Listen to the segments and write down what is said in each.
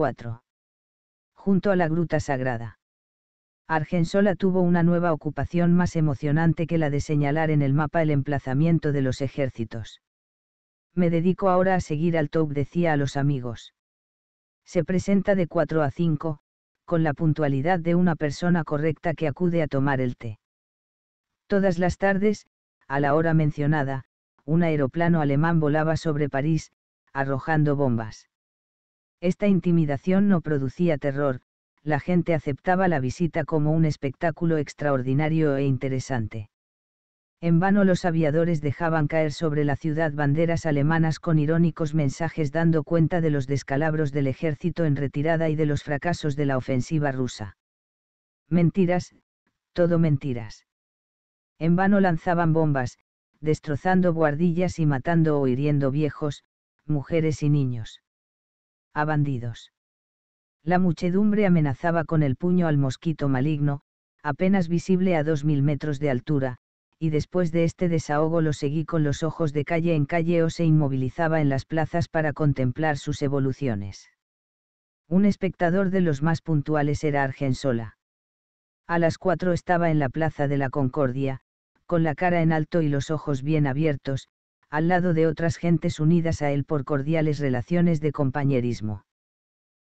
4. Junto a la gruta sagrada. Argensola tuvo una nueva ocupación más emocionante que la de señalar en el mapa el emplazamiento de los ejércitos. Me dedico ahora a seguir al top, decía a los amigos. Se presenta de 4 a 5, con la puntualidad de una persona correcta que acude a tomar el té. Todas las tardes, a la hora mencionada, un aeroplano alemán volaba sobre París, arrojando bombas. Esta intimidación no producía terror, la gente aceptaba la visita como un espectáculo extraordinario e interesante. En vano los aviadores dejaban caer sobre la ciudad banderas alemanas con irónicos mensajes dando cuenta de los descalabros del ejército en retirada y de los fracasos de la ofensiva rusa. Mentiras, todo mentiras. En vano lanzaban bombas, destrozando guardillas y matando o hiriendo viejos, mujeres y niños a bandidos. La muchedumbre amenazaba con el puño al mosquito maligno, apenas visible a dos mil metros de altura, y después de este desahogo lo seguí con los ojos de calle en calle o se inmovilizaba en las plazas para contemplar sus evoluciones. Un espectador de los más puntuales era Argensola. A las cuatro estaba en la Plaza de la Concordia, con la cara en alto y los ojos bien abiertos, al lado de otras gentes unidas a él por cordiales relaciones de compañerismo.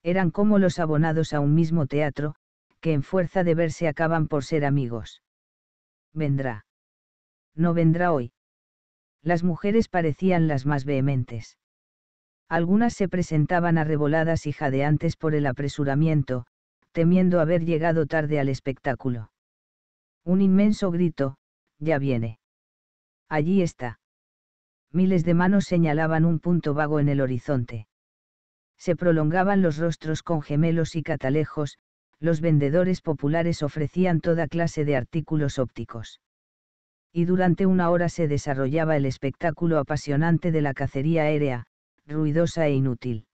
Eran como los abonados a un mismo teatro, que en fuerza de verse acaban por ser amigos. Vendrá. No vendrá hoy. Las mujeres parecían las más vehementes. Algunas se presentaban arreboladas y jadeantes por el apresuramiento, temiendo haber llegado tarde al espectáculo. Un inmenso grito, ya viene. Allí está miles de manos señalaban un punto vago en el horizonte. Se prolongaban los rostros con gemelos y catalejos, los vendedores populares ofrecían toda clase de artículos ópticos. Y durante una hora se desarrollaba el espectáculo apasionante de la cacería aérea, ruidosa e inútil.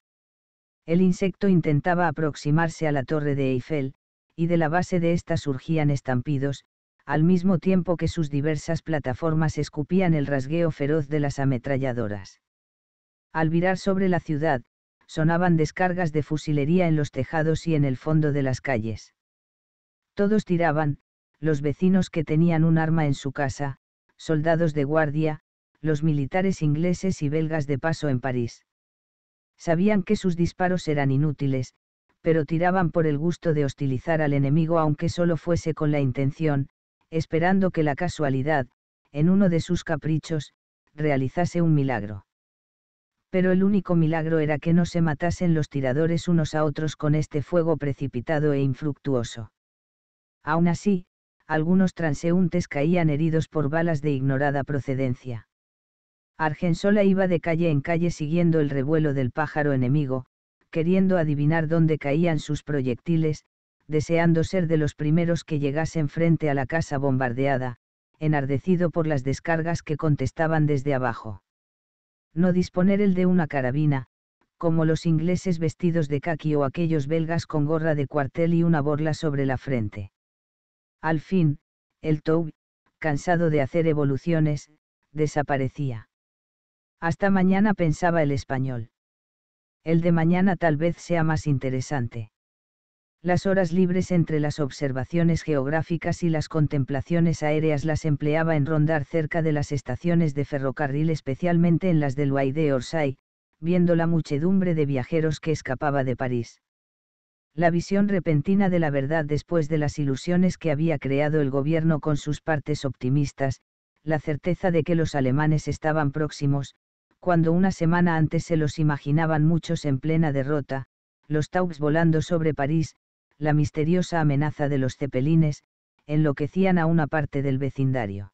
El insecto intentaba aproximarse a la torre de Eiffel, y de la base de ésta surgían estampidos, al mismo tiempo que sus diversas plataformas escupían el rasgueo feroz de las ametralladoras. Al virar sobre la ciudad, sonaban descargas de fusilería en los tejados y en el fondo de las calles. Todos tiraban, los vecinos que tenían un arma en su casa, soldados de guardia, los militares ingleses y belgas de paso en París. Sabían que sus disparos eran inútiles, pero tiraban por el gusto de hostilizar al enemigo aunque solo fuese con la intención, esperando que la casualidad, en uno de sus caprichos, realizase un milagro. Pero el único milagro era que no se matasen los tiradores unos a otros con este fuego precipitado e infructuoso. Aún así, algunos transeúntes caían heridos por balas de ignorada procedencia. Argensola iba de calle en calle siguiendo el revuelo del pájaro enemigo, queriendo adivinar dónde caían sus proyectiles, deseando ser de los primeros que llegasen frente a la casa bombardeada, enardecido por las descargas que contestaban desde abajo. No disponer el de una carabina, como los ingleses vestidos de caqui o aquellos belgas con gorra de cuartel y una borla sobre la frente. Al fin, el Toub, cansado de hacer evoluciones, desaparecía. Hasta mañana pensaba el español. El de mañana tal vez sea más interesante. Las horas libres entre las observaciones geográficas y las contemplaciones aéreas las empleaba en rondar cerca de las estaciones de ferrocarril, especialmente en las del Loy de Orsay, viendo la muchedumbre de viajeros que escapaba de París. La visión repentina de la verdad después de las ilusiones que había creado el gobierno con sus partes optimistas, la certeza de que los alemanes estaban próximos, cuando una semana antes se los imaginaban muchos en plena derrota, los Taubes volando sobre París, la misteriosa amenaza de los cepelines, enloquecían a una parte del vecindario.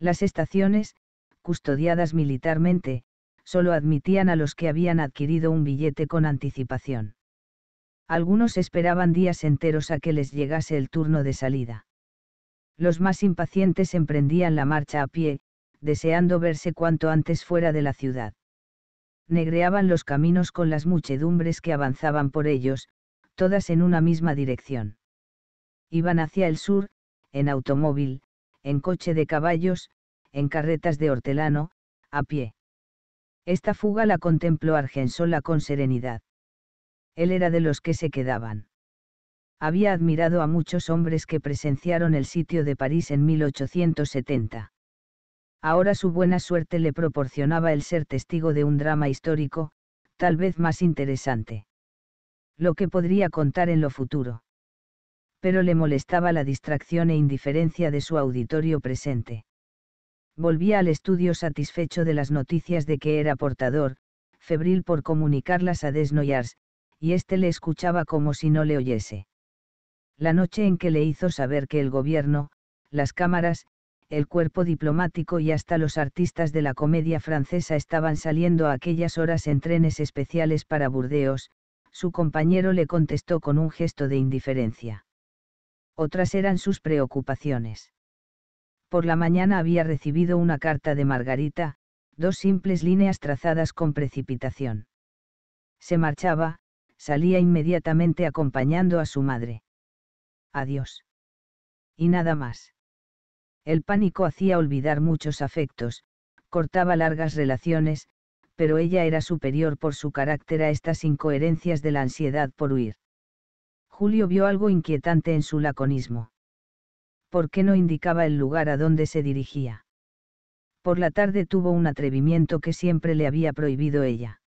Las estaciones, custodiadas militarmente, solo admitían a los que habían adquirido un billete con anticipación. Algunos esperaban días enteros a que les llegase el turno de salida. Los más impacientes emprendían la marcha a pie, deseando verse cuanto antes fuera de la ciudad. Negreaban los caminos con las muchedumbres que avanzaban por ellos, todas en una misma dirección. Iban hacia el sur, en automóvil, en coche de caballos, en carretas de hortelano, a pie. Esta fuga la contempló Argensola con serenidad. Él era de los que se quedaban. Había admirado a muchos hombres que presenciaron el sitio de París en 1870. Ahora su buena suerte le proporcionaba el ser testigo de un drama histórico, tal vez más interesante lo que podría contar en lo futuro. Pero le molestaba la distracción e indiferencia de su auditorio presente. Volvía al estudio satisfecho de las noticias de que era portador, febril por comunicarlas a Desnoyers, y éste le escuchaba como si no le oyese. La noche en que le hizo saber que el gobierno, las cámaras, el cuerpo diplomático y hasta los artistas de la comedia francesa estaban saliendo a aquellas horas en trenes especiales para Burdeos, su compañero le contestó con un gesto de indiferencia. Otras eran sus preocupaciones. Por la mañana había recibido una carta de Margarita, dos simples líneas trazadas con precipitación. Se marchaba, salía inmediatamente acompañando a su madre. Adiós. Y nada más. El pánico hacía olvidar muchos afectos, cortaba largas relaciones, pero ella era superior por su carácter a estas incoherencias de la ansiedad por huir. Julio vio algo inquietante en su laconismo. ¿Por qué no indicaba el lugar a donde se dirigía? Por la tarde tuvo un atrevimiento que siempre le había prohibido ella.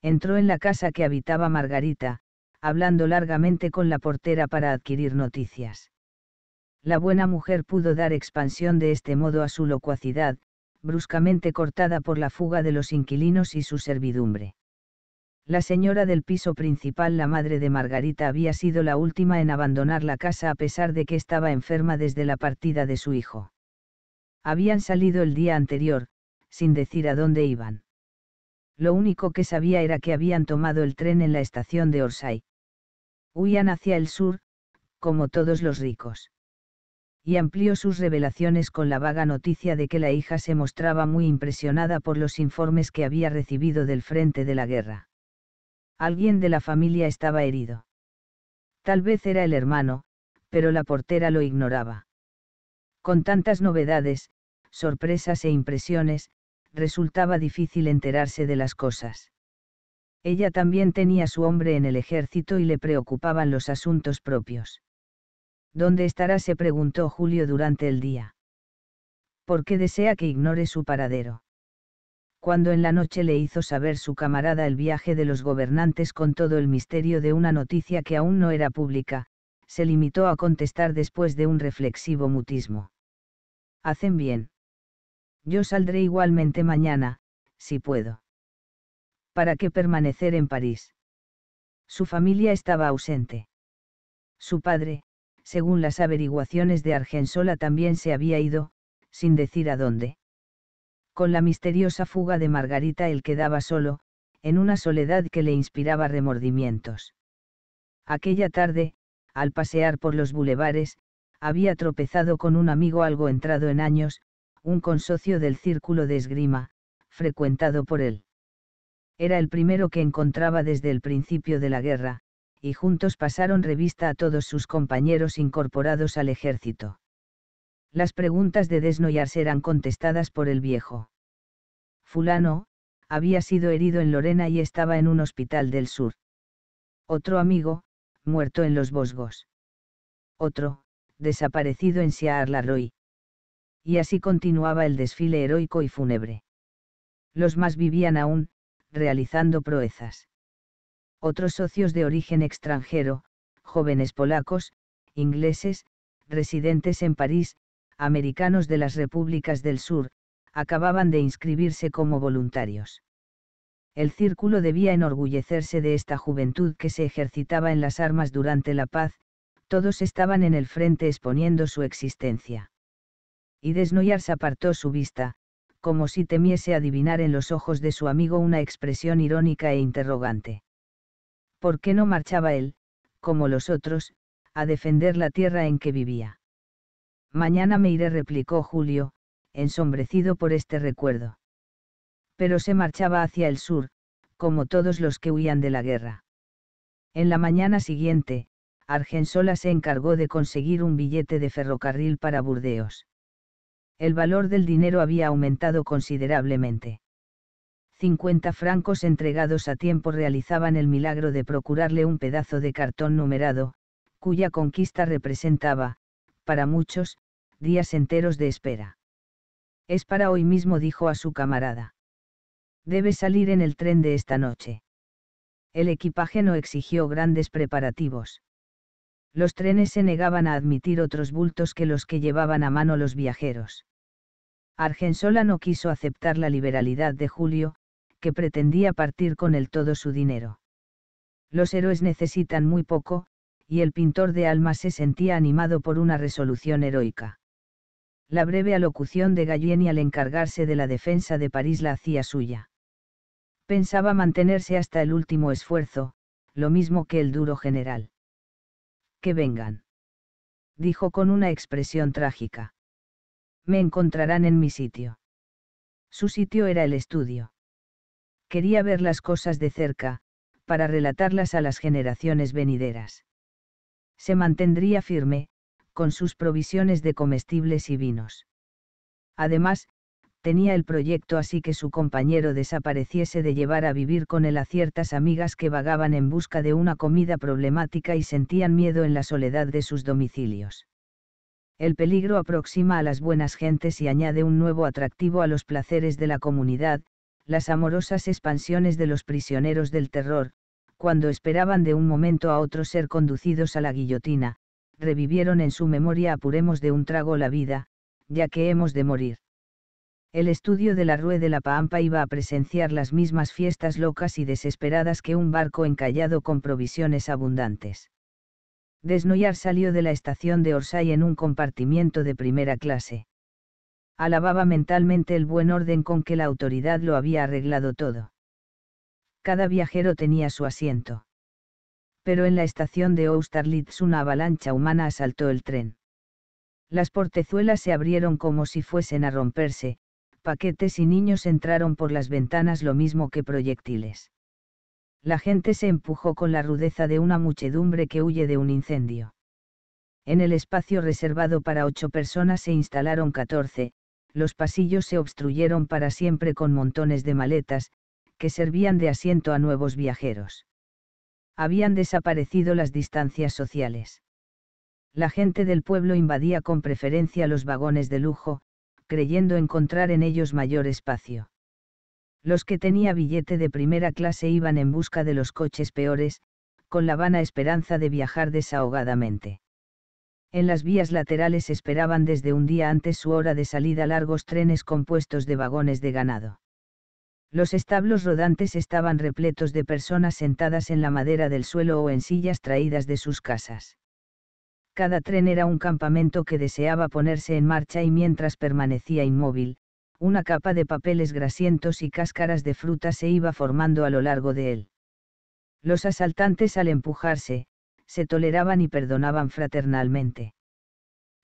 Entró en la casa que habitaba Margarita, hablando largamente con la portera para adquirir noticias. La buena mujer pudo dar expansión de este modo a su locuacidad, bruscamente cortada por la fuga de los inquilinos y su servidumbre. La señora del piso principal, la madre de Margarita, había sido la última en abandonar la casa a pesar de que estaba enferma desde la partida de su hijo. Habían salido el día anterior, sin decir a dónde iban. Lo único que sabía era que habían tomado el tren en la estación de Orsay. Huían hacia el sur, como todos los ricos y amplió sus revelaciones con la vaga noticia de que la hija se mostraba muy impresionada por los informes que había recibido del frente de la guerra. Alguien de la familia estaba herido. Tal vez era el hermano, pero la portera lo ignoraba. Con tantas novedades, sorpresas e impresiones, resultaba difícil enterarse de las cosas. Ella también tenía su hombre en el ejército y le preocupaban los asuntos propios ¿Dónde estará? se preguntó Julio durante el día. ¿Por qué desea que ignore su paradero? Cuando en la noche le hizo saber su camarada el viaje de los gobernantes con todo el misterio de una noticia que aún no era pública, se limitó a contestar después de un reflexivo mutismo. Hacen bien. Yo saldré igualmente mañana, si puedo. ¿Para qué permanecer en París? Su familia estaba ausente. Su padre, según las averiguaciones de Argensola también se había ido, sin decir a dónde. Con la misteriosa fuga de Margarita él quedaba solo, en una soledad que le inspiraba remordimientos. Aquella tarde, al pasear por los bulevares, había tropezado con un amigo algo entrado en años, un consocio del círculo de esgrima, frecuentado por él. Era el primero que encontraba desde el principio de la guerra, y juntos pasaron revista a todos sus compañeros incorporados al ejército. Las preguntas de Desnoyars eran contestadas por el viejo. Fulano, había sido herido en Lorena y estaba en un hospital del sur. Otro amigo, muerto en los Bosgos. Otro, desaparecido en Siaar-la-Roy. Y así continuaba el desfile heroico y fúnebre. Los más vivían aún, realizando proezas. Otros socios de origen extranjero, jóvenes polacos, ingleses, residentes en París, americanos de las repúblicas del sur, acababan de inscribirse como voluntarios. El círculo debía enorgullecerse de esta juventud que se ejercitaba en las armas durante la paz, todos estaban en el frente exponiendo su existencia. Y Desnoyars apartó su vista, como si temiese adivinar en los ojos de su amigo una expresión irónica e interrogante. ¿por qué no marchaba él, como los otros, a defender la tierra en que vivía? Mañana me iré, replicó Julio, ensombrecido por este recuerdo. Pero se marchaba hacia el sur, como todos los que huían de la guerra. En la mañana siguiente, Argensola se encargó de conseguir un billete de ferrocarril para Burdeos. El valor del dinero había aumentado considerablemente. 50 francos entregados a tiempo realizaban el milagro de procurarle un pedazo de cartón numerado, cuya conquista representaba, para muchos, días enteros de espera. Es para hoy mismo, dijo a su camarada. Debe salir en el tren de esta noche. El equipaje no exigió grandes preparativos. Los trenes se negaban a admitir otros bultos que los que llevaban a mano los viajeros. Argensola no quiso aceptar la liberalidad de Julio, que pretendía partir con él todo su dinero. Los héroes necesitan muy poco, y el pintor de almas se sentía animado por una resolución heroica. La breve alocución de Gallieni al encargarse de la defensa de París la hacía suya. Pensaba mantenerse hasta el último esfuerzo, lo mismo que el duro general. Que vengan. Dijo con una expresión trágica. Me encontrarán en mi sitio. Su sitio era el estudio quería ver las cosas de cerca, para relatarlas a las generaciones venideras. Se mantendría firme, con sus provisiones de comestibles y vinos. Además, tenía el proyecto así que su compañero desapareciese de llevar a vivir con él a ciertas amigas que vagaban en busca de una comida problemática y sentían miedo en la soledad de sus domicilios. El peligro aproxima a las buenas gentes y añade un nuevo atractivo a los placeres de la comunidad, las amorosas expansiones de los prisioneros del terror, cuando esperaban de un momento a otro ser conducidos a la guillotina, revivieron en su memoria apuremos de un trago la vida, ya que hemos de morir. El estudio de la Rue de la Pampa iba a presenciar las mismas fiestas locas y desesperadas que un barco encallado con provisiones abundantes. Desnoyar salió de la estación de Orsay en un compartimiento de primera clase alababa mentalmente el buen orden con que la autoridad lo había arreglado todo. Cada viajero tenía su asiento. Pero en la estación de Austerlitz una avalancha humana asaltó el tren. Las portezuelas se abrieron como si fuesen a romperse, paquetes y niños entraron por las ventanas lo mismo que proyectiles. La gente se empujó con la rudeza de una muchedumbre que huye de un incendio. En el espacio reservado para ocho personas se instalaron catorce, los pasillos se obstruyeron para siempre con montones de maletas, que servían de asiento a nuevos viajeros. Habían desaparecido las distancias sociales. La gente del pueblo invadía con preferencia los vagones de lujo, creyendo encontrar en ellos mayor espacio. Los que tenía billete de primera clase iban en busca de los coches peores, con la vana esperanza de viajar desahogadamente. En las vías laterales esperaban desde un día antes su hora de salida largos trenes compuestos de vagones de ganado. Los establos rodantes estaban repletos de personas sentadas en la madera del suelo o en sillas traídas de sus casas. Cada tren era un campamento que deseaba ponerse en marcha y mientras permanecía inmóvil, una capa de papeles grasientos y cáscaras de fruta se iba formando a lo largo de él. Los asaltantes al empujarse, se toleraban y perdonaban fraternalmente.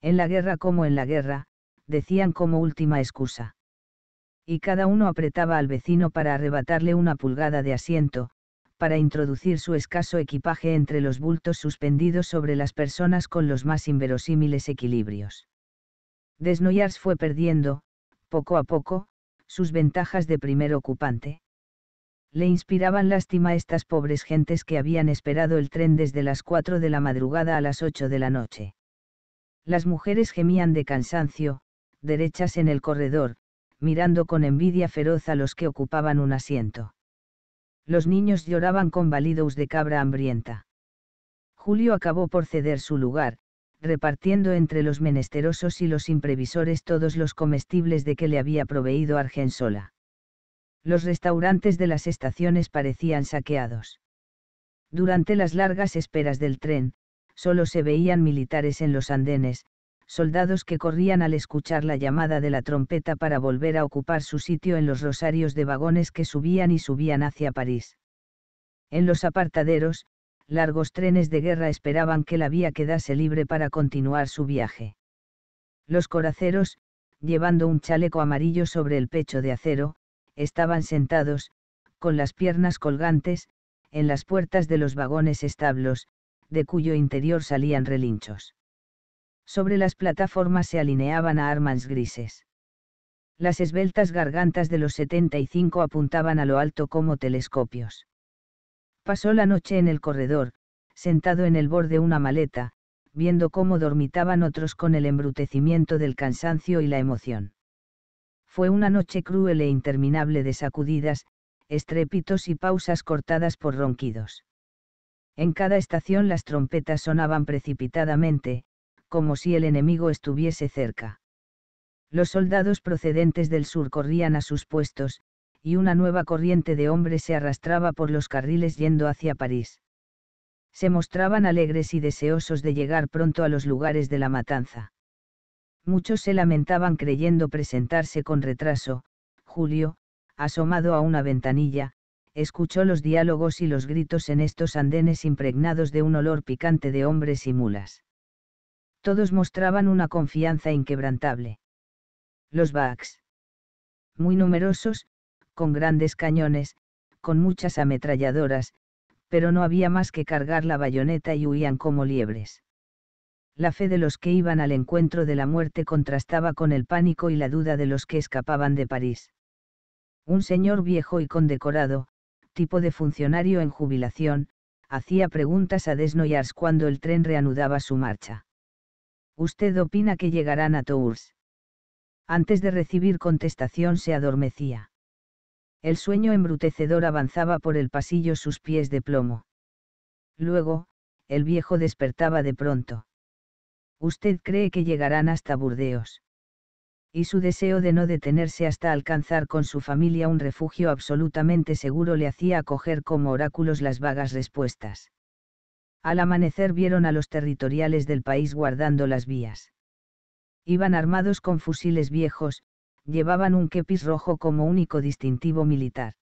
En la guerra como en la guerra, decían como última excusa. Y cada uno apretaba al vecino para arrebatarle una pulgada de asiento, para introducir su escaso equipaje entre los bultos suspendidos sobre las personas con los más inverosímiles equilibrios. Desnoyars fue perdiendo, poco a poco, sus ventajas de primer ocupante, le inspiraban lástima estas pobres gentes que habían esperado el tren desde las 4 de la madrugada a las 8 de la noche. Las mujeres gemían de cansancio, derechas en el corredor, mirando con envidia feroz a los que ocupaban un asiento. Los niños lloraban con validos de cabra hambrienta. Julio acabó por ceder su lugar, repartiendo entre los menesterosos y los imprevisores todos los comestibles de que le había proveído Argensola los restaurantes de las estaciones parecían saqueados. Durante las largas esperas del tren, solo se veían militares en los andenes, soldados que corrían al escuchar la llamada de la trompeta para volver a ocupar su sitio en los rosarios de vagones que subían y subían hacia París. En los apartaderos, largos trenes de guerra esperaban que la vía quedase libre para continuar su viaje. Los coraceros, llevando un chaleco amarillo sobre el pecho de acero, estaban sentados, con las piernas colgantes, en las puertas de los vagones establos, de cuyo interior salían relinchos. Sobre las plataformas se alineaban a armas grises. Las esbeltas gargantas de los 75 apuntaban a lo alto como telescopios. Pasó la noche en el corredor, sentado en el borde una maleta, viendo cómo dormitaban otros con el embrutecimiento del cansancio y la emoción. Fue una noche cruel e interminable de sacudidas, estrépitos y pausas cortadas por ronquidos. En cada estación las trompetas sonaban precipitadamente, como si el enemigo estuviese cerca. Los soldados procedentes del sur corrían a sus puestos, y una nueva corriente de hombres se arrastraba por los carriles yendo hacia París. Se mostraban alegres y deseosos de llegar pronto a los lugares de la matanza. Muchos se lamentaban creyendo presentarse con retraso, Julio, asomado a una ventanilla, escuchó los diálogos y los gritos en estos andenes impregnados de un olor picante de hombres y mulas. Todos mostraban una confianza inquebrantable. Los Bags. Muy numerosos, con grandes cañones, con muchas ametralladoras, pero no había más que cargar la bayoneta y huían como liebres la fe de los que iban al encuentro de la muerte contrastaba con el pánico y la duda de los que escapaban de París. Un señor viejo y condecorado, tipo de funcionario en jubilación, hacía preguntas a Desnoyers cuando el tren reanudaba su marcha. ¿Usted opina que llegarán a Tours? Antes de recibir contestación se adormecía. El sueño embrutecedor avanzaba por el pasillo sus pies de plomo. Luego, el viejo despertaba de pronto usted cree que llegarán hasta Burdeos. Y su deseo de no detenerse hasta alcanzar con su familia un refugio absolutamente seguro le hacía acoger como oráculos las vagas respuestas. Al amanecer vieron a los territoriales del país guardando las vías. Iban armados con fusiles viejos, llevaban un kepis rojo como único distintivo militar.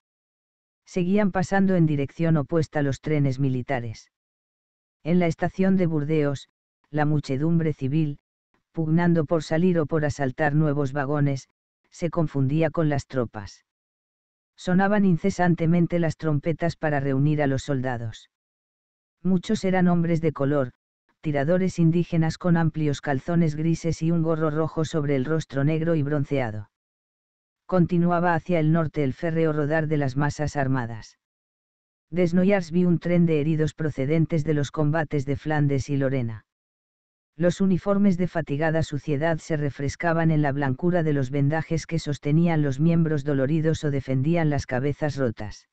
Seguían pasando en dirección opuesta los trenes militares. En la estación de Burdeos, la muchedumbre civil, pugnando por salir o por asaltar nuevos vagones, se confundía con las tropas. Sonaban incesantemente las trompetas para reunir a los soldados. Muchos eran hombres de color, tiradores indígenas con amplios calzones grises y un gorro rojo sobre el rostro negro y bronceado. Continuaba hacia el norte el férreo rodar de las masas armadas. Desnoyars vi un tren de heridos procedentes de los combates de Flandes y Lorena. Los uniformes de fatigada suciedad se refrescaban en la blancura de los vendajes que sostenían los miembros doloridos o defendían las cabezas rotas.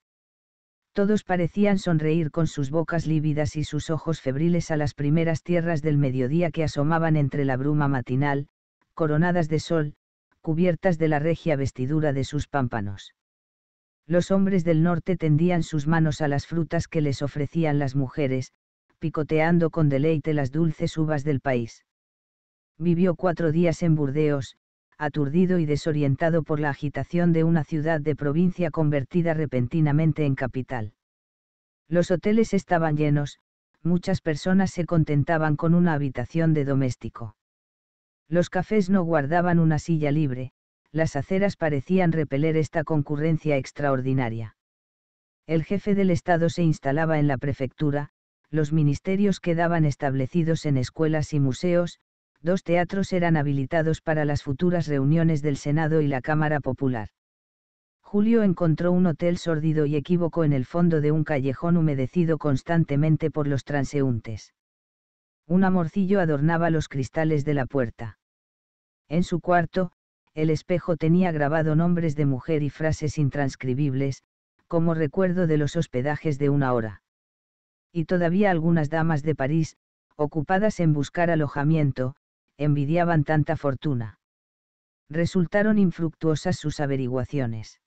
Todos parecían sonreír con sus bocas lívidas y sus ojos febriles a las primeras tierras del mediodía que asomaban entre la bruma matinal, coronadas de sol, cubiertas de la regia vestidura de sus pámpanos. Los hombres del norte tendían sus manos a las frutas que les ofrecían las mujeres, picoteando con deleite las dulces uvas del país. Vivió cuatro días en Burdeos, aturdido y desorientado por la agitación de una ciudad de provincia convertida repentinamente en capital. Los hoteles estaban llenos, muchas personas se contentaban con una habitación de doméstico. Los cafés no guardaban una silla libre, las aceras parecían repeler esta concurrencia extraordinaria. El jefe del Estado se instalaba en la prefectura, los ministerios quedaban establecidos en escuelas y museos, dos teatros eran habilitados para las futuras reuniones del Senado y la Cámara Popular. Julio encontró un hotel sórdido y equívoco en el fondo de un callejón humedecido constantemente por los transeúntes. Un amorcillo adornaba los cristales de la puerta. En su cuarto, el espejo tenía grabado nombres de mujer y frases intranscribibles, como recuerdo de los hospedajes de una hora y todavía algunas damas de París, ocupadas en buscar alojamiento, envidiaban tanta fortuna. Resultaron infructuosas sus averiguaciones.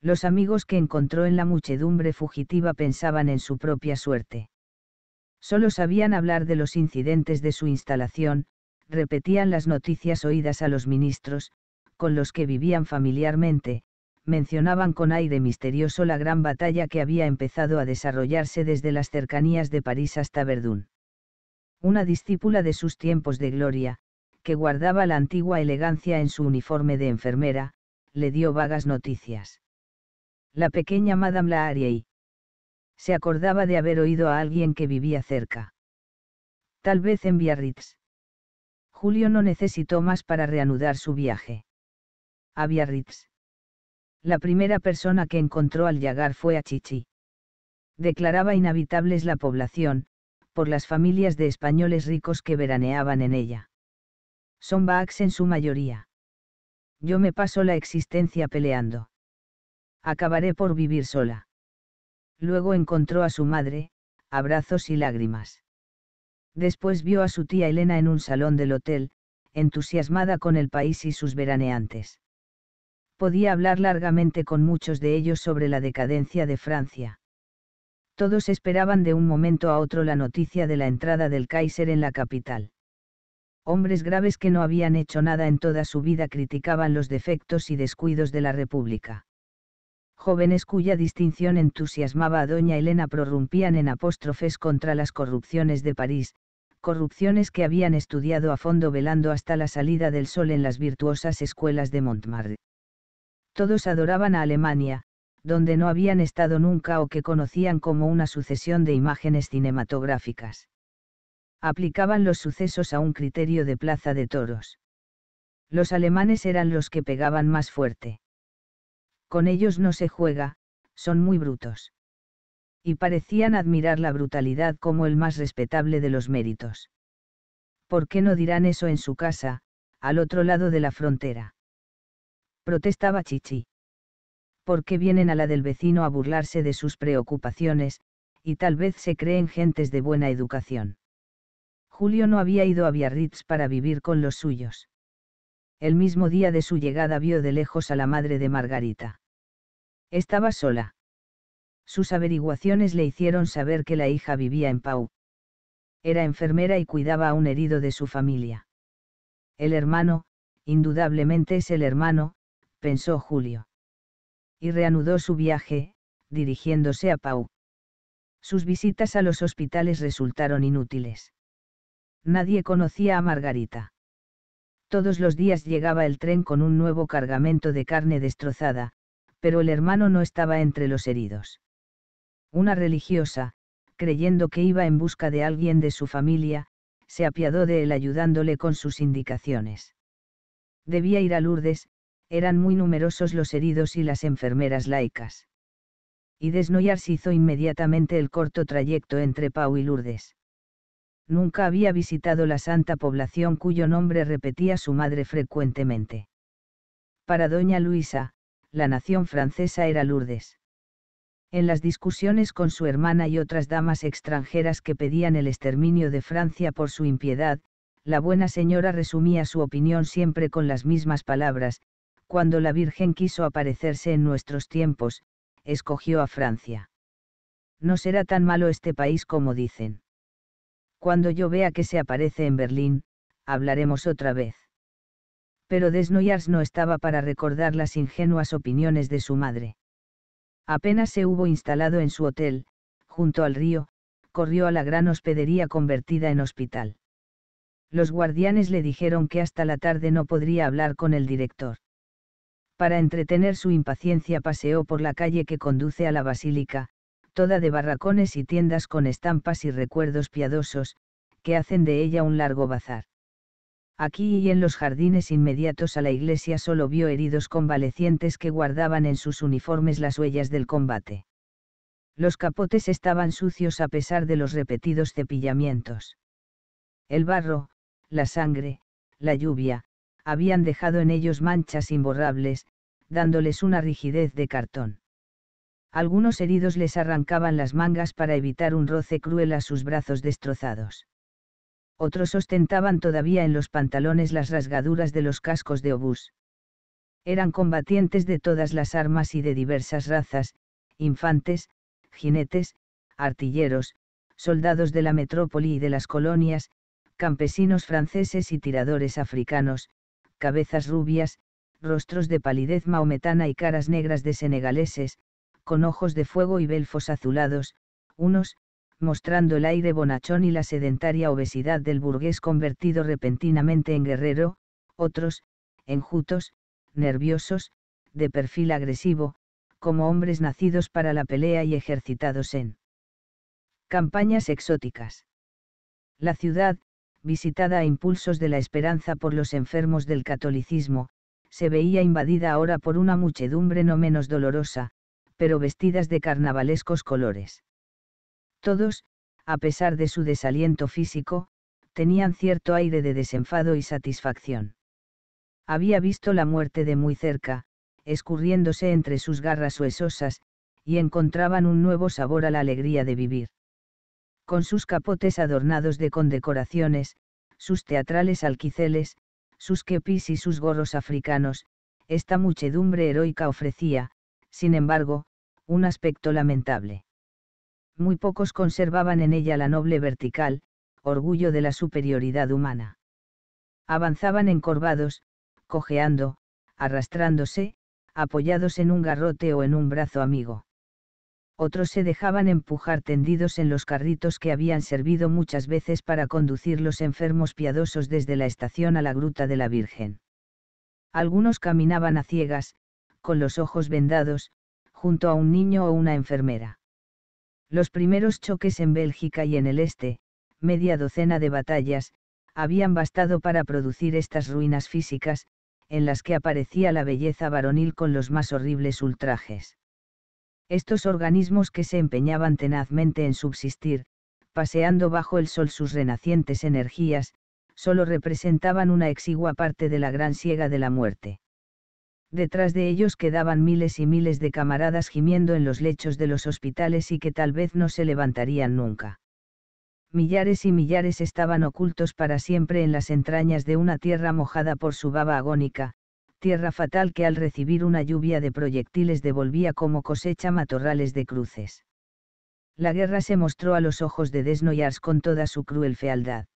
Los amigos que encontró en la muchedumbre fugitiva pensaban en su propia suerte. Solo sabían hablar de los incidentes de su instalación, repetían las noticias oídas a los ministros, con los que vivían familiarmente, mencionaban con aire misterioso la gran batalla que había empezado a desarrollarse desde las cercanías de París hasta Verdún. Una discípula de sus tiempos de gloria, que guardaba la antigua elegancia en su uniforme de enfermera, le dio vagas noticias. La pequeña Madame la Se acordaba de haber oído a alguien que vivía cerca. Tal vez en Biarritz. Julio no necesitó más para reanudar su viaje. A Biarritz la primera persona que encontró al llegar fue a Chichi. Declaraba inhabitables la población, por las familias de españoles ricos que veraneaban en ella. Son Baax en su mayoría. Yo me paso la existencia peleando. Acabaré por vivir sola. Luego encontró a su madre, abrazos y lágrimas. Después vio a su tía Elena en un salón del hotel, entusiasmada con el país y sus veraneantes podía hablar largamente con muchos de ellos sobre la decadencia de Francia. Todos esperaban de un momento a otro la noticia de la entrada del Kaiser en la capital. Hombres graves que no habían hecho nada en toda su vida criticaban los defectos y descuidos de la República. Jóvenes cuya distinción entusiasmaba a doña Elena prorrumpían en apóstrofes contra las corrupciones de París, corrupciones que habían estudiado a fondo velando hasta la salida del sol en las virtuosas escuelas de Montmartre. Todos adoraban a Alemania, donde no habían estado nunca o que conocían como una sucesión de imágenes cinematográficas. Aplicaban los sucesos a un criterio de plaza de toros. Los alemanes eran los que pegaban más fuerte. Con ellos no se juega, son muy brutos. Y parecían admirar la brutalidad como el más respetable de los méritos. ¿Por qué no dirán eso en su casa, al otro lado de la frontera? protestaba Chichi. ¿Por qué vienen a la del vecino a burlarse de sus preocupaciones, y tal vez se creen gentes de buena educación? Julio no había ido a Biarritz para vivir con los suyos. El mismo día de su llegada vio de lejos a la madre de Margarita. Estaba sola. Sus averiguaciones le hicieron saber que la hija vivía en Pau. Era enfermera y cuidaba a un herido de su familia. El hermano, indudablemente es el hermano, pensó Julio. Y reanudó su viaje, dirigiéndose a Pau. Sus visitas a los hospitales resultaron inútiles. Nadie conocía a Margarita. Todos los días llegaba el tren con un nuevo cargamento de carne destrozada, pero el hermano no estaba entre los heridos. Una religiosa, creyendo que iba en busca de alguien de su familia, se apiadó de él ayudándole con sus indicaciones. Debía ir a Lourdes, eran muy numerosos los heridos y las enfermeras laicas. Y Desnoyars hizo inmediatamente el corto trayecto entre Pau y Lourdes. Nunca había visitado la santa población cuyo nombre repetía su madre frecuentemente. Para doña Luisa, la nación francesa era Lourdes. En las discusiones con su hermana y otras damas extranjeras que pedían el exterminio de Francia por su impiedad, la buena señora resumía su opinión siempre con las mismas palabras, cuando la Virgen quiso aparecerse en nuestros tiempos, escogió a Francia. No será tan malo este país como dicen. Cuando yo vea que se aparece en Berlín, hablaremos otra vez. Pero Desnoyers no estaba para recordar las ingenuas opiniones de su madre. Apenas se hubo instalado en su hotel, junto al río, corrió a la gran hospedería convertida en hospital. Los guardianes le dijeron que hasta la tarde no podría hablar con el director para entretener su impaciencia paseó por la calle que conduce a la basílica, toda de barracones y tiendas con estampas y recuerdos piadosos, que hacen de ella un largo bazar. Aquí y en los jardines inmediatos a la iglesia solo vio heridos convalecientes que guardaban en sus uniformes las huellas del combate. Los capotes estaban sucios a pesar de los repetidos cepillamientos. El barro, la sangre, la lluvia, habían dejado en ellos manchas imborrables, dándoles una rigidez de cartón. Algunos heridos les arrancaban las mangas para evitar un roce cruel a sus brazos destrozados. Otros ostentaban todavía en los pantalones las rasgaduras de los cascos de obús. Eran combatientes de todas las armas y de diversas razas, infantes, jinetes, artilleros, soldados de la metrópoli y de las colonias, campesinos franceses y tiradores africanos, cabezas rubias, rostros de palidez maometana y caras negras de senegaleses, con ojos de fuego y belfos azulados, unos, mostrando el aire bonachón y la sedentaria obesidad del burgués convertido repentinamente en guerrero, otros, enjutos, nerviosos, de perfil agresivo, como hombres nacidos para la pelea y ejercitados en campañas exóticas. La ciudad, visitada a impulsos de la esperanza por los enfermos del catolicismo, se veía invadida ahora por una muchedumbre no menos dolorosa, pero vestidas de carnavalescos colores. Todos, a pesar de su desaliento físico, tenían cierto aire de desenfado y satisfacción. Había visto la muerte de muy cerca, escurriéndose entre sus garras huesosas, y encontraban un nuevo sabor a la alegría de vivir con sus capotes adornados de condecoraciones, sus teatrales alquiceles, sus kepis y sus gorros africanos, esta muchedumbre heroica ofrecía, sin embargo, un aspecto lamentable. Muy pocos conservaban en ella la noble vertical, orgullo de la superioridad humana. Avanzaban encorvados, cojeando, arrastrándose, apoyados en un garrote o en un brazo amigo otros se dejaban empujar tendidos en los carritos que habían servido muchas veces para conducir los enfermos piadosos desde la estación a la gruta de la Virgen. Algunos caminaban a ciegas, con los ojos vendados, junto a un niño o una enfermera. Los primeros choques en Bélgica y en el este, media docena de batallas, habían bastado para producir estas ruinas físicas, en las que aparecía la belleza varonil con los más horribles ultrajes. Estos organismos que se empeñaban tenazmente en subsistir, paseando bajo el sol sus renacientes energías, solo representaban una exigua parte de la gran siega de la muerte. Detrás de ellos quedaban miles y miles de camaradas gimiendo en los lechos de los hospitales y que tal vez no se levantarían nunca. Millares y millares estaban ocultos para siempre en las entrañas de una tierra mojada por su baba agónica, tierra fatal que al recibir una lluvia de proyectiles devolvía como cosecha matorrales de cruces. La guerra se mostró a los ojos de Desnoyars con toda su cruel fealdad.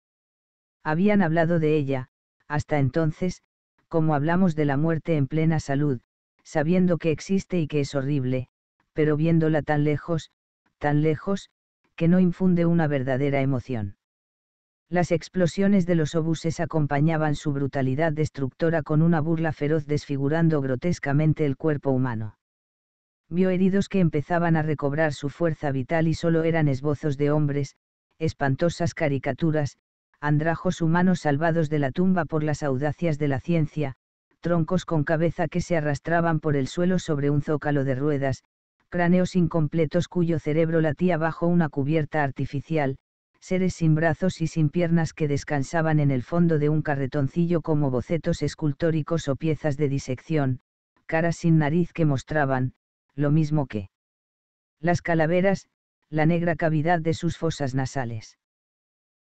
Habían hablado de ella, hasta entonces, como hablamos de la muerte en plena salud, sabiendo que existe y que es horrible, pero viéndola tan lejos, tan lejos, que no infunde una verdadera emoción. Las explosiones de los obuses acompañaban su brutalidad destructora con una burla feroz desfigurando grotescamente el cuerpo humano. Vio heridos que empezaban a recobrar su fuerza vital y solo eran esbozos de hombres, espantosas caricaturas, andrajos humanos salvados de la tumba por las audacias de la ciencia, troncos con cabeza que se arrastraban por el suelo sobre un zócalo de ruedas, cráneos incompletos cuyo cerebro latía bajo una cubierta artificial, seres sin brazos y sin piernas que descansaban en el fondo de un carretoncillo como bocetos escultóricos o piezas de disección, caras sin nariz que mostraban, lo mismo que las calaveras, la negra cavidad de sus fosas nasales.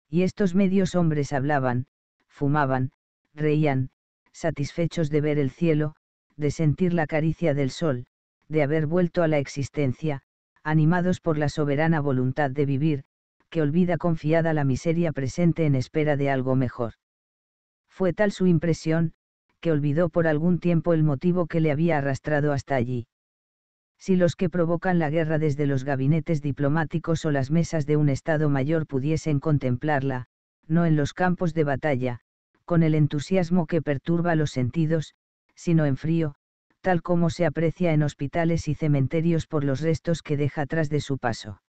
Y estos medios hombres hablaban, fumaban, reían, satisfechos de ver el cielo, de sentir la caricia del sol, de haber vuelto a la existencia, animados por la soberana voluntad de vivir, que olvida confiada la miseria presente en espera de algo mejor. Fue tal su impresión, que olvidó por algún tiempo el motivo que le había arrastrado hasta allí. Si los que provocan la guerra desde los gabinetes diplomáticos o las mesas de un Estado mayor pudiesen contemplarla, no en los campos de batalla, con el entusiasmo que perturba los sentidos, sino en frío, tal como se aprecia en hospitales y cementerios por los restos que deja atrás de su paso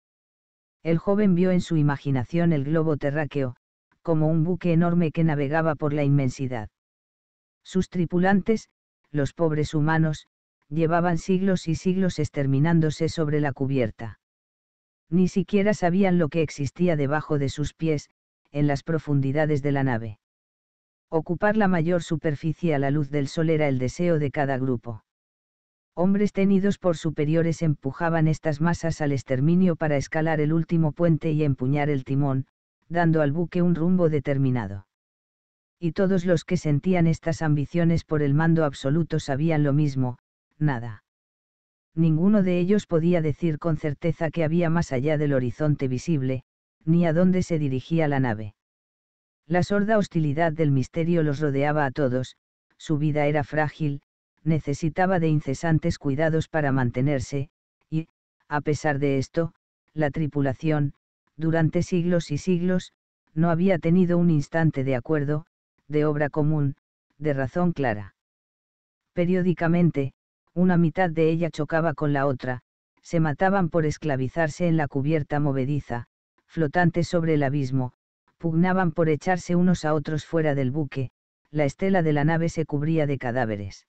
el joven vio en su imaginación el globo terráqueo, como un buque enorme que navegaba por la inmensidad. Sus tripulantes, los pobres humanos, llevaban siglos y siglos exterminándose sobre la cubierta. Ni siquiera sabían lo que existía debajo de sus pies, en las profundidades de la nave. Ocupar la mayor superficie a la luz del sol era el deseo de cada grupo hombres tenidos por superiores empujaban estas masas al exterminio para escalar el último puente y empuñar el timón, dando al buque un rumbo determinado. Y todos los que sentían estas ambiciones por el mando absoluto sabían lo mismo, nada. Ninguno de ellos podía decir con certeza que había más allá del horizonte visible, ni a dónde se dirigía la nave. La sorda hostilidad del misterio los rodeaba a todos, su vida era frágil, necesitaba de incesantes cuidados para mantenerse, y, a pesar de esto, la tripulación, durante siglos y siglos, no había tenido un instante de acuerdo, de obra común, de razón clara. Periódicamente, una mitad de ella chocaba con la otra, se mataban por esclavizarse en la cubierta movediza, flotante sobre el abismo, pugnaban por echarse unos a otros fuera del buque, la estela de la nave se cubría de cadáveres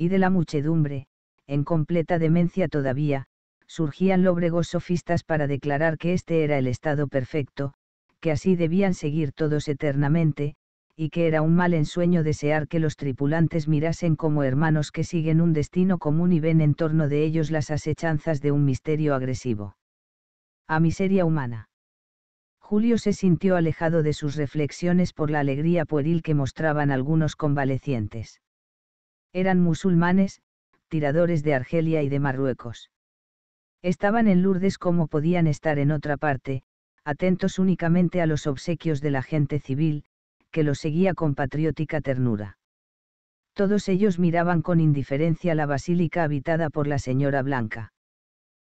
y de la muchedumbre, en completa demencia todavía, surgían lóbregos sofistas para declarar que este era el estado perfecto, que así debían seguir todos eternamente, y que era un mal ensueño desear que los tripulantes mirasen como hermanos que siguen un destino común y ven en torno de ellos las asechanzas de un misterio agresivo. A miseria humana. Julio se sintió alejado de sus reflexiones por la alegría pueril que mostraban algunos convalecientes. Eran musulmanes, tiradores de Argelia y de Marruecos. Estaban en Lourdes como podían estar en otra parte, atentos únicamente a los obsequios de la gente civil, que los seguía con patriótica ternura. Todos ellos miraban con indiferencia la basílica habitada por la señora Blanca.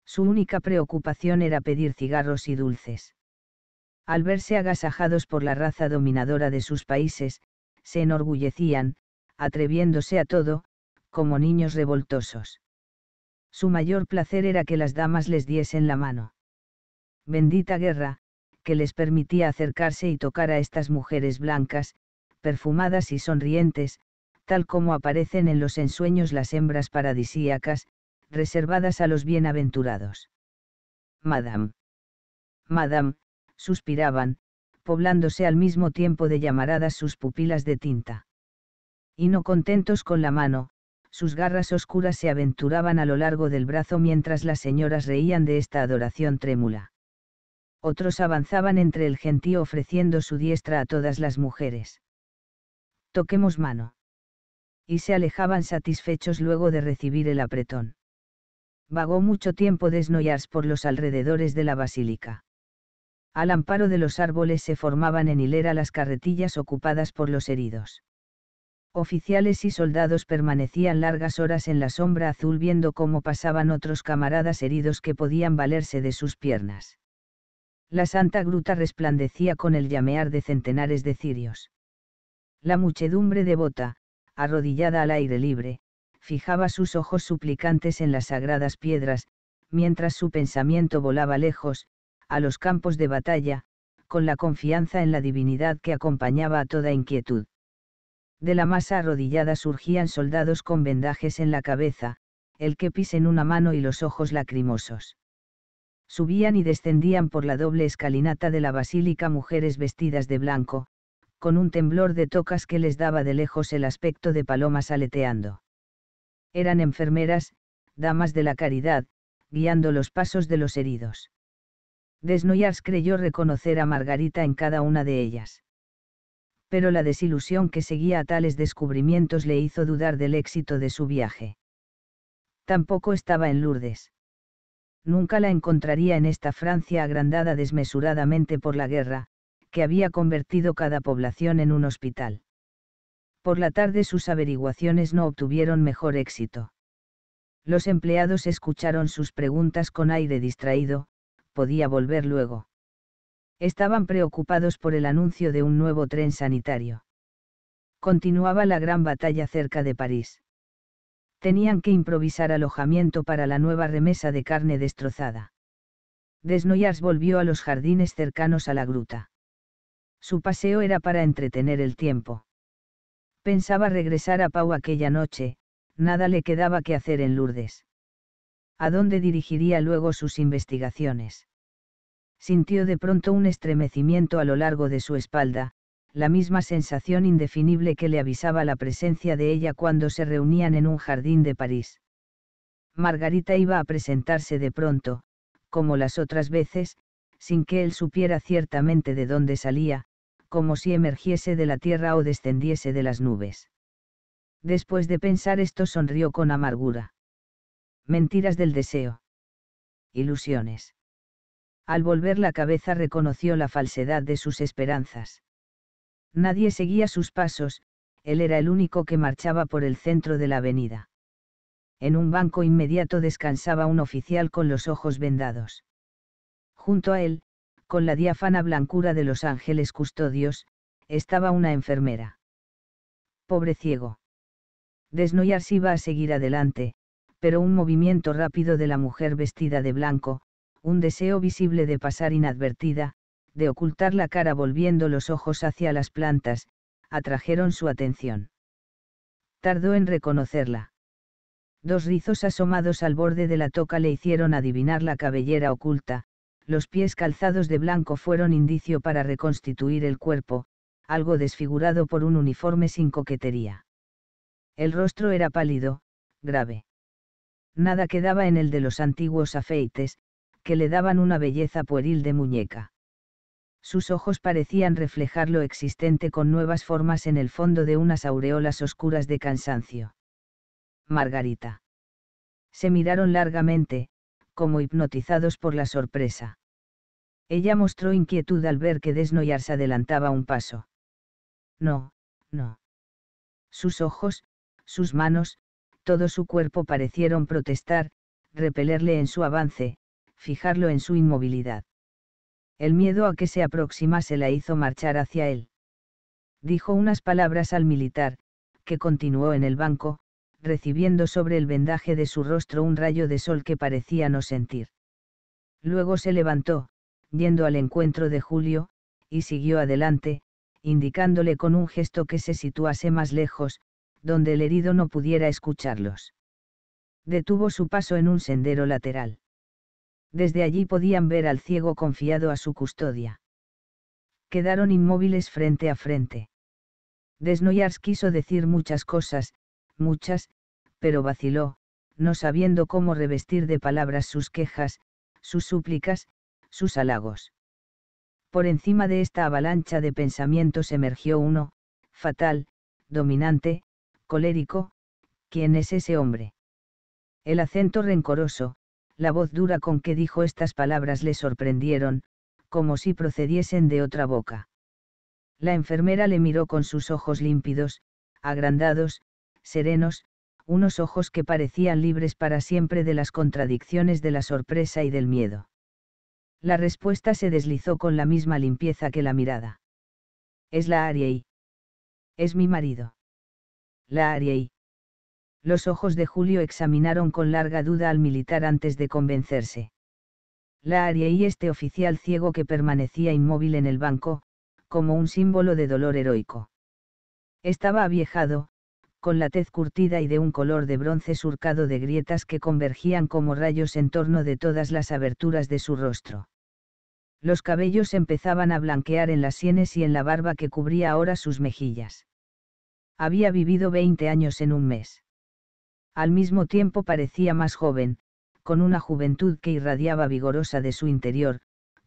Su única preocupación era pedir cigarros y dulces. Al verse agasajados por la raza dominadora de sus países, se enorgullecían, atreviéndose a todo, como niños revoltosos. Su mayor placer era que las damas les diesen la mano. Bendita guerra, que les permitía acercarse y tocar a estas mujeres blancas, perfumadas y sonrientes, tal como aparecen en los ensueños las hembras paradisíacas, reservadas a los bienaventurados. Madame. Madame, suspiraban, poblándose al mismo tiempo de llamaradas sus pupilas de tinta. Y no contentos con la mano, sus garras oscuras se aventuraban a lo largo del brazo mientras las señoras reían de esta adoración trémula. Otros avanzaban entre el gentío ofreciendo su diestra a todas las mujeres. Toquemos mano. Y se alejaban satisfechos luego de recibir el apretón. Vagó mucho tiempo desnoyars por los alrededores de la basílica. Al amparo de los árboles se formaban en hilera las carretillas ocupadas por los heridos Oficiales y soldados permanecían largas horas en la sombra azul viendo cómo pasaban otros camaradas heridos que podían valerse de sus piernas. La santa gruta resplandecía con el llamear de centenares de cirios. La muchedumbre devota, arrodillada al aire libre, fijaba sus ojos suplicantes en las sagradas piedras, mientras su pensamiento volaba lejos, a los campos de batalla, con la confianza en la divinidad que acompañaba a toda inquietud. De la masa arrodillada surgían soldados con vendajes en la cabeza, el kepis en una mano y los ojos lacrimosos. Subían y descendían por la doble escalinata de la basílica mujeres vestidas de blanco, con un temblor de tocas que les daba de lejos el aspecto de palomas aleteando. Eran enfermeras, damas de la caridad, guiando los pasos de los heridos. Desnoyars creyó reconocer a Margarita en cada una de ellas pero la desilusión que seguía a tales descubrimientos le hizo dudar del éxito de su viaje. Tampoco estaba en Lourdes. Nunca la encontraría en esta Francia agrandada desmesuradamente por la guerra, que había convertido cada población en un hospital. Por la tarde sus averiguaciones no obtuvieron mejor éxito. Los empleados escucharon sus preguntas con aire distraído, podía volver luego estaban preocupados por el anuncio de un nuevo tren sanitario. Continuaba la gran batalla cerca de París. Tenían que improvisar alojamiento para la nueva remesa de carne destrozada. Desnoyers volvió a los jardines cercanos a la gruta. Su paseo era para entretener el tiempo. Pensaba regresar a Pau aquella noche, nada le quedaba que hacer en Lourdes. ¿A dónde dirigiría luego sus investigaciones? sintió de pronto un estremecimiento a lo largo de su espalda, la misma sensación indefinible que le avisaba la presencia de ella cuando se reunían en un jardín de París. Margarita iba a presentarse de pronto, como las otras veces, sin que él supiera ciertamente de dónde salía, como si emergiese de la tierra o descendiese de las nubes. Después de pensar esto sonrió con amargura. Mentiras del deseo. Ilusiones. Al volver la cabeza reconoció la falsedad de sus esperanzas. Nadie seguía sus pasos, él era el único que marchaba por el centro de la avenida. En un banco inmediato descansaba un oficial con los ojos vendados. Junto a él, con la diáfana blancura de los ángeles custodios, estaba una enfermera. Pobre ciego. Desnoyars iba a seguir adelante, pero un movimiento rápido de la mujer vestida de blanco, un deseo visible de pasar inadvertida, de ocultar la cara volviendo los ojos hacia las plantas, atrajeron su atención. Tardó en reconocerla. Dos rizos asomados al borde de la toca le hicieron adivinar la cabellera oculta, los pies calzados de blanco fueron indicio para reconstituir el cuerpo, algo desfigurado por un uniforme sin coquetería. El rostro era pálido, grave. Nada quedaba en el de los antiguos afeites, que le daban una belleza pueril de muñeca. Sus ojos parecían reflejar lo existente con nuevas formas en el fondo de unas aureolas oscuras de cansancio. Margarita. Se miraron largamente, como hipnotizados por la sorpresa. Ella mostró inquietud al ver que Desnoyar se adelantaba un paso. No, no. Sus ojos, sus manos, todo su cuerpo parecieron protestar, repelerle en su avance, fijarlo en su inmovilidad. El miedo a que se aproximase la hizo marchar hacia él. Dijo unas palabras al militar, que continuó en el banco, recibiendo sobre el vendaje de su rostro un rayo de sol que parecía no sentir. Luego se levantó, yendo al encuentro de Julio, y siguió adelante, indicándole con un gesto que se situase más lejos, donde el herido no pudiera escucharlos. Detuvo su paso en un sendero lateral desde allí podían ver al ciego confiado a su custodia. Quedaron inmóviles frente a frente. Desnoyars quiso decir muchas cosas, muchas, pero vaciló, no sabiendo cómo revestir de palabras sus quejas, sus súplicas, sus halagos. Por encima de esta avalancha de pensamientos emergió uno, fatal, dominante, colérico, ¿quién es ese hombre? El acento rencoroso, la voz dura con que dijo estas palabras le sorprendieron, como si procediesen de otra boca. La enfermera le miró con sus ojos límpidos, agrandados, serenos, unos ojos que parecían libres para siempre de las contradicciones de la sorpresa y del miedo. La respuesta se deslizó con la misma limpieza que la mirada. Es la Ariei. Es mi marido. La Ariei. Los ojos de Julio examinaron con larga duda al militar antes de convencerse. La Aria y este oficial ciego que permanecía inmóvil en el banco, como un símbolo de dolor heroico. Estaba aviejado, con la tez curtida y de un color de bronce surcado de grietas que convergían como rayos en torno de todas las aberturas de su rostro. Los cabellos empezaban a blanquear en las sienes y en la barba que cubría ahora sus mejillas. Había vivido veinte años en un mes. Al mismo tiempo parecía más joven, con una juventud que irradiaba vigorosa de su interior,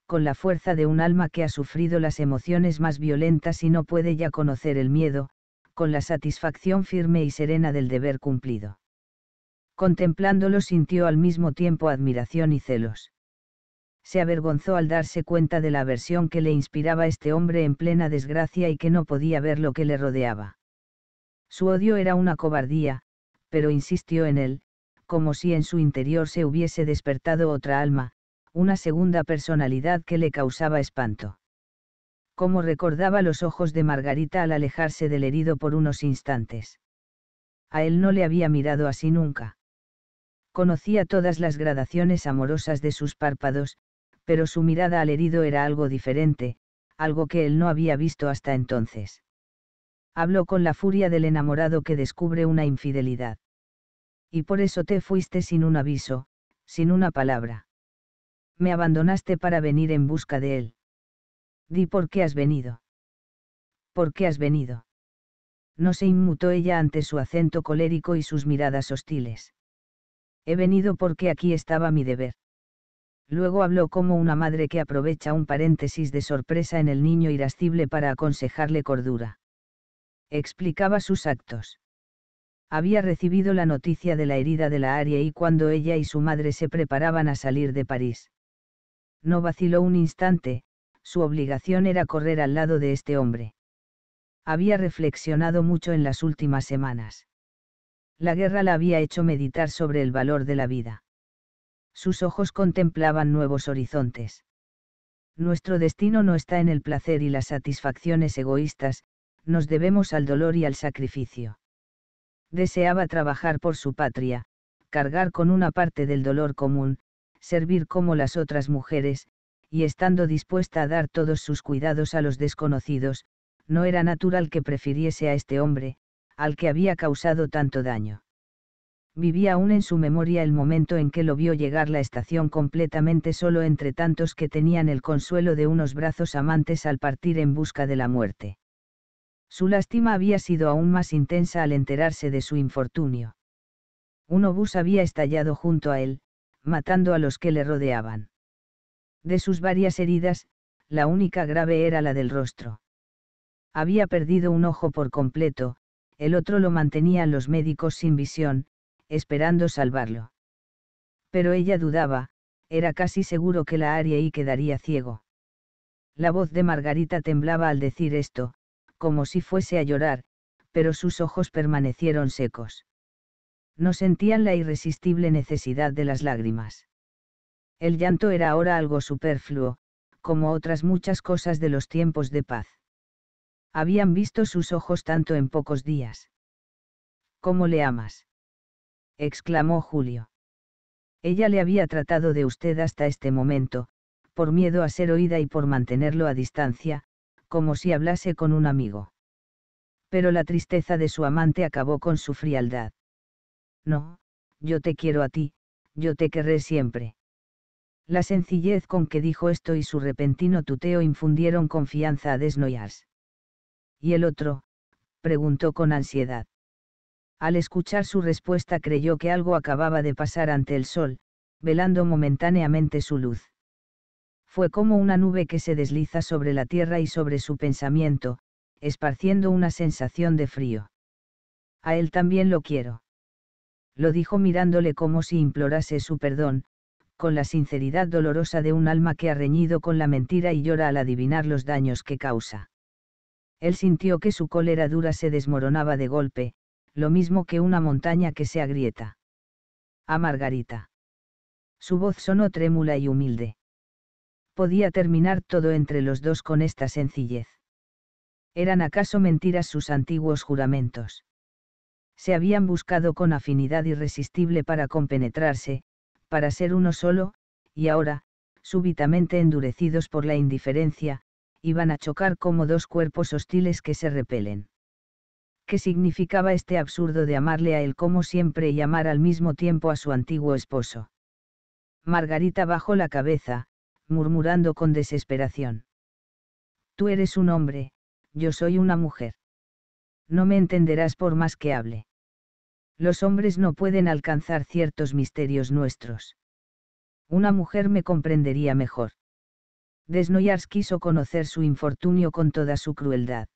con la fuerza de un alma que ha sufrido las emociones más violentas y no puede ya conocer el miedo, con la satisfacción firme y serena del deber cumplido. Contemplándolo sintió al mismo tiempo admiración y celos. Se avergonzó al darse cuenta de la aversión que le inspiraba este hombre en plena desgracia y que no podía ver lo que le rodeaba. Su odio era una cobardía, pero insistió en él, como si en su interior se hubiese despertado otra alma, una segunda personalidad que le causaba espanto. Como recordaba los ojos de Margarita al alejarse del herido por unos instantes. A él no le había mirado así nunca. Conocía todas las gradaciones amorosas de sus párpados, pero su mirada al herido era algo diferente, algo que él no había visto hasta entonces. Habló con la furia del enamorado que descubre una infidelidad y por eso te fuiste sin un aviso, sin una palabra. Me abandonaste para venir en busca de él. Di por qué has venido. ¿Por qué has venido? No se inmutó ella ante su acento colérico y sus miradas hostiles. He venido porque aquí estaba mi deber. Luego habló como una madre que aprovecha un paréntesis de sorpresa en el niño irascible para aconsejarle cordura. Explicaba sus actos había recibido la noticia de la herida de la Aria y cuando ella y su madre se preparaban a salir de París. No vaciló un instante, su obligación era correr al lado de este hombre. Había reflexionado mucho en las últimas semanas. La guerra la había hecho meditar sobre el valor de la vida. Sus ojos contemplaban nuevos horizontes. Nuestro destino no está en el placer y las satisfacciones egoístas, nos debemos al dolor y al sacrificio deseaba trabajar por su patria, cargar con una parte del dolor común, servir como las otras mujeres, y estando dispuesta a dar todos sus cuidados a los desconocidos, no era natural que prefiriese a este hombre, al que había causado tanto daño. Vivía aún en su memoria el momento en que lo vio llegar la estación completamente solo entre tantos que tenían el consuelo de unos brazos amantes al partir en busca de la muerte. Su lástima había sido aún más intensa al enterarse de su infortunio. Un obús había estallado junto a él, matando a los que le rodeaban. De sus varias heridas, la única grave era la del rostro. Había perdido un ojo por completo, el otro lo mantenían los médicos sin visión, esperando salvarlo. Pero ella dudaba, era casi seguro que la haría y quedaría ciego. La voz de Margarita temblaba al decir esto, como si fuese a llorar, pero sus ojos permanecieron secos. No sentían la irresistible necesidad de las lágrimas. El llanto era ahora algo superfluo, como otras muchas cosas de los tiempos de paz. Habían visto sus ojos tanto en pocos días. ¿Cómo le amas? exclamó Julio. Ella le había tratado de usted hasta este momento, por miedo a ser oída y por mantenerlo a distancia, como si hablase con un amigo. Pero la tristeza de su amante acabó con su frialdad. No, yo te quiero a ti, yo te querré siempre. La sencillez con que dijo esto y su repentino tuteo infundieron confianza a Desnoyars. ¿Y el otro? preguntó con ansiedad. Al escuchar su respuesta creyó que algo acababa de pasar ante el sol, velando momentáneamente su luz fue como una nube que se desliza sobre la tierra y sobre su pensamiento, esparciendo una sensación de frío. A él también lo quiero. Lo dijo mirándole como si implorase su perdón, con la sinceridad dolorosa de un alma que ha reñido con la mentira y llora al adivinar los daños que causa. Él sintió que su cólera dura se desmoronaba de golpe, lo mismo que una montaña que se agrieta. A Margarita. Su voz sonó trémula y humilde podía terminar todo entre los dos con esta sencillez. ¿Eran acaso mentiras sus antiguos juramentos? Se habían buscado con afinidad irresistible para compenetrarse, para ser uno solo, y ahora, súbitamente endurecidos por la indiferencia, iban a chocar como dos cuerpos hostiles que se repelen. ¿Qué significaba este absurdo de amarle a él como siempre y amar al mismo tiempo a su antiguo esposo? Margarita bajó la cabeza, murmurando con desesperación. Tú eres un hombre, yo soy una mujer. No me entenderás por más que hable. Los hombres no pueden alcanzar ciertos misterios nuestros. Una mujer me comprendería mejor. Desnoyars quiso conocer su infortunio con toda su crueldad.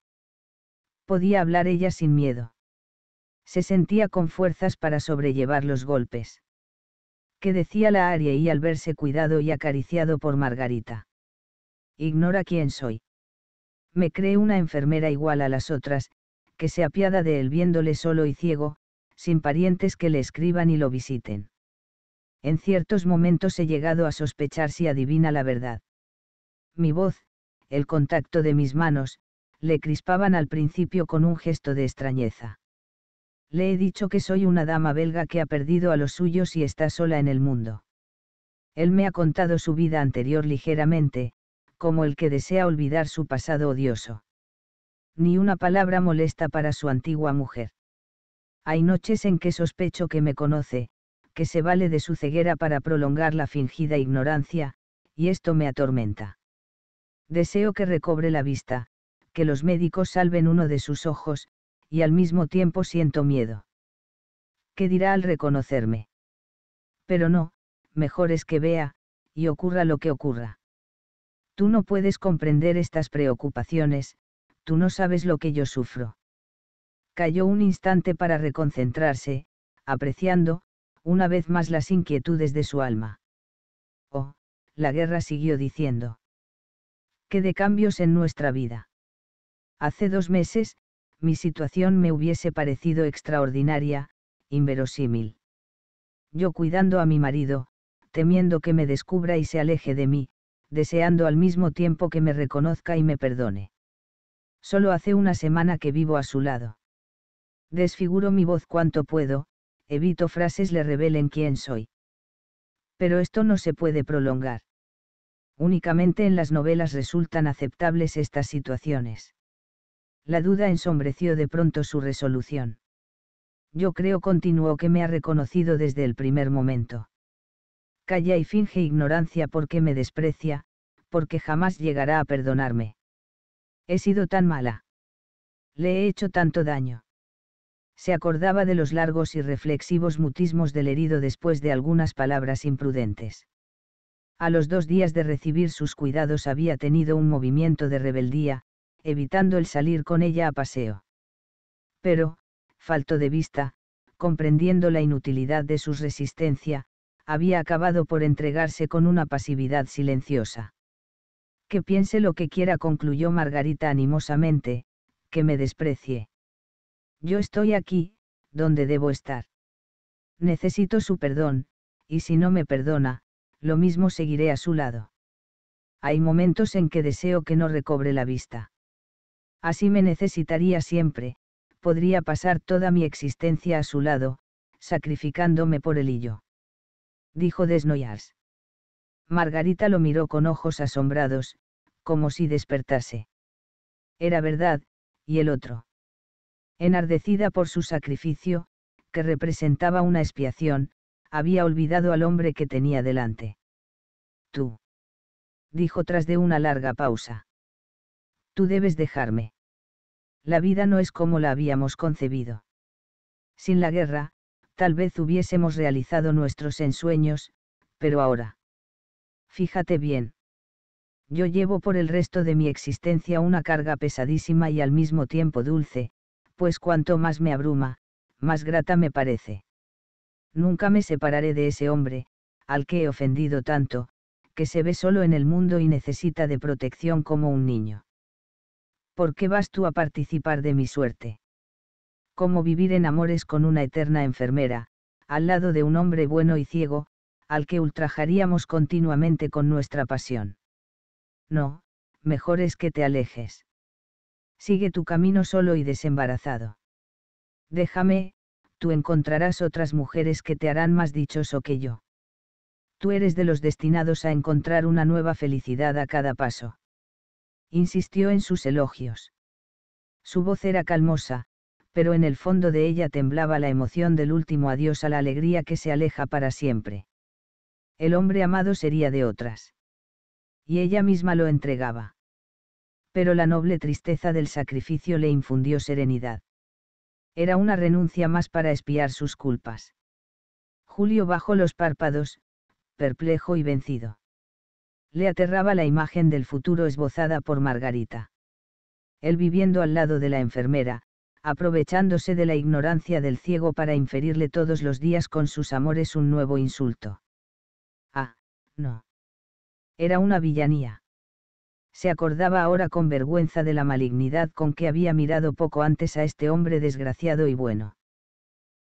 Podía hablar ella sin miedo. Se sentía con fuerzas para sobrellevar los golpes que decía la y al verse cuidado y acariciado por Margarita. Ignora quién soy. Me cree una enfermera igual a las otras, que se apiada de él viéndole solo y ciego, sin parientes que le escriban y lo visiten. En ciertos momentos he llegado a sospechar si adivina la verdad. Mi voz, el contacto de mis manos, le crispaban al principio con un gesto de extrañeza le he dicho que soy una dama belga que ha perdido a los suyos y está sola en el mundo. Él me ha contado su vida anterior ligeramente, como el que desea olvidar su pasado odioso. Ni una palabra molesta para su antigua mujer. Hay noches en que sospecho que me conoce, que se vale de su ceguera para prolongar la fingida ignorancia, y esto me atormenta. Deseo que recobre la vista, que los médicos salven uno de sus ojos, y al mismo tiempo siento miedo. ¿Qué dirá al reconocerme? Pero no, mejor es que vea, y ocurra lo que ocurra. Tú no puedes comprender estas preocupaciones, tú no sabes lo que yo sufro. Cayó un instante para reconcentrarse, apreciando, una vez más las inquietudes de su alma. Oh, la guerra siguió diciendo. ¿Qué de cambios en nuestra vida? Hace dos meses, mi situación me hubiese parecido extraordinaria, inverosímil. Yo cuidando a mi marido, temiendo que me descubra y se aleje de mí, deseando al mismo tiempo que me reconozca y me perdone. Solo hace una semana que vivo a su lado. Desfiguro mi voz cuanto puedo, evito frases le revelen quién soy. Pero esto no se puede prolongar. Únicamente en las novelas resultan aceptables estas situaciones la duda ensombreció de pronto su resolución. Yo creo, continuó, que me ha reconocido desde el primer momento. Calla y finge ignorancia porque me desprecia, porque jamás llegará a perdonarme. He sido tan mala. Le he hecho tanto daño. Se acordaba de los largos y reflexivos mutismos del herido después de algunas palabras imprudentes. A los dos días de recibir sus cuidados había tenido un movimiento de rebeldía, evitando el salir con ella a paseo. Pero, falto de vista, comprendiendo la inutilidad de su resistencia, había acabado por entregarse con una pasividad silenciosa. Que piense lo que quiera, concluyó Margarita animosamente, que me desprecie. Yo estoy aquí, donde debo estar. Necesito su perdón, y si no me perdona, lo mismo seguiré a su lado. Hay momentos en que deseo que no recobre la vista así me necesitaría siempre, podría pasar toda mi existencia a su lado, sacrificándome por el hillo. Dijo Desnoyars. Margarita lo miró con ojos asombrados, como si despertase. Era verdad, y el otro. Enardecida por su sacrificio, que representaba una expiación, había olvidado al hombre que tenía delante. Tú. Dijo tras de una larga pausa. Tú debes dejarme. La vida no es como la habíamos concebido. Sin la guerra, tal vez hubiésemos realizado nuestros ensueños, pero ahora. Fíjate bien. Yo llevo por el resto de mi existencia una carga pesadísima y al mismo tiempo dulce, pues cuanto más me abruma, más grata me parece. Nunca me separaré de ese hombre, al que he ofendido tanto, que se ve solo en el mundo y necesita de protección como un niño. ¿por qué vas tú a participar de mi suerte? Cómo vivir en amores con una eterna enfermera, al lado de un hombre bueno y ciego, al que ultrajaríamos continuamente con nuestra pasión. No, mejor es que te alejes. Sigue tu camino solo y desembarazado. Déjame, tú encontrarás otras mujeres que te harán más dichoso que yo. Tú eres de los destinados a encontrar una nueva felicidad a cada paso insistió en sus elogios. Su voz era calmosa, pero en el fondo de ella temblaba la emoción del último adiós a la alegría que se aleja para siempre. El hombre amado sería de otras. Y ella misma lo entregaba. Pero la noble tristeza del sacrificio le infundió serenidad. Era una renuncia más para espiar sus culpas. Julio bajó los párpados, perplejo y vencido le aterraba la imagen del futuro esbozada por Margarita. Él viviendo al lado de la enfermera, aprovechándose de la ignorancia del ciego para inferirle todos los días con sus amores un nuevo insulto. Ah, no. Era una villanía. Se acordaba ahora con vergüenza de la malignidad con que había mirado poco antes a este hombre desgraciado y bueno.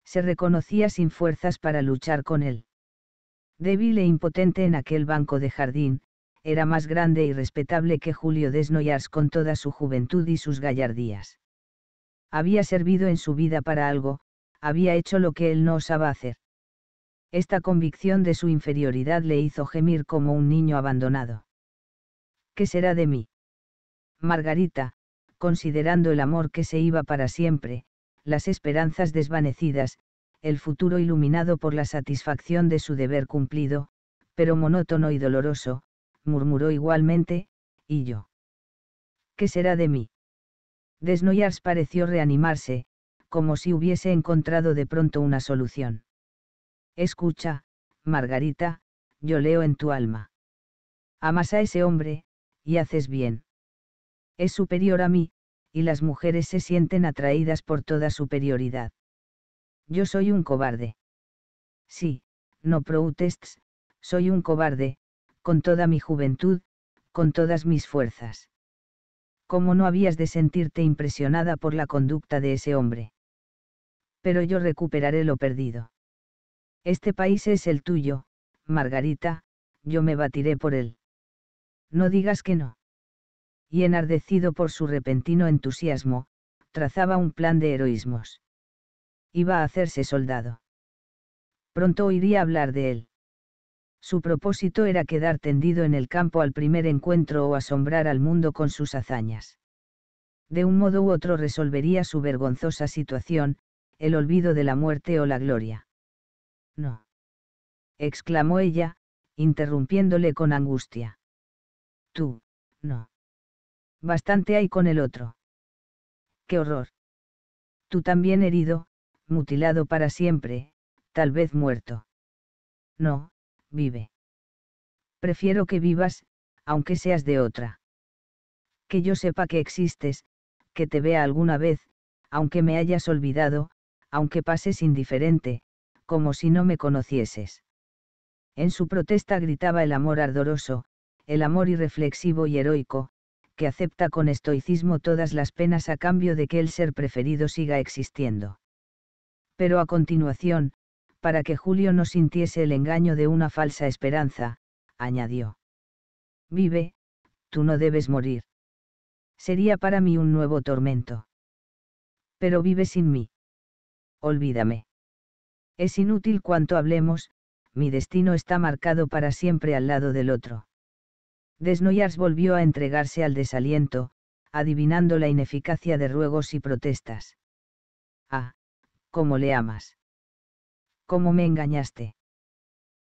Se reconocía sin fuerzas para luchar con él débil e impotente en aquel banco de jardín, era más grande y respetable que Julio Desnoyars con toda su juventud y sus gallardías. Había servido en su vida para algo, había hecho lo que él no osaba hacer. Esta convicción de su inferioridad le hizo gemir como un niño abandonado. ¿Qué será de mí? Margarita, considerando el amor que se iba para siempre, las esperanzas desvanecidas, el futuro iluminado por la satisfacción de su deber cumplido, pero monótono y doloroso, murmuró igualmente, y yo. ¿Qué será de mí? Desnoyars pareció reanimarse, como si hubiese encontrado de pronto una solución. Escucha, Margarita, yo leo en tu alma. Amas a ese hombre, y haces bien. Es superior a mí, y las mujeres se sienten atraídas por toda superioridad. Yo soy un cobarde. Sí, no protestes soy un cobarde, con toda mi juventud, con todas mis fuerzas. ¿Cómo no habías de sentirte impresionada por la conducta de ese hombre? Pero yo recuperaré lo perdido. Este país es el tuyo, Margarita, yo me batiré por él. No digas que no. Y enardecido por su repentino entusiasmo, trazaba un plan de heroísmos. Iba a hacerse soldado. Pronto oiría hablar de él. Su propósito era quedar tendido en el campo al primer encuentro o asombrar al mundo con sus hazañas. De un modo u otro resolvería su vergonzosa situación, el olvido de la muerte o la gloria. No. exclamó ella, interrumpiéndole con angustia. Tú, no. Bastante hay con el otro. ¡Qué horror! Tú también herido, mutilado para siempre, tal vez muerto. No, vive. Prefiero que vivas, aunque seas de otra. Que yo sepa que existes, que te vea alguna vez, aunque me hayas olvidado, aunque pases indiferente, como si no me conocieses. En su protesta gritaba el amor ardoroso, el amor irreflexivo y heroico, que acepta con estoicismo todas las penas a cambio de que el ser preferido siga existiendo. Pero a continuación, para que Julio no sintiese el engaño de una falsa esperanza, añadió. Vive, tú no debes morir. Sería para mí un nuevo tormento. Pero vive sin mí. Olvídame. Es inútil cuanto hablemos, mi destino está marcado para siempre al lado del otro. Desnoyars volvió a entregarse al desaliento, adivinando la ineficacia de ruegos y protestas. Ah, cómo le amas. ¿cómo me engañaste?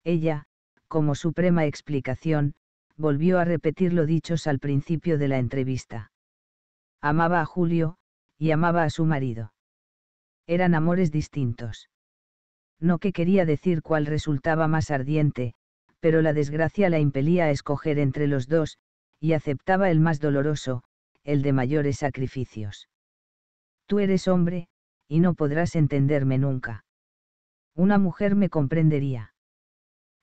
Ella, como suprema explicación, volvió a repetir lo dichos al principio de la entrevista. Amaba a Julio, y amaba a su marido. Eran amores distintos. No que quería decir cuál resultaba más ardiente, pero la desgracia la impelía a escoger entre los dos, y aceptaba el más doloroso, el de mayores sacrificios. Tú eres hombre, y no podrás entenderme nunca. Una mujer me comprendería.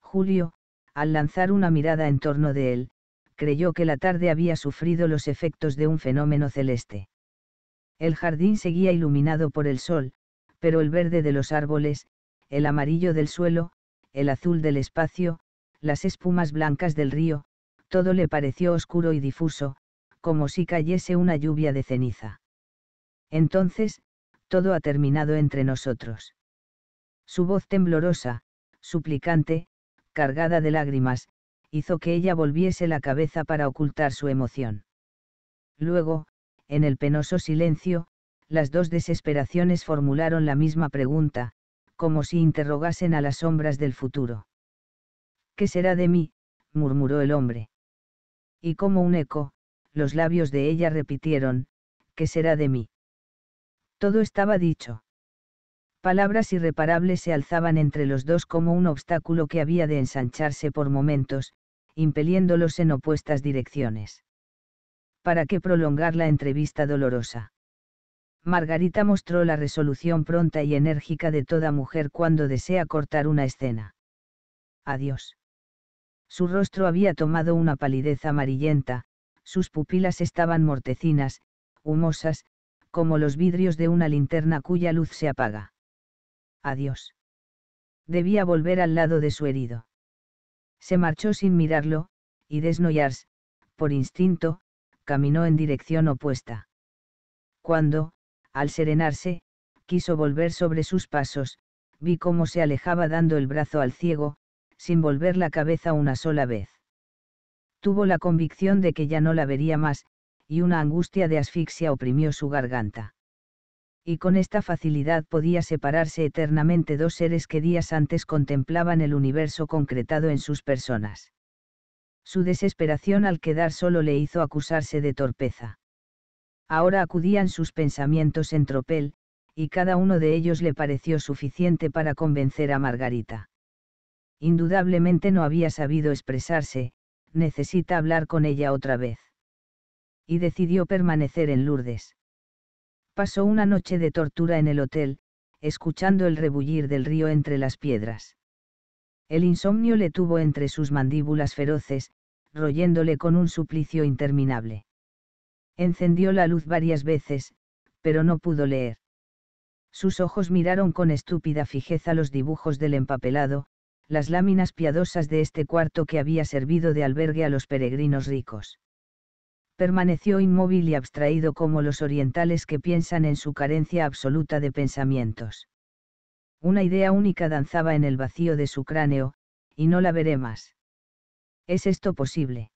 Julio, al lanzar una mirada en torno de él, creyó que la tarde había sufrido los efectos de un fenómeno celeste. El jardín seguía iluminado por el sol, pero el verde de los árboles, el amarillo del suelo, el azul del espacio, las espumas blancas del río, todo le pareció oscuro y difuso, como si cayese una lluvia de ceniza. Entonces, todo ha terminado entre nosotros. Su voz temblorosa, suplicante, cargada de lágrimas, hizo que ella volviese la cabeza para ocultar su emoción. Luego, en el penoso silencio, las dos desesperaciones formularon la misma pregunta, como si interrogasen a las sombras del futuro. ¿Qué será de mí? murmuró el hombre. Y como un eco, los labios de ella repitieron, ¿qué será de mí? Todo estaba dicho palabras irreparables se alzaban entre los dos como un obstáculo que había de ensancharse por momentos, impeliéndolos en opuestas direcciones. ¿Para qué prolongar la entrevista dolorosa? Margarita mostró la resolución pronta y enérgica de toda mujer cuando desea cortar una escena. Adiós. Su rostro había tomado una palidez amarillenta, sus pupilas estaban mortecinas, humosas, como los vidrios de una linterna cuya luz se apaga adiós. Debía volver al lado de su herido. Se marchó sin mirarlo, y Desnoyars, por instinto, caminó en dirección opuesta. Cuando, al serenarse, quiso volver sobre sus pasos, vi cómo se alejaba dando el brazo al ciego, sin volver la cabeza una sola vez. Tuvo la convicción de que ya no la vería más, y una angustia de asfixia oprimió su garganta y con esta facilidad podía separarse eternamente dos seres que días antes contemplaban el universo concretado en sus personas. Su desesperación al quedar solo le hizo acusarse de torpeza. Ahora acudían sus pensamientos en tropel, y cada uno de ellos le pareció suficiente para convencer a Margarita. Indudablemente no había sabido expresarse, necesita hablar con ella otra vez. Y decidió permanecer en Lourdes Pasó una noche de tortura en el hotel, escuchando el rebullir del río entre las piedras. El insomnio le tuvo entre sus mandíbulas feroces, royéndole con un suplicio interminable. Encendió la luz varias veces, pero no pudo leer. Sus ojos miraron con estúpida fijeza los dibujos del empapelado, las láminas piadosas de este cuarto que había servido de albergue a los peregrinos ricos permaneció inmóvil y abstraído como los orientales que piensan en su carencia absoluta de pensamientos. Una idea única danzaba en el vacío de su cráneo, y no la veré más. ¿Es esto posible?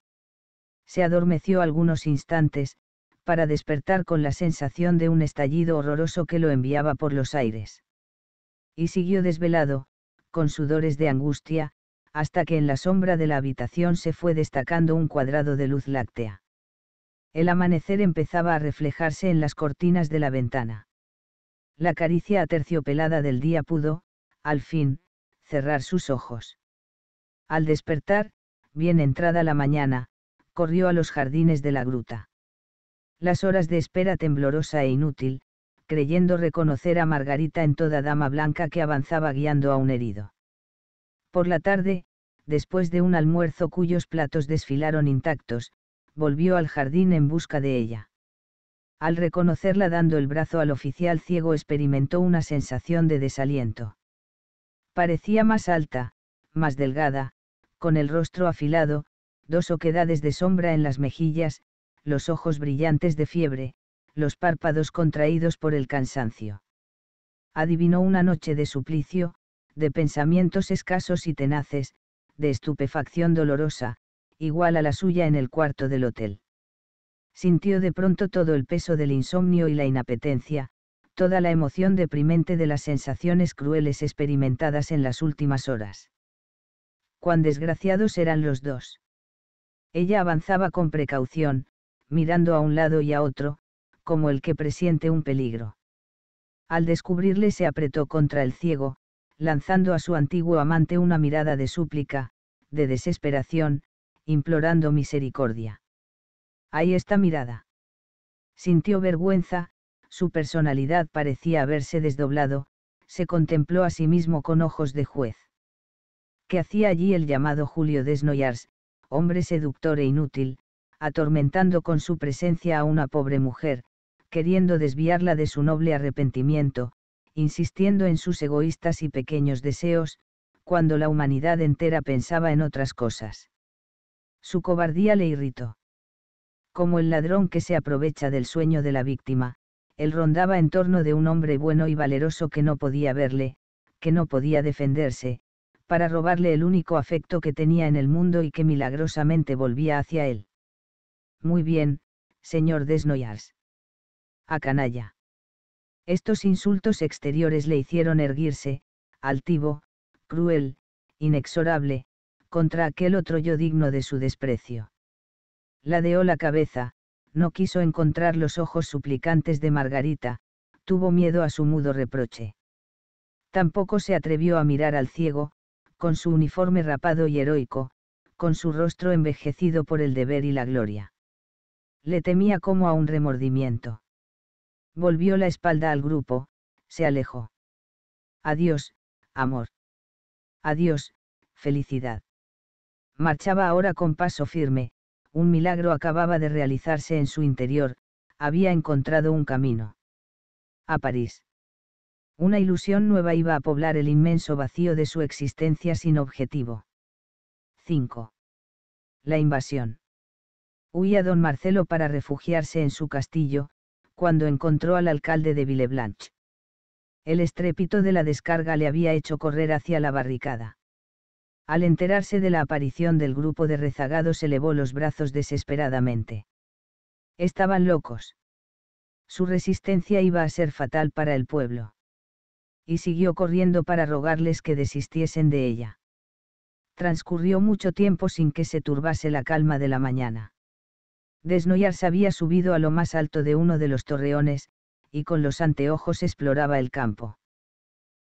Se adormeció algunos instantes, para despertar con la sensación de un estallido horroroso que lo enviaba por los aires. Y siguió desvelado, con sudores de angustia, hasta que en la sombra de la habitación se fue destacando un cuadrado de luz láctea el amanecer empezaba a reflejarse en las cortinas de la ventana. La caricia aterciopelada del día pudo, al fin, cerrar sus ojos. Al despertar, bien entrada la mañana, corrió a los jardines de la gruta. Las horas de espera temblorosa e inútil, creyendo reconocer a Margarita en toda dama blanca que avanzaba guiando a un herido. Por la tarde, después de un almuerzo cuyos platos desfilaron intactos, volvió al jardín en busca de ella. Al reconocerla dando el brazo al oficial ciego experimentó una sensación de desaliento. Parecía más alta, más delgada, con el rostro afilado, dos oquedades de sombra en las mejillas, los ojos brillantes de fiebre, los párpados contraídos por el cansancio. Adivinó una noche de suplicio, de pensamientos escasos y tenaces, de estupefacción dolorosa, igual a la suya en el cuarto del hotel. Sintió de pronto todo el peso del insomnio y la inapetencia, toda la emoción deprimente de las sensaciones crueles experimentadas en las últimas horas. Cuán desgraciados eran los dos. Ella avanzaba con precaución, mirando a un lado y a otro, como el que presiente un peligro. Al descubrirle se apretó contra el ciego, lanzando a su antiguo amante una mirada de súplica, de desesperación, implorando misericordia. Ahí está mirada. Sintió vergüenza, su personalidad parecía haberse desdoblado, se contempló a sí mismo con ojos de juez. ¿Qué hacía allí el llamado Julio Desnoyars, hombre seductor e inútil, atormentando con su presencia a una pobre mujer, queriendo desviarla de su noble arrepentimiento, insistiendo en sus egoístas y pequeños deseos, cuando la humanidad entera pensaba en otras cosas. Su cobardía le irritó. Como el ladrón que se aprovecha del sueño de la víctima, él rondaba en torno de un hombre bueno y valeroso que no podía verle, que no podía defenderse, para robarle el único afecto que tenía en el mundo y que milagrosamente volvía hacia él. Muy bien, señor Desnoyars. A canalla. Estos insultos exteriores le hicieron erguirse, altivo, cruel, inexorable, contra aquel otro yo digno de su desprecio. Ladeó la cabeza, no quiso encontrar los ojos suplicantes de Margarita, tuvo miedo a su mudo reproche. Tampoco se atrevió a mirar al ciego, con su uniforme rapado y heroico, con su rostro envejecido por el deber y la gloria. Le temía como a un remordimiento. Volvió la espalda al grupo, se alejó. Adiós, amor. Adiós, felicidad. Marchaba ahora con paso firme, un milagro acababa de realizarse en su interior, había encontrado un camino. A París. Una ilusión nueva iba a poblar el inmenso vacío de su existencia sin objetivo. 5. La invasión. Huía don Marcelo para refugiarse en su castillo, cuando encontró al alcalde de Villeblanche. El estrépito de la descarga le había hecho correr hacia la barricada al enterarse de la aparición del grupo de rezagados elevó los brazos desesperadamente. Estaban locos. Su resistencia iba a ser fatal para el pueblo. Y siguió corriendo para rogarles que desistiesen de ella. Transcurrió mucho tiempo sin que se turbase la calma de la mañana. Desnoyars había subido a lo más alto de uno de los torreones, y con los anteojos exploraba el campo.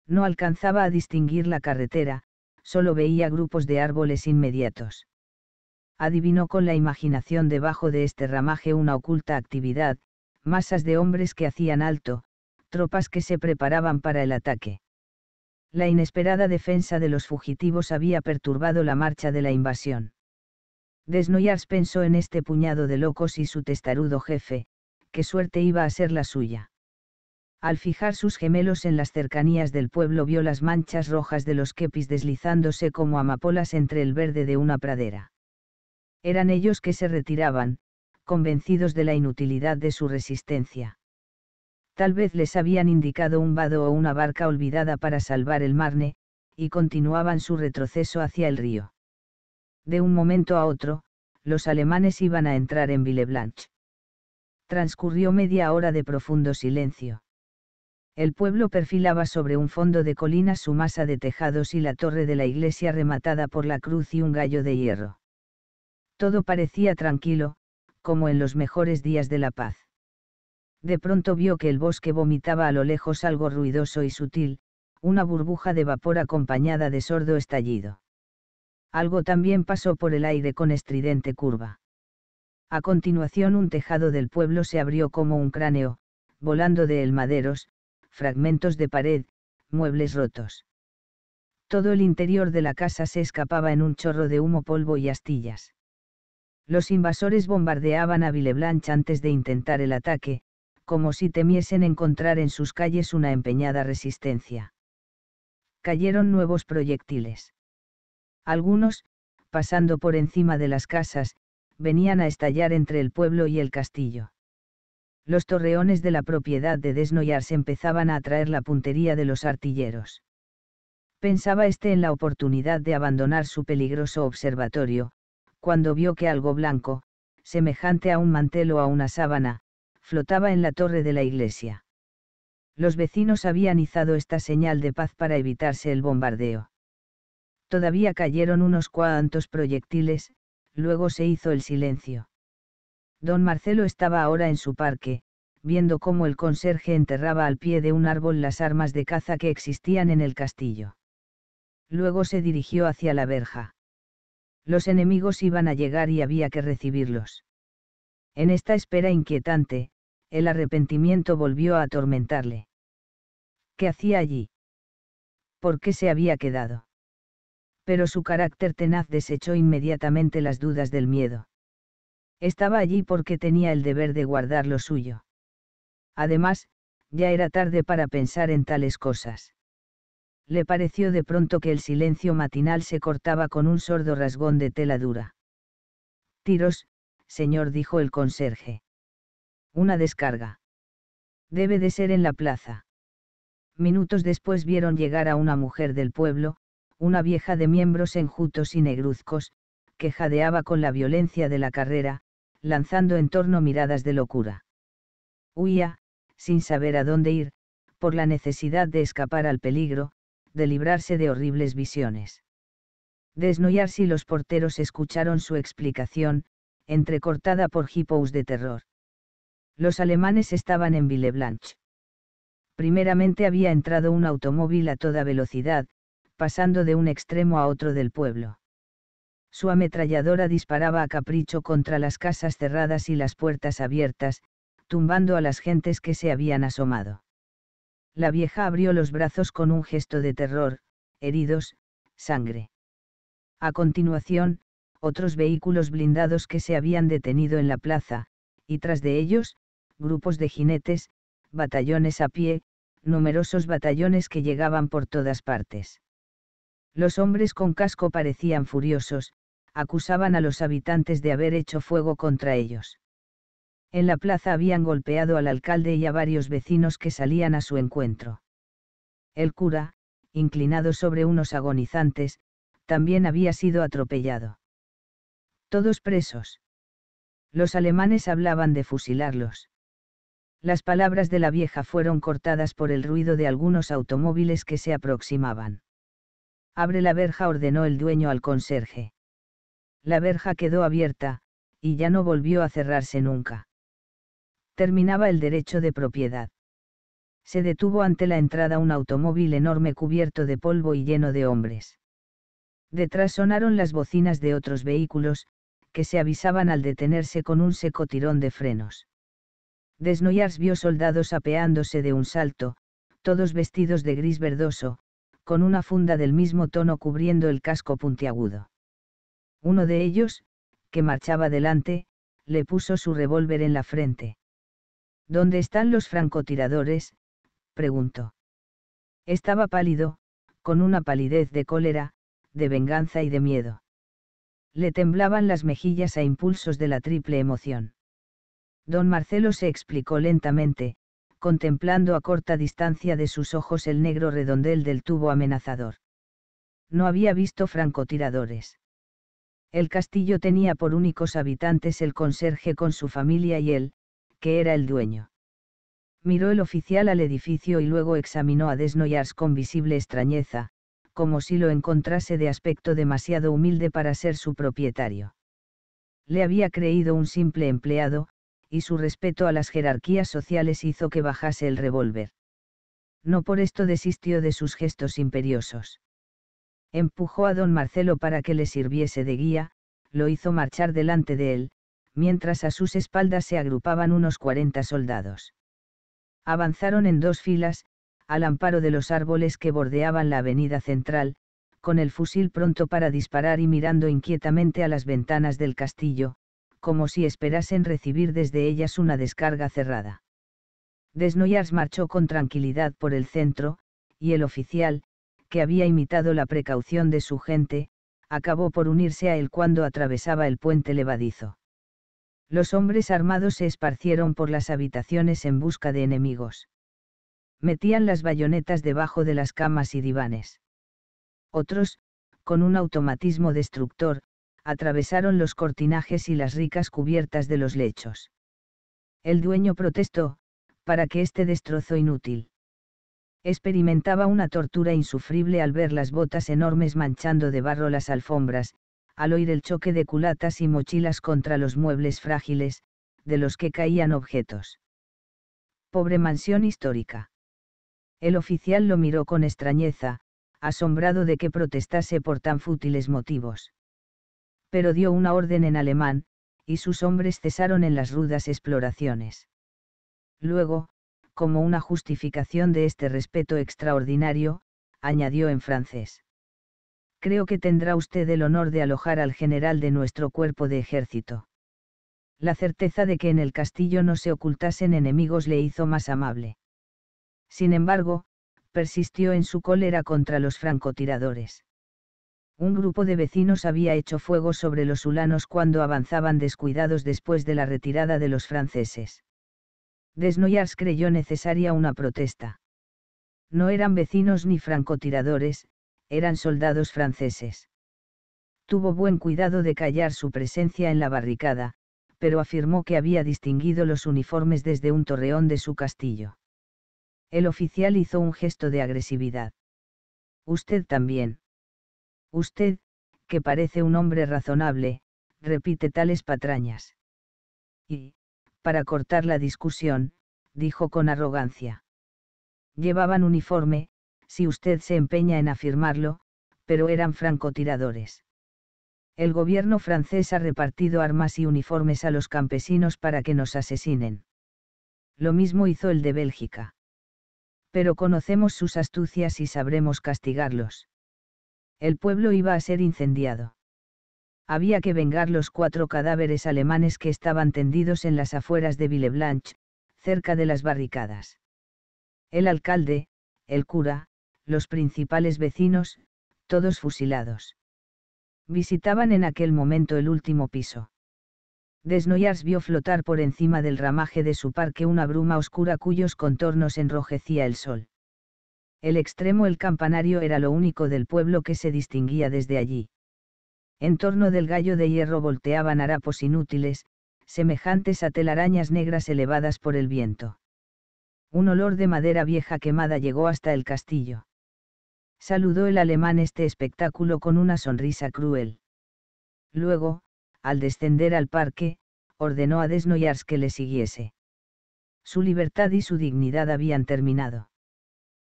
No alcanzaba a distinguir la carretera, solo veía grupos de árboles inmediatos. Adivinó con la imaginación debajo de este ramaje una oculta actividad, masas de hombres que hacían alto, tropas que se preparaban para el ataque. La inesperada defensa de los fugitivos había perturbado la marcha de la invasión. Desnoyars pensó en este puñado de locos y su testarudo jefe, qué suerte iba a ser la suya. Al fijar sus gemelos en las cercanías del pueblo vio las manchas rojas de los kepis deslizándose como amapolas entre el verde de una pradera. Eran ellos que se retiraban, convencidos de la inutilidad de su resistencia. Tal vez les habían indicado un vado o una barca olvidada para salvar el marne, y continuaban su retroceso hacia el río. De un momento a otro, los alemanes iban a entrar en Villeblanche. Transcurrió media hora de profundo silencio. El pueblo perfilaba sobre un fondo de colinas su masa de tejados y la torre de la iglesia rematada por la cruz y un gallo de hierro. Todo parecía tranquilo, como en los mejores días de la paz. De pronto vio que el bosque vomitaba a lo lejos algo ruidoso y sutil, una burbuja de vapor acompañada de sordo estallido. Algo también pasó por el aire con estridente curva. A continuación un tejado del pueblo se abrió como un cráneo, volando de el maderos, fragmentos de pared, muebles rotos. Todo el interior de la casa se escapaba en un chorro de humo, polvo y astillas. Los invasores bombardeaban a Villeblanche antes de intentar el ataque, como si temiesen encontrar en sus calles una empeñada resistencia. Cayeron nuevos proyectiles. Algunos, pasando por encima de las casas, venían a estallar entre el pueblo y el castillo los torreones de la propiedad de Desnoyars empezaban a atraer la puntería de los artilleros. Pensaba este en la oportunidad de abandonar su peligroso observatorio, cuando vio que algo blanco, semejante a un mantel o a una sábana, flotaba en la torre de la iglesia. Los vecinos habían izado esta señal de paz para evitarse el bombardeo. Todavía cayeron unos cuantos proyectiles, luego se hizo el silencio. Don Marcelo estaba ahora en su parque, viendo cómo el conserje enterraba al pie de un árbol las armas de caza que existían en el castillo. Luego se dirigió hacia la verja. Los enemigos iban a llegar y había que recibirlos. En esta espera inquietante, el arrepentimiento volvió a atormentarle. ¿Qué hacía allí? ¿Por qué se había quedado? Pero su carácter tenaz desechó inmediatamente las dudas del miedo. Estaba allí porque tenía el deber de guardar lo suyo. Además, ya era tarde para pensar en tales cosas. Le pareció de pronto que el silencio matinal se cortaba con un sordo rasgón de tela dura. Tiros, señor, dijo el conserje. Una descarga. Debe de ser en la plaza. Minutos después vieron llegar a una mujer del pueblo, una vieja de miembros enjutos y negruzcos, que jadeaba con la violencia de la carrera, lanzando en torno miradas de locura. Huía, sin saber a dónde ir, por la necesidad de escapar al peligro, de librarse de horribles visiones. Desnoyarse y los porteros escucharon su explicación, entrecortada por hippos de terror. Los alemanes estaban en Villeblanche. Primeramente había entrado un automóvil a toda velocidad, pasando de un extremo a otro del pueblo. Su ametralladora disparaba a capricho contra las casas cerradas y las puertas abiertas, tumbando a las gentes que se habían asomado. La vieja abrió los brazos con un gesto de terror, heridos, sangre. A continuación, otros vehículos blindados que se habían detenido en la plaza, y tras de ellos, grupos de jinetes, batallones a pie, numerosos batallones que llegaban por todas partes. Los hombres con casco parecían furiosos, acusaban a los habitantes de haber hecho fuego contra ellos. En la plaza habían golpeado al alcalde y a varios vecinos que salían a su encuentro. El cura, inclinado sobre unos agonizantes, también había sido atropellado. Todos presos. Los alemanes hablaban de fusilarlos. Las palabras de la vieja fueron cortadas por el ruido de algunos automóviles que se aproximaban. Abre la verja, ordenó el dueño al conserje la verja quedó abierta, y ya no volvió a cerrarse nunca. Terminaba el derecho de propiedad. Se detuvo ante la entrada un automóvil enorme cubierto de polvo y lleno de hombres. Detrás sonaron las bocinas de otros vehículos, que se avisaban al detenerse con un seco tirón de frenos. Desnoyars vio soldados apeándose de un salto, todos vestidos de gris verdoso, con una funda del mismo tono cubriendo el casco puntiagudo. Uno de ellos, que marchaba delante, le puso su revólver en la frente. ¿Dónde están los francotiradores? preguntó. Estaba pálido, con una palidez de cólera, de venganza y de miedo. Le temblaban las mejillas a impulsos de la triple emoción. Don Marcelo se explicó lentamente, contemplando a corta distancia de sus ojos el negro redondel del tubo amenazador. No había visto francotiradores. El castillo tenía por únicos habitantes el conserje con su familia y él, que era el dueño. Miró el oficial al edificio y luego examinó a Desnoyars con visible extrañeza, como si lo encontrase de aspecto demasiado humilde para ser su propietario. Le había creído un simple empleado, y su respeto a las jerarquías sociales hizo que bajase el revólver. No por esto desistió de sus gestos imperiosos empujó a don Marcelo para que le sirviese de guía, lo hizo marchar delante de él, mientras a sus espaldas se agrupaban unos cuarenta soldados. Avanzaron en dos filas, al amparo de los árboles que bordeaban la avenida central, con el fusil pronto para disparar y mirando inquietamente a las ventanas del castillo, como si esperasen recibir desde ellas una descarga cerrada. Desnoyars marchó con tranquilidad por el centro, y el oficial, que había imitado la precaución de su gente, acabó por unirse a él cuando atravesaba el puente levadizo. Los hombres armados se esparcieron por las habitaciones en busca de enemigos. Metían las bayonetas debajo de las camas y divanes. Otros, con un automatismo destructor, atravesaron los cortinajes y las ricas cubiertas de los lechos. El dueño protestó, para que este destrozo inútil experimentaba una tortura insufrible al ver las botas enormes manchando de barro las alfombras, al oír el choque de culatas y mochilas contra los muebles frágiles, de los que caían objetos. Pobre mansión histórica. El oficial lo miró con extrañeza, asombrado de que protestase por tan fútiles motivos. Pero dio una orden en alemán, y sus hombres cesaron en las rudas exploraciones. Luego, como una justificación de este respeto extraordinario, añadió en francés. Creo que tendrá usted el honor de alojar al general de nuestro cuerpo de ejército. La certeza de que en el castillo no se ocultasen enemigos le hizo más amable. Sin embargo, persistió en su cólera contra los francotiradores. Un grupo de vecinos había hecho fuego sobre los ulanos cuando avanzaban descuidados después de la retirada de los franceses. Desnoyars creyó necesaria una protesta. No eran vecinos ni francotiradores, eran soldados franceses. Tuvo buen cuidado de callar su presencia en la barricada, pero afirmó que había distinguido los uniformes desde un torreón de su castillo. El oficial hizo un gesto de agresividad. Usted también. Usted, que parece un hombre razonable, repite tales patrañas. Y, para cortar la discusión, dijo con arrogancia. Llevaban uniforme, si usted se empeña en afirmarlo, pero eran francotiradores. El gobierno francés ha repartido armas y uniformes a los campesinos para que nos asesinen. Lo mismo hizo el de Bélgica. Pero conocemos sus astucias y sabremos castigarlos. El pueblo iba a ser incendiado había que vengar los cuatro cadáveres alemanes que estaban tendidos en las afueras de Villeblanche, cerca de las barricadas. El alcalde, el cura, los principales vecinos, todos fusilados. Visitaban en aquel momento el último piso. Desnoyars vio flotar por encima del ramaje de su parque una bruma oscura cuyos contornos enrojecía el sol. El extremo el campanario era lo único del pueblo que se distinguía desde allí en torno del gallo de hierro volteaban harapos inútiles, semejantes a telarañas negras elevadas por el viento. Un olor de madera vieja quemada llegó hasta el castillo. Saludó el alemán este espectáculo con una sonrisa cruel. Luego, al descender al parque, ordenó a Desnoyars que le siguiese. Su libertad y su dignidad habían terminado.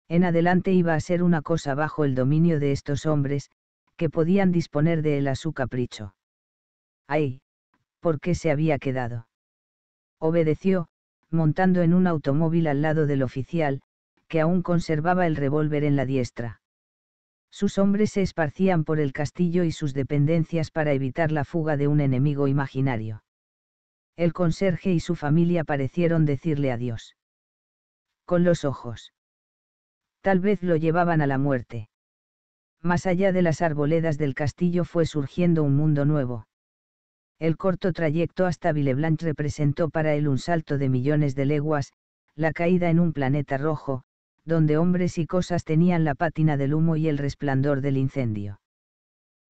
En adelante iba a ser una cosa bajo el dominio de estos hombres, que podían disponer de él a su capricho. ¡Ay! ¿Por qué se había quedado? Obedeció, montando en un automóvil al lado del oficial, que aún conservaba el revólver en la diestra. Sus hombres se esparcían por el castillo y sus dependencias para evitar la fuga de un enemigo imaginario. El conserje y su familia parecieron decirle adiós. Con los ojos. Tal vez lo llevaban a la muerte más allá de las arboledas del castillo fue surgiendo un mundo nuevo. El corto trayecto hasta Villeblanche representó para él un salto de millones de leguas, la caída en un planeta rojo, donde hombres y cosas tenían la pátina del humo y el resplandor del incendio.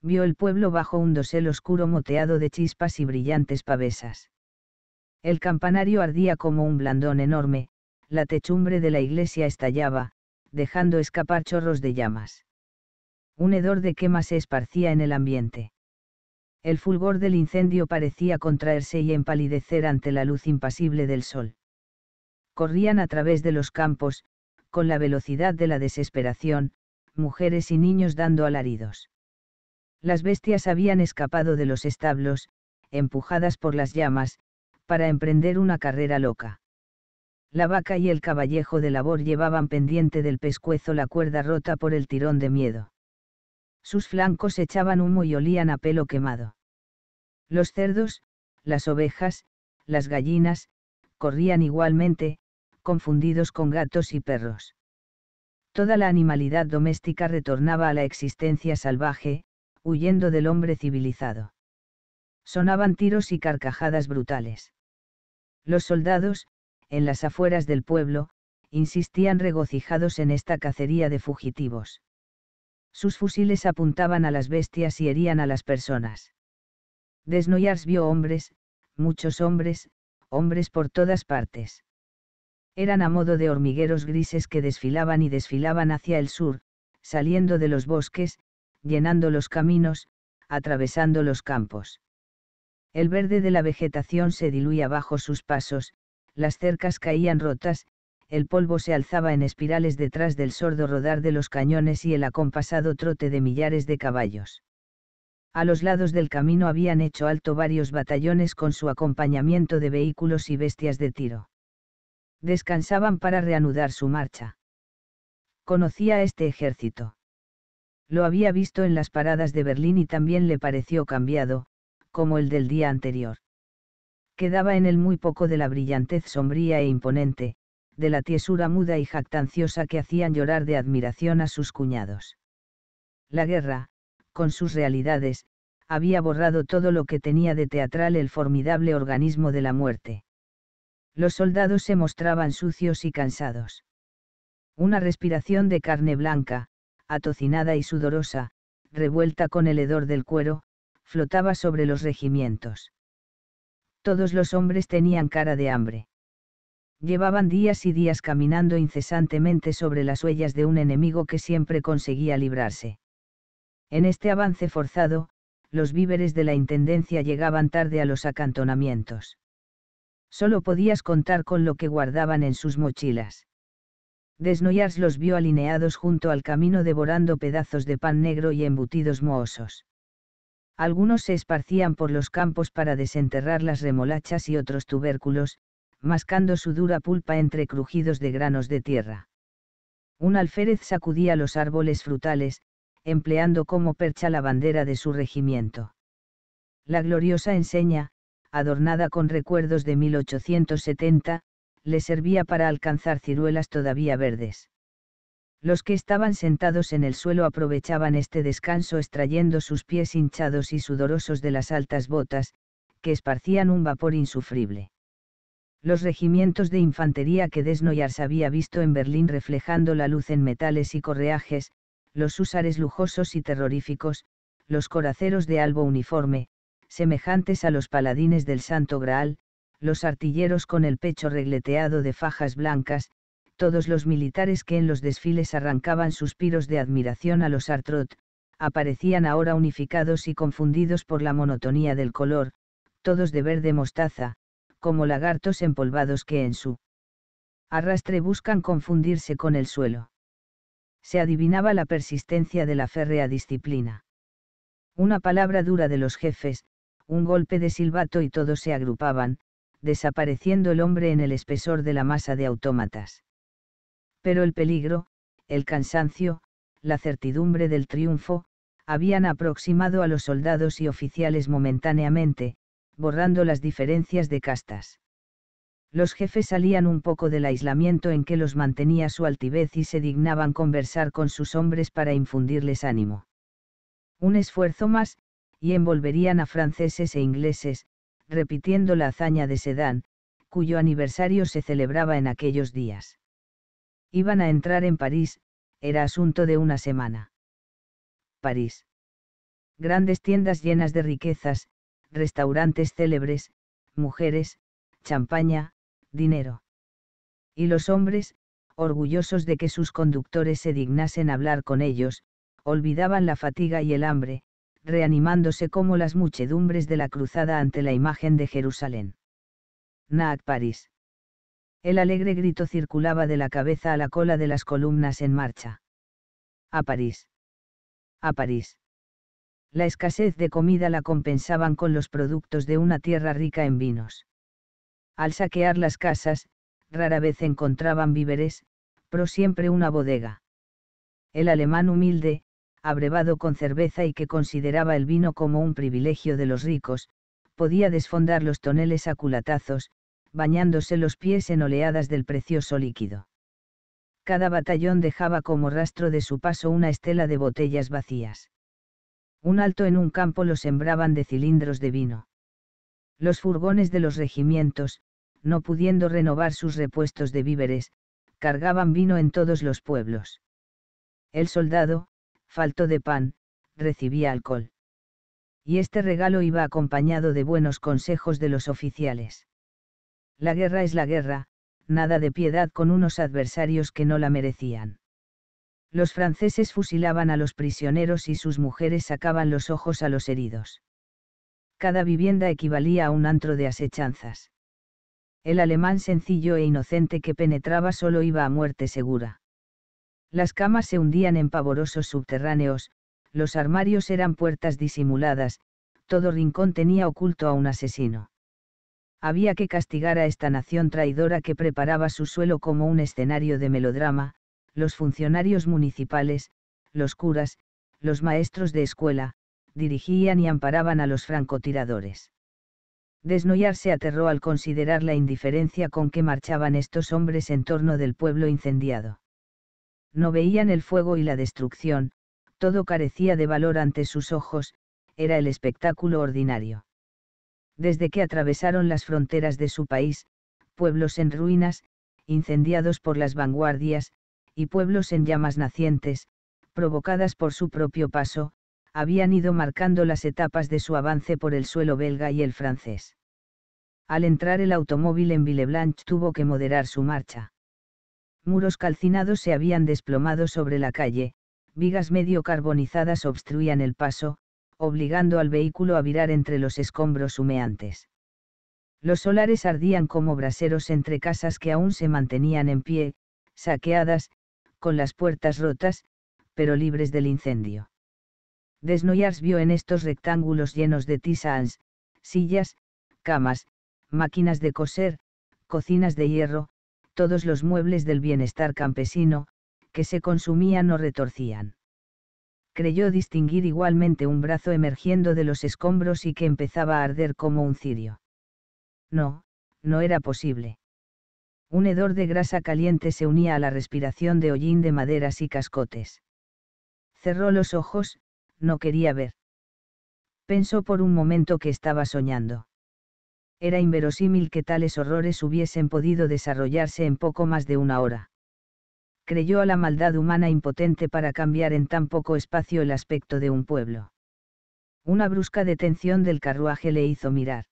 Vio el pueblo bajo un dosel oscuro moteado de chispas y brillantes pavesas. El campanario ardía como un blandón enorme, la techumbre de la iglesia estallaba, dejando escapar chorros de llamas un hedor de quema se esparcía en el ambiente. El fulgor del incendio parecía contraerse y empalidecer ante la luz impasible del sol. Corrían a través de los campos, con la velocidad de la desesperación, mujeres y niños dando alaridos. Las bestias habían escapado de los establos, empujadas por las llamas, para emprender una carrera loca. La vaca y el caballejo de labor llevaban pendiente del pescuezo la cuerda rota por el tirón de miedo. Sus flancos echaban humo y olían a pelo quemado. Los cerdos, las ovejas, las gallinas, corrían igualmente, confundidos con gatos y perros. Toda la animalidad doméstica retornaba a la existencia salvaje, huyendo del hombre civilizado. Sonaban tiros y carcajadas brutales. Los soldados, en las afueras del pueblo, insistían regocijados en esta cacería de fugitivos. Sus fusiles apuntaban a las bestias y herían a las personas. Desnoyars vio hombres, muchos hombres, hombres por todas partes. Eran a modo de hormigueros grises que desfilaban y desfilaban hacia el sur, saliendo de los bosques, llenando los caminos, atravesando los campos. El verde de la vegetación se diluía bajo sus pasos, las cercas caían rotas, el polvo se alzaba en espirales detrás del sordo rodar de los cañones y el acompasado trote de millares de caballos. A los lados del camino habían hecho alto varios batallones con su acompañamiento de vehículos y bestias de tiro. Descansaban para reanudar su marcha. Conocía este ejército. Lo había visto en las paradas de Berlín y también le pareció cambiado, como el del día anterior. Quedaba en él muy poco de la brillantez sombría e imponente, de la tiesura muda y jactanciosa que hacían llorar de admiración a sus cuñados. La guerra, con sus realidades, había borrado todo lo que tenía de teatral el formidable organismo de la muerte. Los soldados se mostraban sucios y cansados. Una respiración de carne blanca, atocinada y sudorosa, revuelta con el hedor del cuero, flotaba sobre los regimientos. Todos los hombres tenían cara de hambre. Llevaban días y días caminando incesantemente sobre las huellas de un enemigo que siempre conseguía librarse. En este avance forzado, los víveres de la Intendencia llegaban tarde a los acantonamientos. Solo podías contar con lo que guardaban en sus mochilas. Desnoyars los vio alineados junto al camino devorando pedazos de pan negro y embutidos mohosos. Algunos se esparcían por los campos para desenterrar las remolachas y otros tubérculos, mascando su dura pulpa entre crujidos de granos de tierra. Un alférez sacudía los árboles frutales, empleando como percha la bandera de su regimiento. La gloriosa enseña, adornada con recuerdos de 1870, le servía para alcanzar ciruelas todavía verdes. Los que estaban sentados en el suelo aprovechaban este descanso extrayendo sus pies hinchados y sudorosos de las altas botas, que esparcían un vapor insufrible. Los regimientos de infantería que Desnoyars había visto en Berlín reflejando la luz en metales y correajes, los húsares lujosos y terroríficos, los coraceros de albo uniforme, semejantes a los paladines del Santo Graal, los artilleros con el pecho regleteado de fajas blancas, todos los militares que en los desfiles arrancaban suspiros de admiración a los Artrot, aparecían ahora unificados y confundidos por la monotonía del color, todos de verde mostaza, como lagartos empolvados que en su arrastre buscan confundirse con el suelo. Se adivinaba la persistencia de la férrea disciplina. Una palabra dura de los jefes, un golpe de silbato y todos se agrupaban, desapareciendo el hombre en el espesor de la masa de autómatas. Pero el peligro, el cansancio, la certidumbre del triunfo, habían aproximado a los soldados y oficiales momentáneamente, borrando las diferencias de castas. Los jefes salían un poco del aislamiento en que los mantenía su altivez y se dignaban conversar con sus hombres para infundirles ánimo. Un esfuerzo más, y envolverían a franceses e ingleses, repitiendo la hazaña de Sedán, cuyo aniversario se celebraba en aquellos días. Iban a entrar en París, era asunto de una semana. París. Grandes tiendas llenas de riquezas, restaurantes célebres, mujeres, champaña, dinero. Y los hombres, orgullosos de que sus conductores se dignasen hablar con ellos, olvidaban la fatiga y el hambre, reanimándose como las muchedumbres de la cruzada ante la imagen de Jerusalén. Naak París. El alegre grito circulaba de la cabeza a la cola de las columnas en marcha. A París. A París la escasez de comida la compensaban con los productos de una tierra rica en vinos. Al saquear las casas, rara vez encontraban víveres, pero siempre una bodega. El alemán humilde, abrevado con cerveza y que consideraba el vino como un privilegio de los ricos, podía desfondar los toneles a culatazos, bañándose los pies en oleadas del precioso líquido. Cada batallón dejaba como rastro de su paso una estela de botellas vacías. Un alto en un campo lo sembraban de cilindros de vino. Los furgones de los regimientos, no pudiendo renovar sus repuestos de víveres, cargaban vino en todos los pueblos. El soldado, falto de pan, recibía alcohol. Y este regalo iba acompañado de buenos consejos de los oficiales. La guerra es la guerra, nada de piedad con unos adversarios que no la merecían los franceses fusilaban a los prisioneros y sus mujeres sacaban los ojos a los heridos. Cada vivienda equivalía a un antro de asechanzas. El alemán sencillo e inocente que penetraba solo iba a muerte segura. Las camas se hundían en pavorosos subterráneos, los armarios eran puertas disimuladas, todo rincón tenía oculto a un asesino. Había que castigar a esta nación traidora que preparaba su suelo como un escenario de melodrama, los funcionarios municipales, los curas, los maestros de escuela, dirigían y amparaban a los francotiradores. Desnoyar se aterró al considerar la indiferencia con que marchaban estos hombres en torno del pueblo incendiado. No veían el fuego y la destrucción, todo carecía de valor ante sus ojos, era el espectáculo ordinario. Desde que atravesaron las fronteras de su país, pueblos en ruinas, incendiados por las vanguardias, y pueblos en llamas nacientes, provocadas por su propio paso, habían ido marcando las etapas de su avance por el suelo belga y el francés. Al entrar el automóvil en Villeblanche tuvo que moderar su marcha. Muros calcinados se habían desplomado sobre la calle, vigas medio carbonizadas obstruían el paso, obligando al vehículo a virar entre los escombros humeantes. Los solares ardían como braseros entre casas que aún se mantenían en pie, saqueadas, con las puertas rotas, pero libres del incendio. Desnoyars vio en estos rectángulos llenos de tizas, sillas, camas, máquinas de coser, cocinas de hierro, todos los muebles del bienestar campesino, que se consumían o retorcían. Creyó distinguir igualmente un brazo emergiendo de los escombros y que empezaba a arder como un cirio. No, no era posible. Un hedor de grasa caliente se unía a la respiración de hollín de maderas y cascotes. Cerró los ojos, no quería ver. Pensó por un momento que estaba soñando. Era inverosímil que tales horrores hubiesen podido desarrollarse en poco más de una hora. Creyó a la maldad humana impotente para cambiar en tan poco espacio el aspecto de un pueblo. Una brusca detención del carruaje le hizo mirar.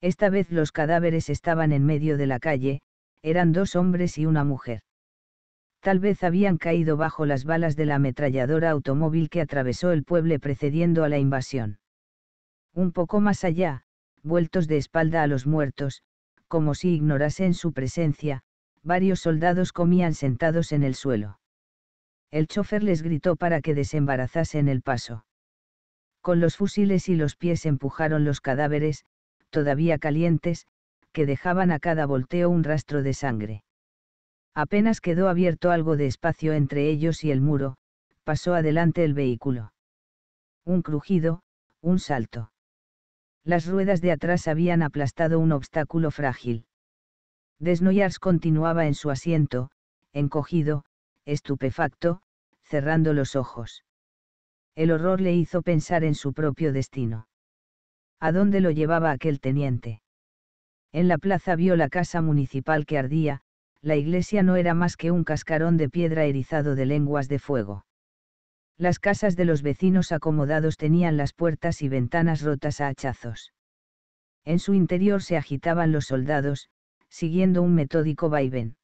Esta vez los cadáveres estaban en medio de la calle, eran dos hombres y una mujer. Tal vez habían caído bajo las balas de la ametralladora automóvil que atravesó el pueblo precediendo a la invasión. Un poco más allá, vueltos de espalda a los muertos, como si ignorasen su presencia, varios soldados comían sentados en el suelo. El chofer les gritó para que desembarazasen el paso. Con los fusiles y los pies empujaron los cadáveres, todavía calientes, que dejaban a cada volteo un rastro de sangre. Apenas quedó abierto algo de espacio entre ellos y el muro, pasó adelante el vehículo. Un crujido, un salto. Las ruedas de atrás habían aplastado un obstáculo frágil. Desnoyars continuaba en su asiento, encogido, estupefacto, cerrando los ojos. El horror le hizo pensar en su propio destino. ¿A dónde lo llevaba aquel teniente? En la plaza vio la casa municipal que ardía, la iglesia no era más que un cascarón de piedra erizado de lenguas de fuego. Las casas de los vecinos acomodados tenían las puertas y ventanas rotas a hachazos. En su interior se agitaban los soldados, siguiendo un metódico vaivén.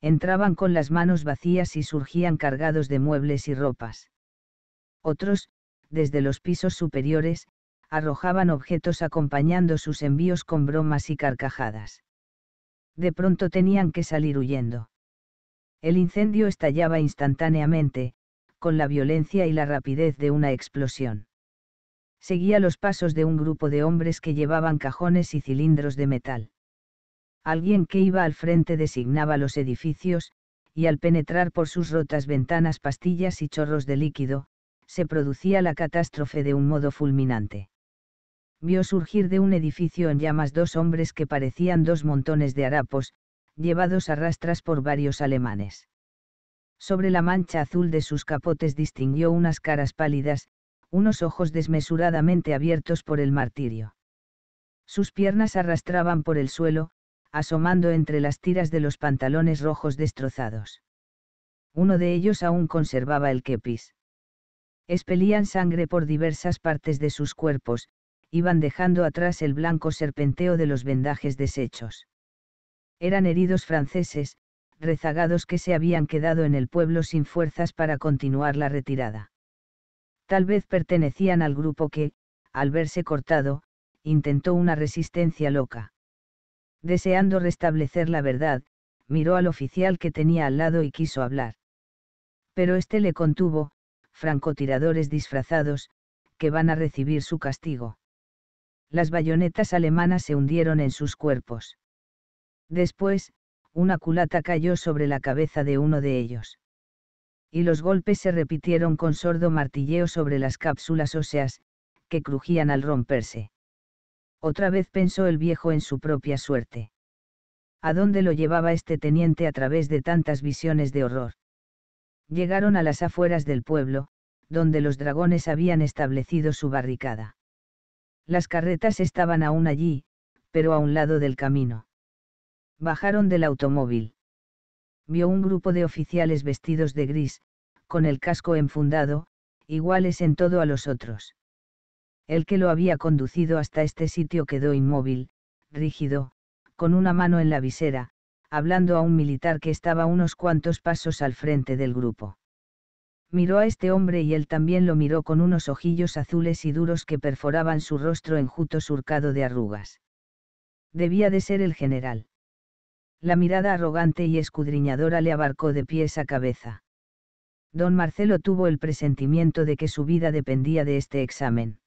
Entraban con las manos vacías y surgían cargados de muebles y ropas. Otros, desde los pisos superiores, arrojaban objetos acompañando sus envíos con bromas y carcajadas. De pronto tenían que salir huyendo. El incendio estallaba instantáneamente, con la violencia y la rapidez de una explosión. Seguía los pasos de un grupo de hombres que llevaban cajones y cilindros de metal. Alguien que iba al frente designaba los edificios, y al penetrar por sus rotas ventanas pastillas y chorros de líquido, se producía la catástrofe de un modo fulminante vio surgir de un edificio en llamas dos hombres que parecían dos montones de harapos, llevados a rastras por varios alemanes. Sobre la mancha azul de sus capotes distinguió unas caras pálidas, unos ojos desmesuradamente abiertos por el martirio. Sus piernas arrastraban por el suelo, asomando entre las tiras de los pantalones rojos destrozados. Uno de ellos aún conservaba el kepis. Espelían sangre por diversas partes de sus cuerpos, iban dejando atrás el blanco serpenteo de los vendajes deshechos. Eran heridos franceses, rezagados que se habían quedado en el pueblo sin fuerzas para continuar la retirada. Tal vez pertenecían al grupo que, al verse cortado, intentó una resistencia loca. Deseando restablecer la verdad, miró al oficial que tenía al lado y quiso hablar. Pero éste le contuvo, francotiradores disfrazados, que van a recibir su castigo las bayonetas alemanas se hundieron en sus cuerpos. Después, una culata cayó sobre la cabeza de uno de ellos. Y los golpes se repitieron con sordo martilleo sobre las cápsulas óseas, que crujían al romperse. Otra vez pensó el viejo en su propia suerte. ¿A dónde lo llevaba este teniente a través de tantas visiones de horror? Llegaron a las afueras del pueblo, donde los dragones habían establecido su barricada. Las carretas estaban aún allí, pero a un lado del camino. Bajaron del automóvil. Vio un grupo de oficiales vestidos de gris, con el casco enfundado, iguales en todo a los otros. El que lo había conducido hasta este sitio quedó inmóvil, rígido, con una mano en la visera, hablando a un militar que estaba unos cuantos pasos al frente del grupo. Miró a este hombre y él también lo miró con unos ojillos azules y duros que perforaban su rostro enjuto surcado de arrugas. Debía de ser el general. La mirada arrogante y escudriñadora le abarcó de pies a cabeza. Don Marcelo tuvo el presentimiento de que su vida dependía de este examen.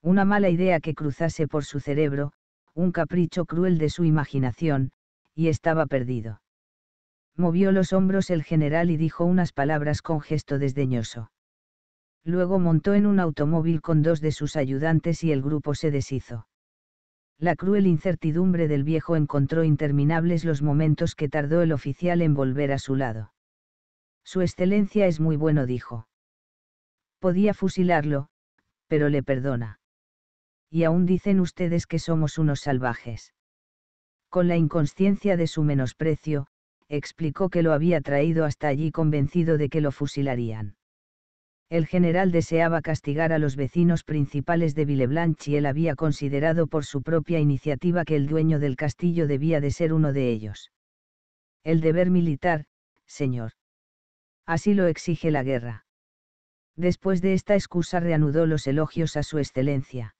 Una mala idea que cruzase por su cerebro, un capricho cruel de su imaginación, y estaba perdido movió los hombros el general y dijo unas palabras con gesto desdeñoso. Luego montó en un automóvil con dos de sus ayudantes y el grupo se deshizo. La cruel incertidumbre del viejo encontró interminables los momentos que tardó el oficial en volver a su lado. Su excelencia es muy bueno, dijo. Podía fusilarlo, pero le perdona. Y aún dicen ustedes que somos unos salvajes. Con la inconsciencia de su menosprecio, explicó que lo había traído hasta allí convencido de que lo fusilarían. El general deseaba castigar a los vecinos principales de Villeblanche y él había considerado por su propia iniciativa que el dueño del castillo debía de ser uno de ellos. El deber militar, señor. Así lo exige la guerra. Después de esta excusa reanudó los elogios a su excelencia.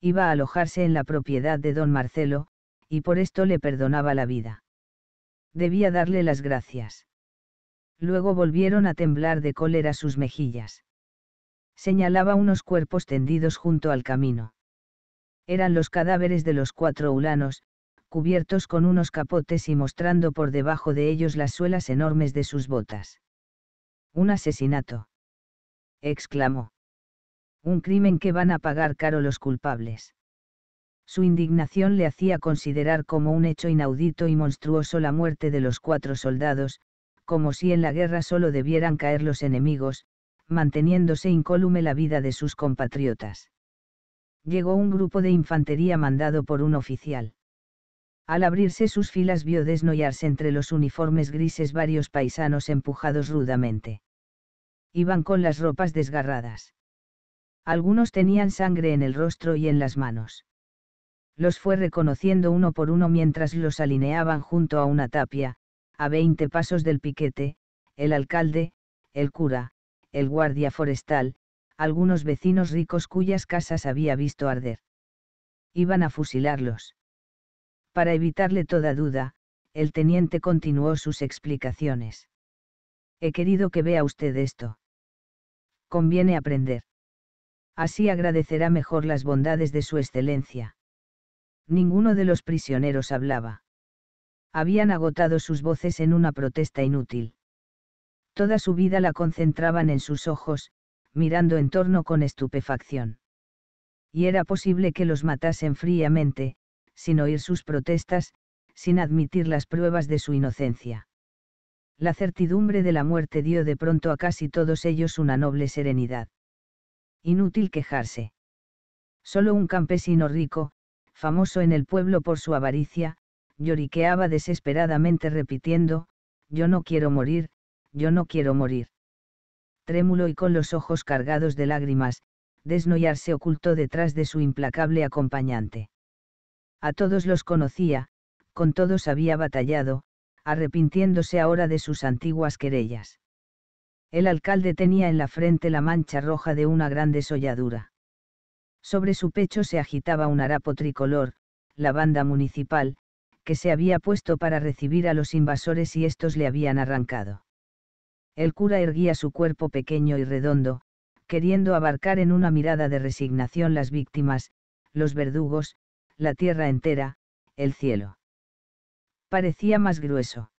Iba a alojarse en la propiedad de don Marcelo, y por esto le perdonaba la vida debía darle las gracias. Luego volvieron a temblar de cólera sus mejillas. Señalaba unos cuerpos tendidos junto al camino. Eran los cadáveres de los cuatro ulanos, cubiertos con unos capotes y mostrando por debajo de ellos las suelas enormes de sus botas. Un asesinato. exclamó. Un crimen que van a pagar caro los culpables. Su indignación le hacía considerar como un hecho inaudito y monstruoso la muerte de los cuatro soldados, como si en la guerra solo debieran caer los enemigos, manteniéndose incólume la vida de sus compatriotas. Llegó un grupo de infantería mandado por un oficial. Al abrirse sus filas vio desnoyarse entre los uniformes grises varios paisanos empujados rudamente. Iban con las ropas desgarradas. Algunos tenían sangre en el rostro y en las manos los fue reconociendo uno por uno mientras los alineaban junto a una tapia, a veinte pasos del piquete, el alcalde, el cura, el guardia forestal, algunos vecinos ricos cuyas casas había visto arder. Iban a fusilarlos. Para evitarle toda duda, el teniente continuó sus explicaciones. He querido que vea usted esto. Conviene aprender. Así agradecerá mejor las bondades de su excelencia ninguno de los prisioneros hablaba. Habían agotado sus voces en una protesta inútil. Toda su vida la concentraban en sus ojos, mirando en torno con estupefacción. Y era posible que los matasen fríamente, sin oír sus protestas, sin admitir las pruebas de su inocencia. La certidumbre de la muerte dio de pronto a casi todos ellos una noble serenidad. Inútil quejarse. Solo un campesino rico, famoso en el pueblo por su avaricia, lloriqueaba desesperadamente repitiendo, yo no quiero morir, yo no quiero morir. Trémulo y con los ojos cargados de lágrimas, Desnoyar se ocultó detrás de su implacable acompañante. A todos los conocía, con todos había batallado, arrepintiéndose ahora de sus antiguas querellas. El alcalde tenía en la frente la mancha roja de una gran desolladura. Sobre su pecho se agitaba un harapo tricolor, la banda municipal, que se había puesto para recibir a los invasores y estos le habían arrancado. El cura erguía su cuerpo pequeño y redondo, queriendo abarcar en una mirada de resignación las víctimas, los verdugos, la tierra entera, el cielo. Parecía más grueso.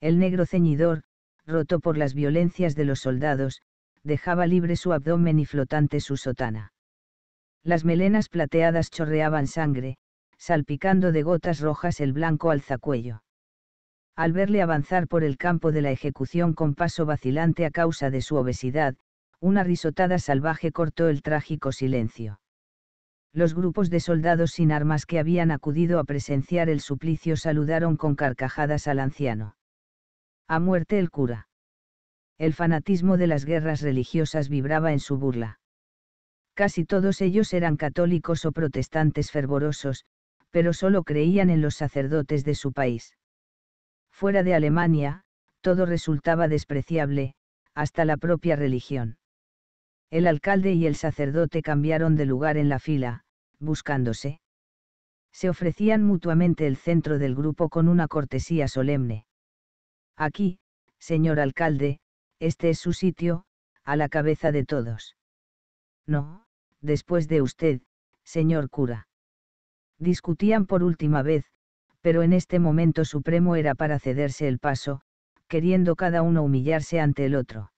El negro ceñidor, roto por las violencias de los soldados, dejaba libre su abdomen y flotante su sotana. Las melenas plateadas chorreaban sangre, salpicando de gotas rojas el blanco alzacuello. Al verle avanzar por el campo de la ejecución con paso vacilante a causa de su obesidad, una risotada salvaje cortó el trágico silencio. Los grupos de soldados sin armas que habían acudido a presenciar el suplicio saludaron con carcajadas al anciano. A muerte el cura. El fanatismo de las guerras religiosas vibraba en su burla. Casi todos ellos eran católicos o protestantes fervorosos, pero solo creían en los sacerdotes de su país. Fuera de Alemania, todo resultaba despreciable, hasta la propia religión. El alcalde y el sacerdote cambiaron de lugar en la fila, buscándose. Se ofrecían mutuamente el centro del grupo con una cortesía solemne. Aquí, señor alcalde, este es su sitio, a la cabeza de todos. No, después de usted, señor cura. Discutían por última vez, pero en este momento supremo era para cederse el paso, queriendo cada uno humillarse ante el otro.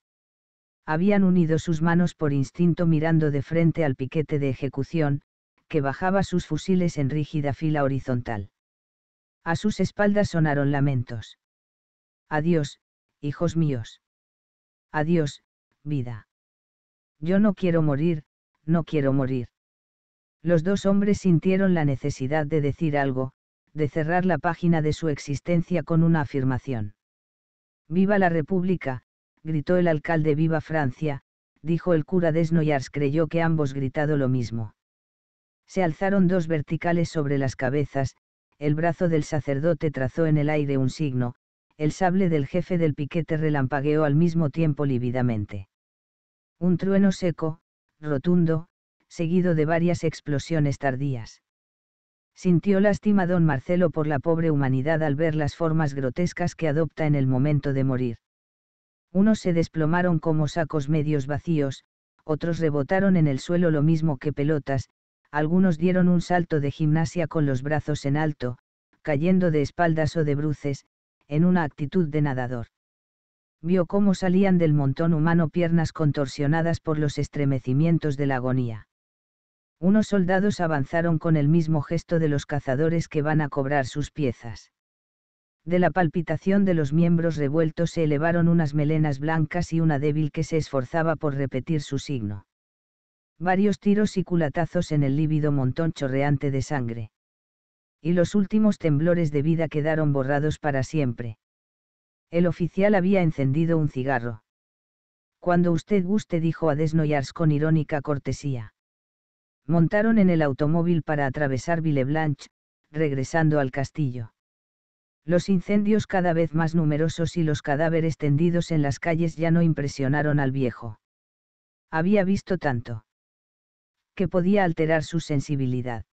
Habían unido sus manos por instinto mirando de frente al piquete de ejecución, que bajaba sus fusiles en rígida fila horizontal. A sus espaldas sonaron lamentos. Adiós, hijos míos. Adiós, vida. Yo no quiero morir, no quiero morir. Los dos hombres sintieron la necesidad de decir algo, de cerrar la página de su existencia con una afirmación. Viva la República, gritó el alcalde Viva Francia, dijo el cura Desnoyars creyó que ambos gritado lo mismo. Se alzaron dos verticales sobre las cabezas, el brazo del sacerdote trazó en el aire un signo, el sable del jefe del piquete relampagueó al mismo tiempo lívidamente. Un trueno seco, rotundo, seguido de varias explosiones tardías. Sintió lástima don Marcelo por la pobre humanidad al ver las formas grotescas que adopta en el momento de morir. Unos se desplomaron como sacos medios vacíos, otros rebotaron en el suelo lo mismo que pelotas, algunos dieron un salto de gimnasia con los brazos en alto, cayendo de espaldas o de bruces, en una actitud de nadador vio cómo salían del montón humano piernas contorsionadas por los estremecimientos de la agonía. Unos soldados avanzaron con el mismo gesto de los cazadores que van a cobrar sus piezas. De la palpitación de los miembros revueltos se elevaron unas melenas blancas y una débil que se esforzaba por repetir su signo. Varios tiros y culatazos en el lívido montón chorreante de sangre. Y los últimos temblores de vida quedaron borrados para siempre. El oficial había encendido un cigarro. Cuando usted guste, dijo a Desnoyars con irónica cortesía. Montaron en el automóvil para atravesar Villeblanche, regresando al castillo. Los incendios cada vez más numerosos y los cadáveres tendidos en las calles ya no impresionaron al viejo. Había visto tanto que podía alterar su sensibilidad.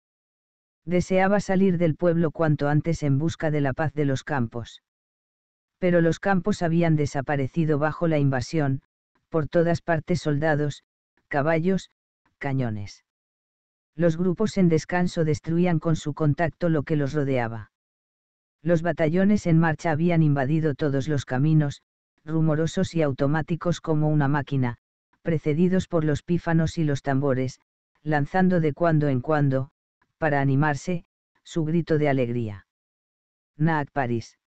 Deseaba salir del pueblo cuanto antes en busca de la paz de los campos pero los campos habían desaparecido bajo la invasión, por todas partes soldados, caballos, cañones. Los grupos en descanso destruían con su contacto lo que los rodeaba. Los batallones en marcha habían invadido todos los caminos, rumorosos y automáticos como una máquina, precedidos por los pífanos y los tambores, lanzando de cuando en cuando, para animarse, su grito de alegría. Naak París.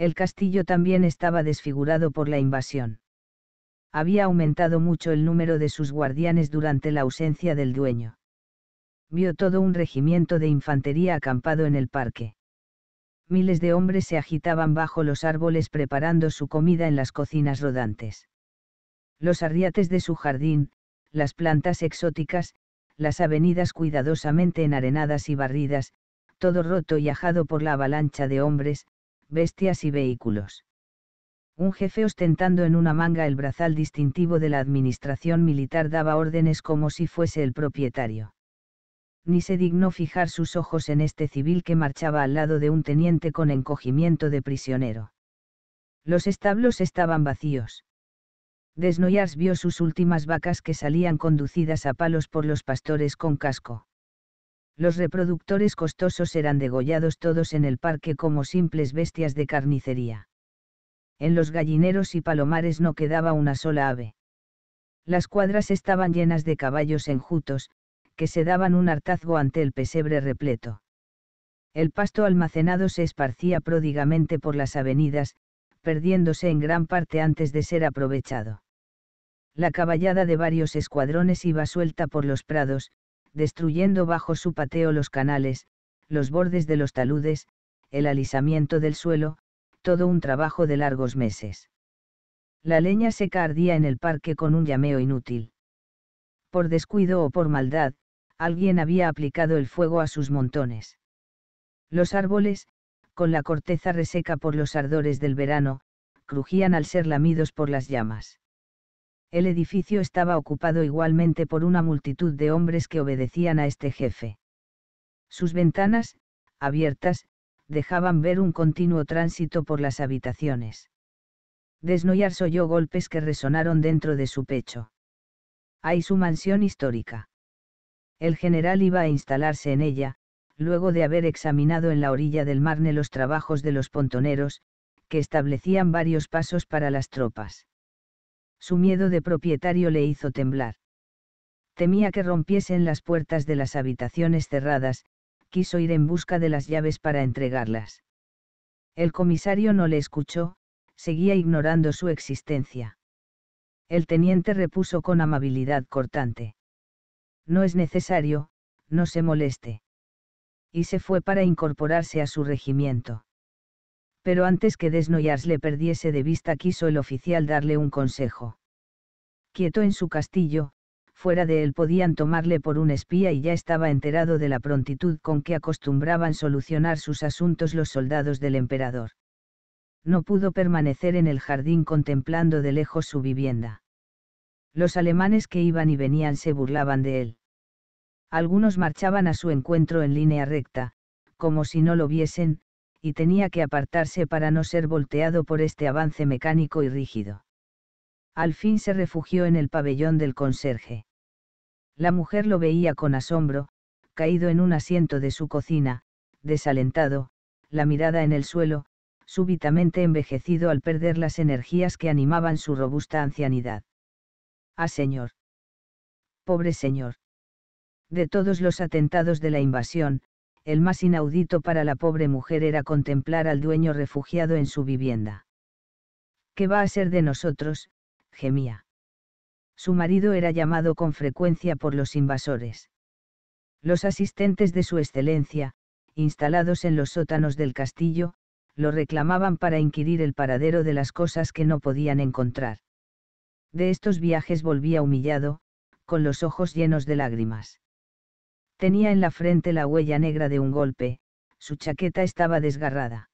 El castillo también estaba desfigurado por la invasión. Había aumentado mucho el número de sus guardianes durante la ausencia del dueño. Vio todo un regimiento de infantería acampado en el parque. Miles de hombres se agitaban bajo los árboles preparando su comida en las cocinas rodantes. Los arriates de su jardín, las plantas exóticas, las avenidas cuidadosamente enarenadas y barridas, todo roto y ajado por la avalancha de hombres, bestias y vehículos. Un jefe ostentando en una manga el brazal distintivo de la administración militar daba órdenes como si fuese el propietario. Ni se dignó fijar sus ojos en este civil que marchaba al lado de un teniente con encogimiento de prisionero. Los establos estaban vacíos. Desnoyars vio sus últimas vacas que salían conducidas a palos por los pastores con casco los reproductores costosos eran degollados todos en el parque como simples bestias de carnicería. En los gallineros y palomares no quedaba una sola ave. Las cuadras estaban llenas de caballos enjutos, que se daban un hartazgo ante el pesebre repleto. El pasto almacenado se esparcía pródigamente por las avenidas, perdiéndose en gran parte antes de ser aprovechado. La caballada de varios escuadrones iba suelta por los prados, destruyendo bajo su pateo los canales, los bordes de los taludes, el alisamiento del suelo, todo un trabajo de largos meses. La leña seca ardía en el parque con un llameo inútil. Por descuido o por maldad, alguien había aplicado el fuego a sus montones. Los árboles, con la corteza reseca por los ardores del verano, crujían al ser lamidos por las llamas. El edificio estaba ocupado igualmente por una multitud de hombres que obedecían a este jefe. Sus ventanas, abiertas, dejaban ver un continuo tránsito por las habitaciones. Desnoyar oyó golpes que resonaron dentro de su pecho. Hay su mansión histórica. El general iba a instalarse en ella, luego de haber examinado en la orilla del Marne los trabajos de los pontoneros, que establecían varios pasos para las tropas. Su miedo de propietario le hizo temblar. Temía que rompiesen las puertas de las habitaciones cerradas, quiso ir en busca de las llaves para entregarlas. El comisario no le escuchó, seguía ignorando su existencia. El teniente repuso con amabilidad cortante. No es necesario, no se moleste. Y se fue para incorporarse a su regimiento pero antes que Desnoyars le perdiese de vista quiso el oficial darle un consejo. Quieto en su castillo, fuera de él podían tomarle por un espía y ya estaba enterado de la prontitud con que acostumbraban solucionar sus asuntos los soldados del emperador. No pudo permanecer en el jardín contemplando de lejos su vivienda. Los alemanes que iban y venían se burlaban de él. Algunos marchaban a su encuentro en línea recta, como si no lo viesen, y tenía que apartarse para no ser volteado por este avance mecánico y rígido. Al fin se refugió en el pabellón del conserje. La mujer lo veía con asombro, caído en un asiento de su cocina, desalentado, la mirada en el suelo, súbitamente envejecido al perder las energías que animaban su robusta ancianidad. Ah, señor. Pobre señor. De todos los atentados de la invasión, el más inaudito para la pobre mujer era contemplar al dueño refugiado en su vivienda. ¿Qué va a ser de nosotros? gemía. Su marido era llamado con frecuencia por los invasores. Los asistentes de su excelencia, instalados en los sótanos del castillo, lo reclamaban para inquirir el paradero de las cosas que no podían encontrar. De estos viajes volvía humillado, con los ojos llenos de lágrimas. Tenía en la frente la huella negra de un golpe, su chaqueta estaba desgarrada.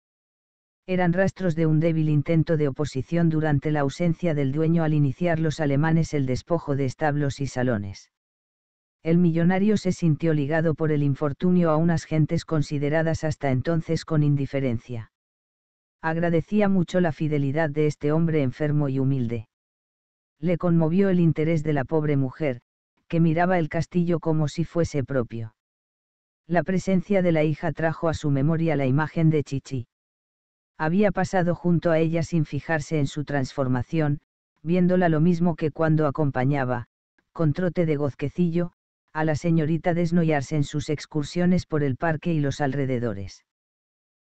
Eran rastros de un débil intento de oposición durante la ausencia del dueño al iniciar los alemanes el despojo de establos y salones. El millonario se sintió ligado por el infortunio a unas gentes consideradas hasta entonces con indiferencia. Agradecía mucho la fidelidad de este hombre enfermo y humilde. Le conmovió el interés de la pobre mujer, que miraba el castillo como si fuese propio. La presencia de la hija trajo a su memoria la imagen de Chichi. Había pasado junto a ella sin fijarse en su transformación, viéndola lo mismo que cuando acompañaba, con trote de gozquecillo, a la señorita desnoyarse en sus excursiones por el parque y los alrededores.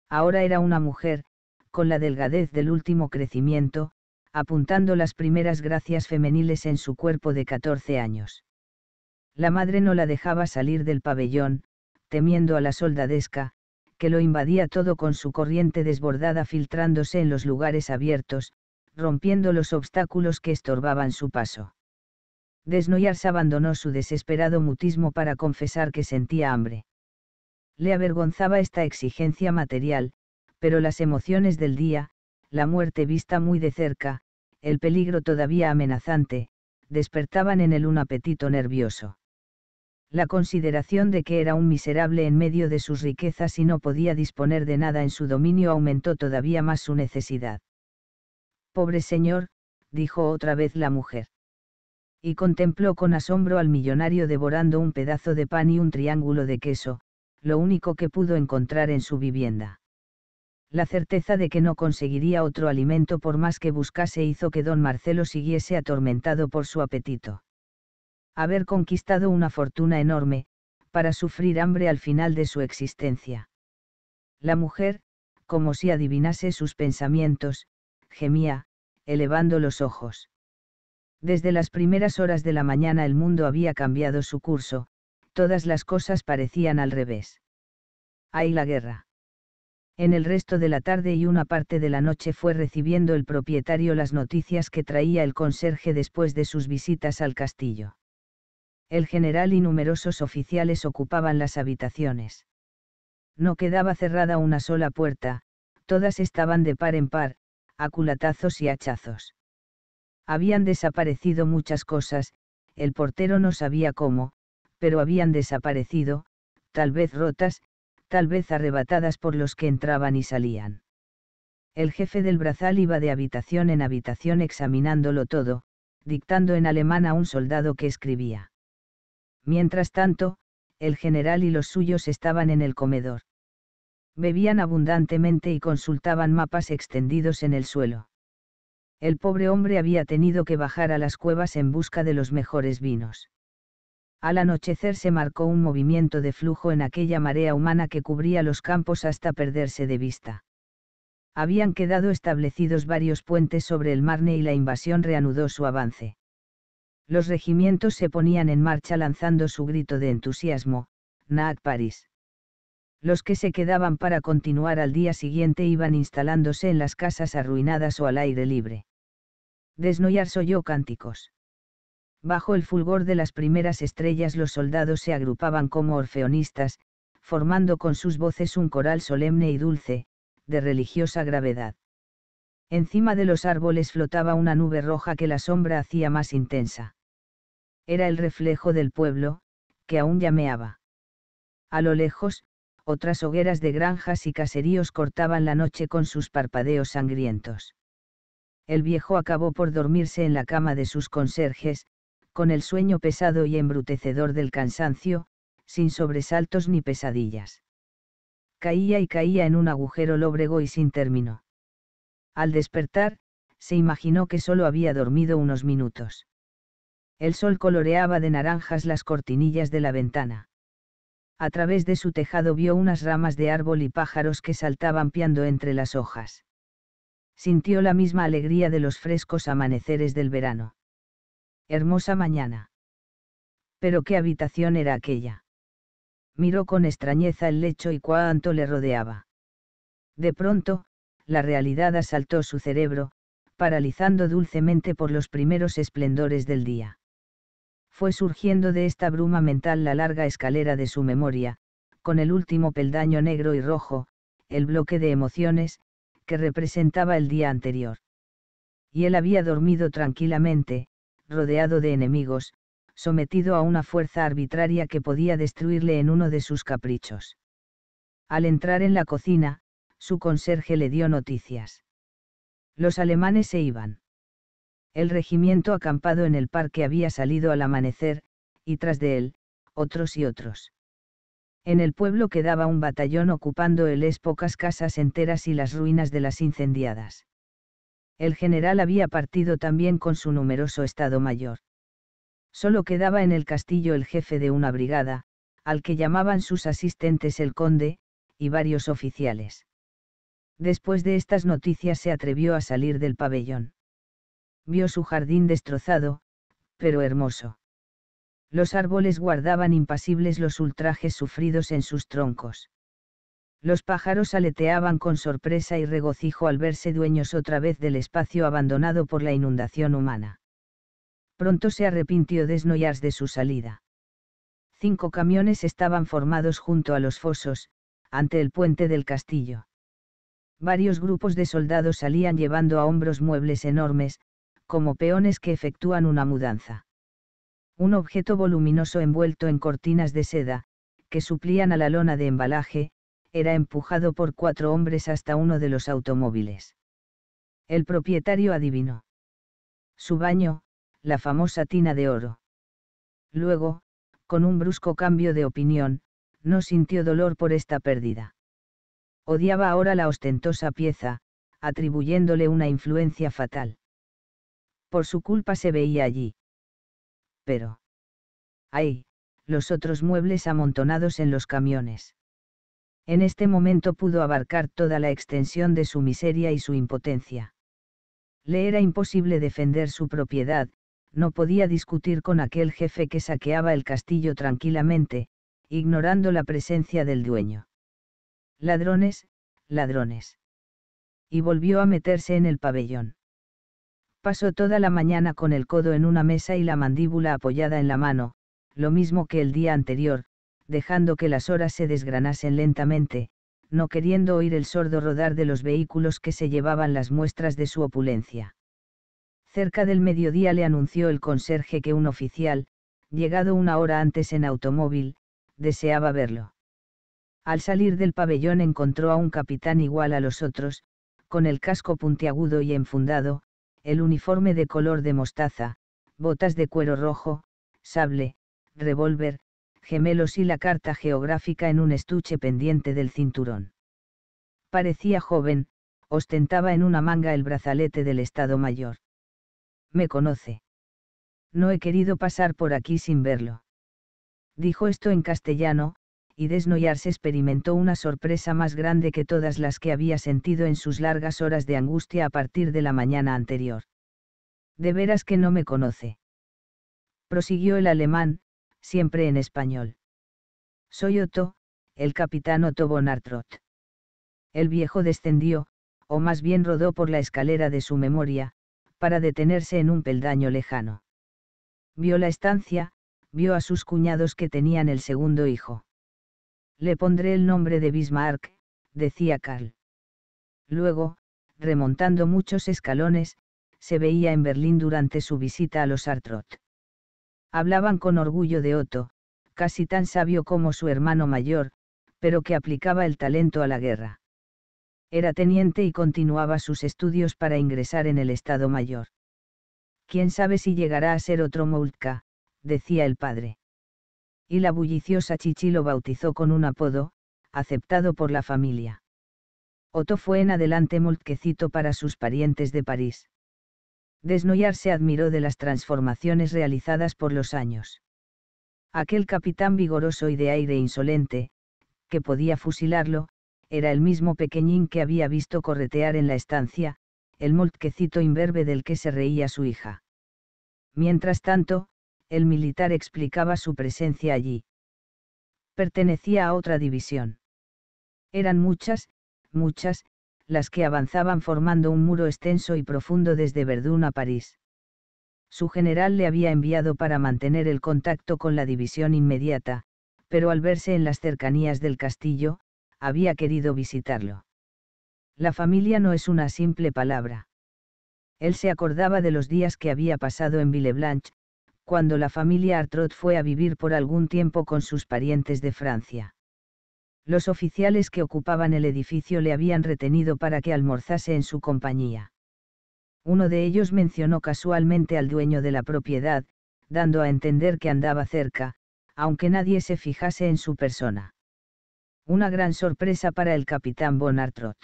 Ahora era una mujer, con la delgadez del último crecimiento, apuntando las primeras gracias femeniles en su cuerpo de 14 años. La madre no la dejaba salir del pabellón, temiendo a la soldadesca, que lo invadía todo con su corriente desbordada filtrándose en los lugares abiertos, rompiendo los obstáculos que estorbaban su paso. Desnoyars abandonó su desesperado mutismo para confesar que sentía hambre. Le avergonzaba esta exigencia material, pero las emociones del día, la muerte vista muy de cerca, el peligro todavía amenazante, despertaban en él un apetito nervioso la consideración de que era un miserable en medio de sus riquezas y no podía disponer de nada en su dominio aumentó todavía más su necesidad. Pobre señor, dijo otra vez la mujer. Y contempló con asombro al millonario devorando un pedazo de pan y un triángulo de queso, lo único que pudo encontrar en su vivienda. La certeza de que no conseguiría otro alimento por más que buscase hizo que don Marcelo siguiese atormentado por su apetito haber conquistado una fortuna enorme, para sufrir hambre al final de su existencia. La mujer, como si adivinase sus pensamientos, gemía, elevando los ojos. Desde las primeras horas de la mañana el mundo había cambiado su curso, todas las cosas parecían al revés. Hay la guerra. En el resto de la tarde y una parte de la noche fue recibiendo el propietario las noticias que traía el conserje después de sus visitas al castillo el general y numerosos oficiales ocupaban las habitaciones. No quedaba cerrada una sola puerta, todas estaban de par en par, a culatazos y hachazos. Habían desaparecido muchas cosas, el portero no sabía cómo, pero habían desaparecido, tal vez rotas, tal vez arrebatadas por los que entraban y salían. El jefe del brazal iba de habitación en habitación examinándolo todo, dictando en alemán a un soldado que escribía. Mientras tanto, el general y los suyos estaban en el comedor. Bebían abundantemente y consultaban mapas extendidos en el suelo. El pobre hombre había tenido que bajar a las cuevas en busca de los mejores vinos. Al anochecer se marcó un movimiento de flujo en aquella marea humana que cubría los campos hasta perderse de vista. Habían quedado establecidos varios puentes sobre el Marne y la invasión reanudó su avance. Los regimientos se ponían en marcha lanzando su grito de entusiasmo, Naak Paris». Los que se quedaban para continuar al día siguiente iban instalándose en las casas arruinadas o al aire libre. Desnoyar oyó cánticos. Bajo el fulgor de las primeras estrellas los soldados se agrupaban como orfeonistas, formando con sus voces un coral solemne y dulce, de religiosa gravedad. Encima de los árboles flotaba una nube roja que la sombra hacía más intensa era el reflejo del pueblo, que aún llameaba. A lo lejos, otras hogueras de granjas y caseríos cortaban la noche con sus parpadeos sangrientos. El viejo acabó por dormirse en la cama de sus conserjes, con el sueño pesado y embrutecedor del cansancio, sin sobresaltos ni pesadillas. Caía y caía en un agujero lóbrego y sin término. Al despertar, se imaginó que solo había dormido unos minutos. El sol coloreaba de naranjas las cortinillas de la ventana. A través de su tejado vio unas ramas de árbol y pájaros que saltaban piando entre las hojas. Sintió la misma alegría de los frescos amaneceres del verano. Hermosa mañana. Pero qué habitación era aquella. Miró con extrañeza el lecho y cuánto le rodeaba. De pronto, la realidad asaltó su cerebro, paralizando dulcemente por los primeros esplendores del día fue surgiendo de esta bruma mental la larga escalera de su memoria, con el último peldaño negro y rojo, el bloque de emociones, que representaba el día anterior. Y él había dormido tranquilamente, rodeado de enemigos, sometido a una fuerza arbitraria que podía destruirle en uno de sus caprichos. Al entrar en la cocina, su conserje le dio noticias. Los alemanes se iban. El regimiento acampado en el parque había salido al amanecer, y tras de él, otros y otros. En el pueblo quedaba un batallón ocupando el es pocas casas enteras y las ruinas de las incendiadas. El general había partido también con su numeroso estado mayor. Solo quedaba en el castillo el jefe de una brigada, al que llamaban sus asistentes el conde, y varios oficiales. Después de estas noticias se atrevió a salir del pabellón vio su jardín destrozado, pero hermoso. Los árboles guardaban impasibles los ultrajes sufridos en sus troncos. Los pájaros aleteaban con sorpresa y regocijo al verse dueños otra vez del espacio abandonado por la inundación humana. Pronto se arrepintió Desnoyars de su salida. Cinco camiones estaban formados junto a los fosos, ante el puente del castillo. Varios grupos de soldados salían llevando a hombros muebles enormes, como peones que efectúan una mudanza. Un objeto voluminoso envuelto en cortinas de seda, que suplían a la lona de embalaje, era empujado por cuatro hombres hasta uno de los automóviles. El propietario adivinó. Su baño, la famosa tina de oro. Luego, con un brusco cambio de opinión, no sintió dolor por esta pérdida. Odiaba ahora la ostentosa pieza, atribuyéndole una influencia fatal por su culpa se veía allí. Pero... ¡Ay! Los otros muebles amontonados en los camiones. En este momento pudo abarcar toda la extensión de su miseria y su impotencia. Le era imposible defender su propiedad, no podía discutir con aquel jefe que saqueaba el castillo tranquilamente, ignorando la presencia del dueño. Ladrones, ladrones. Y volvió a meterse en el pabellón. Pasó toda la mañana con el codo en una mesa y la mandíbula apoyada en la mano, lo mismo que el día anterior, dejando que las horas se desgranasen lentamente, no queriendo oír el sordo rodar de los vehículos que se llevaban las muestras de su opulencia. Cerca del mediodía le anunció el conserje que un oficial, llegado una hora antes en automóvil, deseaba verlo. Al salir del pabellón encontró a un capitán igual a los otros, con el casco puntiagudo y enfundado, el uniforme de color de mostaza, botas de cuero rojo, sable, revólver, gemelos y la carta geográfica en un estuche pendiente del cinturón. Parecía joven, ostentaba en una manga el brazalete del Estado Mayor. Me conoce. No he querido pasar por aquí sin verlo. Dijo esto en castellano, y desnoyarse experimentó una sorpresa más grande que todas las que había sentido en sus largas horas de angustia a partir de la mañana anterior. De veras que no me conoce. Prosiguió el alemán, siempre en español. Soy Otto, el capitán Otto von El viejo descendió, o más bien rodó por la escalera de su memoria, para detenerse en un peldaño lejano. Vio la estancia, vio a sus cuñados que tenían el segundo hijo. Le pondré el nombre de Bismarck, decía Karl. Luego, remontando muchos escalones, se veía en Berlín durante su visita a los Artrot. Hablaban con orgullo de Otto, casi tan sabio como su hermano mayor, pero que aplicaba el talento a la guerra. Era teniente y continuaba sus estudios para ingresar en el Estado Mayor. ¿Quién sabe si llegará a ser otro Moltke? decía el padre y la bulliciosa Chichi lo bautizó con un apodo, aceptado por la familia. Otto fue en adelante moltquecito para sus parientes de París. Desnoyar se admiró de las transformaciones realizadas por los años. Aquel capitán vigoroso y de aire insolente, que podía fusilarlo, era el mismo pequeñín que había visto corretear en la estancia, el moltquecito imberbe del que se reía su hija. Mientras tanto, el militar explicaba su presencia allí. Pertenecía a otra división. Eran muchas, muchas, las que avanzaban formando un muro extenso y profundo desde Verdún a París. Su general le había enviado para mantener el contacto con la división inmediata, pero al verse en las cercanías del castillo, había querido visitarlo. La familia no es una simple palabra. Él se acordaba de los días que había pasado en Villeblanche, cuando la familia Artrot fue a vivir por algún tiempo con sus parientes de Francia. Los oficiales que ocupaban el edificio le habían retenido para que almorzase en su compañía. Uno de ellos mencionó casualmente al dueño de la propiedad, dando a entender que andaba cerca, aunque nadie se fijase en su persona. Una gran sorpresa para el capitán Bonartrot.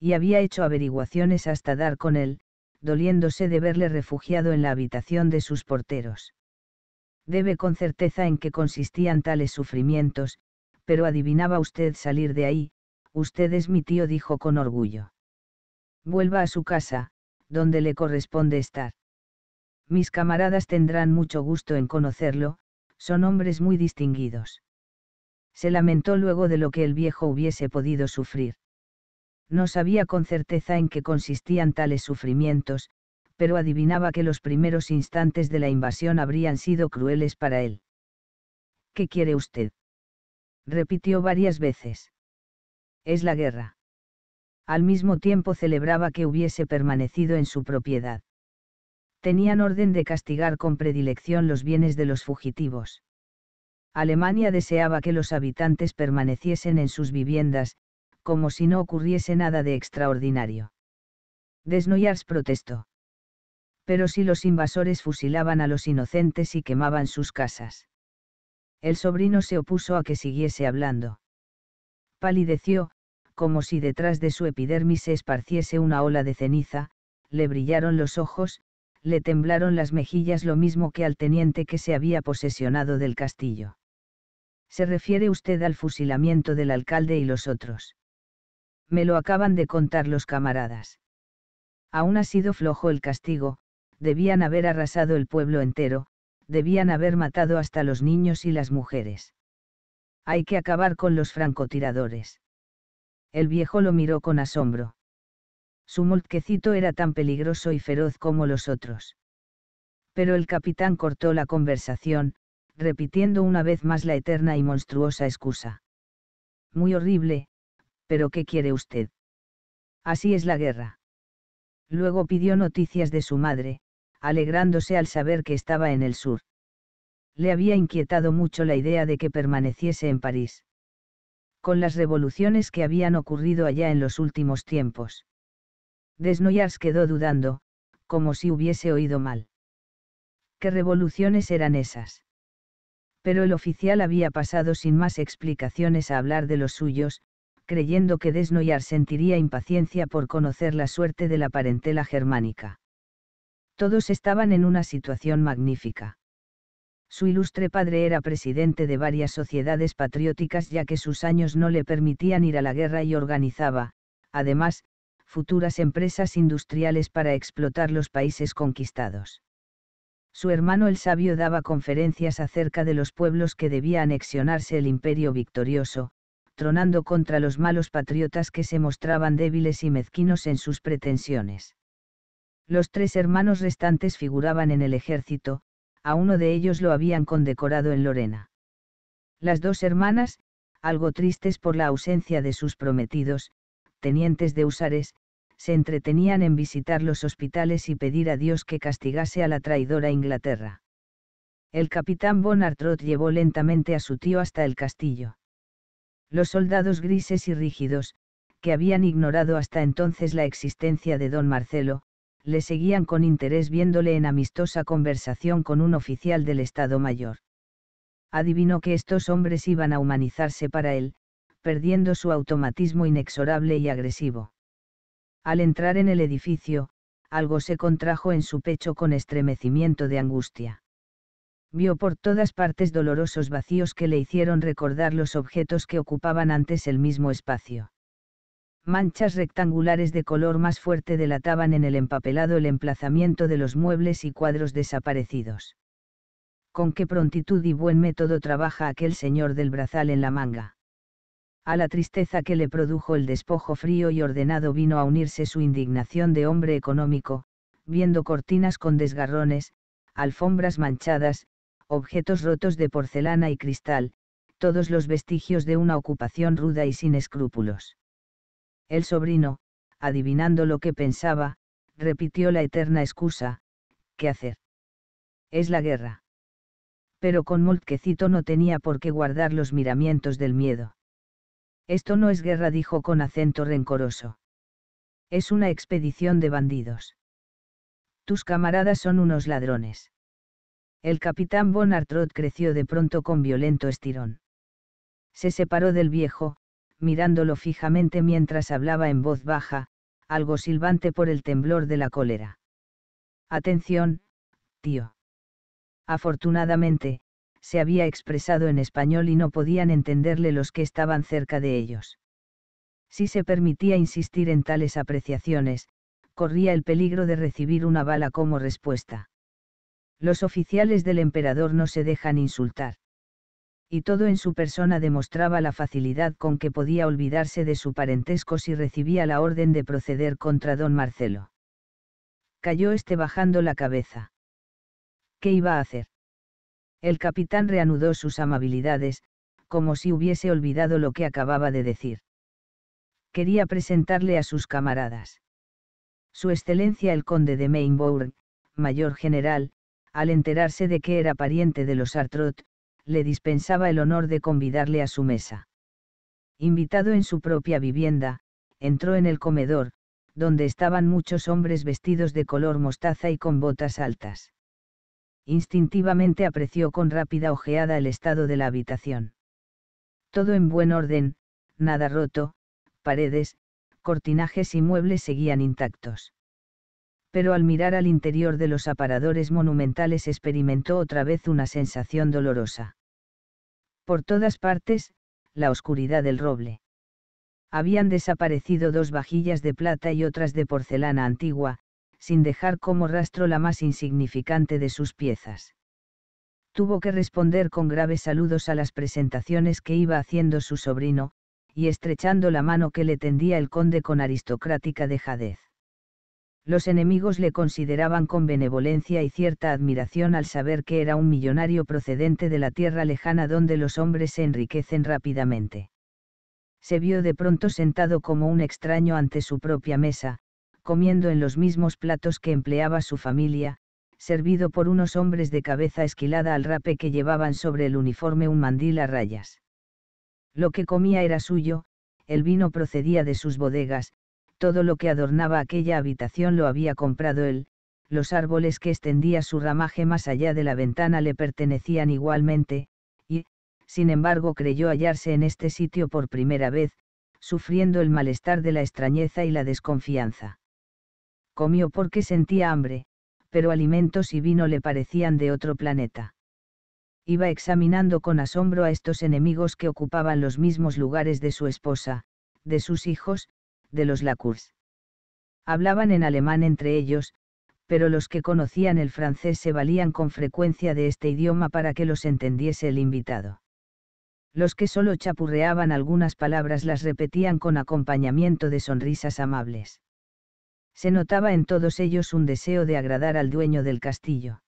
Y había hecho averiguaciones hasta dar con él, doliéndose de verle refugiado en la habitación de sus porteros. Debe con certeza en qué consistían tales sufrimientos, pero adivinaba usted salir de ahí, usted es mi tío, dijo con orgullo. Vuelva a su casa, donde le corresponde estar. Mis camaradas tendrán mucho gusto en conocerlo, son hombres muy distinguidos. Se lamentó luego de lo que el viejo hubiese podido sufrir. No sabía con certeza en qué consistían tales sufrimientos, pero adivinaba que los primeros instantes de la invasión habrían sido crueles para él. ¿Qué quiere usted? repitió varias veces. Es la guerra. Al mismo tiempo celebraba que hubiese permanecido en su propiedad. Tenían orden de castigar con predilección los bienes de los fugitivos. Alemania deseaba que los habitantes permaneciesen en sus viviendas, como si no ocurriese nada de extraordinario. Desnoyars protestó. Pero si los invasores fusilaban a los inocentes y quemaban sus casas. El sobrino se opuso a que siguiese hablando. Palideció, como si detrás de su epidermis se esparciese una ola de ceniza, le brillaron los ojos, le temblaron las mejillas lo mismo que al teniente que se había posesionado del castillo. ¿Se refiere usted al fusilamiento del alcalde y los otros? me lo acaban de contar los camaradas. Aún ha sido flojo el castigo, debían haber arrasado el pueblo entero, debían haber matado hasta los niños y las mujeres. Hay que acabar con los francotiradores. El viejo lo miró con asombro. Su moltquecito era tan peligroso y feroz como los otros. Pero el capitán cortó la conversación, repitiendo una vez más la eterna y monstruosa excusa. Muy horrible, ¿Pero qué quiere usted? Así es la guerra. Luego pidió noticias de su madre, alegrándose al saber que estaba en el sur. Le había inquietado mucho la idea de que permaneciese en París. Con las revoluciones que habían ocurrido allá en los últimos tiempos. Desnoyars quedó dudando, como si hubiese oído mal. ¿Qué revoluciones eran esas? Pero el oficial había pasado sin más explicaciones a hablar de los suyos, creyendo que Desnoyar sentiría impaciencia por conocer la suerte de la parentela germánica. Todos estaban en una situación magnífica. Su ilustre padre era presidente de varias sociedades patrióticas ya que sus años no le permitían ir a la guerra y organizaba, además, futuras empresas industriales para explotar los países conquistados. Su hermano el sabio daba conferencias acerca de los pueblos que debía anexionarse el imperio victorioso, tronando contra los malos patriotas que se mostraban débiles y mezquinos en sus pretensiones. Los tres hermanos restantes figuraban en el ejército, a uno de ellos lo habían condecorado en Lorena. Las dos hermanas, algo tristes por la ausencia de sus prometidos, tenientes de Usares, se entretenían en visitar los hospitales y pedir a Dios que castigase a la traidora Inglaterra. El capitán Von llevó lentamente a su tío hasta el castillo los soldados grises y rígidos, que habían ignorado hasta entonces la existencia de don Marcelo, le seguían con interés viéndole en amistosa conversación con un oficial del Estado Mayor. Adivinó que estos hombres iban a humanizarse para él, perdiendo su automatismo inexorable y agresivo. Al entrar en el edificio, algo se contrajo en su pecho con estremecimiento de angustia vio por todas partes dolorosos vacíos que le hicieron recordar los objetos que ocupaban antes el mismo espacio. Manchas rectangulares de color más fuerte delataban en el empapelado el emplazamiento de los muebles y cuadros desaparecidos. Con qué prontitud y buen método trabaja aquel señor del brazal en la manga. A la tristeza que le produjo el despojo frío y ordenado vino a unirse su indignación de hombre económico, viendo cortinas con desgarrones, alfombras manchadas, objetos rotos de porcelana y cristal, todos los vestigios de una ocupación ruda y sin escrúpulos. El sobrino, adivinando lo que pensaba, repitió la eterna excusa, ¿qué hacer? Es la guerra. Pero con Moltkecito no tenía por qué guardar los miramientos del miedo. Esto no es guerra, dijo con acento rencoroso. Es una expedición de bandidos. Tus camaradas son unos ladrones. El capitán Von creció de pronto con violento estirón. Se separó del viejo, mirándolo fijamente mientras hablaba en voz baja, algo silbante por el temblor de la cólera. Atención, tío. Afortunadamente, se había expresado en español y no podían entenderle los que estaban cerca de ellos. Si se permitía insistir en tales apreciaciones, corría el peligro de recibir una bala como respuesta. Los oficiales del emperador no se dejan insultar. Y todo en su persona demostraba la facilidad con que podía olvidarse de su parentesco si recibía la orden de proceder contra don Marcelo. Cayó este bajando la cabeza. ¿Qué iba a hacer? El capitán reanudó sus amabilidades, como si hubiese olvidado lo que acababa de decir. Quería presentarle a sus camaradas. Su Excelencia el Conde de Mainbourg, Mayor General, al enterarse de que era pariente de los Artrot, le dispensaba el honor de convidarle a su mesa. Invitado en su propia vivienda, entró en el comedor, donde estaban muchos hombres vestidos de color mostaza y con botas altas. Instintivamente apreció con rápida ojeada el estado de la habitación. Todo en buen orden, nada roto, paredes, cortinajes y muebles seguían intactos pero al mirar al interior de los aparadores monumentales experimentó otra vez una sensación dolorosa. Por todas partes, la oscuridad del roble. Habían desaparecido dos vajillas de plata y otras de porcelana antigua, sin dejar como rastro la más insignificante de sus piezas. Tuvo que responder con graves saludos a las presentaciones que iba haciendo su sobrino, y estrechando la mano que le tendía el conde con aristocrática dejadez los enemigos le consideraban con benevolencia y cierta admiración al saber que era un millonario procedente de la tierra lejana donde los hombres se enriquecen rápidamente. Se vio de pronto sentado como un extraño ante su propia mesa, comiendo en los mismos platos que empleaba su familia, servido por unos hombres de cabeza esquilada al rape que llevaban sobre el uniforme un mandil a rayas. Lo que comía era suyo, el vino procedía de sus bodegas, todo lo que adornaba aquella habitación lo había comprado él, los árboles que extendía su ramaje más allá de la ventana le pertenecían igualmente, y, sin embargo, creyó hallarse en este sitio por primera vez, sufriendo el malestar de la extrañeza y la desconfianza. Comió porque sentía hambre, pero alimentos y vino le parecían de otro planeta. Iba examinando con asombro a estos enemigos que ocupaban los mismos lugares de su esposa, de sus hijos, de los Lacours. Hablaban en alemán entre ellos, pero los que conocían el francés se valían con frecuencia de este idioma para que los entendiese el invitado. Los que solo chapurreaban algunas palabras las repetían con acompañamiento de sonrisas amables. Se notaba en todos ellos un deseo de agradar al dueño del castillo.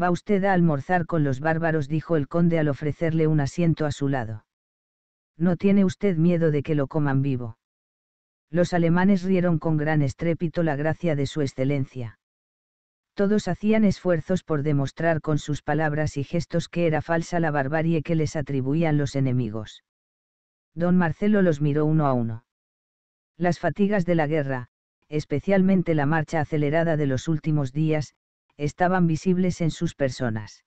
Va usted a almorzar con los bárbaros, dijo el conde al ofrecerle un asiento a su lado. No tiene usted miedo de que lo coman vivo los alemanes rieron con gran estrépito la gracia de su excelencia. Todos hacían esfuerzos por demostrar con sus palabras y gestos que era falsa la barbarie que les atribuían los enemigos. Don Marcelo los miró uno a uno. Las fatigas de la guerra, especialmente la marcha acelerada de los últimos días, estaban visibles en sus personas.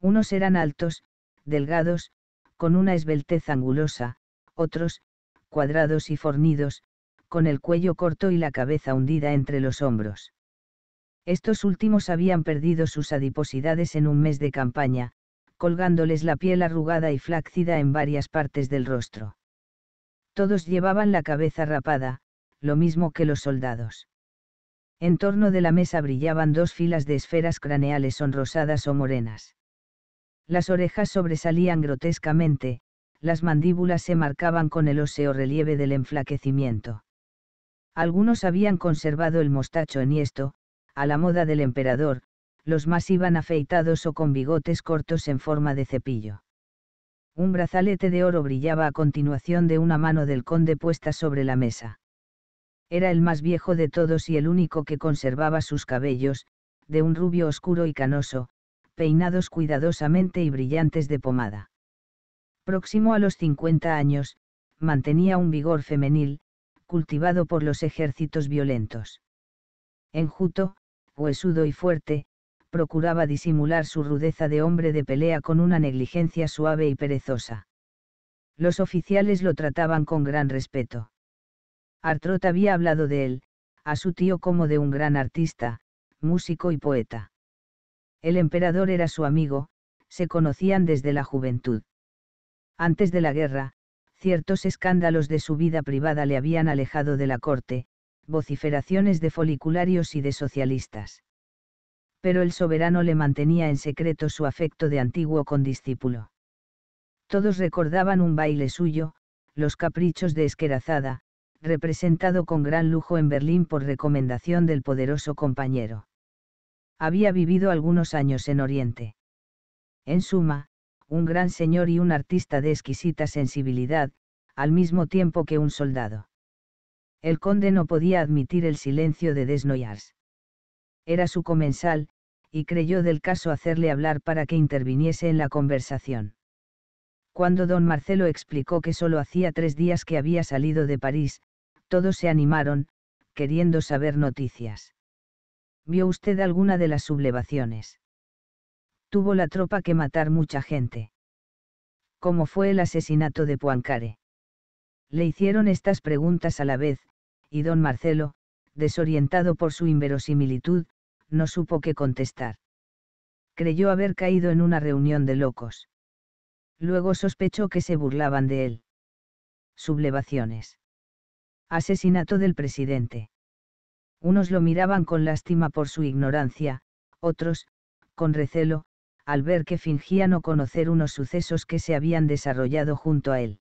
Unos eran altos, delgados, con una esbeltez angulosa, otros, cuadrados y fornidos, con el cuello corto y la cabeza hundida entre los hombros. Estos últimos habían perdido sus adiposidades en un mes de campaña, colgándoles la piel arrugada y flácida en varias partes del rostro. Todos llevaban la cabeza rapada, lo mismo que los soldados. En torno de la mesa brillaban dos filas de esferas craneales sonrosadas o morenas. Las orejas sobresalían grotescamente, las mandíbulas se marcaban con el óseo relieve del enflaquecimiento. Algunos habían conservado el mostacho enhiesto, a la moda del emperador, los más iban afeitados o con bigotes cortos en forma de cepillo. Un brazalete de oro brillaba a continuación de una mano del conde puesta sobre la mesa. Era el más viejo de todos y el único que conservaba sus cabellos, de un rubio oscuro y canoso, peinados cuidadosamente y brillantes de pomada. Próximo a los 50 años, mantenía un vigor femenil, cultivado por los ejércitos violentos. Enjuto, huesudo y fuerte, procuraba disimular su rudeza de hombre de pelea con una negligencia suave y perezosa. Los oficiales lo trataban con gran respeto. Artrot había hablado de él, a su tío como de un gran artista, músico y poeta. El emperador era su amigo, se conocían desde la juventud. Antes de la guerra, ciertos escándalos de su vida privada le habían alejado de la corte, vociferaciones de folicularios y de socialistas. Pero el soberano le mantenía en secreto su afecto de antiguo condiscípulo. Todos recordaban un baile suyo, los caprichos de Esquerazada, representado con gran lujo en Berlín por recomendación del poderoso compañero. Había vivido algunos años en Oriente. En suma, un gran señor y un artista de exquisita sensibilidad, al mismo tiempo que un soldado. El conde no podía admitir el silencio de Desnoyars. Era su comensal, y creyó del caso hacerle hablar para que interviniese en la conversación. Cuando don Marcelo explicó que solo hacía tres días que había salido de París, todos se animaron, queriendo saber noticias. ¿Vio usted alguna de las sublevaciones? tuvo la tropa que matar mucha gente. ¿Cómo fue el asesinato de Poincaré? Le hicieron estas preguntas a la vez, y don Marcelo, desorientado por su inverosimilitud, no supo qué contestar. Creyó haber caído en una reunión de locos. Luego sospechó que se burlaban de él. Sublevaciones. Asesinato del presidente. Unos lo miraban con lástima por su ignorancia, otros, con recelo, al ver que fingía no conocer unos sucesos que se habían desarrollado junto a él.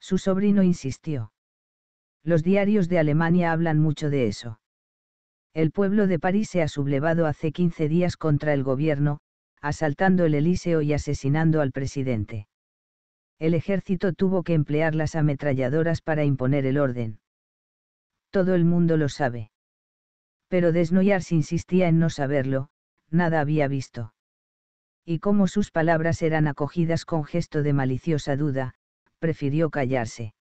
Su sobrino insistió. Los diarios de Alemania hablan mucho de eso. El pueblo de París se ha sublevado hace 15 días contra el gobierno, asaltando el Elíseo y asesinando al presidente. El ejército tuvo que emplear las ametralladoras para imponer el orden. Todo el mundo lo sabe. Pero Desnoyars insistía en no saberlo, nada había visto y como sus palabras eran acogidas con gesto de maliciosa duda, prefirió callarse.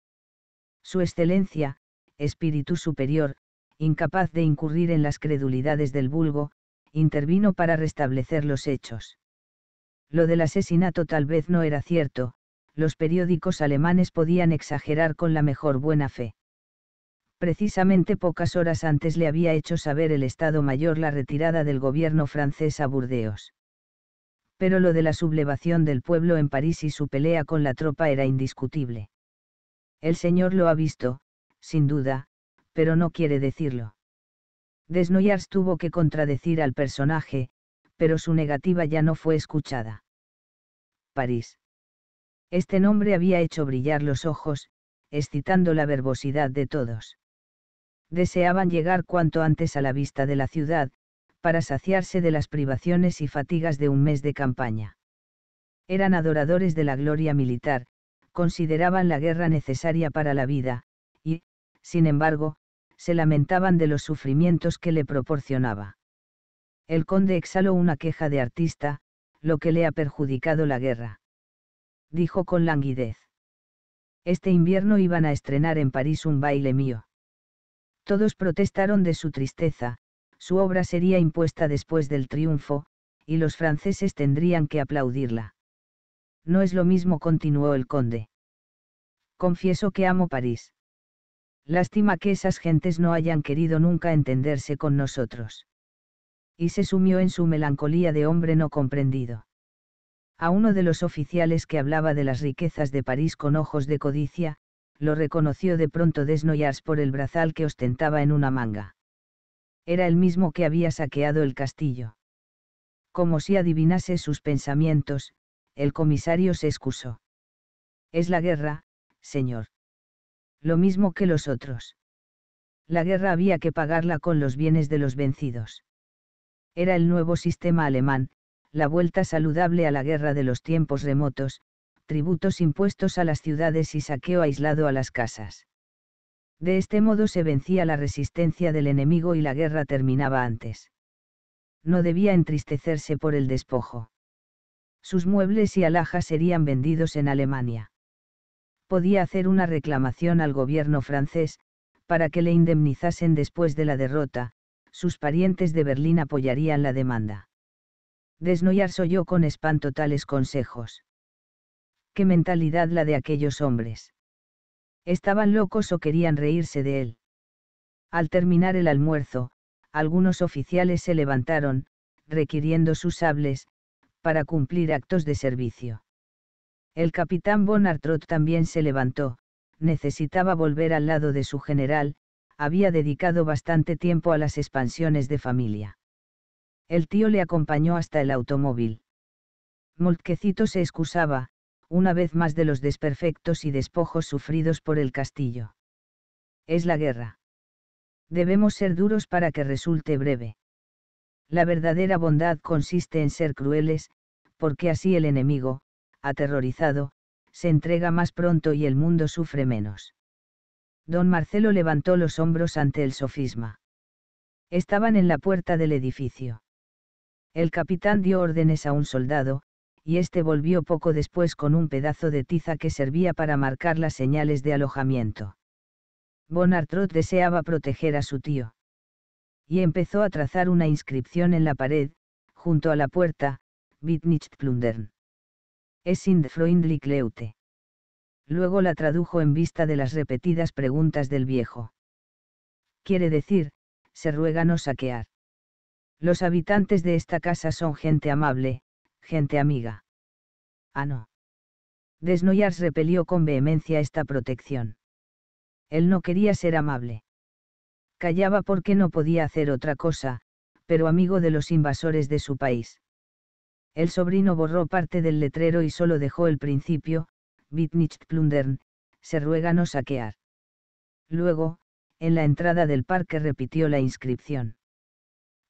Su excelencia, espíritu superior, incapaz de incurrir en las credulidades del vulgo, intervino para restablecer los hechos. Lo del asesinato tal vez no era cierto, los periódicos alemanes podían exagerar con la mejor buena fe. Precisamente pocas horas antes le había hecho saber el Estado Mayor la retirada del gobierno francés a Burdeos pero lo de la sublevación del pueblo en París y su pelea con la tropa era indiscutible. El señor lo ha visto, sin duda, pero no quiere decirlo. Desnoyars tuvo que contradecir al personaje, pero su negativa ya no fue escuchada. París. Este nombre había hecho brillar los ojos, excitando la verbosidad de todos. Deseaban llegar cuanto antes a la vista de la ciudad, para saciarse de las privaciones y fatigas de un mes de campaña. Eran adoradores de la gloria militar, consideraban la guerra necesaria para la vida, y, sin embargo, se lamentaban de los sufrimientos que le proporcionaba. El conde exhaló una queja de artista, lo que le ha perjudicado la guerra. Dijo con languidez. Este invierno iban a estrenar en París un baile mío. Todos protestaron de su tristeza, su obra sería impuesta después del triunfo, y los franceses tendrían que aplaudirla. No es lo mismo, continuó el conde. Confieso que amo París. Lástima que esas gentes no hayan querido nunca entenderse con nosotros. Y se sumió en su melancolía de hombre no comprendido. A uno de los oficiales que hablaba de las riquezas de París con ojos de codicia, lo reconoció de pronto Desnoyars por el brazal que ostentaba en una manga. Era el mismo que había saqueado el castillo. Como si adivinase sus pensamientos, el comisario se excusó. Es la guerra, señor. Lo mismo que los otros. La guerra había que pagarla con los bienes de los vencidos. Era el nuevo sistema alemán, la vuelta saludable a la guerra de los tiempos remotos, tributos impuestos a las ciudades y saqueo aislado a las casas. De este modo se vencía la resistencia del enemigo y la guerra terminaba antes. No debía entristecerse por el despojo. Sus muebles y alhajas serían vendidos en Alemania. Podía hacer una reclamación al gobierno francés, para que le indemnizasen después de la derrota, sus parientes de Berlín apoyarían la demanda. Desnoyars oyó con espanto tales consejos. ¿Qué mentalidad la de aquellos hombres? Estaban locos o querían reírse de él. Al terminar el almuerzo, algunos oficiales se levantaron, requiriendo sus sables, para cumplir actos de servicio. El capitán Bonartrot también se levantó, necesitaba volver al lado de su general, había dedicado bastante tiempo a las expansiones de familia. El tío le acompañó hasta el automóvil. Moltquecito se excusaba, una vez más de los desperfectos y despojos sufridos por el castillo. Es la guerra. Debemos ser duros para que resulte breve. La verdadera bondad consiste en ser crueles, porque así el enemigo, aterrorizado, se entrega más pronto y el mundo sufre menos. Don Marcelo levantó los hombros ante el sofisma. Estaban en la puerta del edificio. El capitán dio órdenes a un soldado, y este volvió poco después con un pedazo de tiza que servía para marcar las señales de alojamiento. Bonartrot deseaba proteger a su tío. Y empezó a trazar una inscripción en la pared, junto a la puerta, Bitnicht Es sind freundlich Leute. Luego la tradujo en vista de las repetidas preguntas del viejo. Quiere decir, se ruega no saquear. Los habitantes de esta casa son gente amable, gente amiga. Ah, no. Desnoyars repelió con vehemencia esta protección. Él no quería ser amable. Callaba porque no podía hacer otra cosa, pero amigo de los invasores de su país. El sobrino borró parte del letrero y solo dejó el principio, Bitnicht plundern, se ruega no saquear. Luego, en la entrada del parque repitió la inscripción.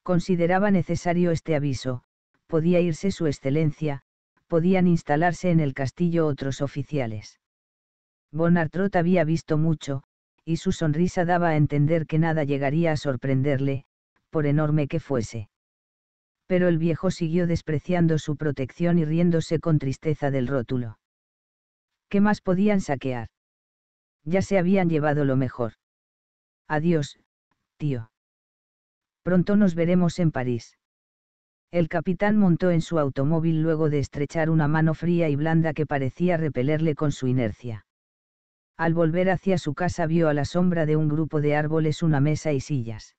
Consideraba necesario este aviso, podía irse su excelencia, podían instalarse en el castillo otros oficiales. Bonartrot había visto mucho, y su sonrisa daba a entender que nada llegaría a sorprenderle, por enorme que fuese. Pero el viejo siguió despreciando su protección y riéndose con tristeza del rótulo. ¿Qué más podían saquear? Ya se habían llevado lo mejor. Adiós, tío. Pronto nos veremos en París. El capitán montó en su automóvil luego de estrechar una mano fría y blanda que parecía repelerle con su inercia. Al volver hacia su casa vio a la sombra de un grupo de árboles una mesa y sillas.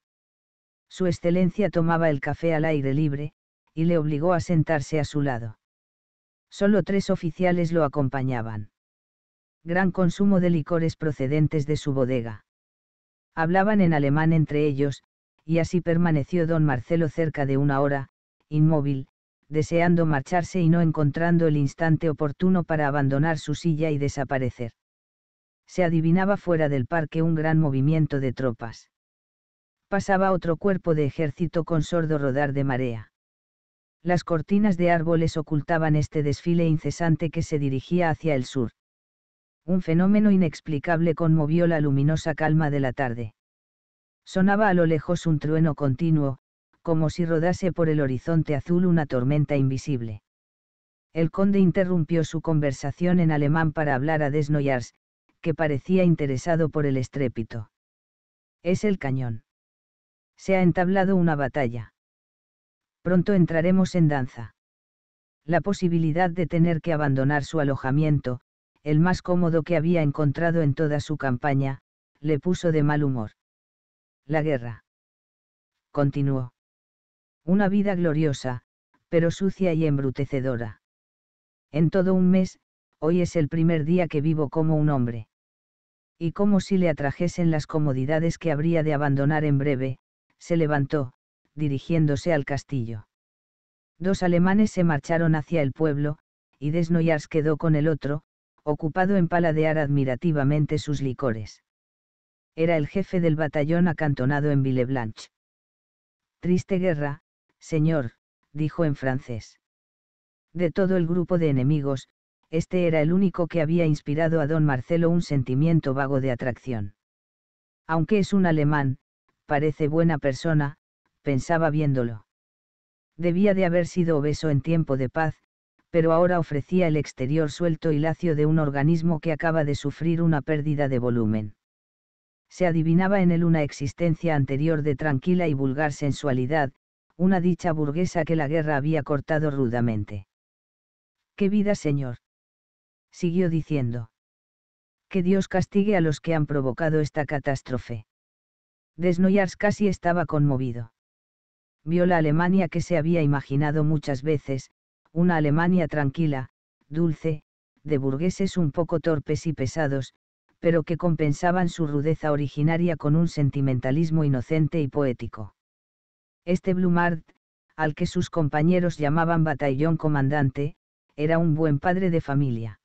Su excelencia tomaba el café al aire libre, y le obligó a sentarse a su lado. Solo tres oficiales lo acompañaban. Gran consumo de licores procedentes de su bodega. Hablaban en alemán entre ellos, y así permaneció don Marcelo cerca de una hora, inmóvil, deseando marcharse y no encontrando el instante oportuno para abandonar su silla y desaparecer. Se adivinaba fuera del parque un gran movimiento de tropas. Pasaba otro cuerpo de ejército con sordo rodar de marea. Las cortinas de árboles ocultaban este desfile incesante que se dirigía hacia el sur. Un fenómeno inexplicable conmovió la luminosa calma de la tarde. Sonaba a lo lejos un trueno continuo, como si rodase por el horizonte azul una tormenta invisible. El conde interrumpió su conversación en alemán para hablar a Desnoyers, que parecía interesado por el estrépito. Es el cañón. Se ha entablado una batalla. Pronto entraremos en danza. La posibilidad de tener que abandonar su alojamiento, el más cómodo que había encontrado en toda su campaña, le puso de mal humor. La guerra. Continuó. Una vida gloriosa, pero sucia y embrutecedora. En todo un mes, hoy es el primer día que vivo como un hombre. Y como si le atrajesen las comodidades que habría de abandonar en breve, se levantó, dirigiéndose al castillo. Dos alemanes se marcharon hacia el pueblo, y Desnoyars quedó con el otro, ocupado en paladear admirativamente sus licores. Era el jefe del batallón acantonado en Villeblanche. Triste guerra, Señor, dijo en francés. De todo el grupo de enemigos, este era el único que había inspirado a don Marcelo un sentimiento vago de atracción. Aunque es un alemán, parece buena persona, pensaba viéndolo. Debía de haber sido obeso en tiempo de paz, pero ahora ofrecía el exterior suelto y lacio de un organismo que acaba de sufrir una pérdida de volumen. Se adivinaba en él una existencia anterior de tranquila y vulgar sensualidad, una dicha burguesa que la guerra había cortado rudamente. ¡Qué vida, señor! siguió diciendo. Que Dios castigue a los que han provocado esta catástrofe. Desnoyars casi estaba conmovido. Vio la Alemania que se había imaginado muchas veces, una Alemania tranquila, dulce, de burgueses un poco torpes y pesados, pero que compensaban su rudeza originaria con un sentimentalismo inocente y poético. Este Blumard, al que sus compañeros llamaban batallón comandante, era un buen padre de familia.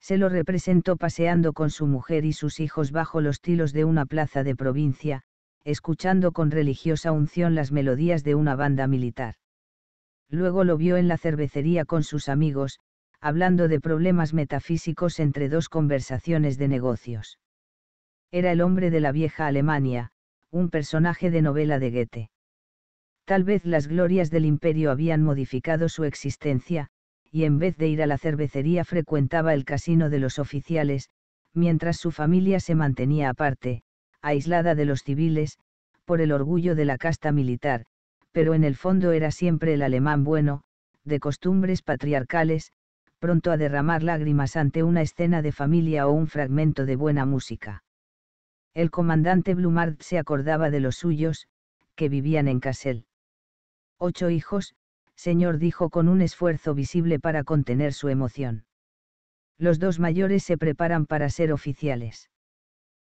Se lo representó paseando con su mujer y sus hijos bajo los tilos de una plaza de provincia, escuchando con religiosa unción las melodías de una banda militar. Luego lo vio en la cervecería con sus amigos, hablando de problemas metafísicos entre dos conversaciones de negocios. Era el hombre de la vieja Alemania, un personaje de novela de Goethe. Tal vez las glorias del imperio habían modificado su existencia, y en vez de ir a la cervecería frecuentaba el casino de los oficiales, mientras su familia se mantenía aparte, aislada de los civiles, por el orgullo de la casta militar, pero en el fondo era siempre el alemán bueno, de costumbres patriarcales, pronto a derramar lágrimas ante una escena de familia o un fragmento de buena música. El comandante Blumard se acordaba de los suyos, que vivían en Kassel. Ocho hijos, señor dijo con un esfuerzo visible para contener su emoción. Los dos mayores se preparan para ser oficiales.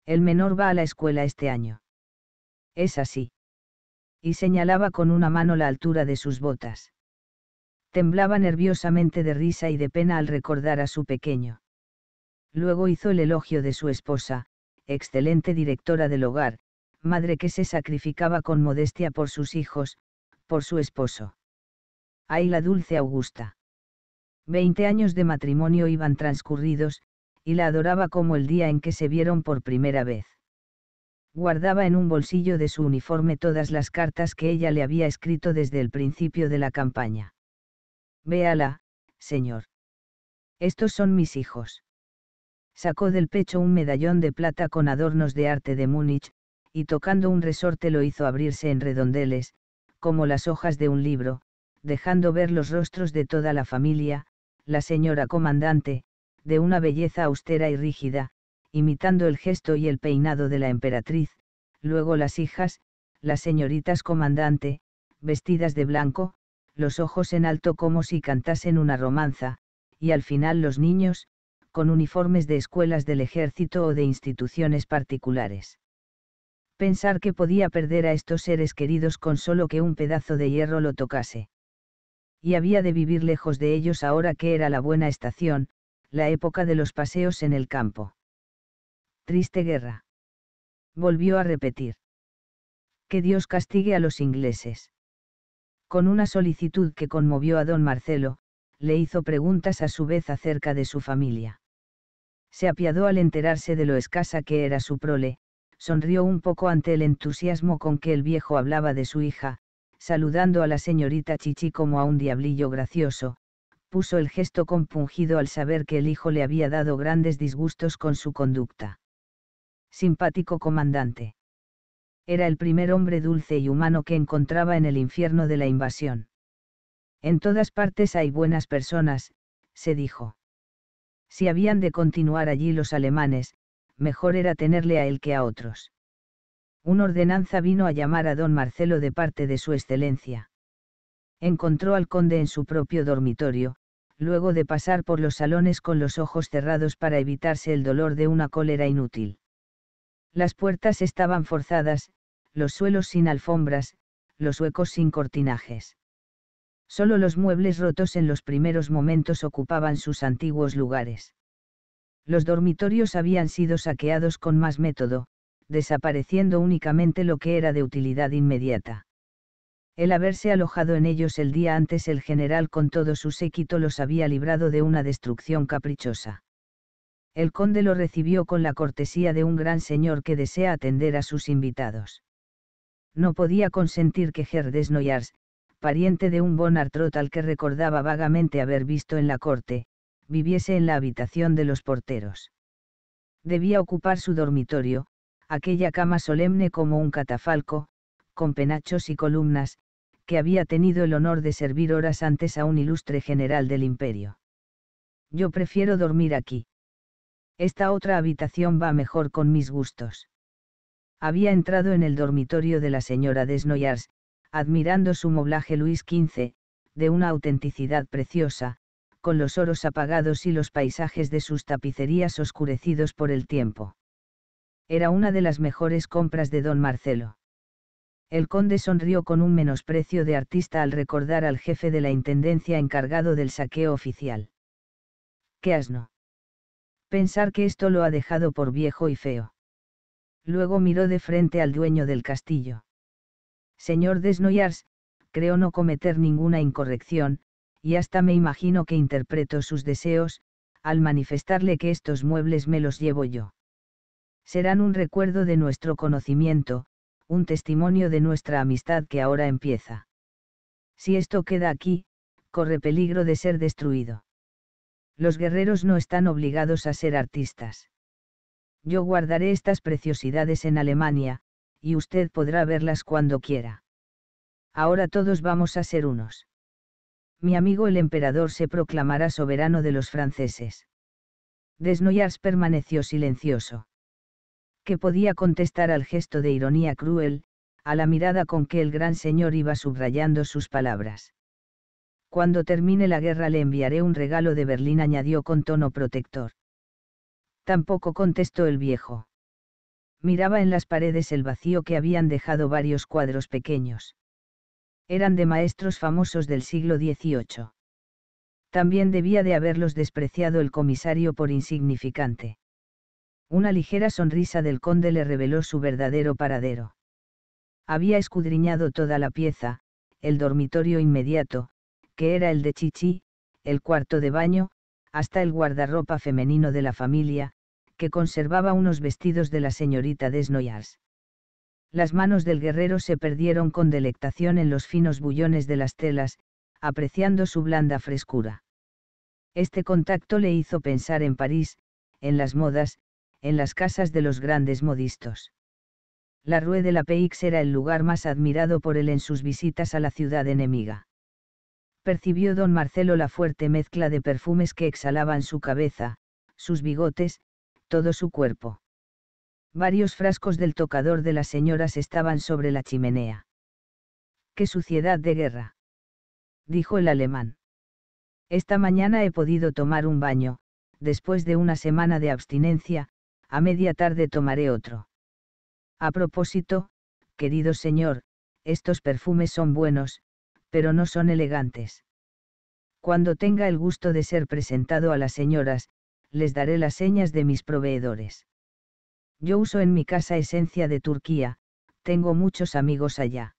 El menor va a la escuela este año. Es así. Y señalaba con una mano la altura de sus botas. Temblaba nerviosamente de risa y de pena al recordar a su pequeño. Luego hizo el elogio de su esposa, excelente directora del hogar, madre que se sacrificaba con modestia por sus hijos, por su esposo. Ay la dulce Augusta. Veinte años de matrimonio iban transcurridos, y la adoraba como el día en que se vieron por primera vez. Guardaba en un bolsillo de su uniforme todas las cartas que ella le había escrito desde el principio de la campaña. Véala, señor. Estos son mis hijos. Sacó del pecho un medallón de plata con adornos de arte de Múnich, y tocando un resorte lo hizo abrirse en redondeles, como las hojas de un libro, dejando ver los rostros de toda la familia, la señora comandante, de una belleza austera y rígida, imitando el gesto y el peinado de la emperatriz, luego las hijas, las señoritas comandante, vestidas de blanco, los ojos en alto como si cantasen una romanza, y al final los niños, con uniformes de escuelas del ejército o de instituciones particulares pensar que podía perder a estos seres queridos con solo que un pedazo de hierro lo tocase. Y había de vivir lejos de ellos ahora que era la buena estación, la época de los paseos en el campo. Triste guerra. Volvió a repetir. Que Dios castigue a los ingleses. Con una solicitud que conmovió a don Marcelo, le hizo preguntas a su vez acerca de su familia. Se apiadó al enterarse de lo escasa que era su prole, sonrió un poco ante el entusiasmo con que el viejo hablaba de su hija, saludando a la señorita Chichi como a un diablillo gracioso, puso el gesto compungido al saber que el hijo le había dado grandes disgustos con su conducta. Simpático comandante. Era el primer hombre dulce y humano que encontraba en el infierno de la invasión. En todas partes hay buenas personas, se dijo. Si habían de continuar allí los alemanes, mejor era tenerle a él que a otros. Una ordenanza vino a llamar a don Marcelo de parte de su excelencia. Encontró al conde en su propio dormitorio, luego de pasar por los salones con los ojos cerrados para evitarse el dolor de una cólera inútil. Las puertas estaban forzadas, los suelos sin alfombras, los huecos sin cortinajes. Solo los muebles rotos en los primeros momentos ocupaban sus antiguos lugares. Los dormitorios habían sido saqueados con más método, desapareciendo únicamente lo que era de utilidad inmediata. El haberse alojado en ellos el día antes el general con todo su séquito los había librado de una destrucción caprichosa. El conde lo recibió con la cortesía de un gran señor que desea atender a sus invitados. No podía consentir que Gerdes Noyars, pariente de un Bonartrot al que recordaba vagamente haber visto en la corte, viviese en la habitación de los porteros. Debía ocupar su dormitorio, aquella cama solemne como un catafalco, con penachos y columnas, que había tenido el honor de servir horas antes a un ilustre general del imperio. Yo prefiero dormir aquí. Esta otra habitación va mejor con mis gustos. Había entrado en el dormitorio de la señora Desnoyars, admirando su moblaje Luis XV, de una autenticidad preciosa, con los oros apagados y los paisajes de sus tapicerías oscurecidos por el tiempo. Era una de las mejores compras de don Marcelo. El conde sonrió con un menosprecio de artista al recordar al jefe de la Intendencia encargado del saqueo oficial. ¡Qué asno! Pensar que esto lo ha dejado por viejo y feo. Luego miró de frente al dueño del castillo. Señor Desnoyars, creo no cometer ninguna incorrección, y hasta me imagino que interpreto sus deseos, al manifestarle que estos muebles me los llevo yo. Serán un recuerdo de nuestro conocimiento, un testimonio de nuestra amistad que ahora empieza. Si esto queda aquí, corre peligro de ser destruido. Los guerreros no están obligados a ser artistas. Yo guardaré estas preciosidades en Alemania, y usted podrá verlas cuando quiera. Ahora todos vamos a ser unos mi amigo el emperador se proclamará soberano de los franceses. Desnoyars permaneció silencioso. ¿Qué podía contestar al gesto de ironía cruel, a la mirada con que el gran señor iba subrayando sus palabras? Cuando termine la guerra le enviaré un regalo de Berlín, añadió con tono protector. Tampoco contestó el viejo. Miraba en las paredes el vacío que habían dejado varios cuadros pequeños eran de maestros famosos del siglo XVIII. También debía de haberlos despreciado el comisario por insignificante. Una ligera sonrisa del conde le reveló su verdadero paradero. Había escudriñado toda la pieza, el dormitorio inmediato, que era el de Chichi, el cuarto de baño, hasta el guardarropa femenino de la familia, que conservaba unos vestidos de la señorita Desnoyars. Las manos del guerrero se perdieron con delectación en los finos bullones de las telas, apreciando su blanda frescura. Este contacto le hizo pensar en París, en las modas, en las casas de los grandes modistos. La Rue de la Peix era el lugar más admirado por él en sus visitas a la ciudad enemiga. Percibió don Marcelo la fuerte mezcla de perfumes que exhalaban su cabeza, sus bigotes, todo su cuerpo. Varios frascos del tocador de las señoras estaban sobre la chimenea. ¡Qué suciedad de guerra! dijo el alemán. Esta mañana he podido tomar un baño, después de una semana de abstinencia, a media tarde tomaré otro. A propósito, querido señor, estos perfumes son buenos, pero no son elegantes. Cuando tenga el gusto de ser presentado a las señoras, les daré las señas de mis proveedores. Yo uso en mi casa esencia de Turquía, tengo muchos amigos allá.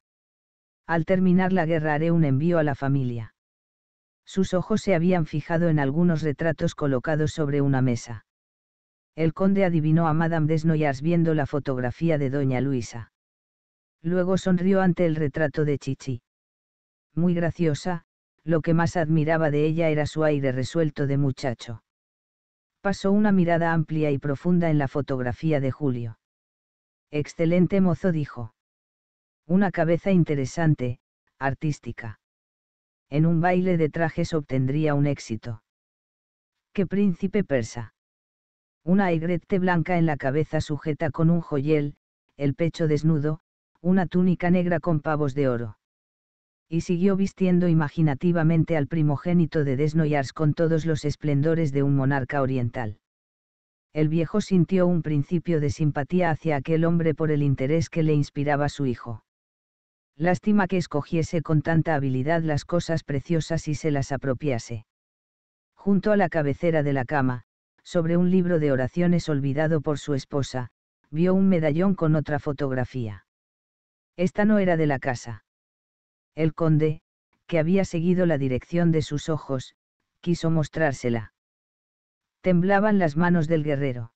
Al terminar la guerra haré un envío a la familia. Sus ojos se habían fijado en algunos retratos colocados sobre una mesa. El conde adivinó a Madame Desnoyers viendo la fotografía de Doña Luisa. Luego sonrió ante el retrato de Chichi. Muy graciosa, lo que más admiraba de ella era su aire resuelto de muchacho pasó una mirada amplia y profunda en la fotografía de Julio. Excelente mozo dijo. Una cabeza interesante, artística. En un baile de trajes obtendría un éxito. ¡Qué príncipe persa! Una aigrette blanca en la cabeza sujeta con un joyel, el pecho desnudo, una túnica negra con pavos de oro y siguió vistiendo imaginativamente al primogénito de Desnoyars con todos los esplendores de un monarca oriental. El viejo sintió un principio de simpatía hacia aquel hombre por el interés que le inspiraba su hijo. Lástima que escogiese con tanta habilidad las cosas preciosas y se las apropiase. Junto a la cabecera de la cama, sobre un libro de oraciones olvidado por su esposa, vio un medallón con otra fotografía. Esta no era de la casa el conde, que había seguido la dirección de sus ojos, quiso mostrársela. Temblaban las manos del guerrero.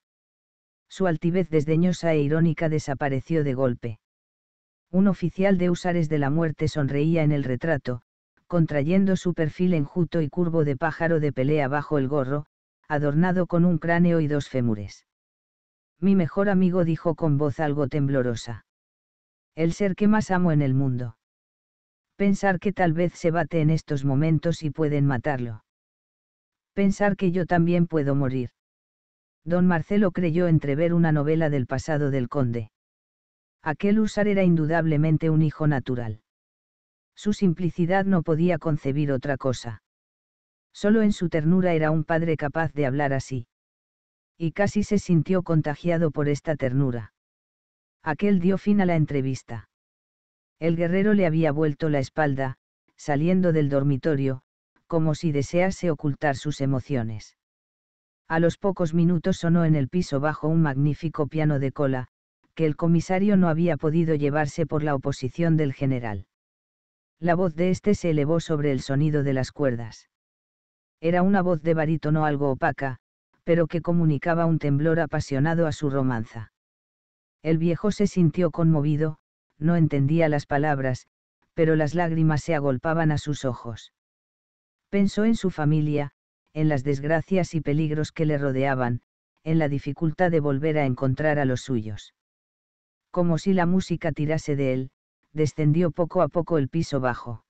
Su altivez desdeñosa e irónica desapareció de golpe. Un oficial de Usares de la Muerte sonreía en el retrato, contrayendo su perfil enjuto y curvo de pájaro de pelea bajo el gorro, adornado con un cráneo y dos fémures. Mi mejor amigo dijo con voz algo temblorosa. El ser que más amo en el mundo. Pensar que tal vez se bate en estos momentos y pueden matarlo. Pensar que yo también puedo morir. Don Marcelo creyó entrever una novela del pasado del conde. Aquel usar era indudablemente un hijo natural. Su simplicidad no podía concebir otra cosa. Solo en su ternura era un padre capaz de hablar así. Y casi se sintió contagiado por esta ternura. Aquel dio fin a la entrevista. El guerrero le había vuelto la espalda, saliendo del dormitorio, como si desease ocultar sus emociones. A los pocos minutos sonó en el piso bajo un magnífico piano de cola, que el comisario no había podido llevarse por la oposición del general. La voz de éste se elevó sobre el sonido de las cuerdas. Era una voz de barítono algo opaca, pero que comunicaba un temblor apasionado a su romanza. El viejo se sintió conmovido, no entendía las palabras, pero las lágrimas se agolpaban a sus ojos. Pensó en su familia, en las desgracias y peligros que le rodeaban, en la dificultad de volver a encontrar a los suyos. Como si la música tirase de él, descendió poco a poco el piso bajo.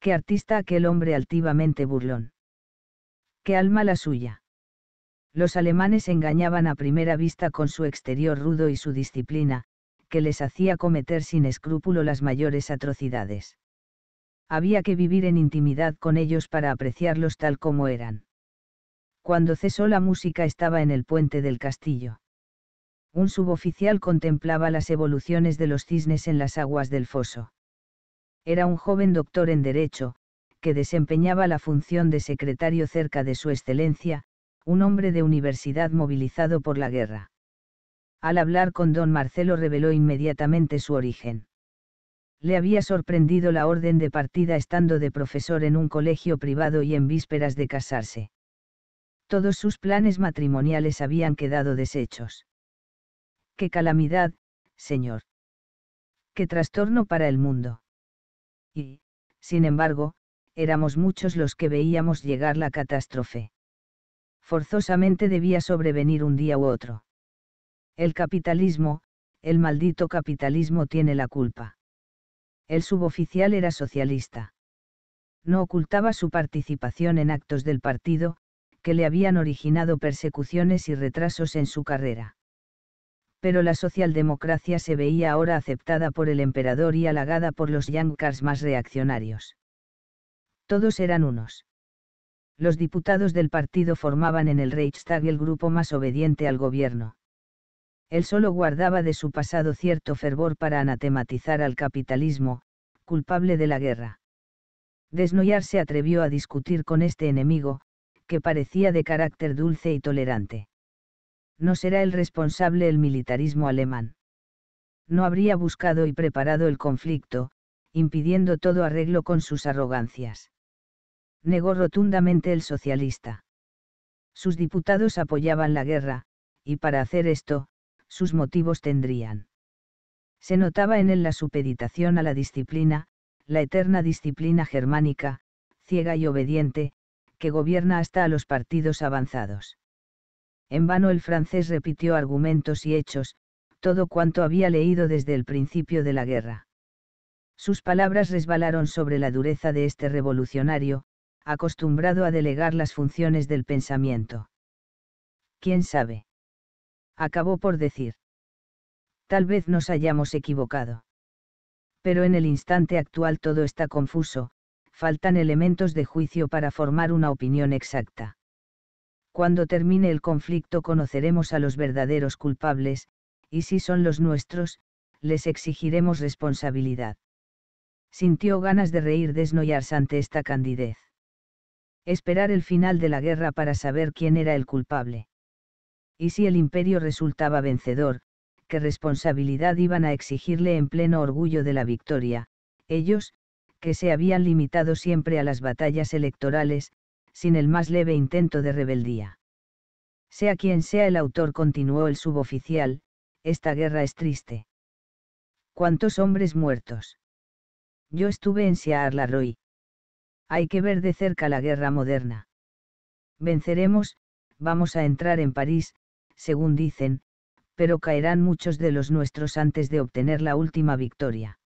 Qué artista aquel hombre altivamente burlón. Qué alma la suya. Los alemanes engañaban a primera vista con su exterior rudo y su disciplina, que les hacía cometer sin escrúpulo las mayores atrocidades. Había que vivir en intimidad con ellos para apreciarlos tal como eran. Cuando cesó la música estaba en el puente del castillo. Un suboficial contemplaba las evoluciones de los cisnes en las aguas del foso. Era un joven doctor en Derecho, que desempeñaba la función de secretario cerca de Su Excelencia, un hombre de universidad movilizado por la guerra. Al hablar con don Marcelo reveló inmediatamente su origen. Le había sorprendido la orden de partida estando de profesor en un colegio privado y en vísperas de casarse. Todos sus planes matrimoniales habían quedado deshechos. ¡Qué calamidad, señor! ¡Qué trastorno para el mundo! Y, sin embargo, éramos muchos los que veíamos llegar la catástrofe. Forzosamente debía sobrevenir un día u otro el capitalismo, el maldito capitalismo tiene la culpa. El suboficial era socialista. No ocultaba su participación en actos del partido, que le habían originado persecuciones y retrasos en su carrera. Pero la socialdemocracia se veía ahora aceptada por el emperador y halagada por los yankars más reaccionarios. Todos eran unos. Los diputados del partido formaban en el Reichstag el grupo más obediente al gobierno. Él solo guardaba de su pasado cierto fervor para anatematizar al capitalismo, culpable de la guerra. Desnoyar se atrevió a discutir con este enemigo, que parecía de carácter dulce y tolerante. No será el responsable el militarismo alemán. No habría buscado y preparado el conflicto, impidiendo todo arreglo con sus arrogancias. Negó rotundamente el socialista. Sus diputados apoyaban la guerra, y para hacer esto, sus motivos tendrían. Se notaba en él la supeditación a la disciplina, la eterna disciplina germánica, ciega y obediente, que gobierna hasta a los partidos avanzados. En vano el francés repitió argumentos y hechos, todo cuanto había leído desde el principio de la guerra. Sus palabras resbalaron sobre la dureza de este revolucionario, acostumbrado a delegar las funciones del pensamiento. ¿Quién sabe? acabó por decir. Tal vez nos hayamos equivocado. Pero en el instante actual todo está confuso, faltan elementos de juicio para formar una opinión exacta. Cuando termine el conflicto conoceremos a los verdaderos culpables, y si son los nuestros, les exigiremos responsabilidad. Sintió ganas de reír desnoyarse ante esta candidez. Esperar el final de la guerra para saber quién era el culpable y si el imperio resultaba vencedor, qué responsabilidad iban a exigirle en pleno orgullo de la victoria, ellos, que se habían limitado siempre a las batallas electorales, sin el más leve intento de rebeldía. Sea quien sea el autor, continuó el suboficial, esta guerra es triste. ¿Cuántos hombres muertos? Yo estuve en Siaar-la-Roy. Hay que ver de cerca la guerra moderna. Venceremos, vamos a entrar en París, según dicen, pero caerán muchos de los nuestros antes de obtener la última victoria.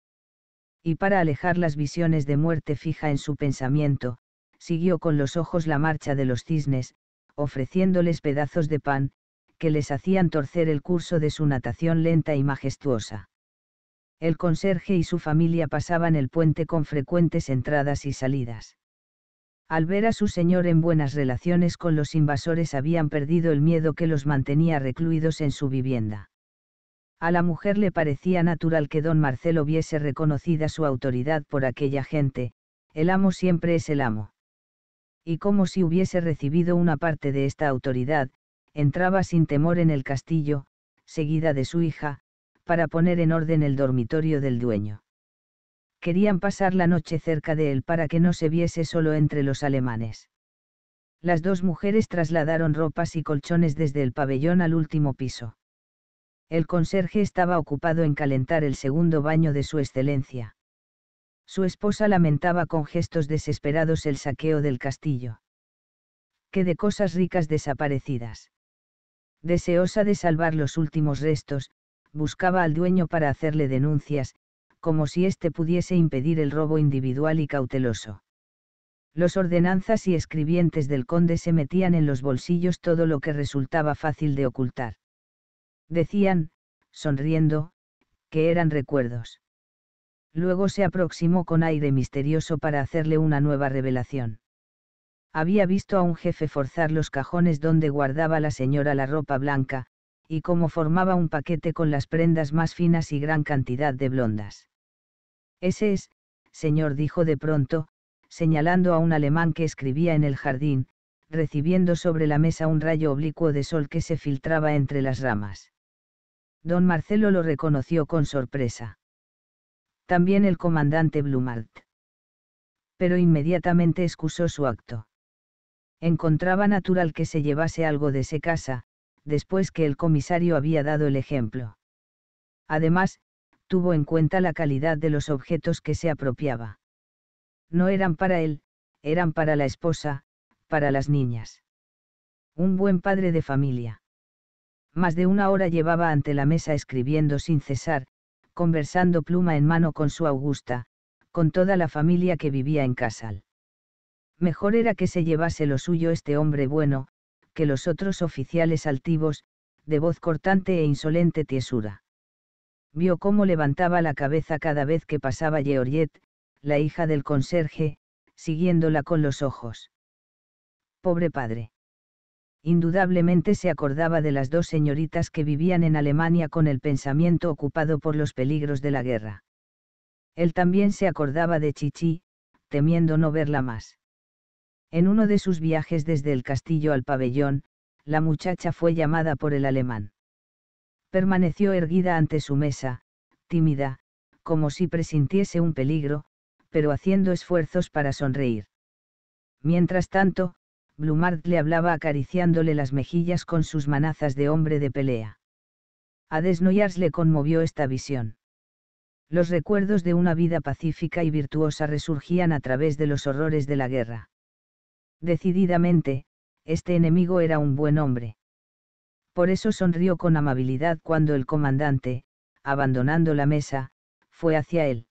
Y para alejar las visiones de muerte fija en su pensamiento, siguió con los ojos la marcha de los cisnes, ofreciéndoles pedazos de pan, que les hacían torcer el curso de su natación lenta y majestuosa. El conserje y su familia pasaban el puente con frecuentes entradas y salidas. Al ver a su señor en buenas relaciones con los invasores habían perdido el miedo que los mantenía recluidos en su vivienda. A la mujer le parecía natural que don Marcelo viese reconocida su autoridad por aquella gente, el amo siempre es el amo. Y como si hubiese recibido una parte de esta autoridad, entraba sin temor en el castillo, seguida de su hija, para poner en orden el dormitorio del dueño querían pasar la noche cerca de él para que no se viese solo entre los alemanes. Las dos mujeres trasladaron ropas y colchones desde el pabellón al último piso. El conserje estaba ocupado en calentar el segundo baño de su excelencia. Su esposa lamentaba con gestos desesperados el saqueo del castillo. Qué de cosas ricas desaparecidas. Deseosa de salvar los últimos restos, buscaba al dueño para hacerle denuncias, como si éste pudiese impedir el robo individual y cauteloso. Los ordenanzas y escribientes del conde se metían en los bolsillos todo lo que resultaba fácil de ocultar. Decían, sonriendo, que eran recuerdos. Luego se aproximó con aire misterioso para hacerle una nueva revelación. Había visto a un jefe forzar los cajones donde guardaba la señora la ropa blanca, y cómo formaba un paquete con las prendas más finas y gran cantidad de blondas. Ese es, señor, dijo de pronto, señalando a un alemán que escribía en el jardín, recibiendo sobre la mesa un rayo oblicuo de sol que se filtraba entre las ramas. Don Marcelo lo reconoció con sorpresa. También el comandante Blumart. Pero inmediatamente excusó su acto. Encontraba natural que se llevase algo de ese casa, después que el comisario había dado el ejemplo. Además, tuvo en cuenta la calidad de los objetos que se apropiaba. No eran para él, eran para la esposa, para las niñas. Un buen padre de familia. Más de una hora llevaba ante la mesa escribiendo sin cesar, conversando pluma en mano con su Augusta, con toda la familia que vivía en Casal. Mejor era que se llevase lo suyo este hombre bueno, que los otros oficiales altivos, de voz cortante e insolente tiesura. Vio cómo levantaba la cabeza cada vez que pasaba Georgette, la hija del conserje, siguiéndola con los ojos. Pobre padre. Indudablemente se acordaba de las dos señoritas que vivían en Alemania con el pensamiento ocupado por los peligros de la guerra. Él también se acordaba de Chichi, temiendo no verla más. En uno de sus viajes desde el castillo al pabellón, la muchacha fue llamada por el alemán permaneció erguida ante su mesa, tímida, como si presintiese un peligro, pero haciendo esfuerzos para sonreír. Mientras tanto, Blumard le hablaba acariciándole las mejillas con sus manazas de hombre de pelea. A Desnoyars le conmovió esta visión. Los recuerdos de una vida pacífica y virtuosa resurgían a través de los horrores de la guerra. Decididamente, este enemigo era un buen hombre. Por eso sonrió con amabilidad cuando el comandante, abandonando la mesa, fue hacia él.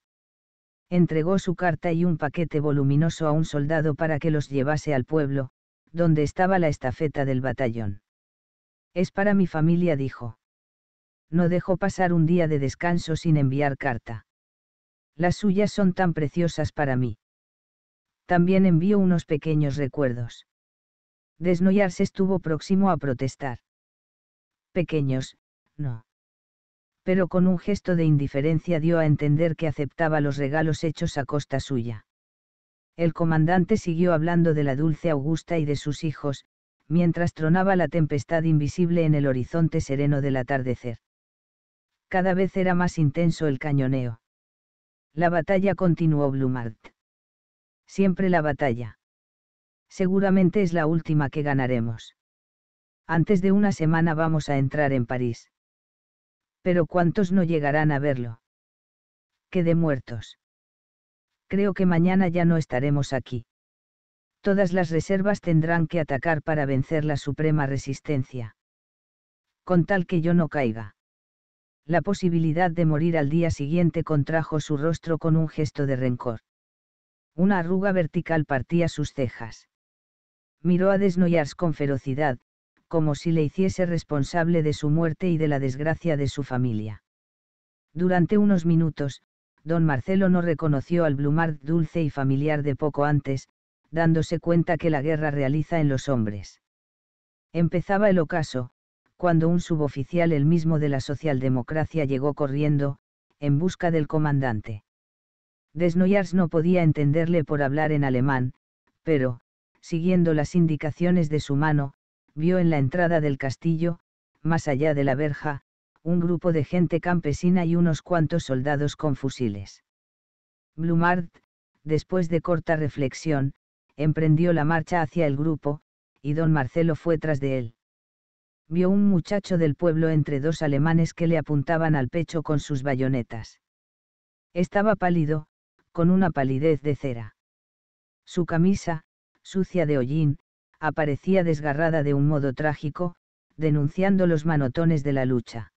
Entregó su carta y un paquete voluminoso a un soldado para que los llevase al pueblo, donde estaba la estafeta del batallón. Es para mi familia, dijo. No dejó pasar un día de descanso sin enviar carta. Las suyas son tan preciosas para mí. También envió unos pequeños recuerdos. Desnoyars estuvo próximo a protestar pequeños, no. Pero con un gesto de indiferencia dio a entender que aceptaba los regalos hechos a costa suya. El comandante siguió hablando de la dulce Augusta y de sus hijos, mientras tronaba la tempestad invisible en el horizonte sereno del atardecer. Cada vez era más intenso el cañoneo. La batalla continuó Blumart. Siempre la batalla. Seguramente es la última que ganaremos. Antes de una semana vamos a entrar en París. Pero ¿cuántos no llegarán a verlo? Quedé muertos. Creo que mañana ya no estaremos aquí. Todas las reservas tendrán que atacar para vencer la suprema resistencia. Con tal que yo no caiga. La posibilidad de morir al día siguiente contrajo su rostro con un gesto de rencor. Una arruga vertical partía sus cejas miró a Desnoyars con ferocidad, como si le hiciese responsable de su muerte y de la desgracia de su familia. Durante unos minutos, don Marcelo no reconoció al Blumard dulce y familiar de poco antes, dándose cuenta que la guerra realiza en los hombres. Empezaba el ocaso, cuando un suboficial el mismo de la socialdemocracia llegó corriendo, en busca del comandante. Desnoyars no podía entenderle por hablar en alemán, pero, siguiendo las indicaciones de su mano, vio en la entrada del castillo, más allá de la verja, un grupo de gente campesina y unos cuantos soldados con fusiles. Blumard, después de corta reflexión, emprendió la marcha hacia el grupo, y don Marcelo fue tras de él. Vio un muchacho del pueblo entre dos alemanes que le apuntaban al pecho con sus bayonetas. Estaba pálido, con una palidez de cera. Su camisa, sucia de hollín, aparecía desgarrada de un modo trágico, denunciando los manotones de la lucha.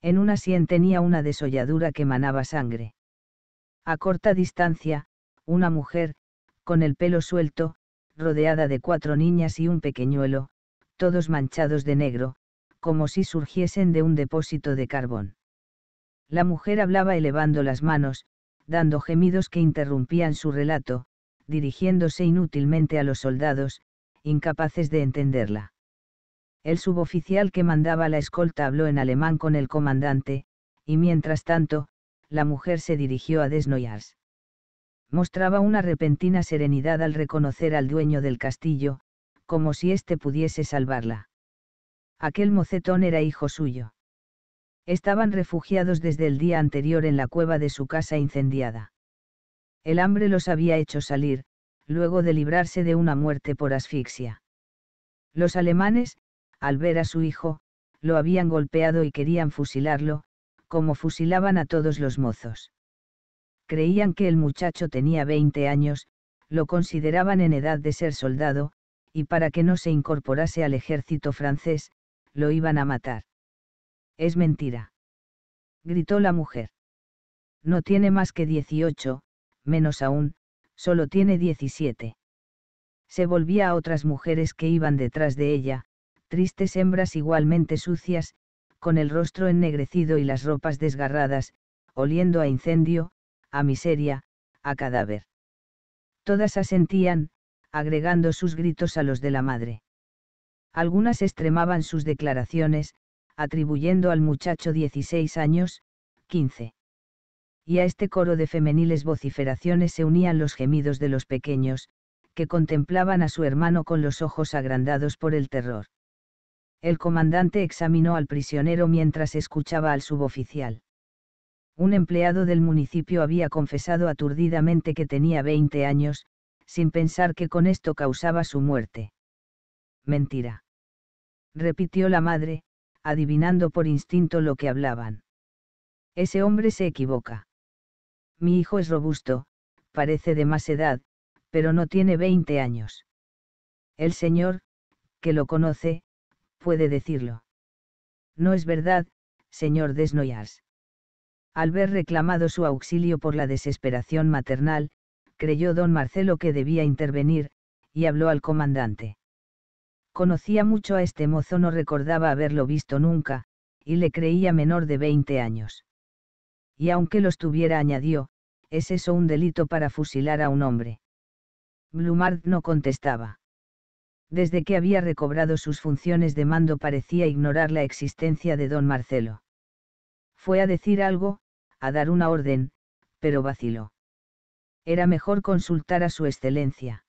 En una sien tenía una desolladura que manaba sangre. A corta distancia, una mujer, con el pelo suelto, rodeada de cuatro niñas y un pequeñuelo, todos manchados de negro, como si surgiesen de un depósito de carbón. La mujer hablaba elevando las manos, dando gemidos que interrumpían su relato, dirigiéndose inútilmente a los soldados, incapaces de entenderla. El suboficial que mandaba la escolta habló en alemán con el comandante, y mientras tanto, la mujer se dirigió a desnoyars. Mostraba una repentina serenidad al reconocer al dueño del castillo, como si éste pudiese salvarla. Aquel mocetón era hijo suyo. Estaban refugiados desde el día anterior en la cueva de su casa incendiada. El hambre los había hecho salir, luego de librarse de una muerte por asfixia. Los alemanes, al ver a su hijo, lo habían golpeado y querían fusilarlo, como fusilaban a todos los mozos. Creían que el muchacho tenía 20 años, lo consideraban en edad de ser soldado, y para que no se incorporase al ejército francés, lo iban a matar. Es mentira. Gritó la mujer. No tiene más que 18, menos aún, Solo tiene 17. Se volvía a otras mujeres que iban detrás de ella, tristes hembras igualmente sucias, con el rostro ennegrecido y las ropas desgarradas, oliendo a incendio, a miseria, a cadáver. Todas asentían, agregando sus gritos a los de la madre. Algunas extremaban sus declaraciones, atribuyendo al muchacho 16 años, 15 y a este coro de femeniles vociferaciones se unían los gemidos de los pequeños, que contemplaban a su hermano con los ojos agrandados por el terror. El comandante examinó al prisionero mientras escuchaba al suboficial. Un empleado del municipio había confesado aturdidamente que tenía 20 años, sin pensar que con esto causaba su muerte. Mentira. Repitió la madre, adivinando por instinto lo que hablaban. Ese hombre se equivoca. Mi hijo es robusto, parece de más edad, pero no tiene 20 años. El señor, que lo conoce, puede decirlo. No es verdad, señor Desnoyars. Al ver reclamado su auxilio por la desesperación maternal, creyó don Marcelo que debía intervenir, y habló al comandante. Conocía mucho a este mozo, no recordaba haberlo visto nunca, y le creía menor de 20 años. Y aunque los tuviera, añadió, ¿es eso un delito para fusilar a un hombre? Blumard no contestaba. Desde que había recobrado sus funciones de mando parecía ignorar la existencia de don Marcelo. Fue a decir algo, a dar una orden, pero vaciló. Era mejor consultar a su excelencia.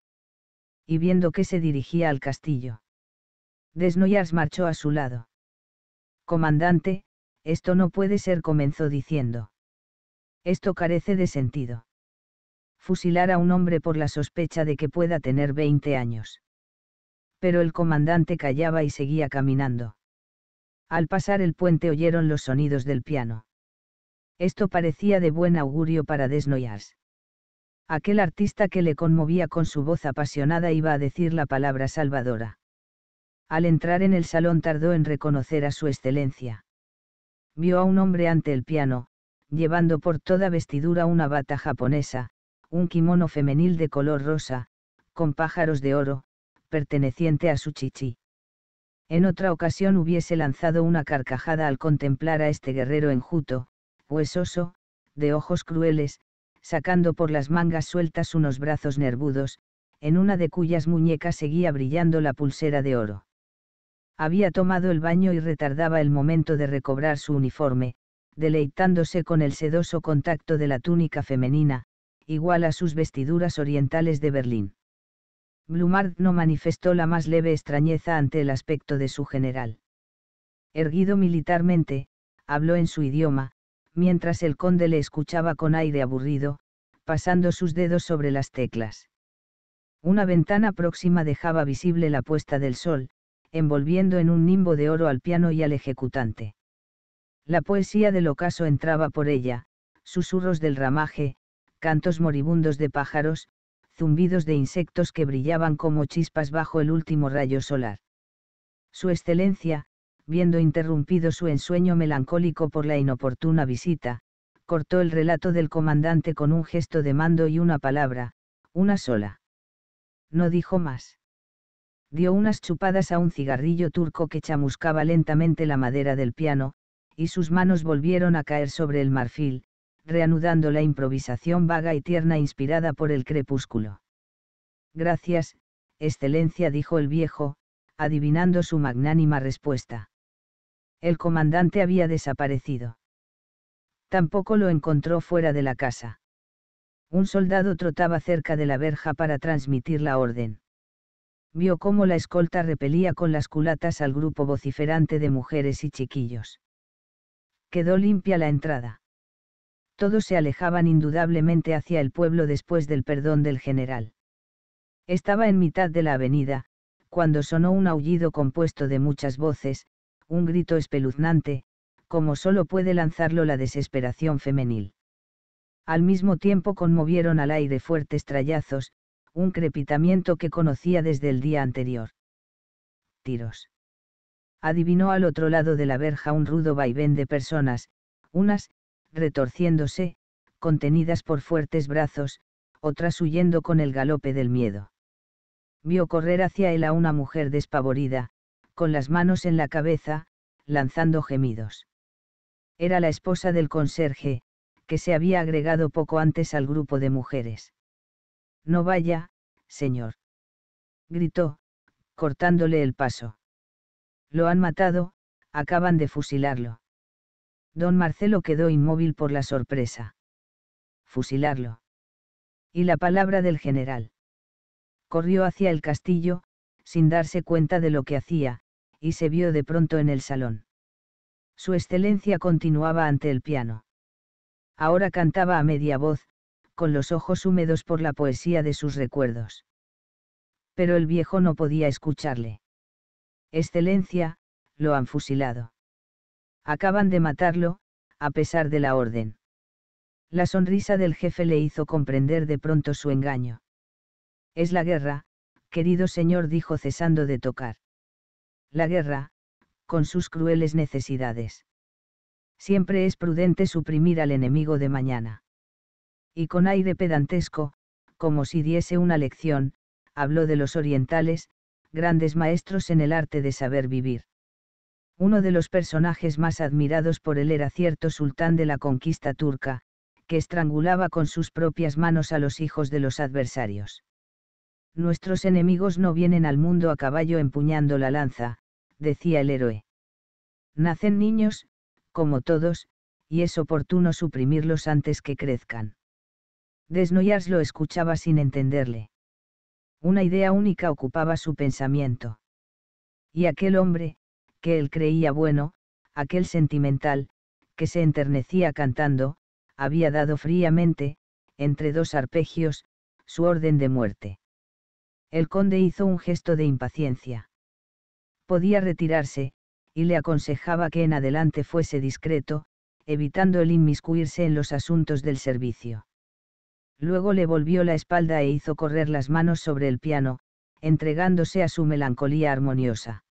Y viendo que se dirigía al castillo. Desnoyars marchó a su lado. Comandante, esto no puede ser, comenzó diciendo. Esto carece de sentido. Fusilar a un hombre por la sospecha de que pueda tener 20 años. Pero el comandante callaba y seguía caminando. Al pasar el puente oyeron los sonidos del piano. Esto parecía de buen augurio para Desnoyars. Aquel artista que le conmovía con su voz apasionada iba a decir la palabra salvadora. Al entrar en el salón tardó en reconocer a su excelencia. Vio a un hombre ante el piano, llevando por toda vestidura una bata japonesa, un kimono femenil de color rosa, con pájaros de oro, perteneciente a su chichi. En otra ocasión hubiese lanzado una carcajada al contemplar a este guerrero enjuto, huesoso, de ojos crueles, sacando por las mangas sueltas unos brazos nervudos, en una de cuyas muñecas seguía brillando la pulsera de oro. Había tomado el baño y retardaba el momento de recobrar su uniforme, deleitándose con el sedoso contacto de la túnica femenina, igual a sus vestiduras orientales de Berlín. Blumard no manifestó la más leve extrañeza ante el aspecto de su general. Erguido militarmente, habló en su idioma, mientras el conde le escuchaba con aire aburrido, pasando sus dedos sobre las teclas. Una ventana próxima dejaba visible la puesta del sol, envolviendo en un nimbo de oro al piano y al ejecutante. La poesía del ocaso entraba por ella, susurros del ramaje, cantos moribundos de pájaros, zumbidos de insectos que brillaban como chispas bajo el último rayo solar. Su excelencia, viendo interrumpido su ensueño melancólico por la inoportuna visita, cortó el relato del comandante con un gesto de mando y una palabra, una sola. No dijo más. Dio unas chupadas a un cigarrillo turco que chamuscaba lentamente la madera del piano, y sus manos volvieron a caer sobre el marfil, reanudando la improvisación vaga y tierna inspirada por el crepúsculo. Gracias, Excelencia, dijo el viejo, adivinando su magnánima respuesta. El comandante había desaparecido. Tampoco lo encontró fuera de la casa. Un soldado trotaba cerca de la verja para transmitir la orden. Vio cómo la escolta repelía con las culatas al grupo vociferante de mujeres y chiquillos quedó limpia la entrada. Todos se alejaban indudablemente hacia el pueblo después del perdón del general. Estaba en mitad de la avenida, cuando sonó un aullido compuesto de muchas voces, un grito espeluznante, como solo puede lanzarlo la desesperación femenil. Al mismo tiempo conmovieron al aire fuertes trallazos, un crepitamiento que conocía desde el día anterior. Tiros adivinó al otro lado de la verja un rudo vaivén de personas, unas, retorciéndose, contenidas por fuertes brazos, otras huyendo con el galope del miedo. Vio correr hacia él a una mujer despavorida, con las manos en la cabeza, lanzando gemidos. Era la esposa del conserje, que se había agregado poco antes al grupo de mujeres. No vaya, señor. Gritó, cortándole el paso. Lo han matado, acaban de fusilarlo. Don Marcelo quedó inmóvil por la sorpresa. Fusilarlo. Y la palabra del general. Corrió hacia el castillo, sin darse cuenta de lo que hacía, y se vio de pronto en el salón. Su excelencia continuaba ante el piano. Ahora cantaba a media voz, con los ojos húmedos por la poesía de sus recuerdos. Pero el viejo no podía escucharle. Excelencia, lo han fusilado. Acaban de matarlo, a pesar de la orden. La sonrisa del jefe le hizo comprender de pronto su engaño. Es la guerra, querido señor, dijo cesando de tocar. La guerra, con sus crueles necesidades. Siempre es prudente suprimir al enemigo de mañana. Y con aire pedantesco, como si diese una lección, habló de los orientales, grandes maestros en el arte de saber vivir. Uno de los personajes más admirados por él era cierto sultán de la conquista turca, que estrangulaba con sus propias manos a los hijos de los adversarios. Nuestros enemigos no vienen al mundo a caballo empuñando la lanza, decía el héroe. Nacen niños, como todos, y es oportuno suprimirlos antes que crezcan. Desnoyars lo escuchaba sin entenderle. Una idea única ocupaba su pensamiento. Y aquel hombre, que él creía bueno, aquel sentimental, que se enternecía cantando, había dado fríamente, entre dos arpegios, su orden de muerte. El conde hizo un gesto de impaciencia. Podía retirarse, y le aconsejaba que en adelante fuese discreto, evitando el inmiscuirse en los asuntos del servicio. Luego le volvió la espalda e hizo correr las manos sobre el piano, entregándose a su melancolía armoniosa.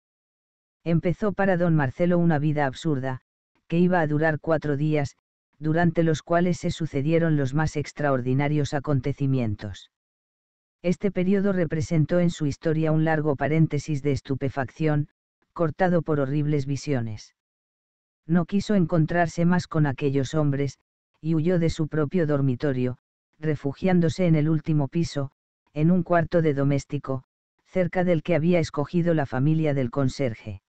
Empezó para don Marcelo una vida absurda, que iba a durar cuatro días, durante los cuales se sucedieron los más extraordinarios acontecimientos. Este periodo representó en su historia un largo paréntesis de estupefacción, cortado por horribles visiones. No quiso encontrarse más con aquellos hombres, y huyó de su propio dormitorio, refugiándose en el último piso, en un cuarto de doméstico, cerca del que había escogido la familia del conserje.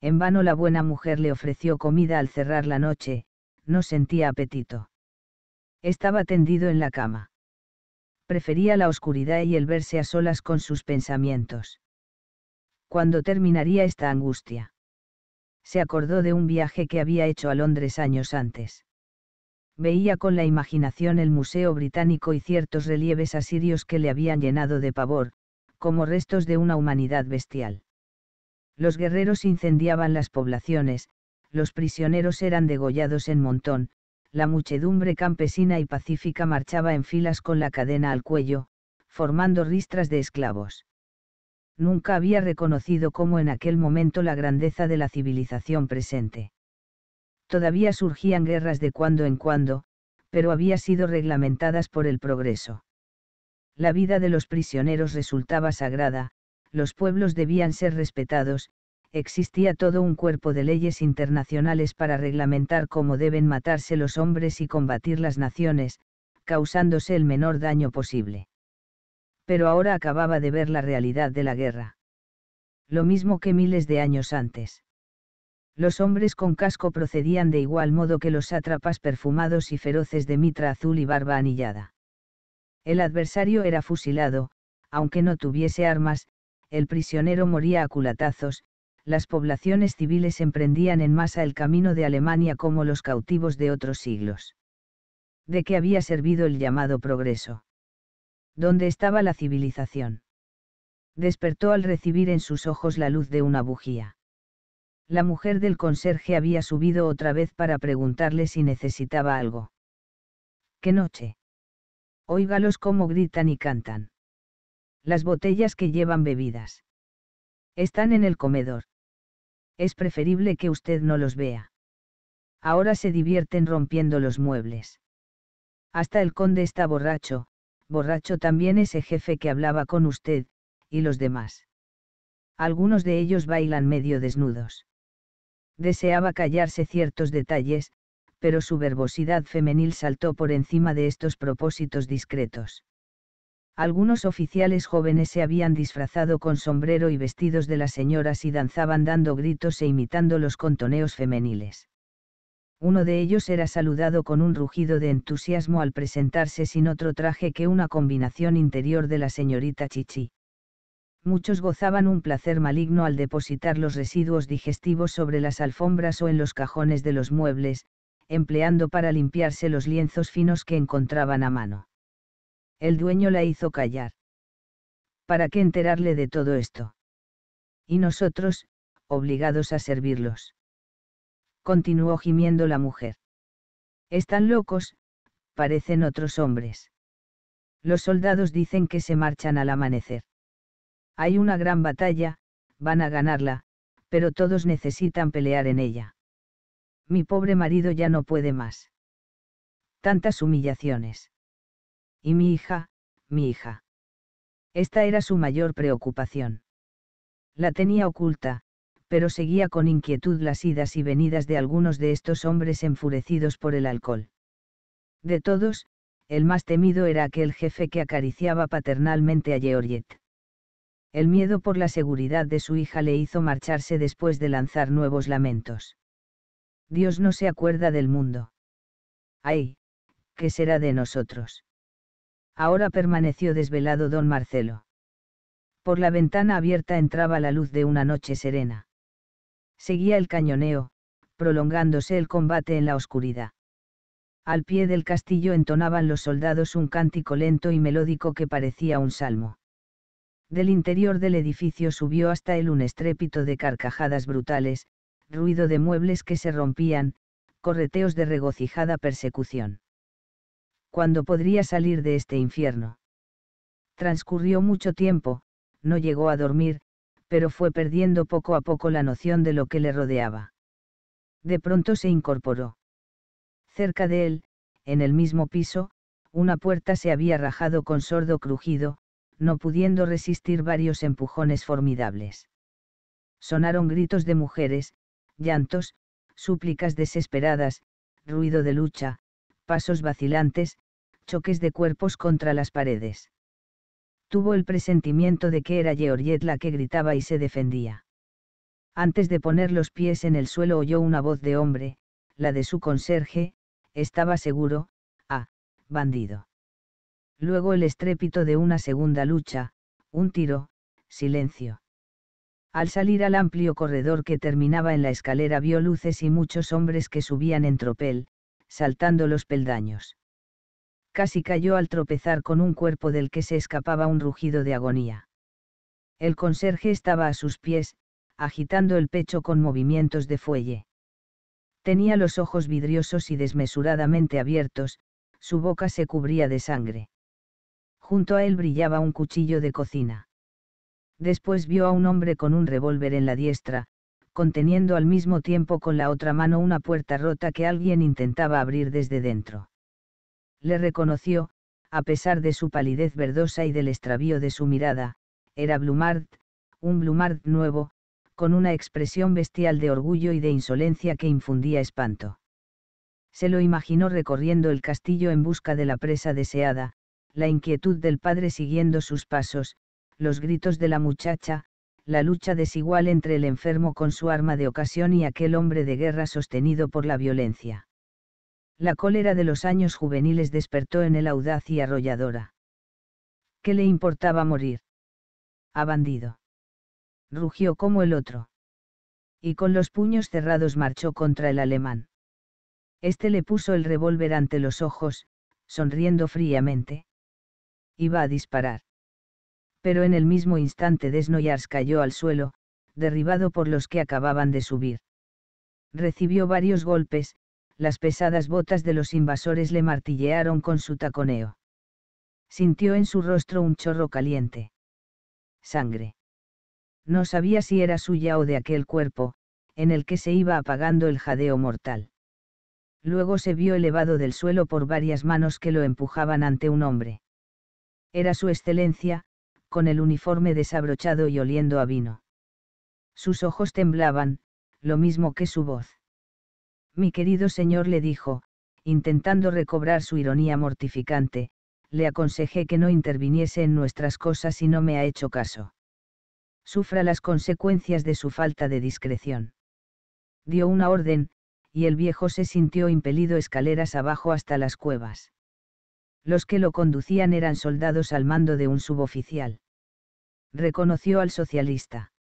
En vano la buena mujer le ofreció comida al cerrar la noche, no sentía apetito. Estaba tendido en la cama. Prefería la oscuridad y el verse a solas con sus pensamientos. ¿Cuándo terminaría esta angustia? Se acordó de un viaje que había hecho a Londres años antes veía con la imaginación el Museo Británico y ciertos relieves asirios que le habían llenado de pavor, como restos de una humanidad bestial. Los guerreros incendiaban las poblaciones, los prisioneros eran degollados en montón, la muchedumbre campesina y pacífica marchaba en filas con la cadena al cuello, formando ristras de esclavos. Nunca había reconocido como en aquel momento la grandeza de la civilización presente. Todavía surgían guerras de cuando en cuando, pero había sido reglamentadas por el progreso. La vida de los prisioneros resultaba sagrada, los pueblos debían ser respetados, existía todo un cuerpo de leyes internacionales para reglamentar cómo deben matarse los hombres y combatir las naciones, causándose el menor daño posible. Pero ahora acababa de ver la realidad de la guerra. Lo mismo que miles de años antes. Los hombres con casco procedían de igual modo que los sátrapas perfumados y feroces de mitra azul y barba anillada. El adversario era fusilado, aunque no tuviese armas, el prisionero moría a culatazos, las poblaciones civiles emprendían en masa el camino de Alemania como los cautivos de otros siglos. ¿De qué había servido el llamado progreso? ¿Dónde estaba la civilización? Despertó al recibir en sus ojos la luz de una bujía. La mujer del conserje había subido otra vez para preguntarle si necesitaba algo. ¡Qué noche! Óigalos cómo gritan y cantan. Las botellas que llevan bebidas. Están en el comedor. Es preferible que usted no los vea. Ahora se divierten rompiendo los muebles. Hasta el conde está borracho, borracho también ese jefe que hablaba con usted, y los demás. Algunos de ellos bailan medio desnudos. Deseaba callarse ciertos detalles, pero su verbosidad femenil saltó por encima de estos propósitos discretos. Algunos oficiales jóvenes se habían disfrazado con sombrero y vestidos de las señoras y danzaban dando gritos e imitando los contoneos femeniles. Uno de ellos era saludado con un rugido de entusiasmo al presentarse sin otro traje que una combinación interior de la señorita Chichi muchos gozaban un placer maligno al depositar los residuos digestivos sobre las alfombras o en los cajones de los muebles, empleando para limpiarse los lienzos finos que encontraban a mano. El dueño la hizo callar. ¿Para qué enterarle de todo esto? Y nosotros, obligados a servirlos. Continuó gimiendo la mujer. Están locos, parecen otros hombres. Los soldados dicen que se marchan al amanecer. Hay una gran batalla, van a ganarla, pero todos necesitan pelear en ella. Mi pobre marido ya no puede más. Tantas humillaciones. Y mi hija, mi hija. Esta era su mayor preocupación. La tenía oculta, pero seguía con inquietud las idas y venidas de algunos de estos hombres enfurecidos por el alcohol. De todos, el más temido era aquel jefe que acariciaba paternalmente a Georgette el miedo por la seguridad de su hija le hizo marcharse después de lanzar nuevos lamentos. Dios no se acuerda del mundo. ¡Ay! ¿Qué será de nosotros? Ahora permaneció desvelado don Marcelo. Por la ventana abierta entraba la luz de una noche serena. Seguía el cañoneo, prolongándose el combate en la oscuridad. Al pie del castillo entonaban los soldados un cántico lento y melódico que parecía un salmo. Del interior del edificio subió hasta él un estrépito de carcajadas brutales, ruido de muebles que se rompían, correteos de regocijada persecución. ¿Cuándo podría salir de este infierno? Transcurrió mucho tiempo, no llegó a dormir, pero fue perdiendo poco a poco la noción de lo que le rodeaba. De pronto se incorporó. Cerca de él, en el mismo piso, una puerta se había rajado con sordo crujido, no pudiendo resistir varios empujones formidables. Sonaron gritos de mujeres, llantos, súplicas desesperadas, ruido de lucha, pasos vacilantes, choques de cuerpos contra las paredes. Tuvo el presentimiento de que era Georgette la que gritaba y se defendía. Antes de poner los pies en el suelo oyó una voz de hombre, la de su conserje, estaba seguro, ah, bandido. Luego el estrépito de una segunda lucha, un tiro, silencio. Al salir al amplio corredor que terminaba en la escalera vio luces y muchos hombres que subían en tropel, saltando los peldaños. Casi cayó al tropezar con un cuerpo del que se escapaba un rugido de agonía. El conserje estaba a sus pies, agitando el pecho con movimientos de fuelle. Tenía los ojos vidriosos y desmesuradamente abiertos, su boca se cubría de sangre. Junto a él brillaba un cuchillo de cocina. Después vio a un hombre con un revólver en la diestra, conteniendo al mismo tiempo con la otra mano una puerta rota que alguien intentaba abrir desde dentro. Le reconoció, a pesar de su palidez verdosa y del extravío de su mirada, era Blumard, un Blumard nuevo, con una expresión bestial de orgullo y de insolencia que infundía espanto. Se lo imaginó recorriendo el castillo en busca de la presa deseada, la inquietud del padre siguiendo sus pasos, los gritos de la muchacha, la lucha desigual entre el enfermo con su arma de ocasión y aquel hombre de guerra sostenido por la violencia. La cólera de los años juveniles despertó en él audaz y arrolladora. ¿Qué le importaba morir? A bandido. Rugió como el otro. Y con los puños cerrados marchó contra el alemán. Este le puso el revólver ante los ojos, sonriendo fríamente. Iba a disparar. Pero en el mismo instante Desnoyars cayó al suelo, derribado por los que acababan de subir. Recibió varios golpes, las pesadas botas de los invasores le martillearon con su taconeo. Sintió en su rostro un chorro caliente. Sangre. No sabía si era suya o de aquel cuerpo, en el que se iba apagando el jadeo mortal. Luego se vio elevado del suelo por varias manos que lo empujaban ante un hombre. Era su excelencia, con el uniforme desabrochado y oliendo a vino. Sus ojos temblaban, lo mismo que su voz. Mi querido señor le dijo, intentando recobrar su ironía mortificante, le aconsejé que no interviniese en nuestras cosas y no me ha hecho caso. Sufra las consecuencias de su falta de discreción. Dio una orden, y el viejo se sintió impelido escaleras abajo hasta las cuevas. Los que lo conducían eran soldados al mando de un suboficial. Reconoció al socialista.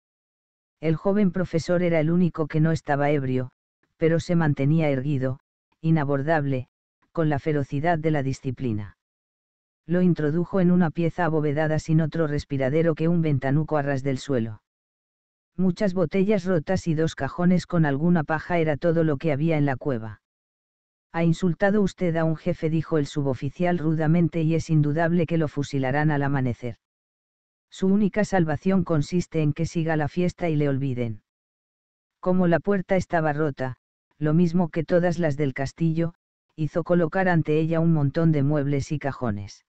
El joven profesor era el único que no estaba ebrio, pero se mantenía erguido, inabordable, con la ferocidad de la disciplina. Lo introdujo en una pieza abovedada sin otro respiradero que un ventanuco a ras del suelo. Muchas botellas rotas y dos cajones con alguna paja era todo lo que había en la cueva. Ha insultado usted a un jefe, dijo el suboficial rudamente, y es indudable que lo fusilarán al amanecer. Su única salvación consiste en que siga la fiesta y le olviden. Como la puerta estaba rota, lo mismo que todas las del castillo, hizo colocar ante ella un montón de muebles y cajones.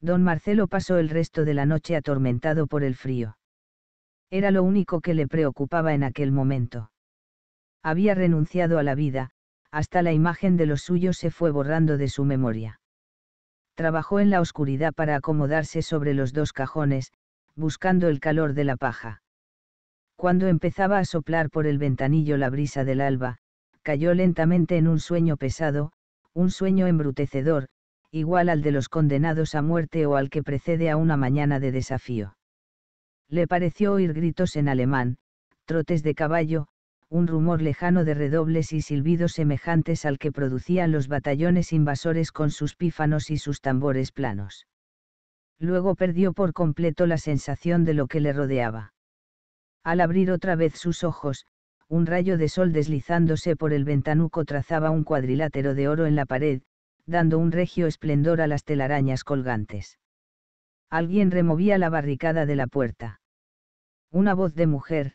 Don Marcelo pasó el resto de la noche atormentado por el frío. Era lo único que le preocupaba en aquel momento. Había renunciado a la vida, hasta la imagen de los suyos se fue borrando de su memoria. Trabajó en la oscuridad para acomodarse sobre los dos cajones, buscando el calor de la paja. Cuando empezaba a soplar por el ventanillo la brisa del alba, cayó lentamente en un sueño pesado, un sueño embrutecedor, igual al de los condenados a muerte o al que precede a una mañana de desafío. Le pareció oír gritos en alemán, trotes de caballo, un rumor lejano de redobles y silbidos semejantes al que producían los batallones invasores con sus pífanos y sus tambores planos. Luego perdió por completo la sensación de lo que le rodeaba. Al abrir otra vez sus ojos, un rayo de sol deslizándose por el ventanuco trazaba un cuadrilátero de oro en la pared, dando un regio esplendor a las telarañas colgantes. Alguien removía la barricada de la puerta. Una voz de mujer,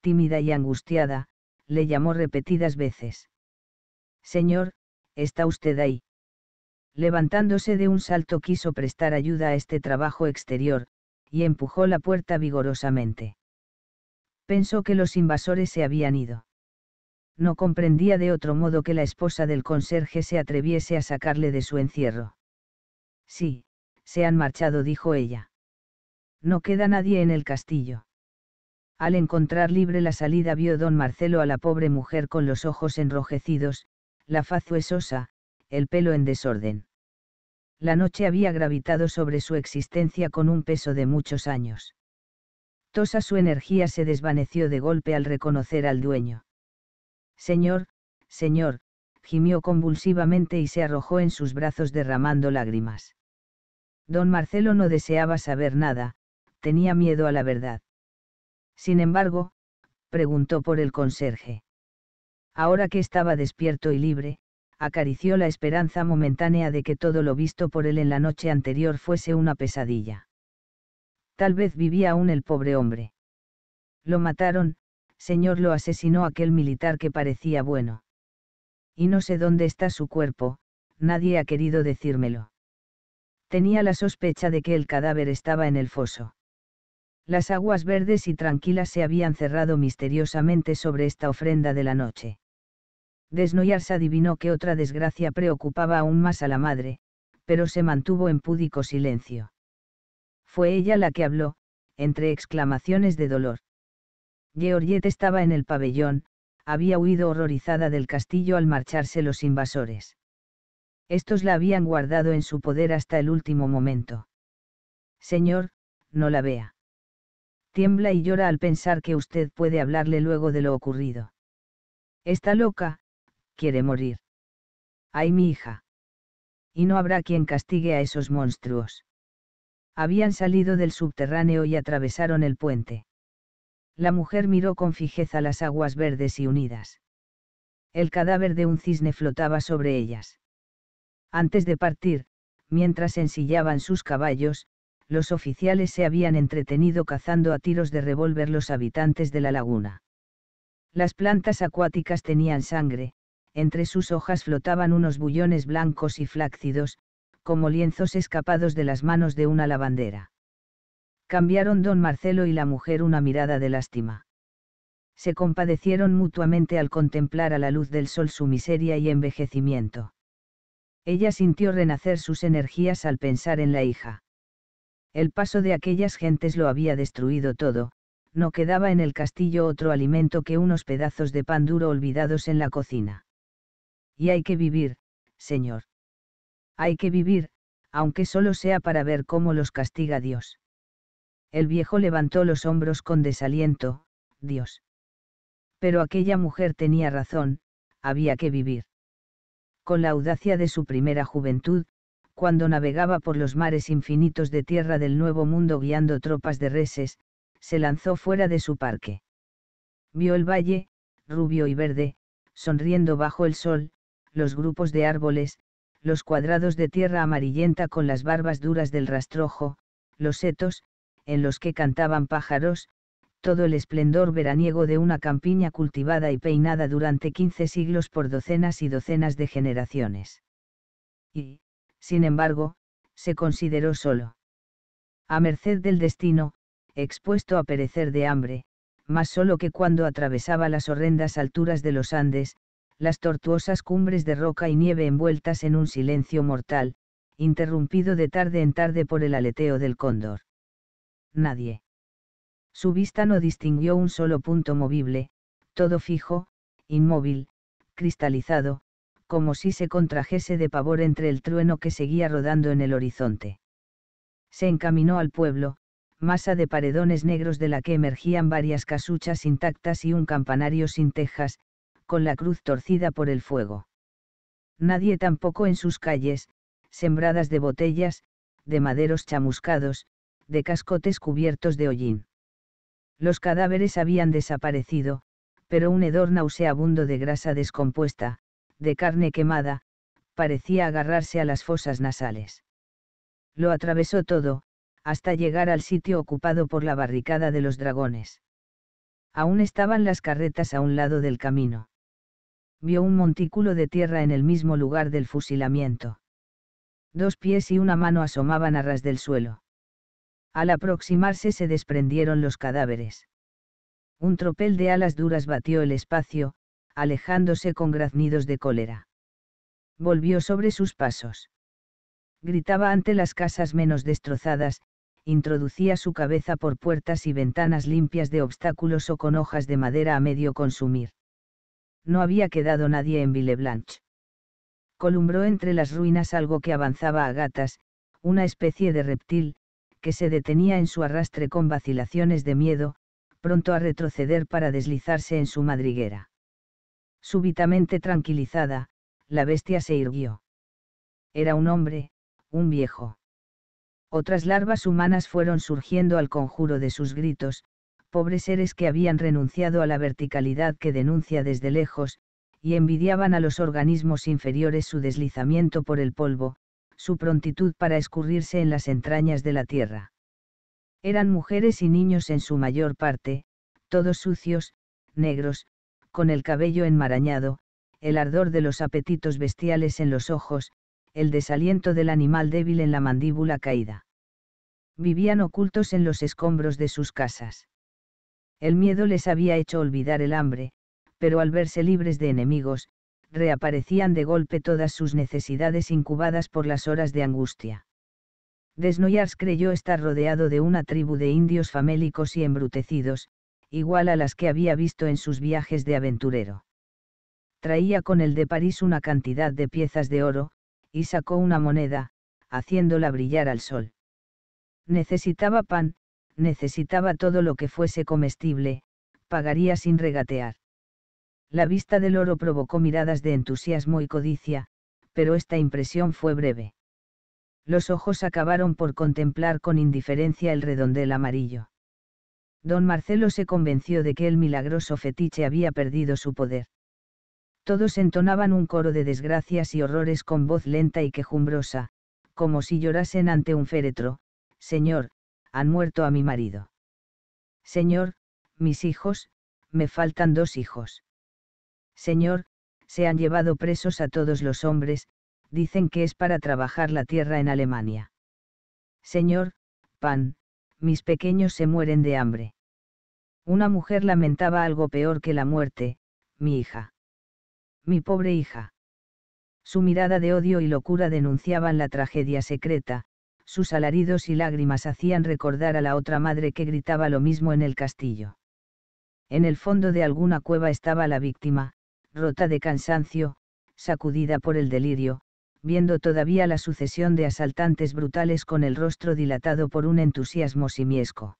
tímida y angustiada, le llamó repetidas veces. Señor, ¿está usted ahí? Levantándose de un salto quiso prestar ayuda a este trabajo exterior, y empujó la puerta vigorosamente. Pensó que los invasores se habían ido. No comprendía de otro modo que la esposa del conserje se atreviese a sacarle de su encierro. Sí, se han marchado, dijo ella. No queda nadie en el castillo. Al encontrar libre la salida vio don Marcelo a la pobre mujer con los ojos enrojecidos, la faz huesosa, el pelo en desorden. La noche había gravitado sobre su existencia con un peso de muchos años. Tosa su energía se desvaneció de golpe al reconocer al dueño. Señor, señor, gimió convulsivamente y se arrojó en sus brazos derramando lágrimas. Don Marcelo no deseaba saber nada, tenía miedo a la verdad. Sin embargo, preguntó por el conserje. Ahora que estaba despierto y libre, acarició la esperanza momentánea de que todo lo visto por él en la noche anterior fuese una pesadilla. Tal vez vivía aún el pobre hombre. Lo mataron, señor, lo asesinó aquel militar que parecía bueno. Y no sé dónde está su cuerpo, nadie ha querido decírmelo. Tenía la sospecha de que el cadáver estaba en el foso. Las aguas verdes y tranquilas se habían cerrado misteriosamente sobre esta ofrenda de la noche. Desnoyarse adivinó que otra desgracia preocupaba aún más a la madre, pero se mantuvo en púdico silencio. Fue ella la que habló, entre exclamaciones de dolor. Georgette estaba en el pabellón, había huido horrorizada del castillo al marcharse los invasores. Estos la habían guardado en su poder hasta el último momento. Señor, no la vea tiembla y llora al pensar que usted puede hablarle luego de lo ocurrido. Está loca, quiere morir. Ay, mi hija. Y no habrá quien castigue a esos monstruos. Habían salido del subterráneo y atravesaron el puente. La mujer miró con fijeza las aguas verdes y unidas. El cadáver de un cisne flotaba sobre ellas. Antes de partir, mientras ensillaban sus caballos, los oficiales se habían entretenido cazando a tiros de revólver los habitantes de la laguna. Las plantas acuáticas tenían sangre, entre sus hojas flotaban unos bullones blancos y flácidos, como lienzos escapados de las manos de una lavandera. Cambiaron don Marcelo y la mujer una mirada de lástima. Se compadecieron mutuamente al contemplar a la luz del sol su miseria y envejecimiento. Ella sintió renacer sus energías al pensar en la hija el paso de aquellas gentes lo había destruido todo, no quedaba en el castillo otro alimento que unos pedazos de pan duro olvidados en la cocina. Y hay que vivir, señor. Hay que vivir, aunque solo sea para ver cómo los castiga Dios. El viejo levantó los hombros con desaliento, Dios. Pero aquella mujer tenía razón, había que vivir. Con la audacia de su primera juventud, cuando navegaba por los mares infinitos de tierra del Nuevo Mundo guiando tropas de reses, se lanzó fuera de su parque. Vio el valle, rubio y verde, sonriendo bajo el sol, los grupos de árboles, los cuadrados de tierra amarillenta con las barbas duras del rastrojo, los setos, en los que cantaban pájaros, todo el esplendor veraniego de una campiña cultivada y peinada durante quince siglos por docenas y docenas de generaciones. Y, sin embargo, se consideró solo. A merced del destino, expuesto a perecer de hambre, más solo que cuando atravesaba las horrendas alturas de los Andes, las tortuosas cumbres de roca y nieve envueltas en un silencio mortal, interrumpido de tarde en tarde por el aleteo del cóndor. Nadie. Su vista no distinguió un solo punto movible, todo fijo, inmóvil, cristalizado, como si se contrajese de pavor entre el trueno que seguía rodando en el horizonte. Se encaminó al pueblo, masa de paredones negros de la que emergían varias casuchas intactas y un campanario sin tejas, con la cruz torcida por el fuego. Nadie tampoco en sus calles, sembradas de botellas, de maderos chamuscados, de cascotes cubiertos de hollín. Los cadáveres habían desaparecido, pero un hedor nauseabundo de grasa descompuesta, de carne quemada, parecía agarrarse a las fosas nasales. Lo atravesó todo, hasta llegar al sitio ocupado por la barricada de los dragones. Aún estaban las carretas a un lado del camino. Vio un montículo de tierra en el mismo lugar del fusilamiento. Dos pies y una mano asomaban a ras del suelo. Al aproximarse se desprendieron los cadáveres. Un tropel de alas duras batió el espacio, alejándose con graznidos de cólera. Volvió sobre sus pasos. Gritaba ante las casas menos destrozadas, introducía su cabeza por puertas y ventanas limpias de obstáculos o con hojas de madera a medio consumir. No había quedado nadie en Villeblanche. Columbró entre las ruinas algo que avanzaba a gatas, una especie de reptil, que se detenía en su arrastre con vacilaciones de miedo, pronto a retroceder para deslizarse en su madriguera. Súbitamente tranquilizada, la bestia se irguió. Era un hombre, un viejo. Otras larvas humanas fueron surgiendo al conjuro de sus gritos, pobres seres que habían renunciado a la verticalidad que denuncia desde lejos, y envidiaban a los organismos inferiores su deslizamiento por el polvo, su prontitud para escurrirse en las entrañas de la tierra. Eran mujeres y niños en su mayor parte, todos sucios, negros, con el cabello enmarañado, el ardor de los apetitos bestiales en los ojos, el desaliento del animal débil en la mandíbula caída. Vivían ocultos en los escombros de sus casas. El miedo les había hecho olvidar el hambre, pero al verse libres de enemigos, reaparecían de golpe todas sus necesidades incubadas por las horas de angustia. Desnoyars creyó estar rodeado de una tribu de indios famélicos y embrutecidos, igual a las que había visto en sus viajes de aventurero. Traía con el de París una cantidad de piezas de oro, y sacó una moneda, haciéndola brillar al sol. Necesitaba pan, necesitaba todo lo que fuese comestible, pagaría sin regatear. La vista del oro provocó miradas de entusiasmo y codicia, pero esta impresión fue breve. Los ojos acabaron por contemplar con indiferencia el redondel amarillo. Don Marcelo se convenció de que el milagroso fetiche había perdido su poder. Todos entonaban un coro de desgracias y horrores con voz lenta y quejumbrosa, como si llorasen ante un féretro, Señor, han muerto a mi marido. Señor, mis hijos, me faltan dos hijos. Señor, se han llevado presos a todos los hombres, dicen que es para trabajar la tierra en Alemania. Señor, pan, mis pequeños se mueren de hambre. Una mujer lamentaba algo peor que la muerte, mi hija. Mi pobre hija. Su mirada de odio y locura denunciaban la tragedia secreta, sus alaridos y lágrimas hacían recordar a la otra madre que gritaba lo mismo en el castillo. En el fondo de alguna cueva estaba la víctima, rota de cansancio, sacudida por el delirio, viendo todavía la sucesión de asaltantes brutales con el rostro dilatado por un entusiasmo simiesco.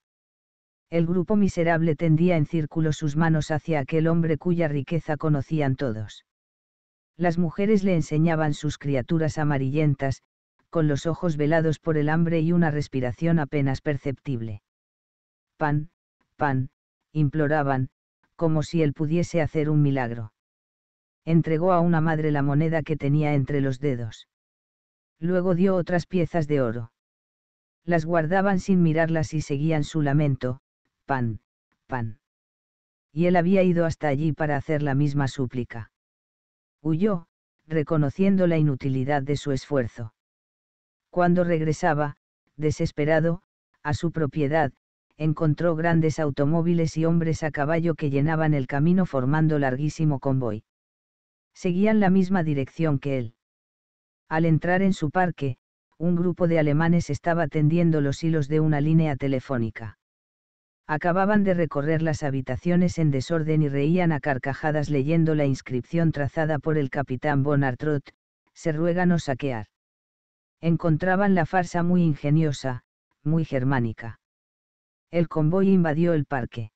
El grupo miserable tendía en círculo sus manos hacia aquel hombre cuya riqueza conocían todos. Las mujeres le enseñaban sus criaturas amarillentas, con los ojos velados por el hambre y una respiración apenas perceptible. Pan, pan, imploraban, como si él pudiese hacer un milagro. Entregó a una madre la moneda que tenía entre los dedos. Luego dio otras piezas de oro. Las guardaban sin mirarlas y seguían su lamento, pan, pan. Y él había ido hasta allí para hacer la misma súplica. Huyó, reconociendo la inutilidad de su esfuerzo. Cuando regresaba, desesperado, a su propiedad, encontró grandes automóviles y hombres a caballo que llenaban el camino formando larguísimo convoy. Seguían la misma dirección que él. Al entrar en su parque, un grupo de alemanes estaba tendiendo los hilos de una línea telefónica acababan de recorrer las habitaciones en desorden y reían a carcajadas leyendo la inscripción trazada por el capitán Bonartrot, se ruegan o saquear. Encontraban la farsa muy ingeniosa, muy germánica. El convoy invadió el parque.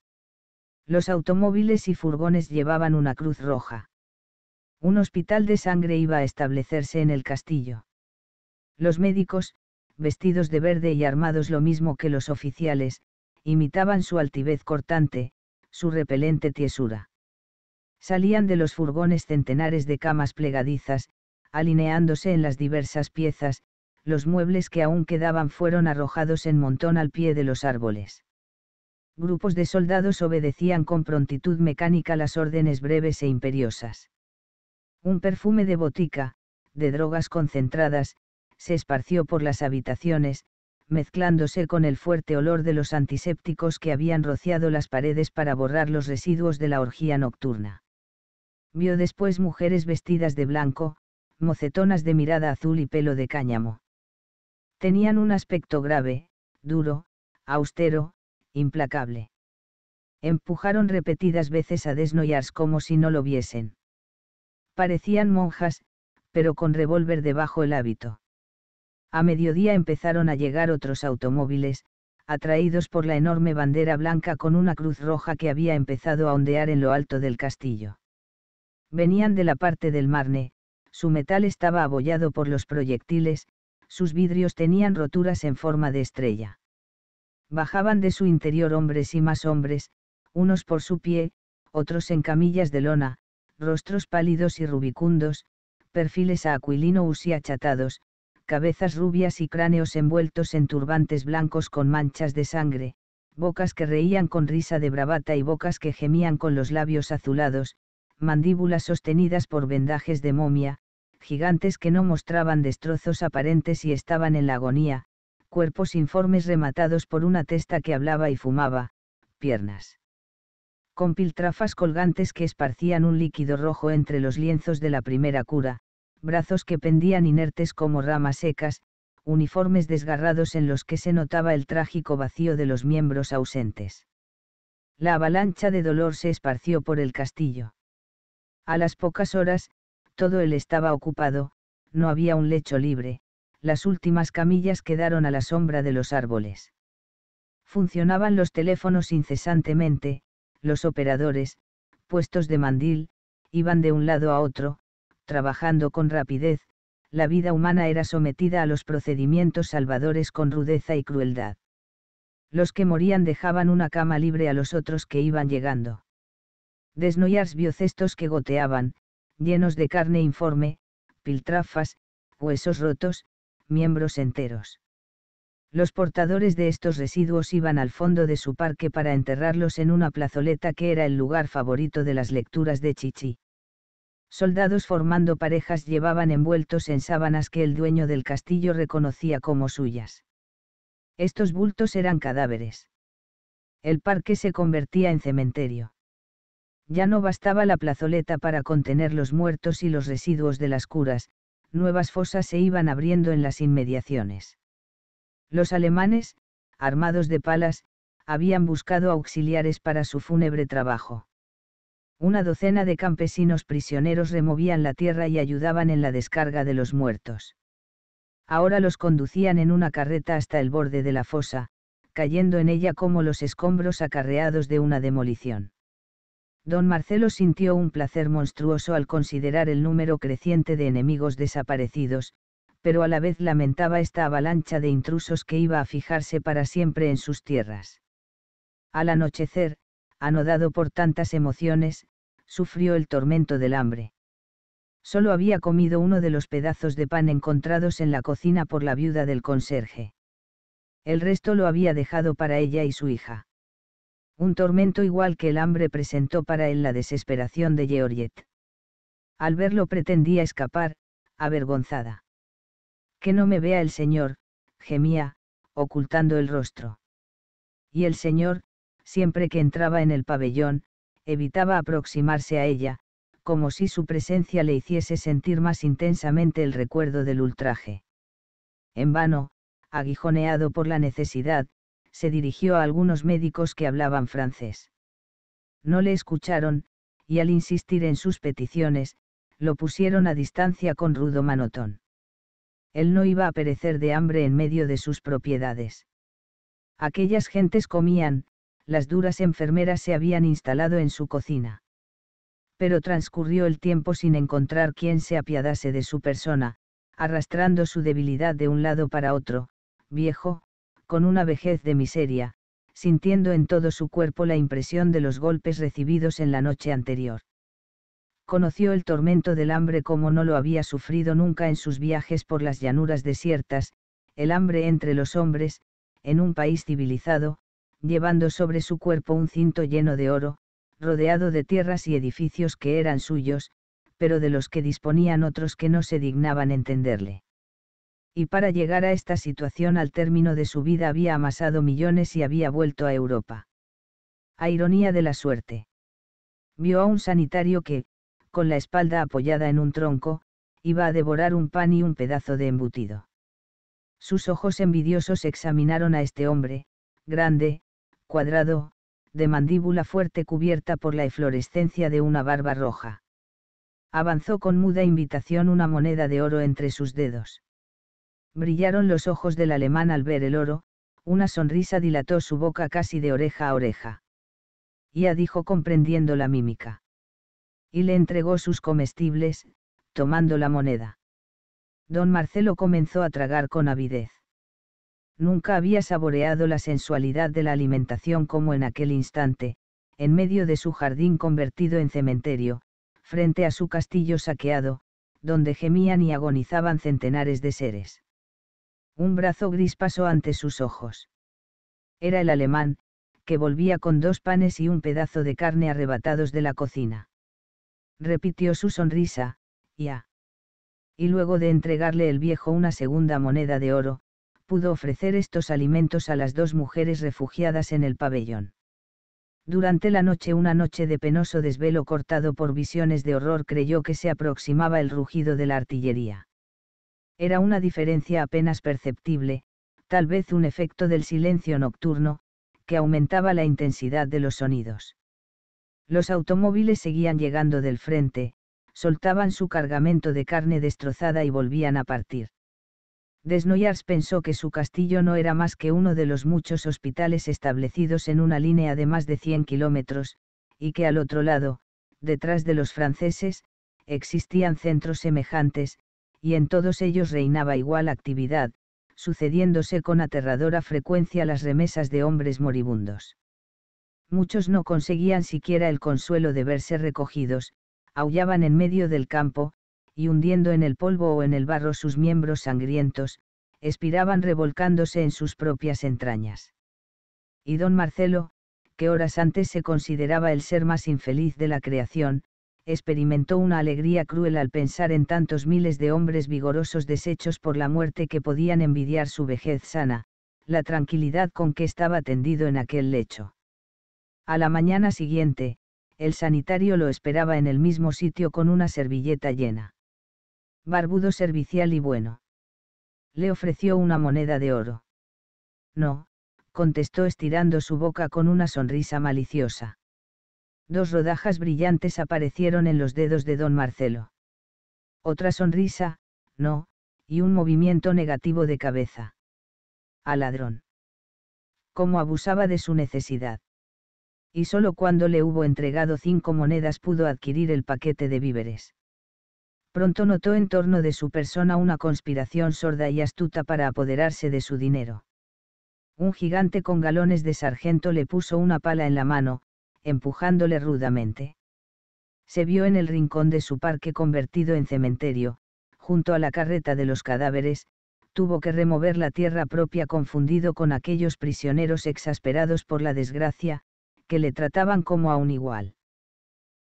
Los automóviles y furgones llevaban una cruz roja. Un hospital de sangre iba a establecerse en el castillo. Los médicos, vestidos de verde y armados lo mismo que los oficiales, imitaban su altivez cortante, su repelente tiesura. Salían de los furgones centenares de camas plegadizas, alineándose en las diversas piezas, los muebles que aún quedaban fueron arrojados en montón al pie de los árboles. Grupos de soldados obedecían con prontitud mecánica las órdenes breves e imperiosas. Un perfume de botica, de drogas concentradas, se esparció por las habitaciones, mezclándose con el fuerte olor de los antisépticos que habían rociado las paredes para borrar los residuos de la orgía nocturna. Vio después mujeres vestidas de blanco, mocetonas de mirada azul y pelo de cáñamo. Tenían un aspecto grave, duro, austero, implacable. Empujaron repetidas veces a Desnoyars como si no lo viesen. Parecían monjas, pero con revólver debajo el hábito. A mediodía empezaron a llegar otros automóviles, atraídos por la enorme bandera blanca con una cruz roja que había empezado a ondear en lo alto del castillo. Venían de la parte del Marne, su metal estaba abollado por los proyectiles, sus vidrios tenían roturas en forma de estrella. Bajaban de su interior hombres y más hombres, unos por su pie, otros en camillas de lona, rostros pálidos y rubicundos, perfiles a acuilino usí achatados, cabezas rubias y cráneos envueltos en turbantes blancos con manchas de sangre, bocas que reían con risa de bravata y bocas que gemían con los labios azulados, mandíbulas sostenidas por vendajes de momia, gigantes que no mostraban destrozos aparentes y estaban en la agonía, cuerpos informes rematados por una testa que hablaba y fumaba, piernas. Con piltrafas colgantes que esparcían un líquido rojo entre los lienzos de la primera cura, brazos que pendían inertes como ramas secas, uniformes desgarrados en los que se notaba el trágico vacío de los miembros ausentes. La avalancha de dolor se esparció por el castillo. A las pocas horas, todo él estaba ocupado, no había un lecho libre, las últimas camillas quedaron a la sombra de los árboles. Funcionaban los teléfonos incesantemente, los operadores, puestos de mandil, iban de un lado a otro, trabajando con rapidez, la vida humana era sometida a los procedimientos salvadores con rudeza y crueldad. Los que morían dejaban una cama libre a los otros que iban llegando. Desnoyars vio cestos que goteaban, llenos de carne informe, piltrafas, huesos rotos, miembros enteros. Los portadores de estos residuos iban al fondo de su parque para enterrarlos en una plazoleta que era el lugar favorito de las lecturas de Chichi. Soldados formando parejas llevaban envueltos en sábanas que el dueño del castillo reconocía como suyas. Estos bultos eran cadáveres. El parque se convertía en cementerio. Ya no bastaba la plazoleta para contener los muertos y los residuos de las curas, nuevas fosas se iban abriendo en las inmediaciones. Los alemanes, armados de palas, habían buscado auxiliares para su fúnebre trabajo. Una docena de campesinos prisioneros removían la tierra y ayudaban en la descarga de los muertos. Ahora los conducían en una carreta hasta el borde de la fosa, cayendo en ella como los escombros acarreados de una demolición. Don Marcelo sintió un placer monstruoso al considerar el número creciente de enemigos desaparecidos, pero a la vez lamentaba esta avalancha de intrusos que iba a fijarse para siempre en sus tierras. Al anochecer, anodado por tantas emociones, sufrió el tormento del hambre. Solo había comido uno de los pedazos de pan encontrados en la cocina por la viuda del conserje. El resto lo había dejado para ella y su hija. Un tormento igual que el hambre presentó para él la desesperación de Georgette. Al verlo pretendía escapar, avergonzada. Que no me vea el Señor, gemía, ocultando el rostro. Y el Señor, siempre que entraba en el pabellón, evitaba aproximarse a ella, como si su presencia le hiciese sentir más intensamente el recuerdo del ultraje. En vano, aguijoneado por la necesidad, se dirigió a algunos médicos que hablaban francés. No le escucharon, y al insistir en sus peticiones, lo pusieron a distancia con rudo manotón. Él no iba a perecer de hambre en medio de sus propiedades. Aquellas gentes comían, las duras enfermeras se habían instalado en su cocina. Pero transcurrió el tiempo sin encontrar quien se apiadase de su persona, arrastrando su debilidad de un lado para otro, viejo, con una vejez de miseria, sintiendo en todo su cuerpo la impresión de los golpes recibidos en la noche anterior. Conoció el tormento del hambre como no lo había sufrido nunca en sus viajes por las llanuras desiertas, el hambre entre los hombres, en un país civilizado, llevando sobre su cuerpo un cinto lleno de oro, rodeado de tierras y edificios que eran suyos, pero de los que disponían otros que no se dignaban entenderle. Y para llegar a esta situación al término de su vida había amasado millones y había vuelto a Europa. A ironía de la suerte. Vio a un sanitario que, con la espalda apoyada en un tronco, iba a devorar un pan y un pedazo de embutido. Sus ojos envidiosos examinaron a este hombre, grande, cuadrado, de mandíbula fuerte cubierta por la eflorescencia de una barba roja. Avanzó con muda invitación una moneda de oro entre sus dedos. Brillaron los ojos del alemán al ver el oro, una sonrisa dilató su boca casi de oreja a oreja. Ya dijo comprendiendo la mímica. Y le entregó sus comestibles, tomando la moneda. Don Marcelo comenzó a tragar con avidez. Nunca había saboreado la sensualidad de la alimentación como en aquel instante, en medio de su jardín convertido en cementerio, frente a su castillo saqueado, donde gemían y agonizaban centenares de seres. Un brazo gris pasó ante sus ojos. Era el alemán, que volvía con dos panes y un pedazo de carne arrebatados de la cocina. Repitió su sonrisa, ya. Y luego de entregarle el viejo una segunda moneda de oro, pudo ofrecer estos alimentos a las dos mujeres refugiadas en el pabellón. Durante la noche, una noche de penoso desvelo cortado por visiones de horror, creyó que se aproximaba el rugido de la artillería. Era una diferencia apenas perceptible, tal vez un efecto del silencio nocturno, que aumentaba la intensidad de los sonidos. Los automóviles seguían llegando del frente, soltaban su cargamento de carne destrozada y volvían a partir. Desnoyars pensó que su castillo no era más que uno de los muchos hospitales establecidos en una línea de más de 100 kilómetros, y que al otro lado, detrás de los franceses, existían centros semejantes, y en todos ellos reinaba igual actividad, sucediéndose con aterradora frecuencia las remesas de hombres moribundos. Muchos no conseguían siquiera el consuelo de verse recogidos, aullaban en medio del campo, y hundiendo en el polvo o en el barro sus miembros sangrientos, expiraban revolcándose en sus propias entrañas. Y don Marcelo, que horas antes se consideraba el ser más infeliz de la creación, experimentó una alegría cruel al pensar en tantos miles de hombres vigorosos deshechos por la muerte que podían envidiar su vejez sana, la tranquilidad con que estaba tendido en aquel lecho. A la mañana siguiente, el sanitario lo esperaba en el mismo sitio con una servilleta llena barbudo servicial y bueno. Le ofreció una moneda de oro. No, contestó estirando su boca con una sonrisa maliciosa. Dos rodajas brillantes aparecieron en los dedos de don Marcelo. Otra sonrisa, no, y un movimiento negativo de cabeza. Al ladrón. Como abusaba de su necesidad. Y solo cuando le hubo entregado cinco monedas pudo adquirir el paquete de víveres pronto notó en torno de su persona una conspiración sorda y astuta para apoderarse de su dinero. Un gigante con galones de sargento le puso una pala en la mano, empujándole rudamente. Se vio en el rincón de su parque convertido en cementerio, junto a la carreta de los cadáveres, tuvo que remover la tierra propia confundido con aquellos prisioneros exasperados por la desgracia, que le trataban como a un igual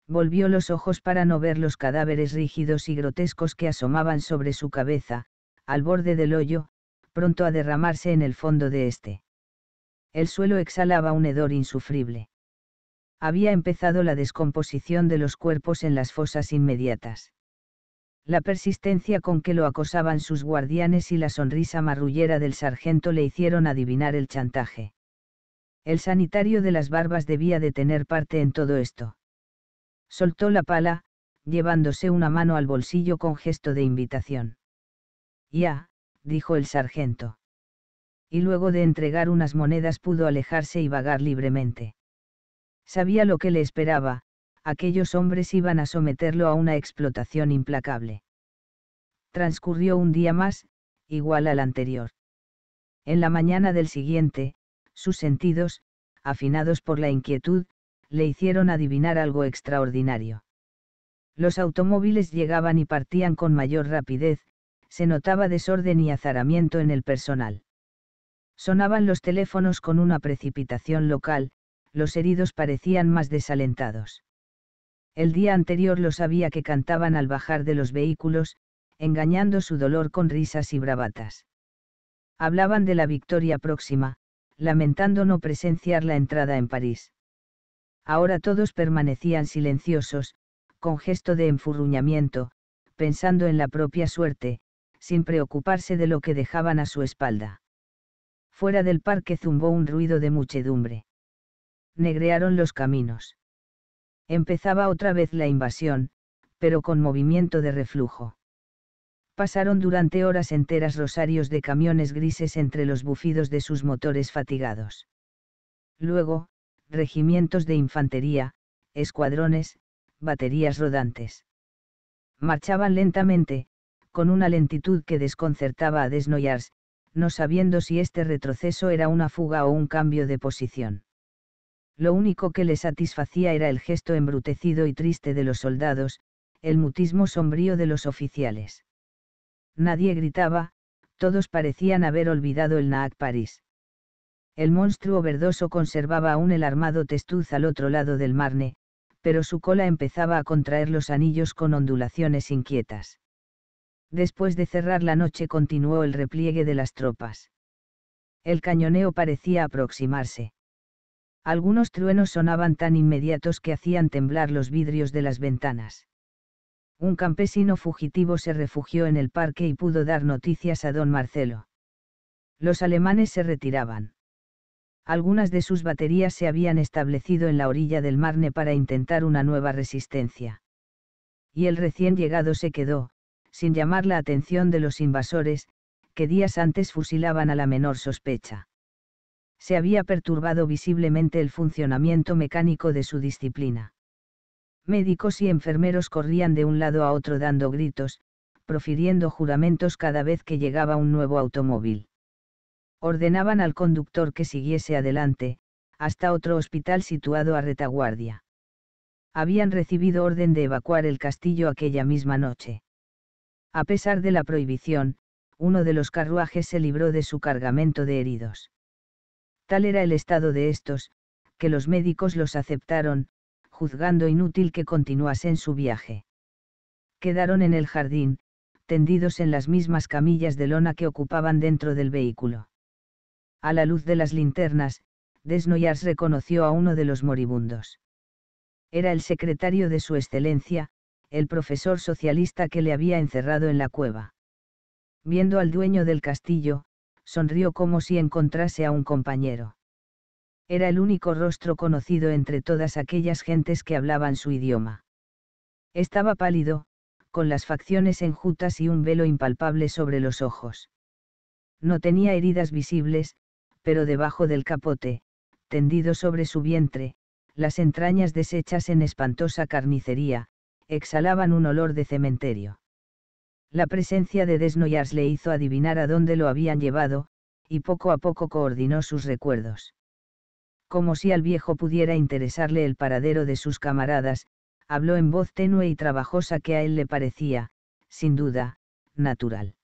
volvió los ojos para no ver los cadáveres rígidos y grotescos que asomaban sobre su cabeza, al borde del hoyo, pronto a derramarse en el fondo de éste. El suelo exhalaba un hedor insufrible. Había empezado la descomposición de los cuerpos en las fosas inmediatas. La persistencia con que lo acosaban sus guardianes y la sonrisa marrullera del sargento le hicieron adivinar el chantaje. El sanitario de las barbas debía de tener parte en todo esto Soltó la pala, llevándose una mano al bolsillo con gesto de invitación. Ya, dijo el sargento. Y luego de entregar unas monedas pudo alejarse y vagar libremente. Sabía lo que le esperaba, aquellos hombres iban a someterlo a una explotación implacable. Transcurrió un día más, igual al anterior. En la mañana del siguiente, sus sentidos, afinados por la inquietud, le hicieron adivinar algo extraordinario. Los automóviles llegaban y partían con mayor rapidez, se notaba desorden y azaramiento en el personal. Sonaban los teléfonos con una precipitación local, los heridos parecían más desalentados. El día anterior los había que cantaban al bajar de los vehículos, engañando su dolor con risas y bravatas. Hablaban de la victoria próxima, lamentando no presenciar la entrada en París. Ahora todos permanecían silenciosos, con gesto de enfurruñamiento, pensando en la propia suerte, sin preocuparse de lo que dejaban a su espalda. Fuera del parque zumbó un ruido de muchedumbre. Negrearon los caminos. Empezaba otra vez la invasión, pero con movimiento de reflujo. Pasaron durante horas enteras rosarios de camiones grises entre los bufidos de sus motores fatigados. Luego, regimientos de infantería, escuadrones, baterías rodantes. Marchaban lentamente, con una lentitud que desconcertaba a Desnoyars, no sabiendo si este retroceso era una fuga o un cambio de posición. Lo único que le satisfacía era el gesto embrutecido y triste de los soldados, el mutismo sombrío de los oficiales. Nadie gritaba, todos parecían haber olvidado el Naac París. El monstruo verdoso conservaba aún el armado testuz al otro lado del marne, pero su cola empezaba a contraer los anillos con ondulaciones inquietas. Después de cerrar la noche continuó el repliegue de las tropas. El cañoneo parecía aproximarse. Algunos truenos sonaban tan inmediatos que hacían temblar los vidrios de las ventanas. Un campesino fugitivo se refugió en el parque y pudo dar noticias a don Marcelo. Los alemanes se retiraban algunas de sus baterías se habían establecido en la orilla del Marne para intentar una nueva resistencia. Y el recién llegado se quedó, sin llamar la atención de los invasores, que días antes fusilaban a la menor sospecha. Se había perturbado visiblemente el funcionamiento mecánico de su disciplina. Médicos y enfermeros corrían de un lado a otro dando gritos, profiriendo juramentos cada vez que llegaba un nuevo automóvil ordenaban al conductor que siguiese adelante, hasta otro hospital situado a retaguardia. Habían recibido orden de evacuar el castillo aquella misma noche. A pesar de la prohibición, uno de los carruajes se libró de su cargamento de heridos. Tal era el estado de estos, que los médicos los aceptaron, juzgando inútil que continuasen su viaje. Quedaron en el jardín, tendidos en las mismas camillas de lona que ocupaban dentro del vehículo. A la luz de las linternas, Desnoyers reconoció a uno de los moribundos. Era el secretario de su excelencia, el profesor socialista que le había encerrado en la cueva. Viendo al dueño del castillo, sonrió como si encontrase a un compañero. Era el único rostro conocido entre todas aquellas gentes que hablaban su idioma. Estaba pálido, con las facciones enjutas y un velo impalpable sobre los ojos. No tenía heridas visibles, pero debajo del capote, tendido sobre su vientre, las entrañas deshechas en espantosa carnicería, exhalaban un olor de cementerio. La presencia de Desnoyars le hizo adivinar a dónde lo habían llevado, y poco a poco coordinó sus recuerdos. Como si al viejo pudiera interesarle el paradero de sus camaradas, habló en voz tenue y trabajosa que a él le parecía, sin duda, natural.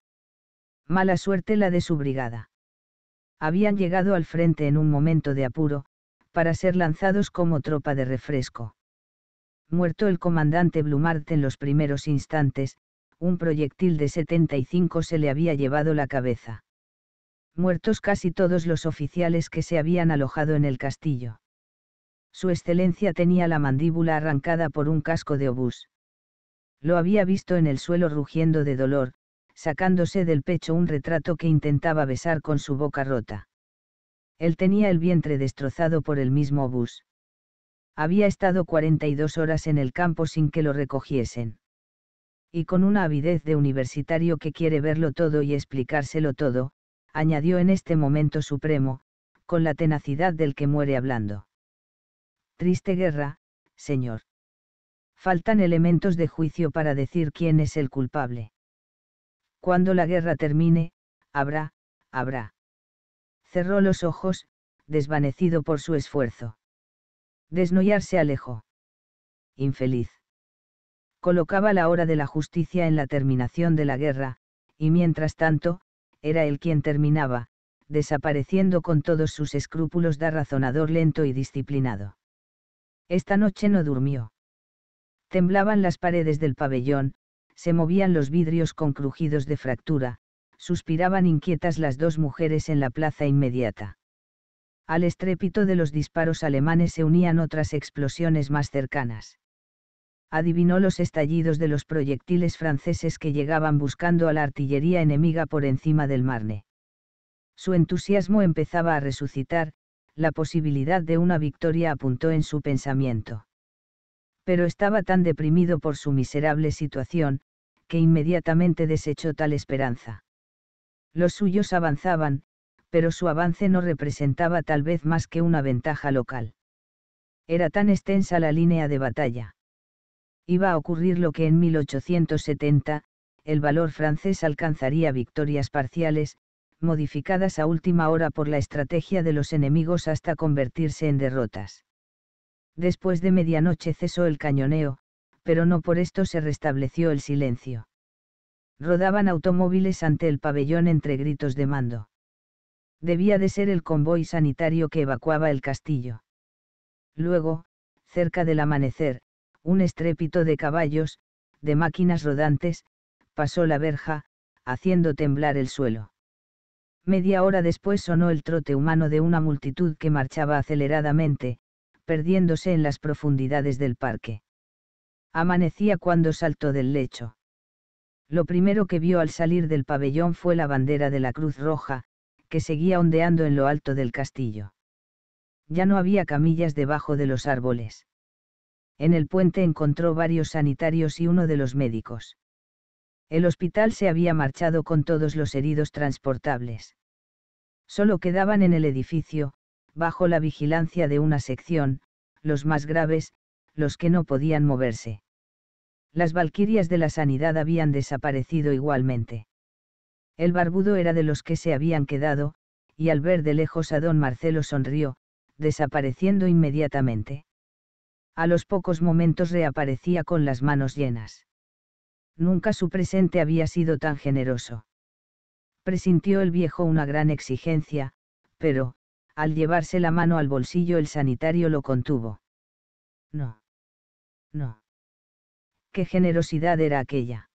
Mala suerte la de su brigada habían llegado al frente en un momento de apuro, para ser lanzados como tropa de refresco. Muerto el comandante Blumart en los primeros instantes, un proyectil de 75 se le había llevado la cabeza. Muertos casi todos los oficiales que se habían alojado en el castillo. Su excelencia tenía la mandíbula arrancada por un casco de obús. Lo había visto en el suelo rugiendo de dolor, sacándose del pecho un retrato que intentaba besar con su boca rota. Él tenía el vientre destrozado por el mismo bus. Había estado 42 horas en el campo sin que lo recogiesen. Y con una avidez de universitario que quiere verlo todo y explicárselo todo, añadió en este momento supremo, con la tenacidad del que muere hablando. Triste guerra, señor. Faltan elementos de juicio para decir quién es el culpable. Cuando la guerra termine, habrá, habrá. Cerró los ojos, desvanecido por su esfuerzo. Desnoyarse alejó. Infeliz. Colocaba la hora de la justicia en la terminación de la guerra, y mientras tanto, era él quien terminaba, desapareciendo con todos sus escrúpulos de razonador lento y disciplinado. Esta noche no durmió. Temblaban las paredes del pabellón, se movían los vidrios con crujidos de fractura, suspiraban inquietas las dos mujeres en la plaza inmediata. Al estrépito de los disparos alemanes se unían otras explosiones más cercanas. Adivinó los estallidos de los proyectiles franceses que llegaban buscando a la artillería enemiga por encima del Marne. Su entusiasmo empezaba a resucitar, la posibilidad de una victoria apuntó en su pensamiento pero estaba tan deprimido por su miserable situación, que inmediatamente desechó tal esperanza. Los suyos avanzaban, pero su avance no representaba tal vez más que una ventaja local. Era tan extensa la línea de batalla. Iba a ocurrir lo que en 1870, el valor francés alcanzaría victorias parciales, modificadas a última hora por la estrategia de los enemigos hasta convertirse en derrotas. Después de medianoche cesó el cañoneo, pero no por esto se restableció el silencio. Rodaban automóviles ante el pabellón entre gritos de mando. Debía de ser el convoy sanitario que evacuaba el castillo. Luego, cerca del amanecer, un estrépito de caballos, de máquinas rodantes, pasó la verja, haciendo temblar el suelo. Media hora después sonó el trote humano de una multitud que marchaba aceleradamente, perdiéndose en las profundidades del parque. Amanecía cuando saltó del lecho. Lo primero que vio al salir del pabellón fue la bandera de la Cruz Roja, que seguía ondeando en lo alto del castillo. Ya no había camillas debajo de los árboles. En el puente encontró varios sanitarios y uno de los médicos. El hospital se había marchado con todos los heridos transportables. Solo quedaban en el edificio, bajo la vigilancia de una sección, los más graves, los que no podían moverse. Las valquirias de la sanidad habían desaparecido igualmente. El barbudo era de los que se habían quedado, y al ver de lejos a don Marcelo sonrió, desapareciendo inmediatamente. A los pocos momentos reaparecía con las manos llenas. Nunca su presente había sido tan generoso. Presintió el viejo una gran exigencia, pero, al llevarse la mano al bolsillo el sanitario lo contuvo. No. No. ¿Qué generosidad era aquella?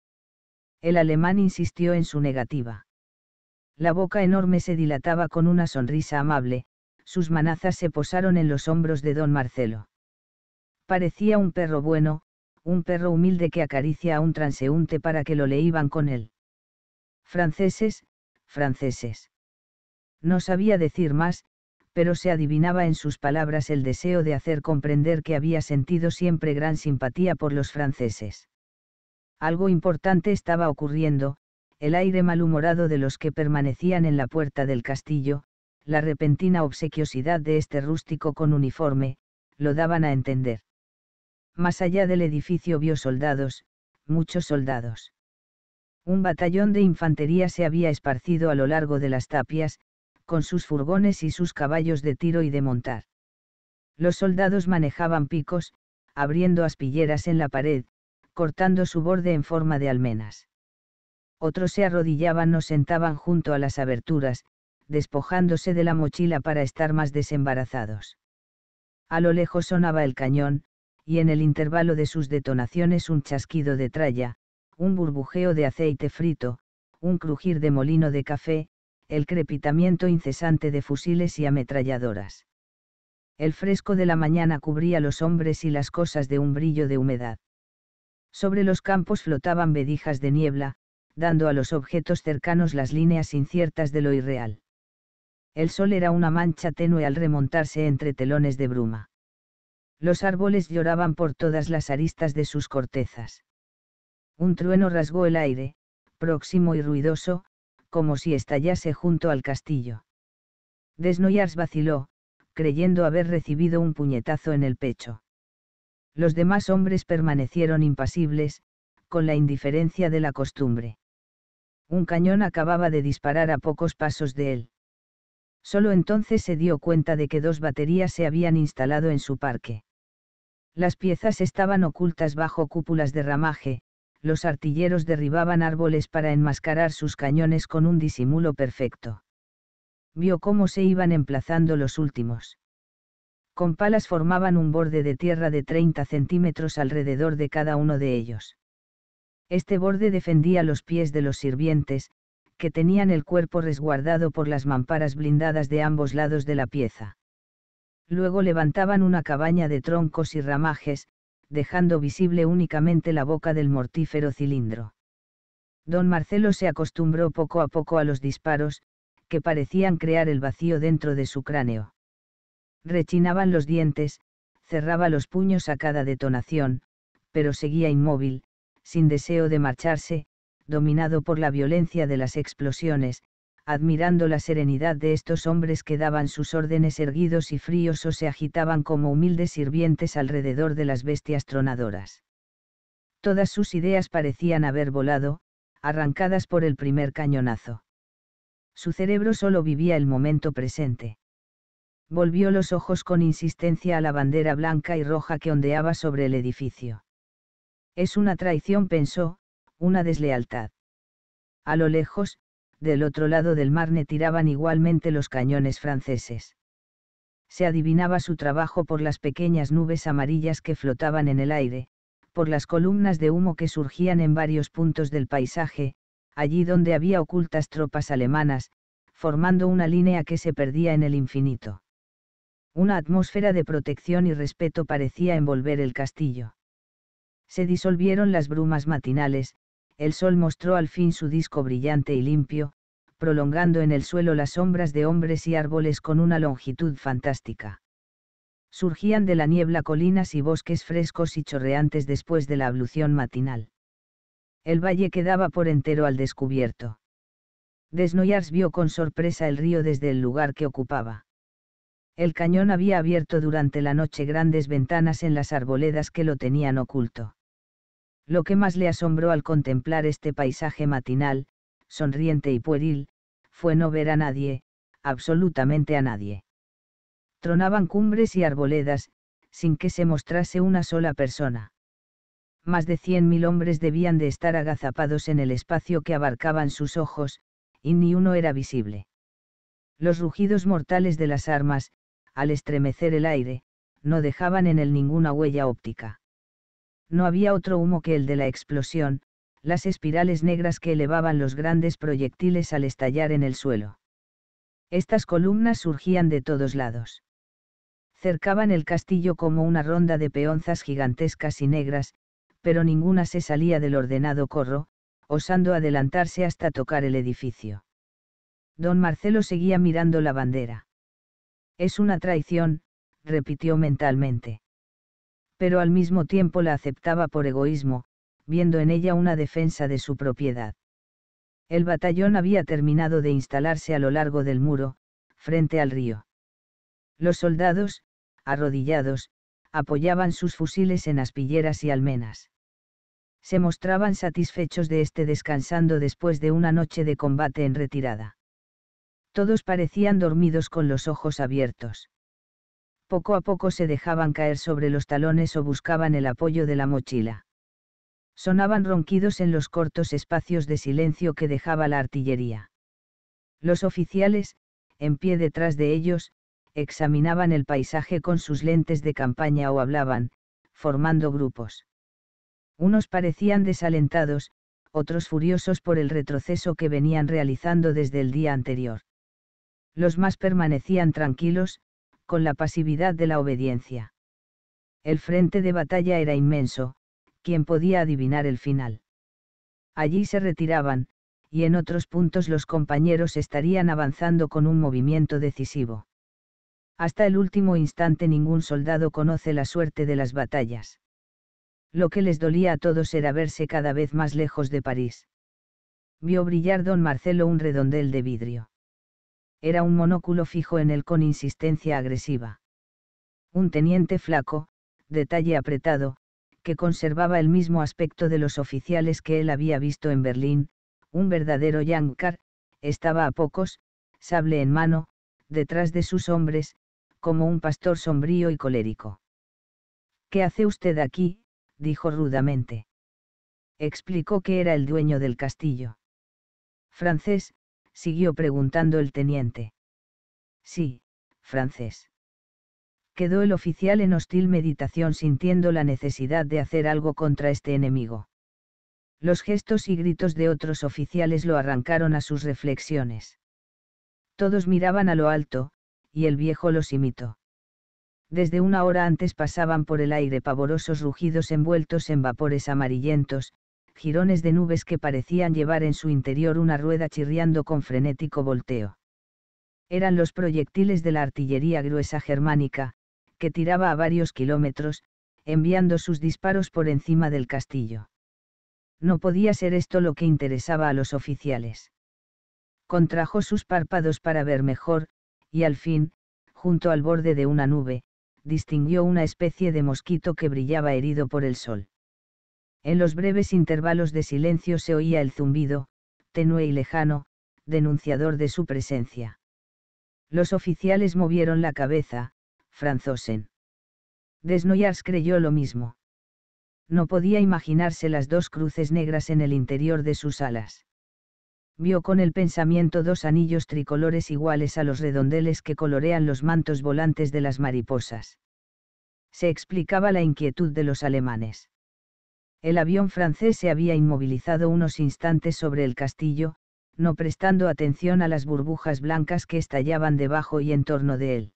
El alemán insistió en su negativa. La boca enorme se dilataba con una sonrisa amable, sus manazas se posaron en los hombros de don Marcelo. Parecía un perro bueno, un perro humilde que acaricia a un transeúnte para que lo leíban con él. Franceses, franceses. No sabía decir más, pero se adivinaba en sus palabras el deseo de hacer comprender que había sentido siempre gran simpatía por los franceses. Algo importante estaba ocurriendo, el aire malhumorado de los que permanecían en la puerta del castillo, la repentina obsequiosidad de este rústico con uniforme, lo daban a entender. Más allá del edificio vio soldados, muchos soldados. Un batallón de infantería se había esparcido a lo largo de las tapias, con sus furgones y sus caballos de tiro y de montar. Los soldados manejaban picos, abriendo aspilleras en la pared, cortando su borde en forma de almenas. Otros se arrodillaban o sentaban junto a las aberturas, despojándose de la mochila para estar más desembarazados. A lo lejos sonaba el cañón, y en el intervalo de sus detonaciones un chasquido de tralla, un burbujeo de aceite frito, un crujir de molino de café, el crepitamiento incesante de fusiles y ametralladoras. El fresco de la mañana cubría los hombres y las cosas de un brillo de humedad. Sobre los campos flotaban vedijas de niebla, dando a los objetos cercanos las líneas inciertas de lo irreal. El sol era una mancha tenue al remontarse entre telones de bruma. Los árboles lloraban por todas las aristas de sus cortezas. Un trueno rasgó el aire, próximo y ruidoso, como si estallase junto al castillo. Desnoyars vaciló, creyendo haber recibido un puñetazo en el pecho. Los demás hombres permanecieron impasibles, con la indiferencia de la costumbre. Un cañón acababa de disparar a pocos pasos de él. Solo entonces se dio cuenta de que dos baterías se habían instalado en su parque. Las piezas estaban ocultas bajo cúpulas de ramaje, los artilleros derribaban árboles para enmascarar sus cañones con un disimulo perfecto. Vio cómo se iban emplazando los últimos. Con palas formaban un borde de tierra de 30 centímetros alrededor de cada uno de ellos. Este borde defendía los pies de los sirvientes, que tenían el cuerpo resguardado por las mamparas blindadas de ambos lados de la pieza. Luego levantaban una cabaña de troncos y ramajes, dejando visible únicamente la boca del mortífero cilindro. Don Marcelo se acostumbró poco a poco a los disparos, que parecían crear el vacío dentro de su cráneo. Rechinaban los dientes, cerraba los puños a cada detonación, pero seguía inmóvil, sin deseo de marcharse, dominado por la violencia de las explosiones, admirando la serenidad de estos hombres que daban sus órdenes erguidos y fríos o se agitaban como humildes sirvientes alrededor de las bestias tronadoras. Todas sus ideas parecían haber volado, arrancadas por el primer cañonazo. Su cerebro solo vivía el momento presente. Volvió los ojos con insistencia a la bandera blanca y roja que ondeaba sobre el edificio. Es una traición, pensó, una deslealtad. A lo lejos, del otro lado del Marne tiraban igualmente los cañones franceses. Se adivinaba su trabajo por las pequeñas nubes amarillas que flotaban en el aire, por las columnas de humo que surgían en varios puntos del paisaje, allí donde había ocultas tropas alemanas, formando una línea que se perdía en el infinito. Una atmósfera de protección y respeto parecía envolver el castillo. Se disolvieron las brumas matinales, el sol mostró al fin su disco brillante y limpio, prolongando en el suelo las sombras de hombres y árboles con una longitud fantástica. Surgían de la niebla colinas y bosques frescos y chorreantes después de la ablución matinal. El valle quedaba por entero al descubierto. Desnoyars vio con sorpresa el río desde el lugar que ocupaba. El cañón había abierto durante la noche grandes ventanas en las arboledas que lo tenían oculto. Lo que más le asombró al contemplar este paisaje matinal, sonriente y pueril, fue no ver a nadie, absolutamente a nadie. Tronaban cumbres y arboledas, sin que se mostrase una sola persona. Más de cien mil hombres debían de estar agazapados en el espacio que abarcaban sus ojos, y ni uno era visible. Los rugidos mortales de las armas, al estremecer el aire, no dejaban en él ninguna huella óptica no había otro humo que el de la explosión, las espirales negras que elevaban los grandes proyectiles al estallar en el suelo. Estas columnas surgían de todos lados. Cercaban el castillo como una ronda de peonzas gigantescas y negras, pero ninguna se salía del ordenado corro, osando adelantarse hasta tocar el edificio. Don Marcelo seguía mirando la bandera. Es una traición, repitió mentalmente pero al mismo tiempo la aceptaba por egoísmo, viendo en ella una defensa de su propiedad. El batallón había terminado de instalarse a lo largo del muro, frente al río. Los soldados, arrodillados, apoyaban sus fusiles en aspilleras y almenas. Se mostraban satisfechos de este descansando después de una noche de combate en retirada. Todos parecían dormidos con los ojos abiertos poco a poco se dejaban caer sobre los talones o buscaban el apoyo de la mochila. Sonaban ronquidos en los cortos espacios de silencio que dejaba la artillería. Los oficiales, en pie detrás de ellos, examinaban el paisaje con sus lentes de campaña o hablaban, formando grupos. Unos parecían desalentados, otros furiosos por el retroceso que venían realizando desde el día anterior. Los más permanecían tranquilos, con la pasividad de la obediencia. El frente de batalla era inmenso, quien podía adivinar el final. Allí se retiraban, y en otros puntos los compañeros estarían avanzando con un movimiento decisivo. Hasta el último instante ningún soldado conoce la suerte de las batallas. Lo que les dolía a todos era verse cada vez más lejos de París. Vio brillar don Marcelo un redondel de vidrio era un monóculo fijo en él con insistencia agresiva. Un teniente flaco, de talle apretado, que conservaba el mismo aspecto de los oficiales que él había visto en Berlín, un verdadero Yankar, estaba a pocos, sable en mano, detrás de sus hombres, como un pastor sombrío y colérico. ¿Qué hace usted aquí? dijo rudamente. Explicó que era el dueño del castillo. Francés, siguió preguntando el teniente. Sí, francés. Quedó el oficial en hostil meditación sintiendo la necesidad de hacer algo contra este enemigo. Los gestos y gritos de otros oficiales lo arrancaron a sus reflexiones. Todos miraban a lo alto, y el viejo los imitó. Desde una hora antes pasaban por el aire pavorosos rugidos envueltos en vapores amarillentos, Girones de nubes que parecían llevar en su interior una rueda chirriando con frenético volteo. Eran los proyectiles de la artillería gruesa germánica, que tiraba a varios kilómetros, enviando sus disparos por encima del castillo. No podía ser esto lo que interesaba a los oficiales. Contrajo sus párpados para ver mejor, y al fin, junto al borde de una nube, distinguió una especie de mosquito que brillaba herido por el sol. En los breves intervalos de silencio se oía el zumbido, tenue y lejano, denunciador de su presencia. Los oficiales movieron la cabeza, Franzosen. Desnoyars creyó lo mismo. No podía imaginarse las dos cruces negras en el interior de sus alas. Vio con el pensamiento dos anillos tricolores iguales a los redondeles que colorean los mantos volantes de las mariposas. Se explicaba la inquietud de los alemanes. El avión francés se había inmovilizado unos instantes sobre el castillo, no prestando atención a las burbujas blancas que estallaban debajo y en torno de él.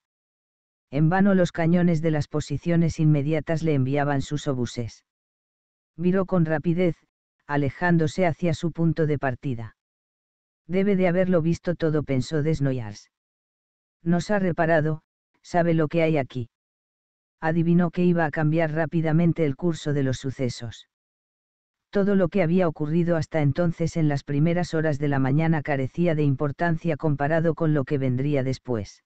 En vano los cañones de las posiciones inmediatas le enviaban sus obuses. Viró con rapidez, alejándose hacia su punto de partida. Debe de haberlo visto todo, pensó Desnoyars. Nos ha reparado, sabe lo que hay aquí. Adivinó que iba a cambiar rápidamente el curso de los sucesos. Todo lo que había ocurrido hasta entonces en las primeras horas de la mañana carecía de importancia comparado con lo que vendría después.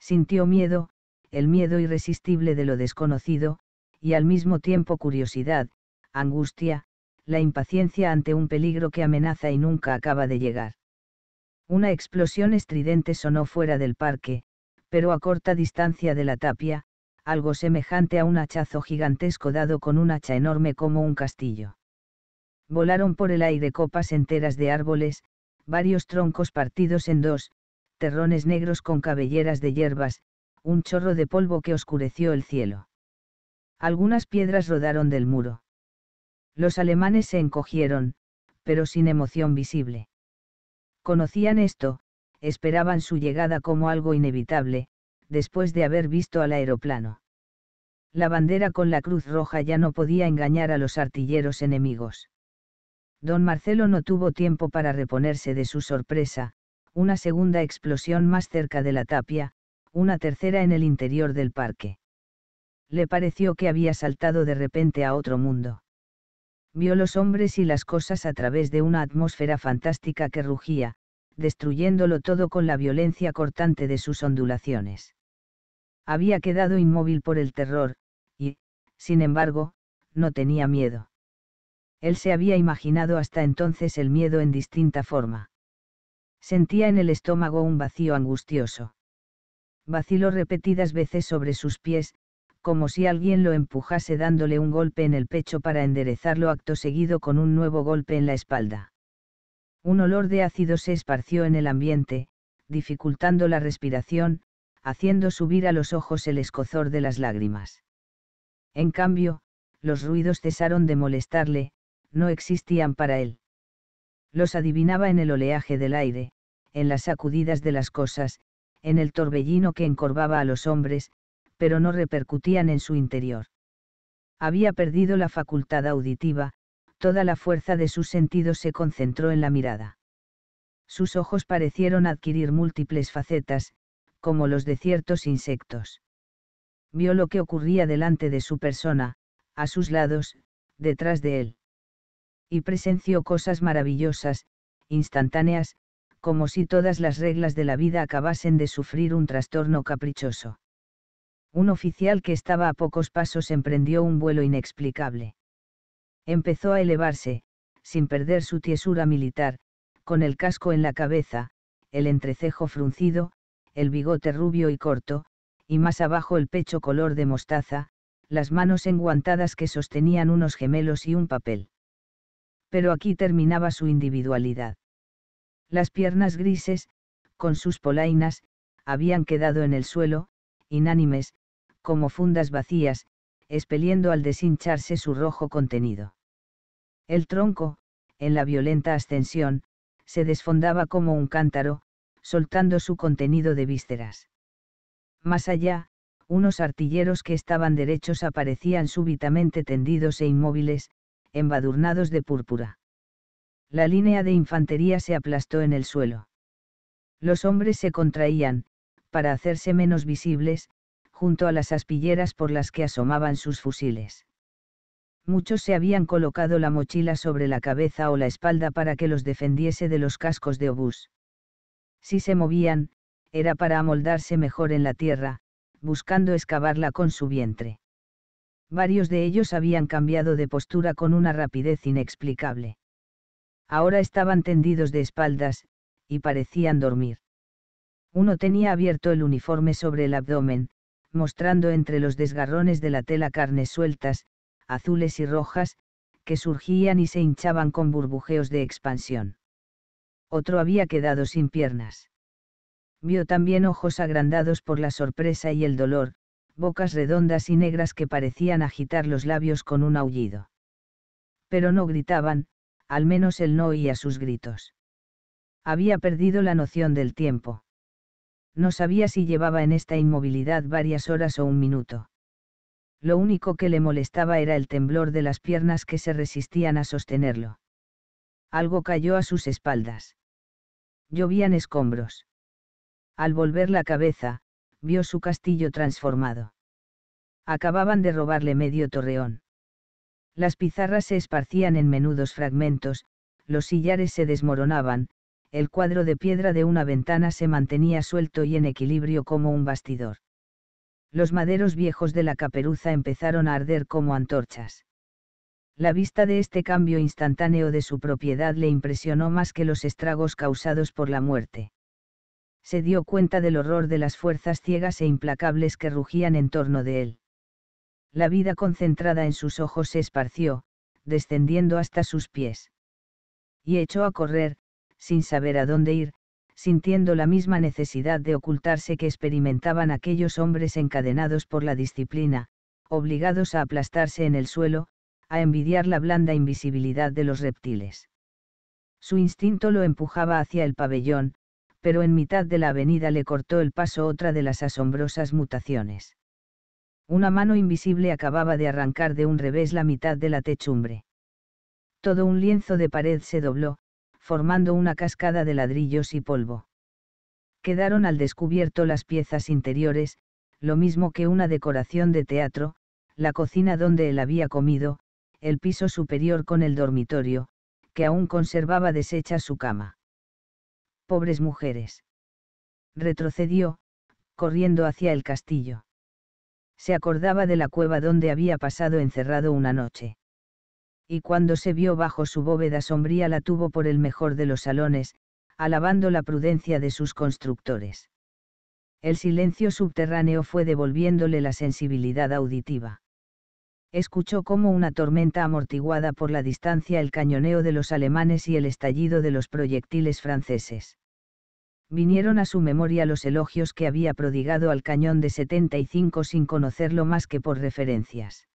Sintió miedo, el miedo irresistible de lo desconocido, y al mismo tiempo curiosidad, angustia, la impaciencia ante un peligro que amenaza y nunca acaba de llegar. Una explosión estridente sonó fuera del parque, pero a corta distancia de la tapia, algo semejante a un hachazo gigantesco dado con un hacha enorme como un castillo. Volaron por el aire copas enteras de árboles, varios troncos partidos en dos, terrones negros con cabelleras de hierbas, un chorro de polvo que oscureció el cielo. Algunas piedras rodaron del muro. Los alemanes se encogieron, pero sin emoción visible. Conocían esto, esperaban su llegada como algo inevitable, después de haber visto al aeroplano. La bandera con la cruz roja ya no podía engañar a los artilleros enemigos. Don Marcelo no tuvo tiempo para reponerse de su sorpresa, una segunda explosión más cerca de la tapia, una tercera en el interior del parque. Le pareció que había saltado de repente a otro mundo. Vio los hombres y las cosas a través de una atmósfera fantástica que rugía, destruyéndolo todo con la violencia cortante de sus ondulaciones. Había quedado inmóvil por el terror, y, sin embargo, no tenía miedo. Él se había imaginado hasta entonces el miedo en distinta forma. Sentía en el estómago un vacío angustioso. Vaciló repetidas veces sobre sus pies, como si alguien lo empujase dándole un golpe en el pecho para enderezarlo acto seguido con un nuevo golpe en la espalda. Un olor de ácido se esparció en el ambiente, dificultando la respiración, haciendo subir a los ojos el escozor de las lágrimas. En cambio, los ruidos cesaron de molestarle, no existían para él. Los adivinaba en el oleaje del aire, en las sacudidas de las cosas, en el torbellino que encorvaba a los hombres, pero no repercutían en su interior. Había perdido la facultad auditiva, toda la fuerza de sus sentidos se concentró en la mirada. Sus ojos parecieron adquirir múltiples facetas, como los de ciertos insectos. Vio lo que ocurría delante de su persona, a sus lados, detrás de él y presenció cosas maravillosas, instantáneas, como si todas las reglas de la vida acabasen de sufrir un trastorno caprichoso. Un oficial que estaba a pocos pasos emprendió un vuelo inexplicable. Empezó a elevarse, sin perder su tiesura militar, con el casco en la cabeza, el entrecejo fruncido, el bigote rubio y corto, y más abajo el pecho color de mostaza, las manos enguantadas que sostenían unos gemelos y un papel pero aquí terminaba su individualidad. Las piernas grises, con sus polainas, habían quedado en el suelo, inánimes, como fundas vacías, expeliendo al deshincharse su rojo contenido. El tronco, en la violenta ascensión, se desfondaba como un cántaro, soltando su contenido de vísceras. Más allá, unos artilleros que estaban derechos aparecían súbitamente tendidos e inmóviles, embadurnados de púrpura. La línea de infantería se aplastó en el suelo. Los hombres se contraían, para hacerse menos visibles, junto a las aspilleras por las que asomaban sus fusiles. Muchos se habían colocado la mochila sobre la cabeza o la espalda para que los defendiese de los cascos de obús. Si se movían, era para amoldarse mejor en la tierra, buscando excavarla con su vientre varios de ellos habían cambiado de postura con una rapidez inexplicable. Ahora estaban tendidos de espaldas, y parecían dormir. Uno tenía abierto el uniforme sobre el abdomen, mostrando entre los desgarrones de la tela carnes sueltas, azules y rojas, que surgían y se hinchaban con burbujeos de expansión. Otro había quedado sin piernas. Vio también ojos agrandados por la sorpresa y el dolor, bocas redondas y negras que parecían agitar los labios con un aullido. Pero no gritaban, al menos él no oía sus gritos. Había perdido la noción del tiempo. No sabía si llevaba en esta inmovilidad varias horas o un minuto. Lo único que le molestaba era el temblor de las piernas que se resistían a sostenerlo. Algo cayó a sus espaldas. Llovían escombros. Al volver la cabeza, vio su castillo transformado. Acababan de robarle medio torreón. Las pizarras se esparcían en menudos fragmentos, los sillares se desmoronaban, el cuadro de piedra de una ventana se mantenía suelto y en equilibrio como un bastidor. Los maderos viejos de la caperuza empezaron a arder como antorchas. La vista de este cambio instantáneo de su propiedad le impresionó más que los estragos causados por la muerte se dio cuenta del horror de las fuerzas ciegas e implacables que rugían en torno de él. La vida concentrada en sus ojos se esparció, descendiendo hasta sus pies. Y echó a correr, sin saber a dónde ir, sintiendo la misma necesidad de ocultarse que experimentaban aquellos hombres encadenados por la disciplina, obligados a aplastarse en el suelo, a envidiar la blanda invisibilidad de los reptiles. Su instinto lo empujaba hacia el pabellón, pero en mitad de la avenida le cortó el paso otra de las asombrosas mutaciones. Una mano invisible acababa de arrancar de un revés la mitad de la techumbre. Todo un lienzo de pared se dobló, formando una cascada de ladrillos y polvo. Quedaron al descubierto las piezas interiores, lo mismo que una decoración de teatro, la cocina donde él había comido, el piso superior con el dormitorio, que aún conservaba deshecha su cama pobres mujeres. Retrocedió, corriendo hacia el castillo. Se acordaba de la cueva donde había pasado encerrado una noche. Y cuando se vio bajo su bóveda sombría la tuvo por el mejor de los salones, alabando la prudencia de sus constructores. El silencio subterráneo fue devolviéndole la sensibilidad auditiva escuchó como una tormenta amortiguada por la distancia el cañoneo de los alemanes y el estallido de los proyectiles franceses. Vinieron a su memoria los elogios que había prodigado al cañón de 75 sin conocerlo más que por referencias.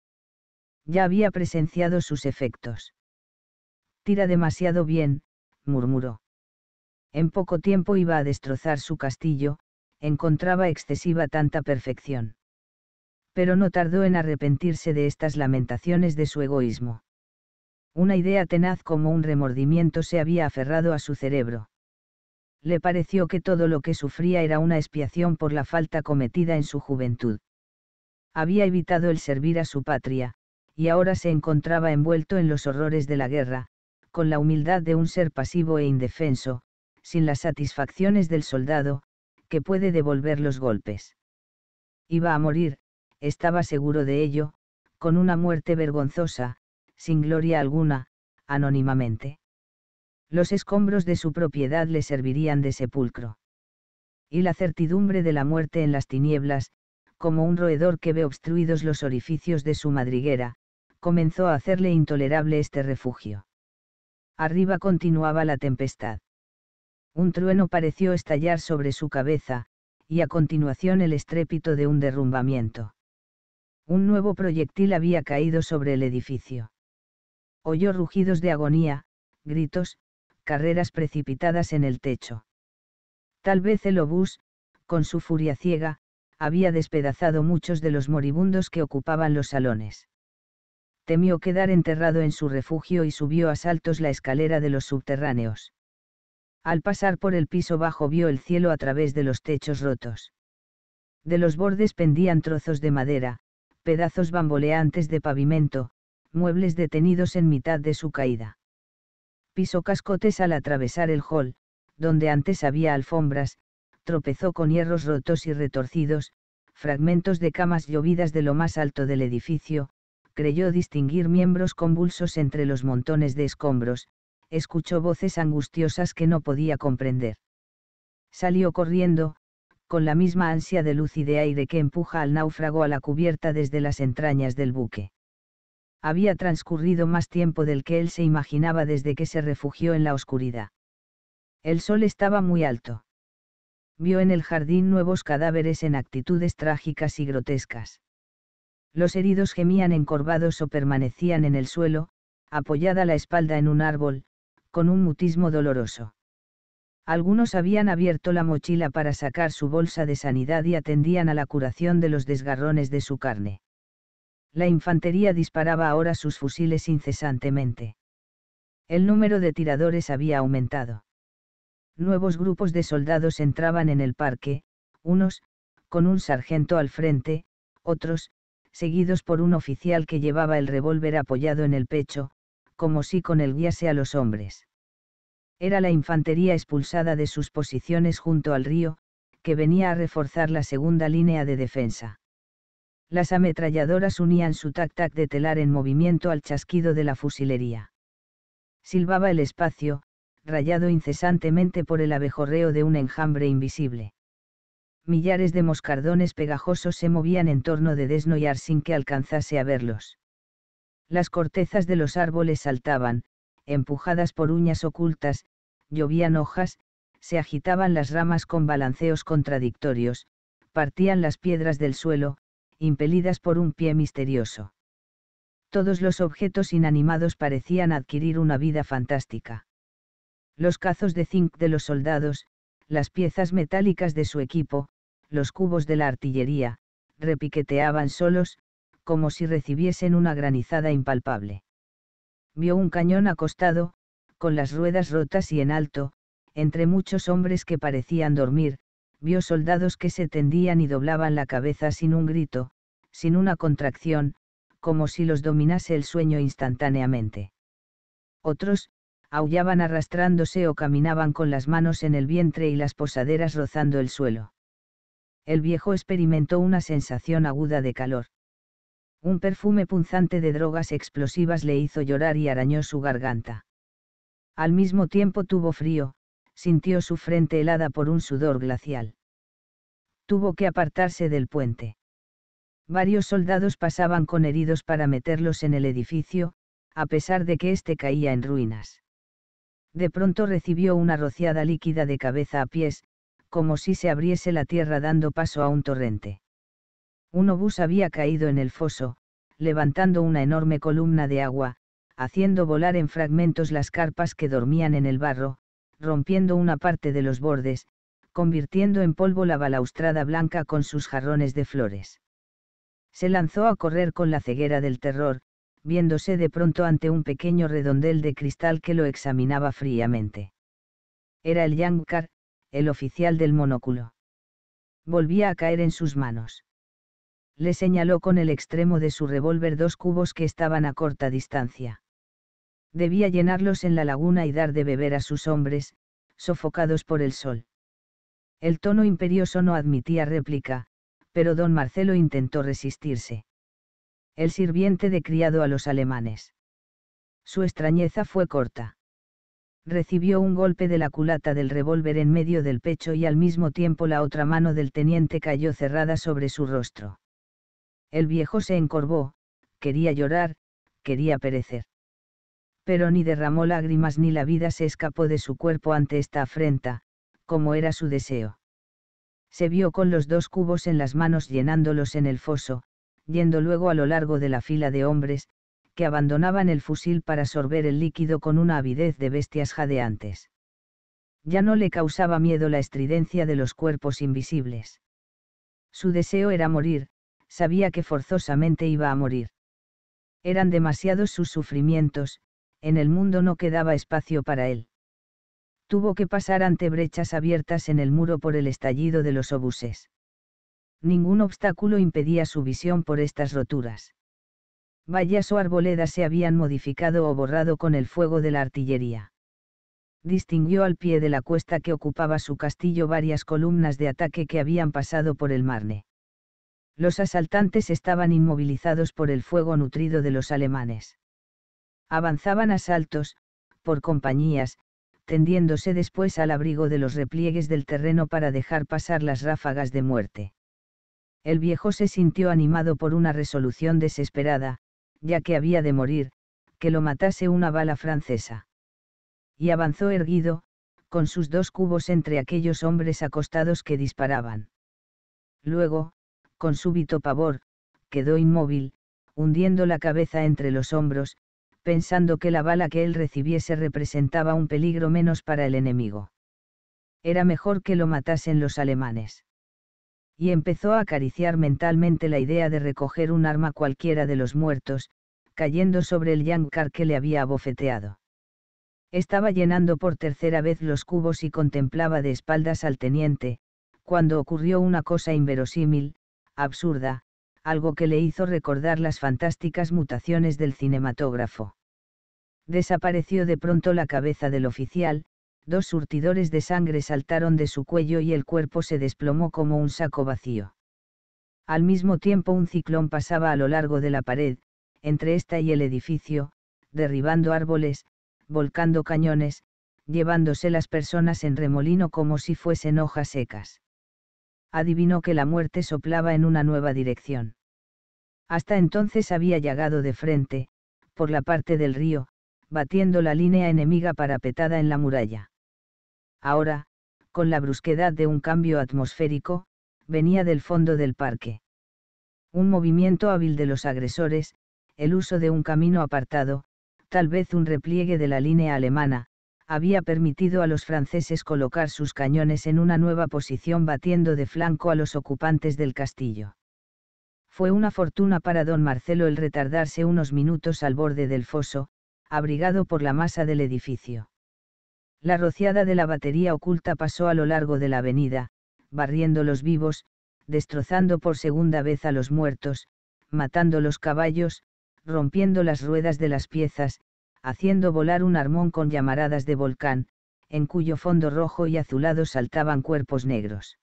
Ya había presenciado sus efectos. Tira demasiado bien, murmuró. En poco tiempo iba a destrozar su castillo, encontraba excesiva tanta perfección pero no tardó en arrepentirse de estas lamentaciones de su egoísmo. Una idea tenaz como un remordimiento se había aferrado a su cerebro. Le pareció que todo lo que sufría era una expiación por la falta cometida en su juventud. Había evitado el servir a su patria, y ahora se encontraba envuelto en los horrores de la guerra, con la humildad de un ser pasivo e indefenso, sin las satisfacciones del soldado, que puede devolver los golpes. Iba a morir, estaba seguro de ello, con una muerte vergonzosa, sin gloria alguna, anónimamente. Los escombros de su propiedad le servirían de sepulcro. Y la certidumbre de la muerte en las tinieblas, como un roedor que ve obstruidos los orificios de su madriguera, comenzó a hacerle intolerable este refugio. Arriba continuaba la tempestad. Un trueno pareció estallar sobre su cabeza, y a continuación el estrépito de un derrumbamiento. Un nuevo proyectil había caído sobre el edificio. Oyó rugidos de agonía, gritos, carreras precipitadas en el techo. Tal vez el obús, con su furia ciega, había despedazado muchos de los moribundos que ocupaban los salones. Temió quedar enterrado en su refugio y subió a saltos la escalera de los subterráneos. Al pasar por el piso bajo vio el cielo a través de los techos rotos. De los bordes pendían trozos de madera, pedazos bamboleantes de pavimento, muebles detenidos en mitad de su caída. Pisó cascotes al atravesar el hall, donde antes había alfombras, tropezó con hierros rotos y retorcidos, fragmentos de camas llovidas de lo más alto del edificio, creyó distinguir miembros convulsos entre los montones de escombros, escuchó voces angustiosas que no podía comprender. Salió corriendo, con la misma ansia de luz y de aire que empuja al náufrago a la cubierta desde las entrañas del buque. Había transcurrido más tiempo del que él se imaginaba desde que se refugió en la oscuridad. El sol estaba muy alto. Vio en el jardín nuevos cadáveres en actitudes trágicas y grotescas. Los heridos gemían encorvados o permanecían en el suelo, apoyada la espalda en un árbol, con un mutismo doloroso. Algunos habían abierto la mochila para sacar su bolsa de sanidad y atendían a la curación de los desgarrones de su carne. La infantería disparaba ahora sus fusiles incesantemente. El número de tiradores había aumentado. Nuevos grupos de soldados entraban en el parque, unos, con un sargento al frente, otros, seguidos por un oficial que llevaba el revólver apoyado en el pecho, como si con él guiase a los hombres era la infantería expulsada de sus posiciones junto al río, que venía a reforzar la segunda línea de defensa. Las ametralladoras unían su tac-tac de telar en movimiento al chasquido de la fusilería. Silbaba el espacio, rayado incesantemente por el abejorreo de un enjambre invisible. Millares de moscardones pegajosos se movían en torno de Desnoyar sin que alcanzase a verlos. Las cortezas de los árboles saltaban, empujadas por uñas ocultas, llovían hojas, se agitaban las ramas con balanceos contradictorios, partían las piedras del suelo, impelidas por un pie misterioso. Todos los objetos inanimados parecían adquirir una vida fantástica. Los cazos de zinc de los soldados, las piezas metálicas de su equipo, los cubos de la artillería, repiqueteaban solos, como si recibiesen una granizada impalpable vio un cañón acostado, con las ruedas rotas y en alto, entre muchos hombres que parecían dormir, vio soldados que se tendían y doblaban la cabeza sin un grito, sin una contracción, como si los dominase el sueño instantáneamente. Otros, aullaban arrastrándose o caminaban con las manos en el vientre y las posaderas rozando el suelo. El viejo experimentó una sensación aguda de calor. Un perfume punzante de drogas explosivas le hizo llorar y arañó su garganta. Al mismo tiempo tuvo frío, sintió su frente helada por un sudor glacial. Tuvo que apartarse del puente. Varios soldados pasaban con heridos para meterlos en el edificio, a pesar de que éste caía en ruinas. De pronto recibió una rociada líquida de cabeza a pies, como si se abriese la tierra dando paso a un torrente. Un obús había caído en el foso, levantando una enorme columna de agua, haciendo volar en fragmentos las carpas que dormían en el barro, rompiendo una parte de los bordes, convirtiendo en polvo la balaustrada blanca con sus jarrones de flores. Se lanzó a correr con la ceguera del terror, viéndose de pronto ante un pequeño redondel de cristal que lo examinaba fríamente. Era el Yangkar, el oficial del monóculo. Volvía a caer en sus manos le señaló con el extremo de su revólver dos cubos que estaban a corta distancia. Debía llenarlos en la laguna y dar de beber a sus hombres, sofocados por el sol. El tono imperioso no admitía réplica, pero don Marcelo intentó resistirse. El sirviente de criado a los alemanes. Su extrañeza fue corta recibió un golpe de la culata del revólver en medio del pecho y al mismo tiempo la otra mano del teniente cayó cerrada sobre su rostro. El viejo se encorvó, quería llorar, quería perecer. Pero ni derramó lágrimas ni la vida se escapó de su cuerpo ante esta afrenta, como era su deseo. Se vio con los dos cubos en las manos llenándolos en el foso, yendo luego a lo largo de la fila de hombres, que abandonaban el fusil para sorber el líquido con una avidez de bestias jadeantes. Ya no le causaba miedo la estridencia de los cuerpos invisibles. Su deseo era morir, sabía que forzosamente iba a morir. Eran demasiados sus sufrimientos, en el mundo no quedaba espacio para él. Tuvo que pasar ante brechas abiertas en el muro por el estallido de los obuses. Ningún obstáculo impedía su visión por estas roturas. Vallas o arboledas se habían modificado o borrado con el fuego de la artillería. Distinguió al pie de la cuesta que ocupaba su castillo varias columnas de ataque que habían pasado por el Marne los asaltantes estaban inmovilizados por el fuego nutrido de los alemanes. Avanzaban a saltos, por compañías, tendiéndose después al abrigo de los repliegues del terreno para dejar pasar las ráfagas de muerte. El viejo se sintió animado por una resolución desesperada, ya que había de morir, que lo matase una bala francesa. Y avanzó erguido, con sus dos cubos entre aquellos hombres acostados que disparaban. Luego, con súbito pavor, quedó inmóvil, hundiendo la cabeza entre los hombros, pensando que la bala que él recibiese representaba un peligro menos para el enemigo. Era mejor que lo matasen los alemanes. Y empezó a acariciar mentalmente la idea de recoger un arma cualquiera de los muertos, cayendo sobre el yankar que le había abofeteado. Estaba llenando por tercera vez los cubos y contemplaba de espaldas al teniente, cuando ocurrió una cosa inverosímil, absurda, algo que le hizo recordar las fantásticas mutaciones del cinematógrafo. Desapareció de pronto la cabeza del oficial, dos surtidores de sangre saltaron de su cuello y el cuerpo se desplomó como un saco vacío. Al mismo tiempo un ciclón pasaba a lo largo de la pared, entre esta y el edificio, derribando árboles, volcando cañones, llevándose las personas en remolino como si fuesen hojas secas adivinó que la muerte soplaba en una nueva dirección. Hasta entonces había llegado de frente, por la parte del río, batiendo la línea enemiga parapetada en la muralla. Ahora, con la brusquedad de un cambio atmosférico, venía del fondo del parque. Un movimiento hábil de los agresores, el uso de un camino apartado, tal vez un repliegue de la línea alemana, había permitido a los franceses colocar sus cañones en una nueva posición batiendo de flanco a los ocupantes del castillo. Fue una fortuna para don Marcelo el retardarse unos minutos al borde del foso, abrigado por la masa del edificio. La rociada de la batería oculta pasó a lo largo de la avenida, barriendo los vivos, destrozando por segunda vez a los muertos, matando los caballos, rompiendo las ruedas de las piezas, haciendo volar un armón con llamaradas de volcán, en cuyo fondo rojo y azulado saltaban cuerpos negros.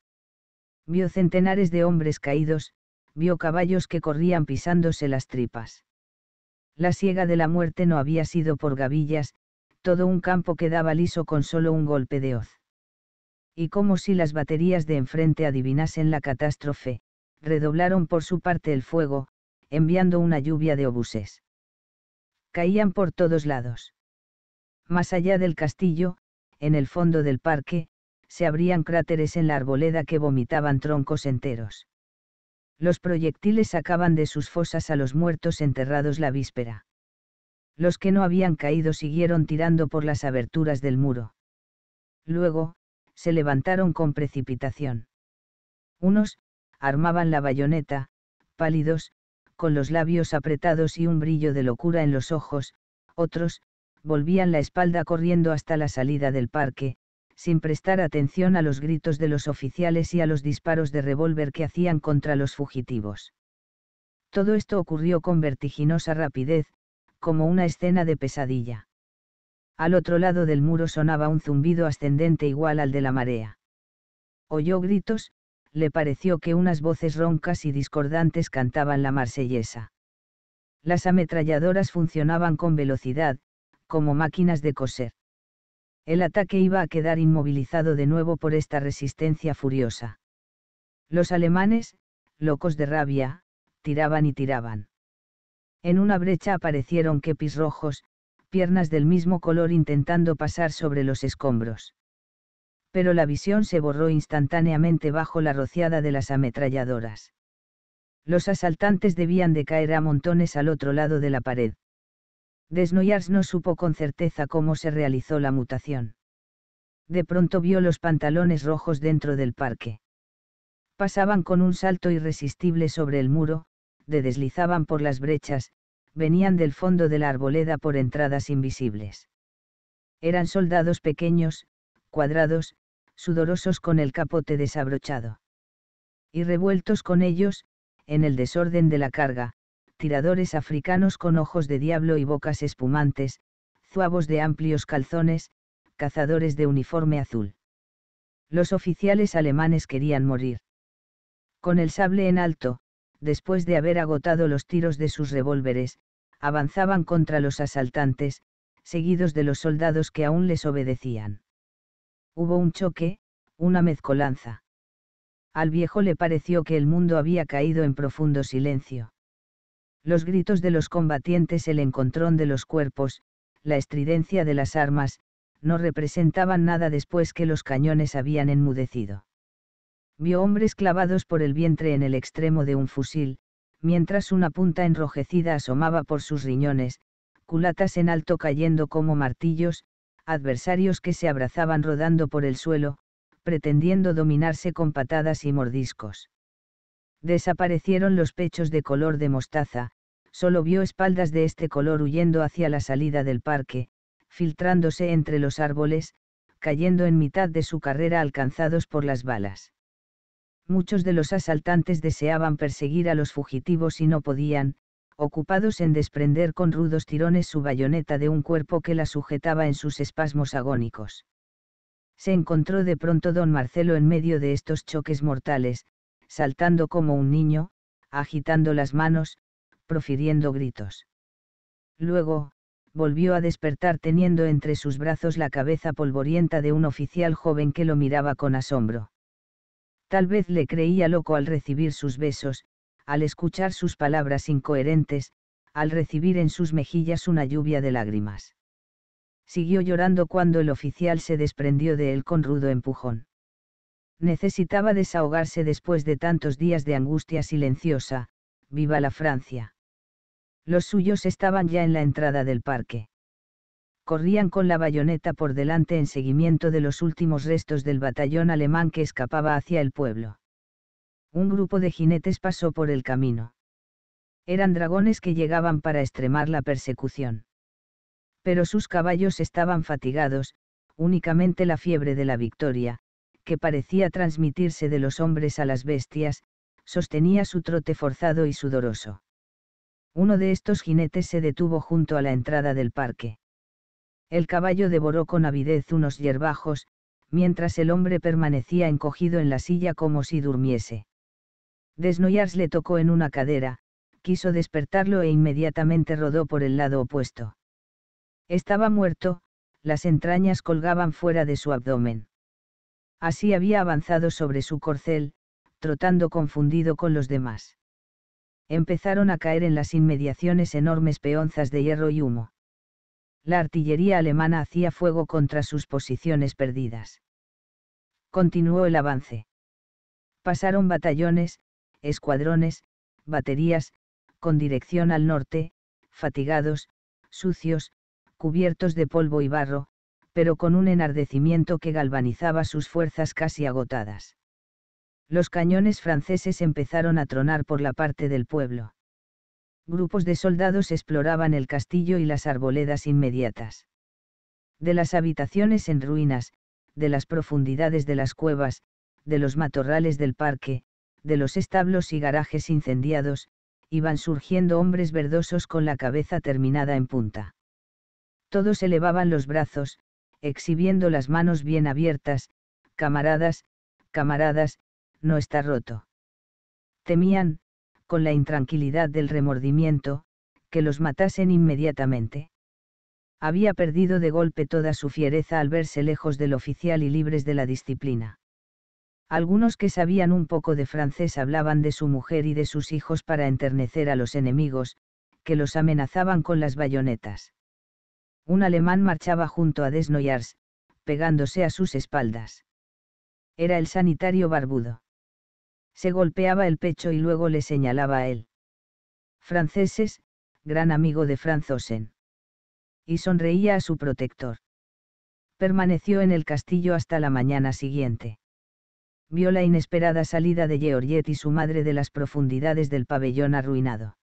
Vio centenares de hombres caídos, vio caballos que corrían pisándose las tripas. La siega de la muerte no había sido por gavillas, todo un campo quedaba liso con solo un golpe de hoz. Y como si las baterías de enfrente adivinasen la catástrofe, redoblaron por su parte el fuego, enviando una lluvia de obuses caían por todos lados. Más allá del castillo, en el fondo del parque, se abrían cráteres en la arboleda que vomitaban troncos enteros. Los proyectiles sacaban de sus fosas a los muertos enterrados la víspera. Los que no habían caído siguieron tirando por las aberturas del muro. Luego, se levantaron con precipitación. Unos, armaban la bayoneta, pálidos, con los labios apretados y un brillo de locura en los ojos, otros, volvían la espalda corriendo hasta la salida del parque, sin prestar atención a los gritos de los oficiales y a los disparos de revólver que hacían contra los fugitivos. Todo esto ocurrió con vertiginosa rapidez, como una escena de pesadilla. Al otro lado del muro sonaba un zumbido ascendente igual al de la marea. Oyó gritos, le pareció que unas voces roncas y discordantes cantaban la marsellesa. Las ametralladoras funcionaban con velocidad, como máquinas de coser. El ataque iba a quedar inmovilizado de nuevo por esta resistencia furiosa. Los alemanes, locos de rabia, tiraban y tiraban. En una brecha aparecieron kepis rojos, piernas del mismo color intentando pasar sobre los escombros pero la visión se borró instantáneamente bajo la rociada de las ametralladoras. Los asaltantes debían de caer a montones al otro lado de la pared. Desnoyars no supo con certeza cómo se realizó la mutación. De pronto vio los pantalones rojos dentro del parque. Pasaban con un salto irresistible sobre el muro, de deslizaban por las brechas, venían del fondo de la arboleda por entradas invisibles. Eran soldados pequeños, cuadrados, sudorosos con el capote desabrochado. Y revueltos con ellos, en el desorden de la carga, tiradores africanos con ojos de diablo y bocas espumantes, zuavos de amplios calzones, cazadores de uniforme azul. Los oficiales alemanes querían morir. Con el sable en alto, después de haber agotado los tiros de sus revólveres, avanzaban contra los asaltantes, seguidos de los soldados que aún les obedecían. Hubo un choque, una mezcolanza. Al viejo le pareció que el mundo había caído en profundo silencio. Los gritos de los combatientes, el encontrón de los cuerpos, la estridencia de las armas, no representaban nada después que los cañones habían enmudecido. Vio hombres clavados por el vientre en el extremo de un fusil, mientras una punta enrojecida asomaba por sus riñones, culatas en alto cayendo como martillos, adversarios que se abrazaban rodando por el suelo, pretendiendo dominarse con patadas y mordiscos. Desaparecieron los pechos de color de mostaza, solo vio espaldas de este color huyendo hacia la salida del parque, filtrándose entre los árboles, cayendo en mitad de su carrera alcanzados por las balas. Muchos de los asaltantes deseaban perseguir a los fugitivos y no podían, ocupados en desprender con rudos tirones su bayoneta de un cuerpo que la sujetaba en sus espasmos agónicos. Se encontró de pronto don Marcelo en medio de estos choques mortales, saltando como un niño, agitando las manos, profiriendo gritos. Luego, volvió a despertar teniendo entre sus brazos la cabeza polvorienta de un oficial joven que lo miraba con asombro. Tal vez le creía loco al recibir sus besos, al escuchar sus palabras incoherentes, al recibir en sus mejillas una lluvia de lágrimas. Siguió llorando cuando el oficial se desprendió de él con rudo empujón. Necesitaba desahogarse después de tantos días de angustia silenciosa, viva la Francia. Los suyos estaban ya en la entrada del parque. Corrían con la bayoneta por delante en seguimiento de los últimos restos del batallón alemán que escapaba hacia el pueblo un grupo de jinetes pasó por el camino. Eran dragones que llegaban para extremar la persecución. Pero sus caballos estaban fatigados, únicamente la fiebre de la victoria, que parecía transmitirse de los hombres a las bestias, sostenía su trote forzado y sudoroso. Uno de estos jinetes se detuvo junto a la entrada del parque. El caballo devoró con avidez unos hierbajos, mientras el hombre permanecía encogido en la silla como si durmiese. Desnoyars le tocó en una cadera, quiso despertarlo e inmediatamente rodó por el lado opuesto. Estaba muerto, las entrañas colgaban fuera de su abdomen. Así había avanzado sobre su corcel, trotando confundido con los demás. Empezaron a caer en las inmediaciones enormes peonzas de hierro y humo. La artillería alemana hacía fuego contra sus posiciones perdidas. Continuó el avance. Pasaron batallones, escuadrones, baterías, con dirección al norte, fatigados, sucios, cubiertos de polvo y barro, pero con un enardecimiento que galvanizaba sus fuerzas casi agotadas. Los cañones franceses empezaron a tronar por la parte del pueblo. Grupos de soldados exploraban el castillo y las arboledas inmediatas. De las habitaciones en ruinas, de las profundidades de las cuevas, de los matorrales del parque, de los establos y garajes incendiados, iban surgiendo hombres verdosos con la cabeza terminada en punta. Todos elevaban los brazos, exhibiendo las manos bien abiertas, camaradas, camaradas, no está roto. Temían, con la intranquilidad del remordimiento, que los matasen inmediatamente. Había perdido de golpe toda su fiereza al verse lejos del oficial y libres de la disciplina. Algunos que sabían un poco de francés hablaban de su mujer y de sus hijos para enternecer a los enemigos, que los amenazaban con las bayonetas. Un alemán marchaba junto a Desnoyars, pegándose a sus espaldas. Era el sanitario barbudo. Se golpeaba el pecho y luego le señalaba a él. Franceses, gran amigo de Franzosen. Y sonreía a su protector. Permaneció en el castillo hasta la mañana siguiente vio la inesperada salida de Georgette y su madre de las profundidades del pabellón arruinado.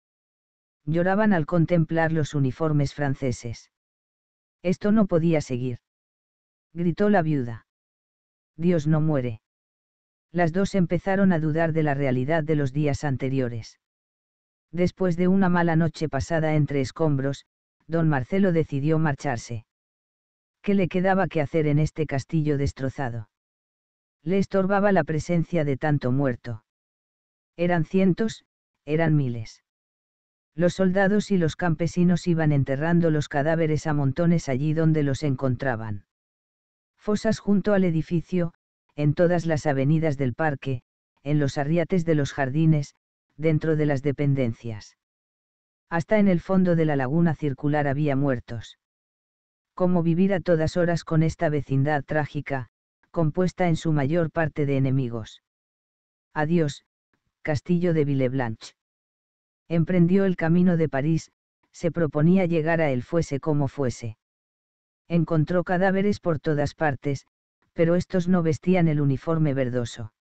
Lloraban al contemplar los uniformes franceses. Esto no podía seguir. Gritó la viuda. Dios no muere. Las dos empezaron a dudar de la realidad de los días anteriores. Después de una mala noche pasada entre escombros, don Marcelo decidió marcharse. ¿Qué le quedaba que hacer en este castillo destrozado? le estorbaba la presencia de tanto muerto. Eran cientos, eran miles. Los soldados y los campesinos iban enterrando los cadáveres a montones allí donde los encontraban. Fosas junto al edificio, en todas las avenidas del parque, en los arriates de los jardines, dentro de las dependencias. Hasta en el fondo de la laguna circular había muertos. Cómo vivir a todas horas con esta vecindad trágica, compuesta en su mayor parte de enemigos. Adiós, Castillo de Villeblanche. Emprendió el camino de París, se proponía llegar a él fuese como fuese. Encontró cadáveres por todas partes, pero estos no vestían el uniforme verdoso.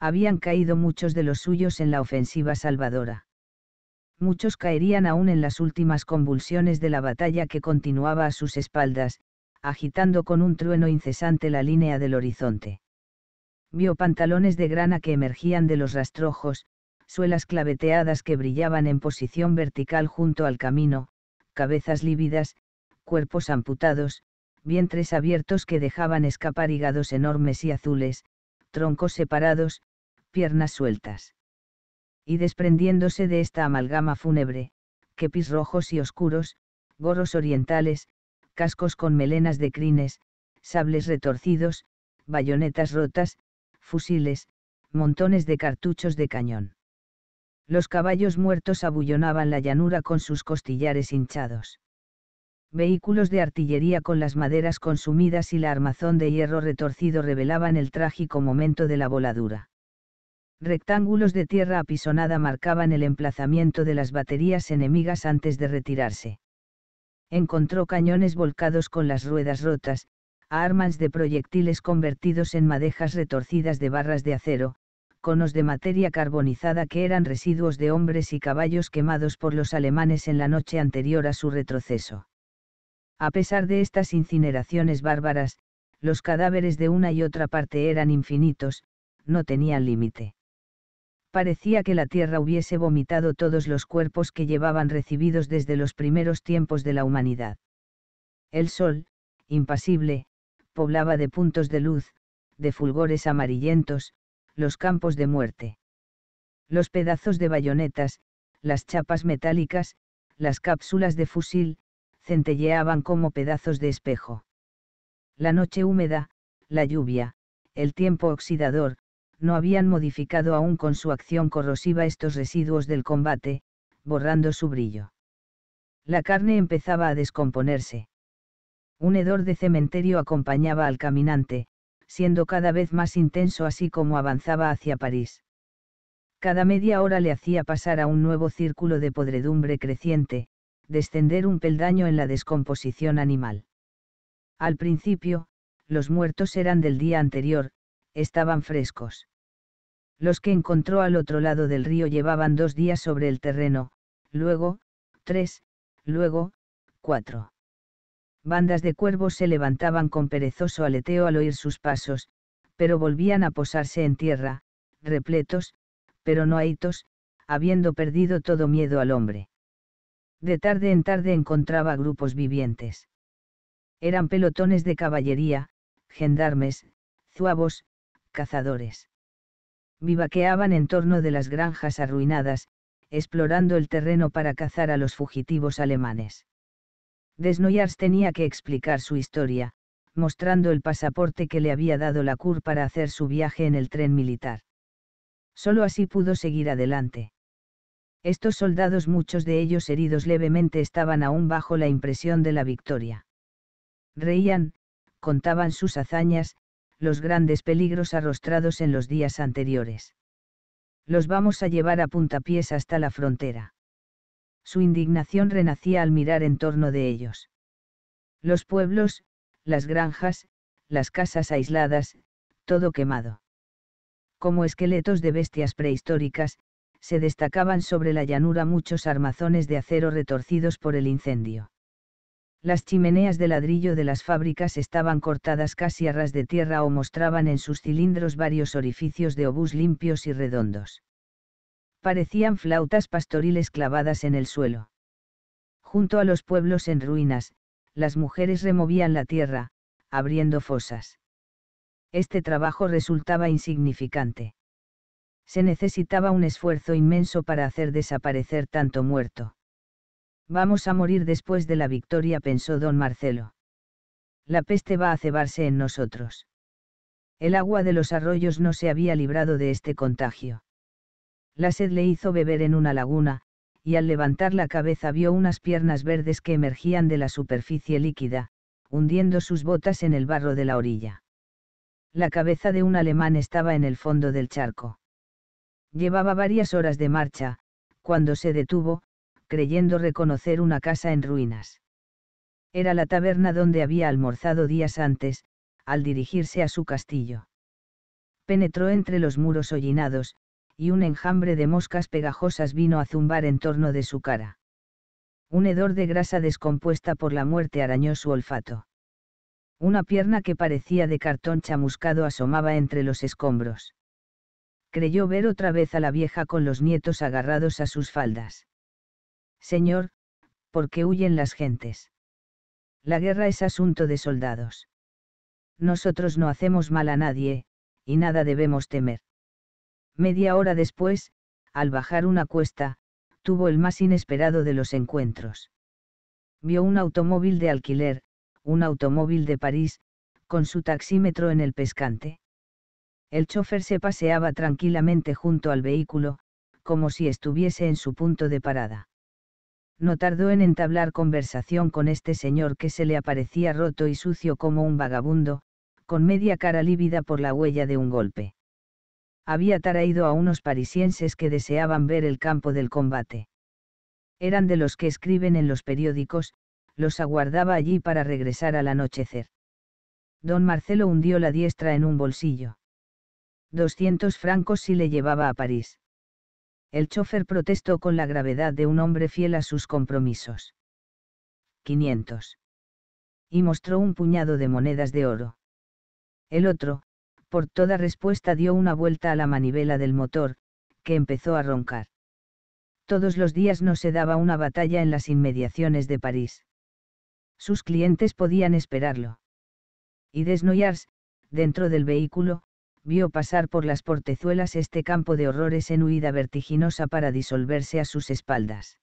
Habían caído muchos de los suyos en la ofensiva salvadora. Muchos caerían aún en las últimas convulsiones de la batalla que continuaba a sus espaldas, agitando con un trueno incesante la línea del horizonte. Vio pantalones de grana que emergían de los rastrojos, suelas claveteadas que brillaban en posición vertical junto al camino, cabezas lívidas, cuerpos amputados, vientres abiertos que dejaban escapar hígados enormes y azules, troncos separados, piernas sueltas. Y desprendiéndose de esta amalgama fúnebre, kepis rojos y oscuros, gorros orientales, cascos con melenas de crines, sables retorcidos, bayonetas rotas, fusiles, montones de cartuchos de cañón. Los caballos muertos abullonaban la llanura con sus costillares hinchados. Vehículos de artillería con las maderas consumidas y la armazón de hierro retorcido revelaban el trágico momento de la voladura. Rectángulos de tierra apisonada marcaban el emplazamiento de las baterías enemigas antes de retirarse encontró cañones volcados con las ruedas rotas, armas de proyectiles convertidos en madejas retorcidas de barras de acero, conos de materia carbonizada que eran residuos de hombres y caballos quemados por los alemanes en la noche anterior a su retroceso. A pesar de estas incineraciones bárbaras, los cadáveres de una y otra parte eran infinitos, no tenían límite parecía que la tierra hubiese vomitado todos los cuerpos que llevaban recibidos desde los primeros tiempos de la humanidad. El sol, impasible, poblaba de puntos de luz, de fulgores amarillentos, los campos de muerte. Los pedazos de bayonetas, las chapas metálicas, las cápsulas de fusil, centelleaban como pedazos de espejo. La noche húmeda, la lluvia, el tiempo oxidador, no habían modificado aún con su acción corrosiva estos residuos del combate, borrando su brillo. La carne empezaba a descomponerse. Un hedor de cementerio acompañaba al caminante, siendo cada vez más intenso así como avanzaba hacia París. Cada media hora le hacía pasar a un nuevo círculo de podredumbre creciente, descender un peldaño en la descomposición animal. Al principio, los muertos eran del día anterior, estaban frescos. Los que encontró al otro lado del río llevaban dos días sobre el terreno, luego, tres, luego, cuatro. Bandas de cuervos se levantaban con perezoso aleteo al oír sus pasos, pero volvían a posarse en tierra, repletos, pero no ahitos, habiendo perdido todo miedo al hombre. De tarde en tarde encontraba grupos vivientes. Eran pelotones de caballería, gendarmes, zuavos, cazadores. Vivaqueaban en torno de las granjas arruinadas, explorando el terreno para cazar a los fugitivos alemanes. Desnoyars tenía que explicar su historia, mostrando el pasaporte que le había dado la CUR para hacer su viaje en el tren militar. Solo así pudo seguir adelante. Estos soldados, muchos de ellos heridos levemente, estaban aún bajo la impresión de la victoria. Reían, contaban sus hazañas, los grandes peligros arrostrados en los días anteriores. Los vamos a llevar a puntapiés hasta la frontera. Su indignación renacía al mirar en torno de ellos. Los pueblos, las granjas, las casas aisladas, todo quemado. Como esqueletos de bestias prehistóricas, se destacaban sobre la llanura muchos armazones de acero retorcidos por el incendio. Las chimeneas de ladrillo de las fábricas estaban cortadas casi a ras de tierra o mostraban en sus cilindros varios orificios de obús limpios y redondos. Parecían flautas pastoriles clavadas en el suelo. Junto a los pueblos en ruinas, las mujeres removían la tierra, abriendo fosas. Este trabajo resultaba insignificante. Se necesitaba un esfuerzo inmenso para hacer desaparecer tanto muerto. Vamos a morir después de la victoria, pensó don Marcelo. La peste va a cebarse en nosotros. El agua de los arroyos no se había librado de este contagio. La sed le hizo beber en una laguna, y al levantar la cabeza vio unas piernas verdes que emergían de la superficie líquida, hundiendo sus botas en el barro de la orilla. La cabeza de un alemán estaba en el fondo del charco. Llevaba varias horas de marcha, cuando se detuvo, creyendo reconocer una casa en ruinas. Era la taberna donde había almorzado días antes, al dirigirse a su castillo. Penetró entre los muros hollinados, y un enjambre de moscas pegajosas vino a zumbar en torno de su cara. Un hedor de grasa descompuesta por la muerte arañó su olfato. Una pierna que parecía de cartón chamuscado asomaba entre los escombros. Creyó ver otra vez a la vieja con los nietos agarrados a sus faldas. Señor, porque huyen las gentes. La guerra es asunto de soldados. Nosotros no hacemos mal a nadie, y nada debemos temer. Media hora después, al bajar una cuesta, tuvo el más inesperado de los encuentros. Vio un automóvil de alquiler, un automóvil de París, con su taxímetro en el pescante. El chofer se paseaba tranquilamente junto al vehículo, como si estuviese en su punto de parada no tardó en entablar conversación con este señor que se le aparecía roto y sucio como un vagabundo, con media cara lívida por la huella de un golpe. Había traído a unos parisienses que deseaban ver el campo del combate. Eran de los que escriben en los periódicos, los aguardaba allí para regresar al anochecer. Don Marcelo hundió la diestra en un bolsillo. 200 francos si le llevaba a París. El chofer protestó con la gravedad de un hombre fiel a sus compromisos. 500. Y mostró un puñado de monedas de oro. El otro, por toda respuesta dio una vuelta a la manivela del motor, que empezó a roncar. Todos los días no se daba una batalla en las inmediaciones de París. Sus clientes podían esperarlo. Y desnoyars, dentro del vehículo, vio pasar por las portezuelas este campo de horrores en huida vertiginosa para disolverse a sus espaldas.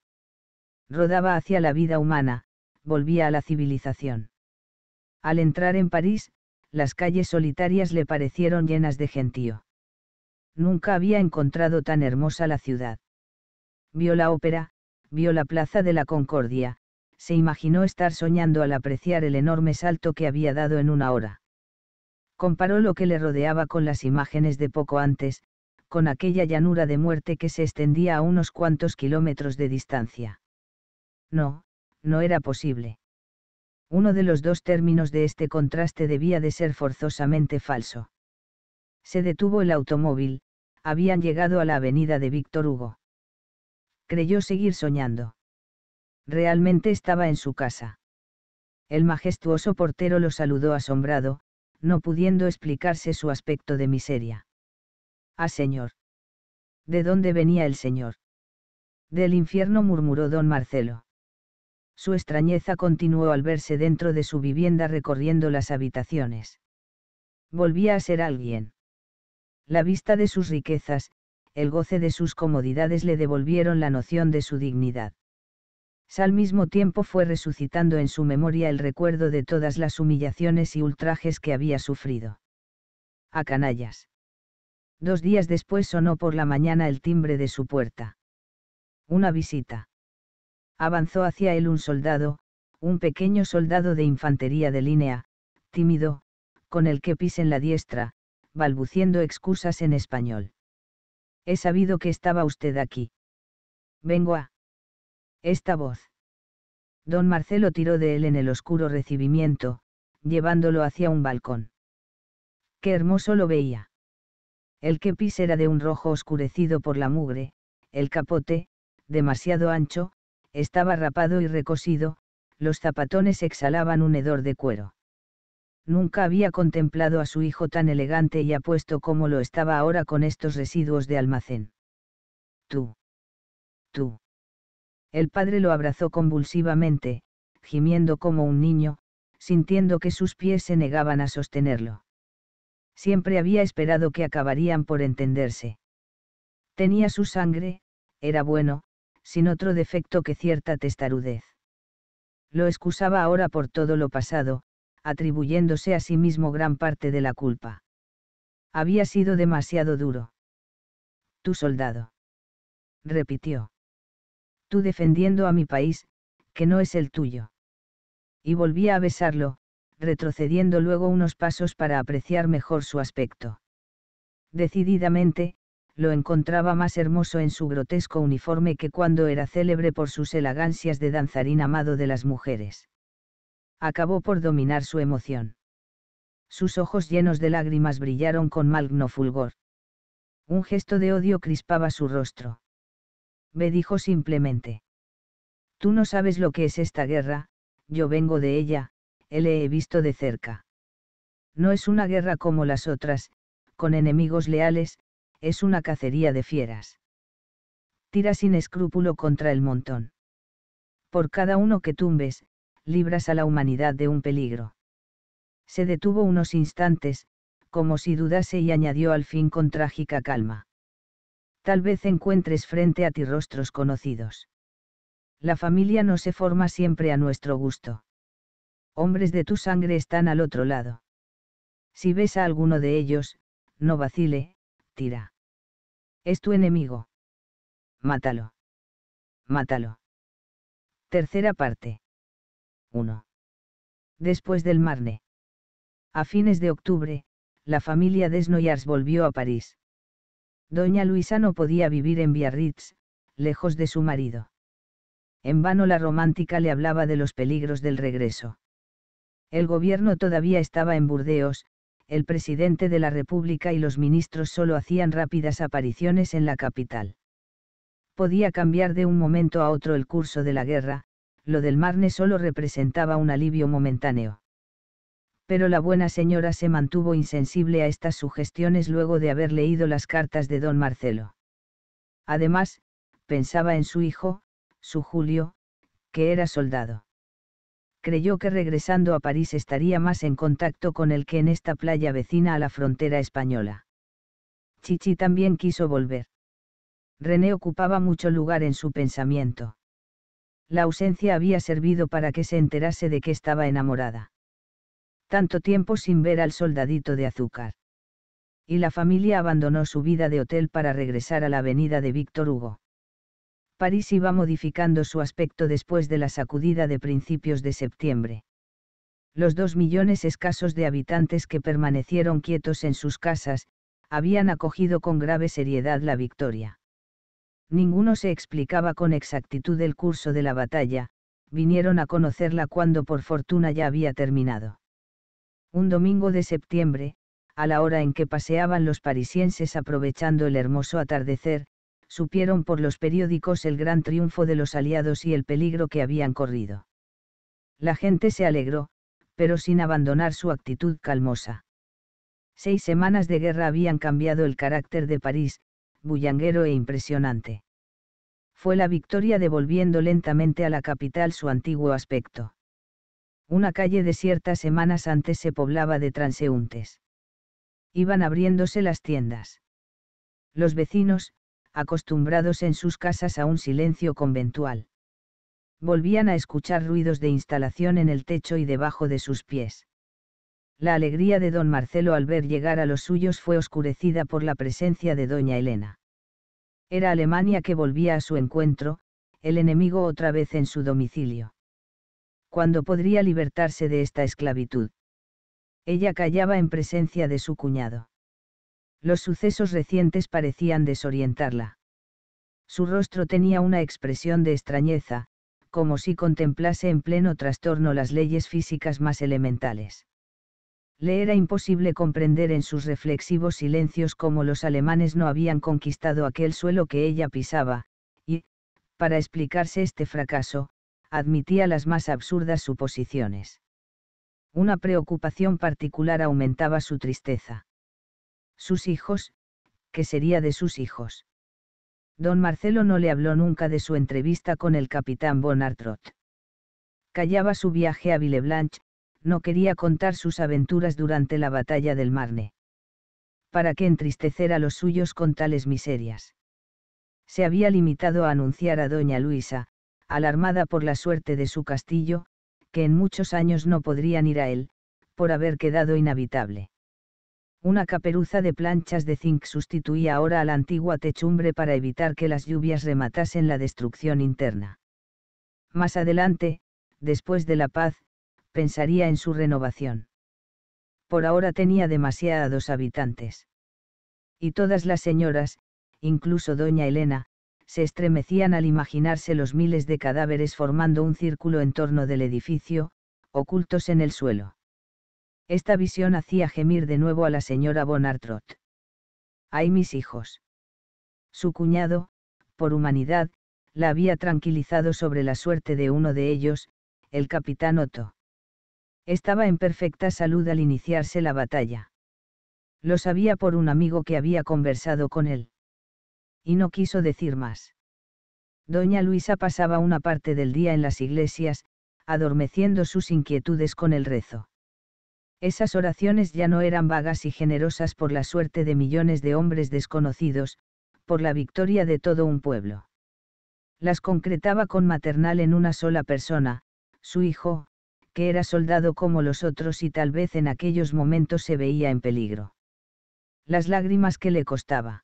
Rodaba hacia la vida humana, volvía a la civilización. Al entrar en París, las calles solitarias le parecieron llenas de gentío. Nunca había encontrado tan hermosa la ciudad. Vio la ópera, vio la Plaza de la Concordia, se imaginó estar soñando al apreciar el enorme salto que había dado en una hora comparó lo que le rodeaba con las imágenes de poco antes, con aquella llanura de muerte que se extendía a unos cuantos kilómetros de distancia. No, no era posible. Uno de los dos términos de este contraste debía de ser forzosamente falso. Se detuvo el automóvil, habían llegado a la avenida de Víctor Hugo. Creyó seguir soñando. Realmente estaba en su casa. El majestuoso portero lo saludó asombrado, no pudiendo explicarse su aspecto de miseria. Ah, señor. ¿De dónde venía el señor? Del infierno murmuró don Marcelo. Su extrañeza continuó al verse dentro de su vivienda recorriendo las habitaciones. Volvía a ser alguien. La vista de sus riquezas, el goce de sus comodidades le devolvieron la noción de su dignidad al mismo tiempo fue resucitando en su memoria el recuerdo de todas las humillaciones y ultrajes que había sufrido. A canallas. Dos días después sonó por la mañana el timbre de su puerta. Una visita. Avanzó hacia él un soldado, un pequeño soldado de infantería de línea, tímido, con el que en la diestra, balbuciendo excusas en español. He sabido que estaba usted aquí. Vengo a esta voz. Don Marcelo tiró de él en el oscuro recibimiento, llevándolo hacia un balcón. Qué hermoso lo veía. El kepis era de un rojo oscurecido por la mugre, el capote, demasiado ancho, estaba rapado y recosido, los zapatones exhalaban un hedor de cuero. Nunca había contemplado a su hijo tan elegante y apuesto como lo estaba ahora con estos residuos de almacén. Tú. Tú. El padre lo abrazó convulsivamente, gimiendo como un niño, sintiendo que sus pies se negaban a sostenerlo. Siempre había esperado que acabarían por entenderse. Tenía su sangre, era bueno, sin otro defecto que cierta testarudez. Lo excusaba ahora por todo lo pasado, atribuyéndose a sí mismo gran parte de la culpa. Había sido demasiado duro. Tu soldado. Repitió tú defendiendo a mi país, que no es el tuyo. Y volvía a besarlo, retrocediendo luego unos pasos para apreciar mejor su aspecto. Decididamente, lo encontraba más hermoso en su grotesco uniforme que cuando era célebre por sus elegancias de danzarín amado de las mujeres. Acabó por dominar su emoción. Sus ojos llenos de lágrimas brillaron con maligno fulgor. Un gesto de odio crispaba su rostro me dijo simplemente. Tú no sabes lo que es esta guerra, yo vengo de ella, le he visto de cerca. No es una guerra como las otras, con enemigos leales, es una cacería de fieras. Tira sin escrúpulo contra el montón. Por cada uno que tumbes, libras a la humanidad de un peligro. Se detuvo unos instantes, como si dudase y añadió al fin con trágica calma tal vez encuentres frente a ti rostros conocidos. La familia no se forma siempre a nuestro gusto. Hombres de tu sangre están al otro lado. Si ves a alguno de ellos, no vacile, tira. Es tu enemigo. Mátalo. Mátalo. Tercera parte. 1. Después del Marne. A fines de octubre, la familia Desnoyars volvió a París. Doña Luisa no podía vivir en Biarritz, lejos de su marido. En vano la romántica le hablaba de los peligros del regreso. El gobierno todavía estaba en Burdeos, el presidente de la República y los ministros solo hacían rápidas apariciones en la capital. Podía cambiar de un momento a otro el curso de la guerra, lo del Marne solo representaba un alivio momentáneo pero la buena señora se mantuvo insensible a estas sugestiones luego de haber leído las cartas de don Marcelo. Además, pensaba en su hijo, su Julio, que era soldado. Creyó que regresando a París estaría más en contacto con el que en esta playa vecina a la frontera española. Chichi también quiso volver. René ocupaba mucho lugar en su pensamiento. La ausencia había servido para que se enterase de que estaba enamorada tanto tiempo sin ver al soldadito de azúcar. Y la familia abandonó su vida de hotel para regresar a la avenida de Víctor Hugo. París iba modificando su aspecto después de la sacudida de principios de septiembre. Los dos millones escasos de habitantes que permanecieron quietos en sus casas, habían acogido con grave seriedad la victoria. Ninguno se explicaba con exactitud el curso de la batalla, vinieron a conocerla cuando por fortuna ya había terminado. Un domingo de septiembre, a la hora en que paseaban los parisienses aprovechando el hermoso atardecer, supieron por los periódicos el gran triunfo de los aliados y el peligro que habían corrido. La gente se alegró, pero sin abandonar su actitud calmosa. Seis semanas de guerra habían cambiado el carácter de París, bullanguero e impresionante. Fue la victoria devolviendo lentamente a la capital su antiguo aspecto. Una calle desierta semanas antes se poblaba de transeúntes. Iban abriéndose las tiendas. Los vecinos, acostumbrados en sus casas a un silencio conventual. Volvían a escuchar ruidos de instalación en el techo y debajo de sus pies. La alegría de don Marcelo al ver llegar a los suyos fue oscurecida por la presencia de doña Elena. Era Alemania que volvía a su encuentro, el enemigo otra vez en su domicilio cuando podría libertarse de esta esclavitud. Ella callaba en presencia de su cuñado. Los sucesos recientes parecían desorientarla. Su rostro tenía una expresión de extrañeza, como si contemplase en pleno trastorno las leyes físicas más elementales. Le era imposible comprender en sus reflexivos silencios cómo los alemanes no habían conquistado aquel suelo que ella pisaba, y, para explicarse este fracaso, admitía las más absurdas suposiciones. Una preocupación particular aumentaba su tristeza. Sus hijos, ¿qué sería de sus hijos? Don Marcelo no le habló nunca de su entrevista con el capitán Bonartrot. Callaba su viaje a Villeblanche, no quería contar sus aventuras durante la batalla del Marne. ¿Para qué entristecer a los suyos con tales miserias? Se había limitado a anunciar a doña Luisa, alarmada por la suerte de su castillo, que en muchos años no podrían ir a él, por haber quedado inhabitable. Una caperuza de planchas de zinc sustituía ahora a la antigua techumbre para evitar que las lluvias rematasen la destrucción interna. Más adelante, después de la paz, pensaría en su renovación. Por ahora tenía demasiados habitantes. Y todas las señoras, incluso doña Elena, se estremecían al imaginarse los miles de cadáveres formando un círculo en torno del edificio, ocultos en el suelo. Esta visión hacía gemir de nuevo a la señora Bonartrot. ¡Ay mis hijos! Su cuñado, por humanidad, la había tranquilizado sobre la suerte de uno de ellos, el capitán Otto. Estaba en perfecta salud al iniciarse la batalla. Lo sabía por un amigo que había conversado con él y no quiso decir más. Doña Luisa pasaba una parte del día en las iglesias, adormeciendo sus inquietudes con el rezo. Esas oraciones ya no eran vagas y generosas por la suerte de millones de hombres desconocidos, por la victoria de todo un pueblo. Las concretaba con maternal en una sola persona, su hijo, que era soldado como los otros y tal vez en aquellos momentos se veía en peligro. Las lágrimas que le costaba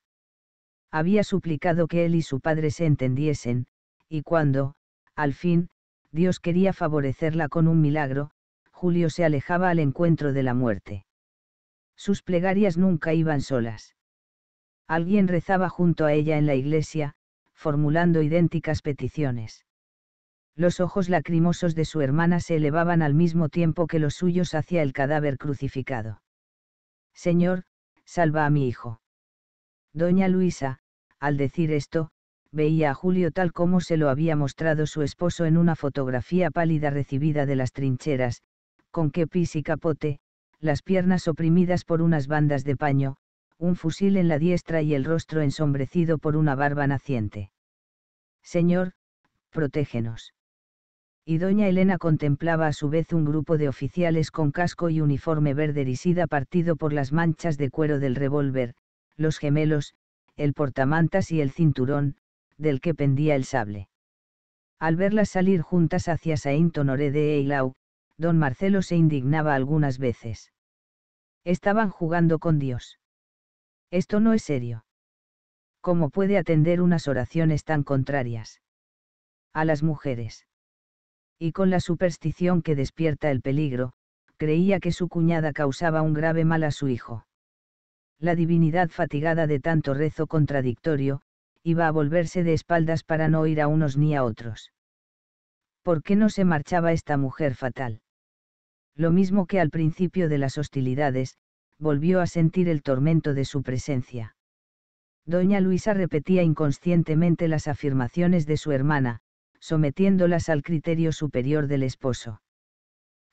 había suplicado que él y su padre se entendiesen, y cuando, al fin, Dios quería favorecerla con un milagro, Julio se alejaba al encuentro de la muerte. Sus plegarias nunca iban solas. Alguien rezaba junto a ella en la iglesia, formulando idénticas peticiones. Los ojos lacrimosos de su hermana se elevaban al mismo tiempo que los suyos hacia el cadáver crucificado. Señor, salva a mi hijo. Doña Luisa, al decir esto, veía a Julio tal como se lo había mostrado su esposo en una fotografía pálida recibida de las trincheras, con kepis y capote, las piernas oprimidas por unas bandas de paño, un fusil en la diestra y el rostro ensombrecido por una barba naciente. Señor, protégenos. Y doña Elena contemplaba a su vez un grupo de oficiales con casco y uniforme verde erisida partido por las manchas de cuero del revólver, los gemelos, el portamantas y el cinturón, del que pendía el sable. Al verlas salir juntas hacia Saint-Honoré de Eylau, don Marcelo se indignaba algunas veces. Estaban jugando con Dios. Esto no es serio. ¿Cómo puede atender unas oraciones tan contrarias? A las mujeres. Y con la superstición que despierta el peligro, creía que su cuñada causaba un grave mal a su hijo la divinidad fatigada de tanto rezo contradictorio, iba a volverse de espaldas para no ir a unos ni a otros. ¿Por qué no se marchaba esta mujer fatal? Lo mismo que al principio de las hostilidades, volvió a sentir el tormento de su presencia. Doña Luisa repetía inconscientemente las afirmaciones de su hermana, sometiéndolas al criterio superior del esposo.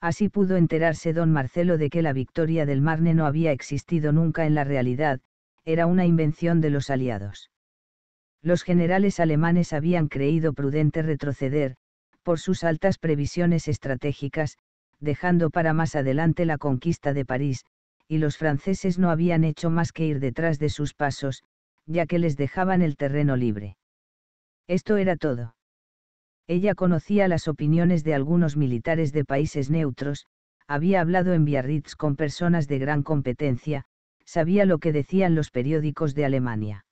Así pudo enterarse don Marcelo de que la victoria del Marne no había existido nunca en la realidad, era una invención de los aliados. Los generales alemanes habían creído prudente retroceder, por sus altas previsiones estratégicas, dejando para más adelante la conquista de París, y los franceses no habían hecho más que ir detrás de sus pasos, ya que les dejaban el terreno libre. Esto era todo. Ella conocía las opiniones de algunos militares de países neutros, había hablado en Biarritz con personas de gran competencia, sabía lo que decían los periódicos de Alemania.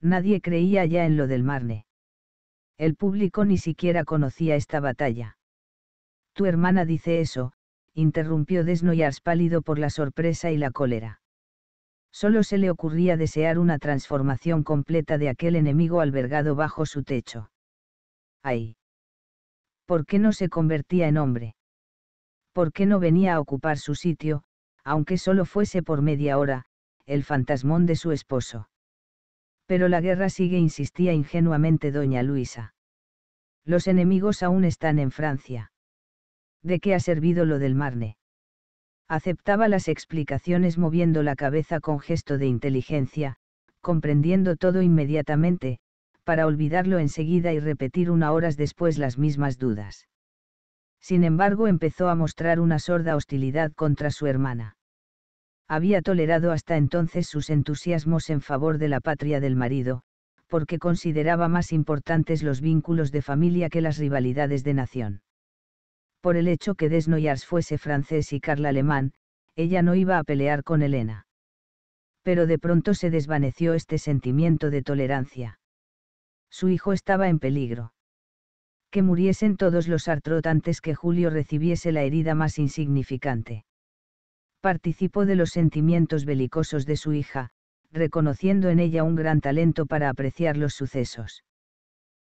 Nadie creía ya en lo del Marne. El público ni siquiera conocía esta batalla. Tu hermana dice eso, interrumpió Desnoyars pálido por la sorpresa y la cólera. Solo se le ocurría desear una transformación completa de aquel enemigo albergado bajo su techo ahí. ¿Por qué no se convertía en hombre? ¿Por qué no venía a ocupar su sitio, aunque solo fuese por media hora, el fantasmón de su esposo? Pero la guerra sigue, insistía ingenuamente doña Luisa. Los enemigos aún están en Francia. ¿De qué ha servido lo del Marne? Aceptaba las explicaciones moviendo la cabeza con gesto de inteligencia, comprendiendo todo inmediatamente, para olvidarlo enseguida y repetir una horas después las mismas dudas. Sin embargo, empezó a mostrar una sorda hostilidad contra su hermana. Había tolerado hasta entonces sus entusiasmos en favor de la patria del marido, porque consideraba más importantes los vínculos de familia que las rivalidades de nación. Por el hecho que Desnoyers fuese francés y Carla alemán, ella no iba a pelear con Elena. Pero de pronto se desvaneció este sentimiento de tolerancia. Su hijo estaba en peligro. Que muriesen todos los Artrot antes que Julio recibiese la herida más insignificante. Participó de los sentimientos belicosos de su hija, reconociendo en ella un gran talento para apreciar los sucesos.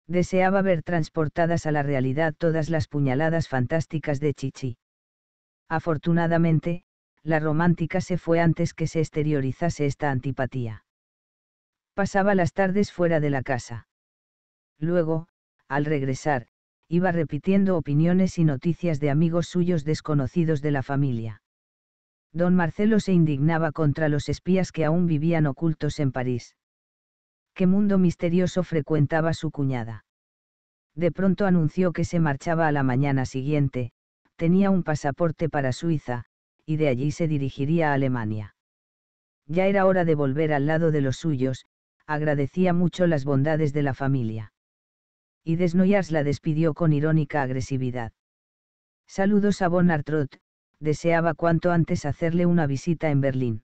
Deseaba ver transportadas a la realidad todas las puñaladas fantásticas de Chichi. Afortunadamente, la romántica se fue antes que se exteriorizase esta antipatía. Pasaba las tardes fuera de la casa. Luego, al regresar, iba repitiendo opiniones y noticias de amigos suyos desconocidos de la familia. Don Marcelo se indignaba contra los espías que aún vivían ocultos en París. ¿Qué mundo misterioso frecuentaba su cuñada? De pronto anunció que se marchaba a la mañana siguiente, tenía un pasaporte para Suiza, y de allí se dirigiría a Alemania. Ya era hora de volver al lado de los suyos, agradecía mucho las bondades de la familia y Desnoyers la despidió con irónica agresividad. Saludos a Von deseaba cuanto antes hacerle una visita en Berlín.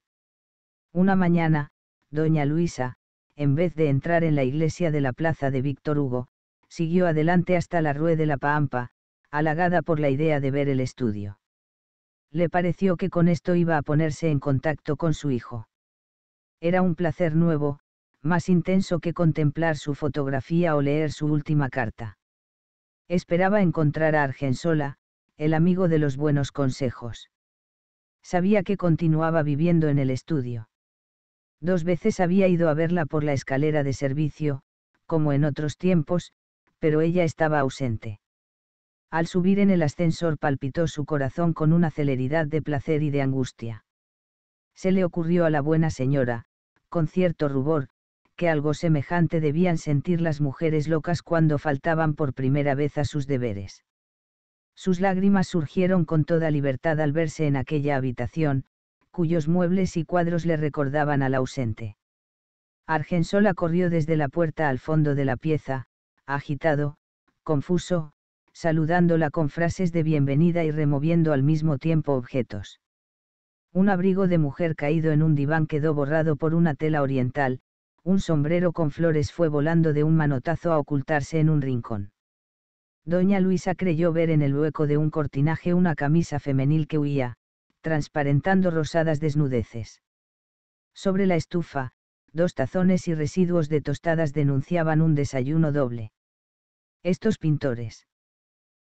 Una mañana, doña Luisa, en vez de entrar en la iglesia de la plaza de Víctor Hugo, siguió adelante hasta la Rue de la Pampa, halagada por la idea de ver el estudio. Le pareció que con esto iba a ponerse en contacto con su hijo. Era un placer nuevo, más intenso que contemplar su fotografía o leer su última carta. Esperaba encontrar a Argensola, el amigo de los buenos consejos. Sabía que continuaba viviendo en el estudio. Dos veces había ido a verla por la escalera de servicio, como en otros tiempos, pero ella estaba ausente. Al subir en el ascensor palpitó su corazón con una celeridad de placer y de angustia. Se le ocurrió a la buena señora, con cierto rubor, que algo semejante debían sentir las mujeres locas cuando faltaban por primera vez a sus deberes. Sus lágrimas surgieron con toda libertad al verse en aquella habitación, cuyos muebles y cuadros le recordaban al ausente. Argensola corrió desde la puerta al fondo de la pieza, agitado, confuso, saludándola con frases de bienvenida y removiendo al mismo tiempo objetos. Un abrigo de mujer caído en un diván quedó borrado por una tela oriental, un sombrero con flores fue volando de un manotazo a ocultarse en un rincón. Doña Luisa creyó ver en el hueco de un cortinaje una camisa femenil que huía, transparentando rosadas desnudeces. Sobre la estufa, dos tazones y residuos de tostadas denunciaban un desayuno doble. Estos pintores.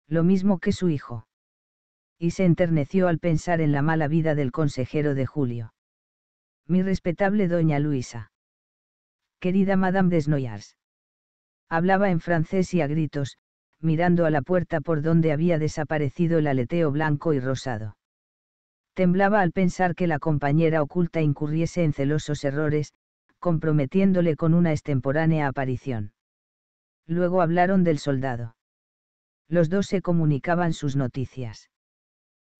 Lo mismo que su hijo. Y se enterneció al pensar en la mala vida del consejero de Julio. Mi respetable doña Luisa querida Madame Desnoyers, Hablaba en francés y a gritos, mirando a la puerta por donde había desaparecido el aleteo blanco y rosado. Temblaba al pensar que la compañera oculta incurriese en celosos errores, comprometiéndole con una extemporánea aparición. Luego hablaron del soldado. Los dos se comunicaban sus noticias.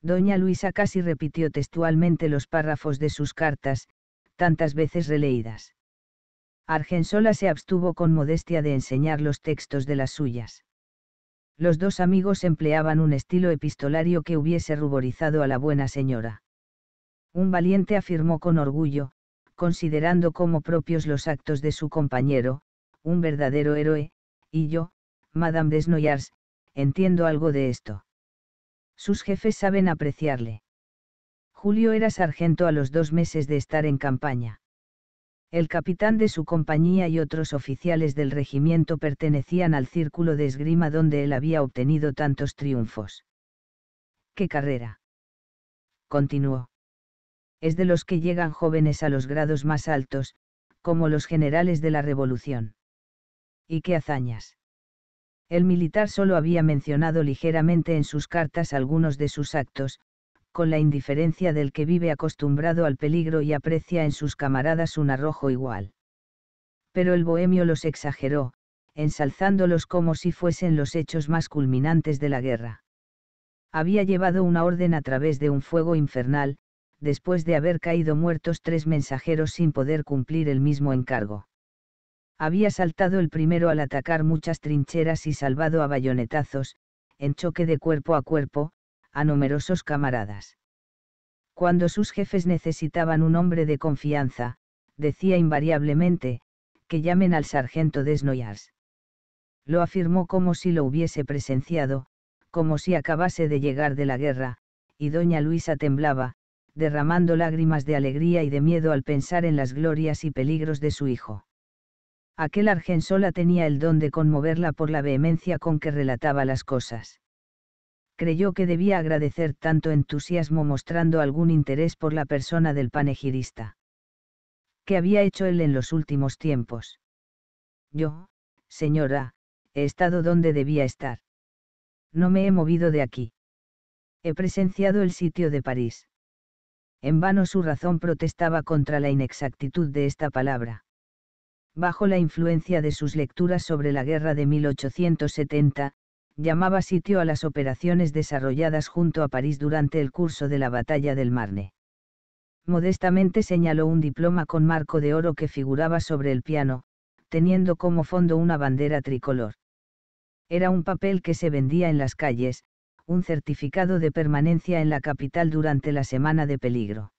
Doña Luisa casi repitió textualmente los párrafos de sus cartas, tantas veces releídas. Argensola se abstuvo con modestia de enseñar los textos de las suyas. Los dos amigos empleaban un estilo epistolario que hubiese ruborizado a la buena señora. Un valiente afirmó con orgullo, considerando como propios los actos de su compañero, un verdadero héroe, y yo, Madame Desnoyers, entiendo algo de esto. Sus jefes saben apreciarle. Julio era sargento a los dos meses de estar en campaña. El capitán de su compañía y otros oficiales del regimiento pertenecían al círculo de esgrima donde él había obtenido tantos triunfos. ¡Qué carrera! Continuó. Es de los que llegan jóvenes a los grados más altos, como los generales de la Revolución. ¿Y qué hazañas? El militar solo había mencionado ligeramente en sus cartas algunos de sus actos, con la indiferencia del que vive acostumbrado al peligro y aprecia en sus camaradas un arrojo igual. Pero el bohemio los exageró, ensalzándolos como si fuesen los hechos más culminantes de la guerra. Había llevado una orden a través de un fuego infernal, después de haber caído muertos tres mensajeros sin poder cumplir el mismo encargo. Había saltado el primero al atacar muchas trincheras y salvado a bayonetazos, en choque de cuerpo a cuerpo, a numerosos camaradas. Cuando sus jefes necesitaban un hombre de confianza, decía invariablemente, que llamen al sargento Desnoyers. Lo afirmó como si lo hubiese presenciado, como si acabase de llegar de la guerra, y doña Luisa temblaba, derramando lágrimas de alegría y de miedo al pensar en las glorias y peligros de su hijo. Aquel argensola tenía el don de conmoverla por la vehemencia con que relataba las cosas creyó que debía agradecer tanto entusiasmo mostrando algún interés por la persona del panegirista. ¿Qué había hecho él en los últimos tiempos? Yo, señora, he estado donde debía estar. No me he movido de aquí. He presenciado el sitio de París. En vano su razón protestaba contra la inexactitud de esta palabra. Bajo la influencia de sus lecturas sobre la guerra de 1870, llamaba sitio a las operaciones desarrolladas junto a París durante el curso de la Batalla del Marne. Modestamente señaló un diploma con marco de oro que figuraba sobre el piano, teniendo como fondo una bandera tricolor. Era un papel que se vendía en las calles, un certificado de permanencia en la capital durante la semana de peligro.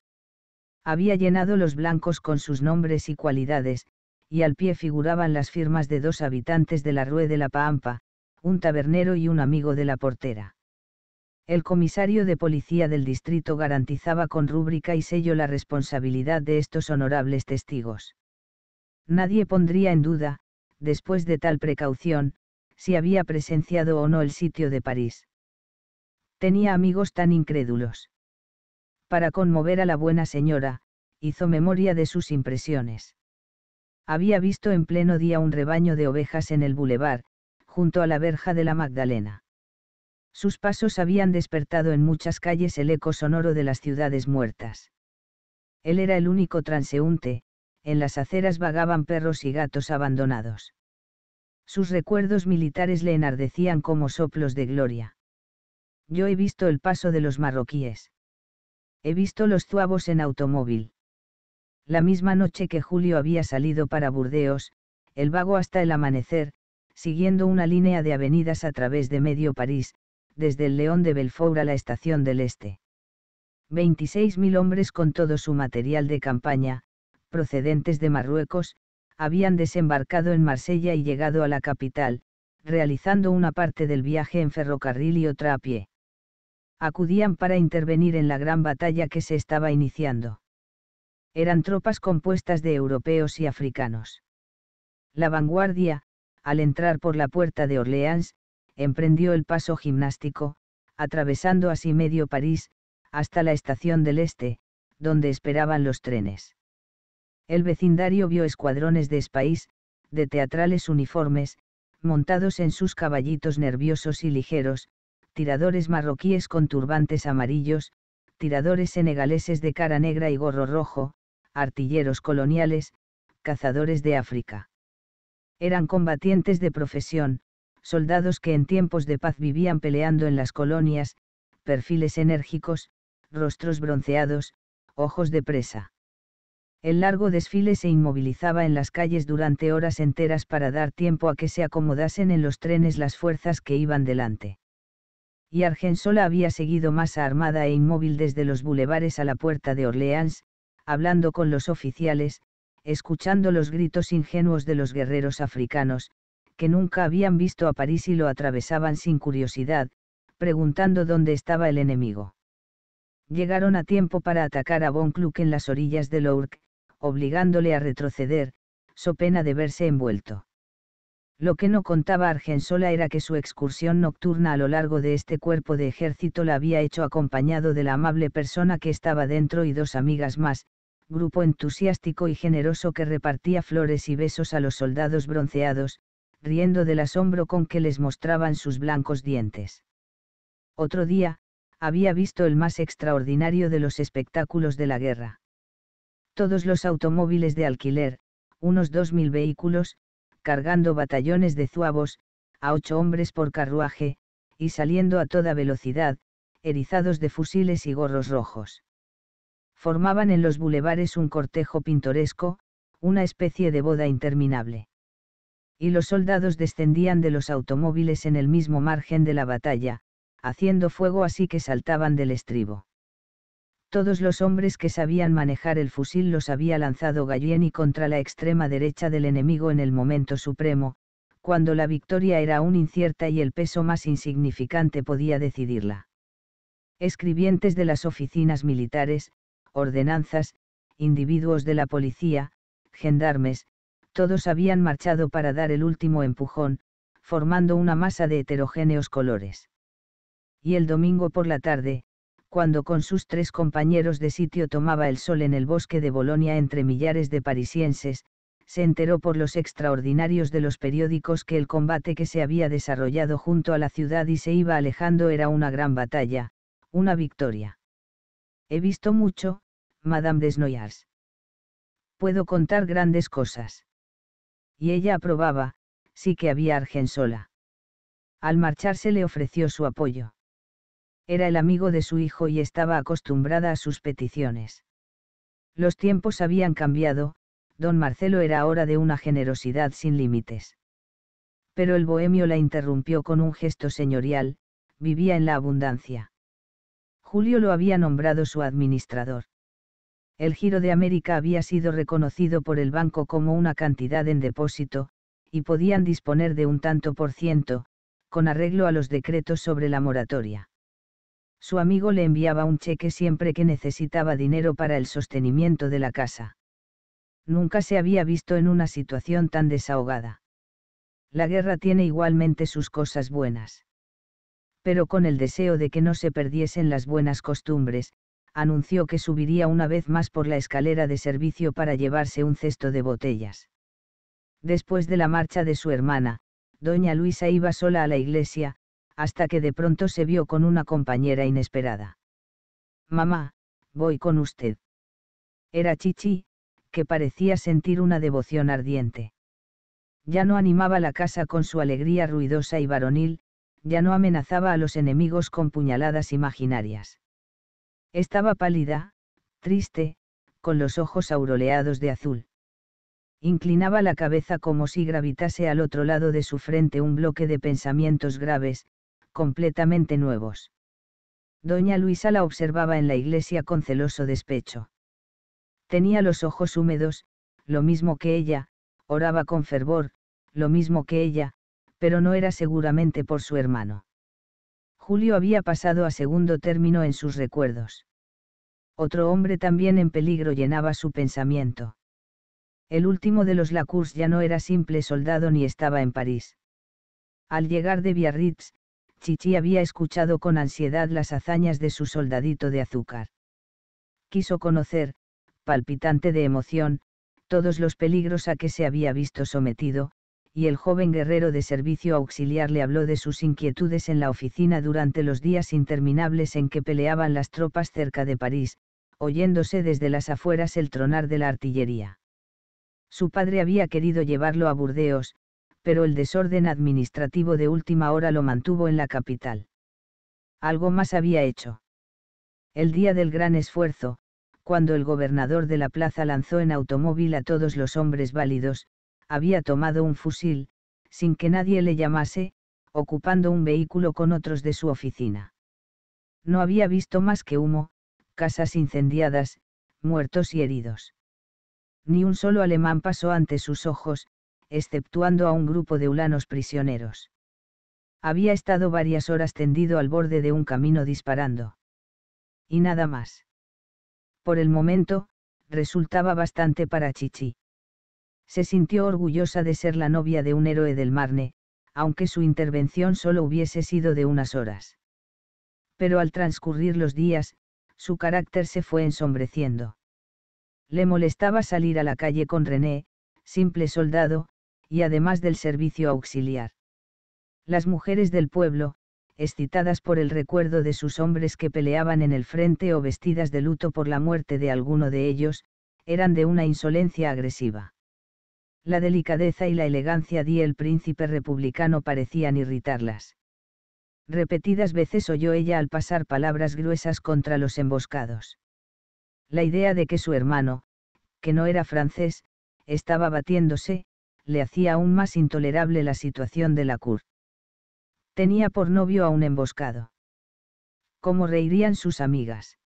Había llenado los blancos con sus nombres y cualidades, y al pie figuraban las firmas de dos habitantes de la Rue de la Pampa, un tabernero y un amigo de la portera. El comisario de policía del distrito garantizaba con rúbrica y sello la responsabilidad de estos honorables testigos. Nadie pondría en duda, después de tal precaución, si había presenciado o no el sitio de París. Tenía amigos tan incrédulos. Para conmover a la buena señora, hizo memoria de sus impresiones. Había visto en pleno día un rebaño de ovejas en el bulevar, junto a la verja de la Magdalena. Sus pasos habían despertado en muchas calles el eco sonoro de las ciudades muertas. Él era el único transeúnte, en las aceras vagaban perros y gatos abandonados. Sus recuerdos militares le enardecían como soplos de gloria. Yo he visto el paso de los marroquíes. He visto los zuavos en automóvil. La misma noche que Julio había salido para Burdeos, el vago hasta el amanecer, siguiendo una línea de avenidas a través de medio París, desde el León de Belfour a la Estación del Este. 26.000 hombres con todo su material de campaña, procedentes de Marruecos, habían desembarcado en Marsella y llegado a la capital, realizando una parte del viaje en ferrocarril y otra a pie. Acudían para intervenir en la gran batalla que se estaba iniciando. Eran tropas compuestas de europeos y africanos. La vanguardia, al entrar por la puerta de Orleans, emprendió el paso gimnástico, atravesando así medio París, hasta la estación del Este, donde esperaban los trenes. El vecindario vio escuadrones de espaís, de teatrales uniformes, montados en sus caballitos nerviosos y ligeros, tiradores marroquíes con turbantes amarillos, tiradores senegaleses de cara negra y gorro rojo, artilleros coloniales, cazadores de África. Eran combatientes de profesión, soldados que en tiempos de paz vivían peleando en las colonias, perfiles enérgicos, rostros bronceados, ojos de presa. El largo desfile se inmovilizaba en las calles durante horas enteras para dar tiempo a que se acomodasen en los trenes las fuerzas que iban delante. Y Argensola había seguido masa armada e inmóvil desde los bulevares a la puerta de Orleans, hablando con los oficiales, escuchando los gritos ingenuos de los guerreros africanos, que nunca habían visto a París y lo atravesaban sin curiosidad, preguntando dónde estaba el enemigo. Llegaron a tiempo para atacar a Von Kluck en las orillas del Ourc, obligándole a retroceder, so pena de verse envuelto. Lo que no contaba Argensola era que su excursión nocturna a lo largo de este cuerpo de ejército la había hecho acompañado de la amable persona que estaba dentro y dos amigas más, grupo entusiástico y generoso que repartía flores y besos a los soldados bronceados, riendo del asombro con que les mostraban sus blancos dientes. Otro día, había visto el más extraordinario de los espectáculos de la guerra. Todos los automóviles de alquiler, unos dos mil vehículos, cargando batallones de zuavos, a ocho hombres por carruaje, y saliendo a toda velocidad, erizados de fusiles y gorros rojos formaban en los bulevares un cortejo pintoresco, una especie de boda interminable. Y los soldados descendían de los automóviles en el mismo margen de la batalla, haciendo fuego así que saltaban del estribo. Todos los hombres que sabían manejar el fusil los había lanzado Gallieni contra la extrema derecha del enemigo en el momento supremo, cuando la victoria era aún incierta y el peso más insignificante podía decidirla. Escribientes de las oficinas militares, ordenanzas, individuos de la policía, gendarmes, todos habían marchado para dar el último empujón, formando una masa de heterogéneos colores. Y el domingo por la tarde, cuando con sus tres compañeros de sitio tomaba el sol en el bosque de Bolonia entre millares de parisienses, se enteró por los extraordinarios de los periódicos que el combate que se había desarrollado junto a la ciudad y se iba alejando era una gran batalla, una victoria. He visto mucho, Madame Desnoyers. Puedo contar grandes cosas. Y ella aprobaba, sí que había Argensola. Al marcharse le ofreció su apoyo. Era el amigo de su hijo y estaba acostumbrada a sus peticiones. Los tiempos habían cambiado, don Marcelo era ahora de una generosidad sin límites. Pero el bohemio la interrumpió con un gesto señorial, vivía en la abundancia. Julio lo había nombrado su administrador el Giro de América había sido reconocido por el banco como una cantidad en depósito, y podían disponer de un tanto por ciento, con arreglo a los decretos sobre la moratoria. Su amigo le enviaba un cheque siempre que necesitaba dinero para el sostenimiento de la casa. Nunca se había visto en una situación tan desahogada. La guerra tiene igualmente sus cosas buenas. Pero con el deseo de que no se perdiesen las buenas costumbres, anunció que subiría una vez más por la escalera de servicio para llevarse un cesto de botellas. Después de la marcha de su hermana, doña Luisa iba sola a la iglesia, hasta que de pronto se vio con una compañera inesperada. Mamá, voy con usted. Era Chichi, que parecía sentir una devoción ardiente. Ya no animaba la casa con su alegría ruidosa y varonil, ya no amenazaba a los enemigos con puñaladas imaginarias. Estaba pálida, triste, con los ojos auroleados de azul. Inclinaba la cabeza como si gravitase al otro lado de su frente un bloque de pensamientos graves, completamente nuevos. Doña Luisa la observaba en la iglesia con celoso despecho. Tenía los ojos húmedos, lo mismo que ella, oraba con fervor, lo mismo que ella, pero no era seguramente por su hermano. Julio había pasado a segundo término en sus recuerdos. Otro hombre también en peligro llenaba su pensamiento. El último de los Lacours ya no era simple soldado ni estaba en París. Al llegar de Biarritz, Chichi había escuchado con ansiedad las hazañas de su soldadito de azúcar. Quiso conocer, palpitante de emoción, todos los peligros a que se había visto sometido, y el joven guerrero de servicio auxiliar le habló de sus inquietudes en la oficina durante los días interminables en que peleaban las tropas cerca de París, oyéndose desde las afueras el tronar de la artillería. Su padre había querido llevarlo a Burdeos, pero el desorden administrativo de última hora lo mantuvo en la capital. Algo más había hecho. El día del gran esfuerzo, cuando el gobernador de la plaza lanzó en automóvil a todos los hombres válidos, había tomado un fusil, sin que nadie le llamase, ocupando un vehículo con otros de su oficina. No había visto más que humo, casas incendiadas, muertos y heridos. Ni un solo alemán pasó ante sus ojos, exceptuando a un grupo de ulanos prisioneros. Había estado varias horas tendido al borde de un camino disparando. Y nada más. Por el momento, resultaba bastante para Chichi se sintió orgullosa de ser la novia de un héroe del Marne, aunque su intervención solo hubiese sido de unas horas. Pero al transcurrir los días, su carácter se fue ensombreciendo. Le molestaba salir a la calle con René, simple soldado, y además del servicio auxiliar. Las mujeres del pueblo, excitadas por el recuerdo de sus hombres que peleaban en el frente o vestidas de luto por la muerte de alguno de ellos, eran de una insolencia agresiva la delicadeza y la elegancia di el príncipe republicano parecían irritarlas. Repetidas veces oyó ella al pasar palabras gruesas contra los emboscados. La idea de que su hermano, que no era francés, estaba batiéndose, le hacía aún más intolerable la situación de la Cour. Tenía por novio a un emboscado. ¿Cómo reirían sus amigas?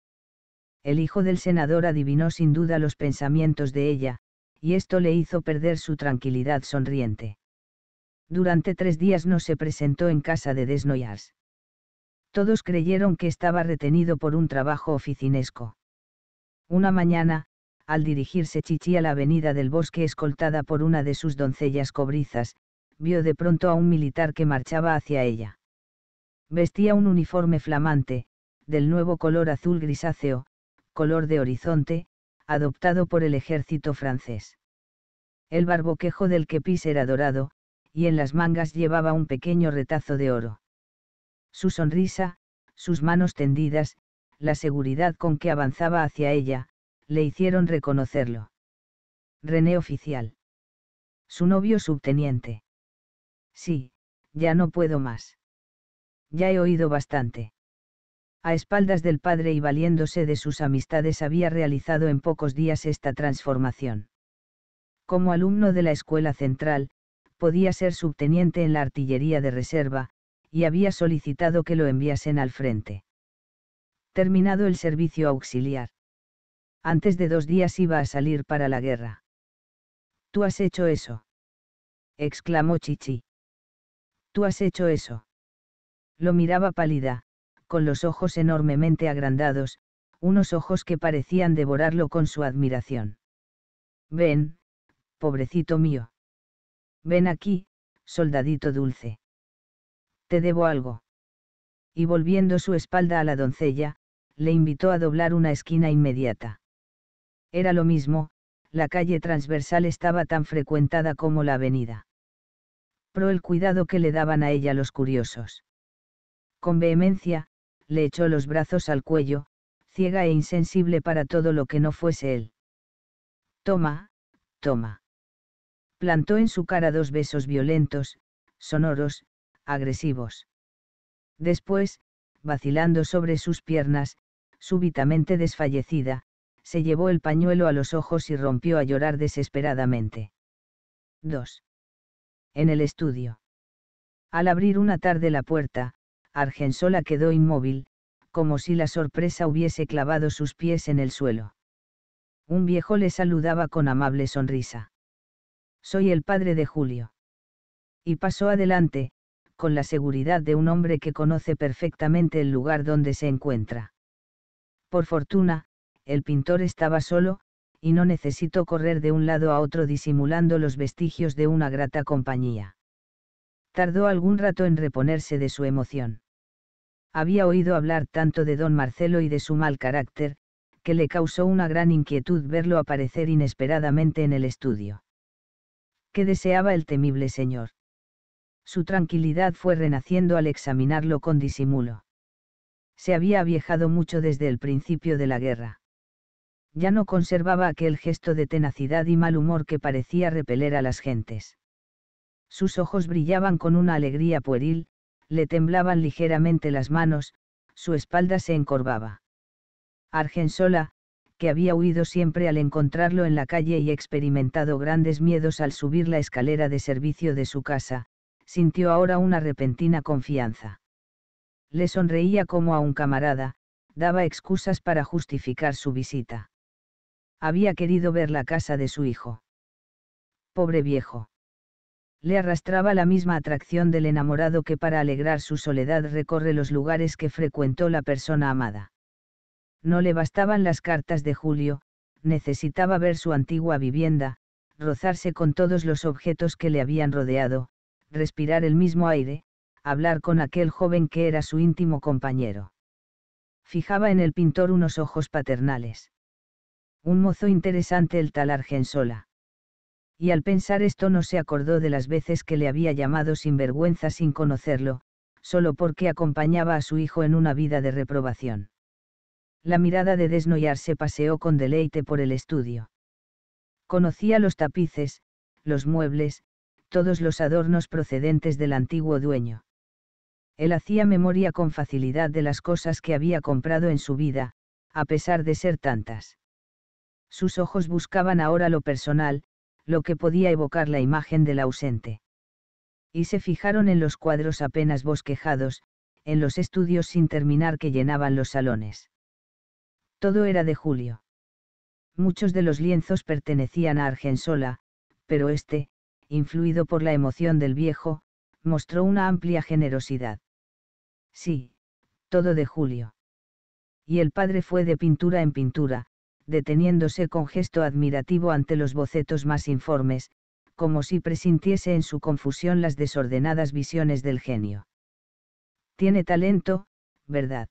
El hijo del senador adivinó sin duda los pensamientos de ella, y esto le hizo perder su tranquilidad sonriente. Durante tres días no se presentó en casa de Desnoyars. Todos creyeron que estaba retenido por un trabajo oficinesco. Una mañana, al dirigirse Chichi a la avenida del bosque escoltada por una de sus doncellas cobrizas, vio de pronto a un militar que marchaba hacia ella. Vestía un uniforme flamante, del nuevo color azul grisáceo, color de horizonte, adoptado por el ejército francés. El barboquejo del kepis era dorado, y en las mangas llevaba un pequeño retazo de oro. Su sonrisa, sus manos tendidas, la seguridad con que avanzaba hacia ella, le hicieron reconocerlo. René oficial. Su novio subteniente. Sí, ya no puedo más. Ya he oído bastante a espaldas del padre y valiéndose de sus amistades había realizado en pocos días esta transformación. Como alumno de la Escuela Central, podía ser subteniente en la artillería de reserva, y había solicitado que lo enviasen al frente. Terminado el servicio auxiliar. Antes de dos días iba a salir para la guerra. Tú has hecho eso. exclamó Chichi. Tú has hecho eso. Lo miraba pálida, con los ojos enormemente agrandados, unos ojos que parecían devorarlo con su admiración. Ven, pobrecito mío. Ven aquí, soldadito dulce. Te debo algo. Y volviendo su espalda a la doncella, le invitó a doblar una esquina inmediata. Era lo mismo, la calle transversal estaba tan frecuentada como la avenida. Pro el cuidado que le daban a ella los curiosos. Con vehemencia, le echó los brazos al cuello, ciega e insensible para todo lo que no fuese él. Toma, toma. Plantó en su cara dos besos violentos, sonoros, agresivos. Después, vacilando sobre sus piernas, súbitamente desfallecida, se llevó el pañuelo a los ojos y rompió a llorar desesperadamente. 2. En el estudio. Al abrir una tarde la puerta, Argensola quedó inmóvil, como si la sorpresa hubiese clavado sus pies en el suelo. Un viejo le saludaba con amable sonrisa. Soy el padre de Julio. Y pasó adelante, con la seguridad de un hombre que conoce perfectamente el lugar donde se encuentra. Por fortuna, el pintor estaba solo, y no necesitó correr de un lado a otro disimulando los vestigios de una grata compañía. Tardó algún rato en reponerse de su emoción. Había oído hablar tanto de don Marcelo y de su mal carácter, que le causó una gran inquietud verlo aparecer inesperadamente en el estudio. ¿Qué deseaba el temible señor? Su tranquilidad fue renaciendo al examinarlo con disimulo. Se había aviejado mucho desde el principio de la guerra. Ya no conservaba aquel gesto de tenacidad y mal humor que parecía repeler a las gentes. Sus ojos brillaban con una alegría pueril, le temblaban ligeramente las manos, su espalda se encorvaba. Argensola, que había huido siempre al encontrarlo en la calle y experimentado grandes miedos al subir la escalera de servicio de su casa, sintió ahora una repentina confianza. Le sonreía como a un camarada, daba excusas para justificar su visita. Había querido ver la casa de su hijo. Pobre viejo le arrastraba la misma atracción del enamorado que para alegrar su soledad recorre los lugares que frecuentó la persona amada. No le bastaban las cartas de Julio, necesitaba ver su antigua vivienda, rozarse con todos los objetos que le habían rodeado, respirar el mismo aire, hablar con aquel joven que era su íntimo compañero. Fijaba en el pintor unos ojos paternales. Un mozo interesante el tal Argensola y al pensar esto no se acordó de las veces que le había llamado sin vergüenza sin conocerlo, solo porque acompañaba a su hijo en una vida de reprobación. La mirada de Desnoyar se paseó con deleite por el estudio. Conocía los tapices, los muebles, todos los adornos procedentes del antiguo dueño. Él hacía memoria con facilidad de las cosas que había comprado en su vida, a pesar de ser tantas. Sus ojos buscaban ahora lo personal, lo que podía evocar la imagen del ausente. Y se fijaron en los cuadros apenas bosquejados, en los estudios sin terminar que llenaban los salones. Todo era de Julio. Muchos de los lienzos pertenecían a Argensola, pero este, influido por la emoción del viejo, mostró una amplia generosidad. Sí, todo de Julio. Y el padre fue de pintura en pintura, deteniéndose con gesto admirativo ante los bocetos más informes, como si presintiese en su confusión las desordenadas visiones del genio. Tiene talento, ¿verdad?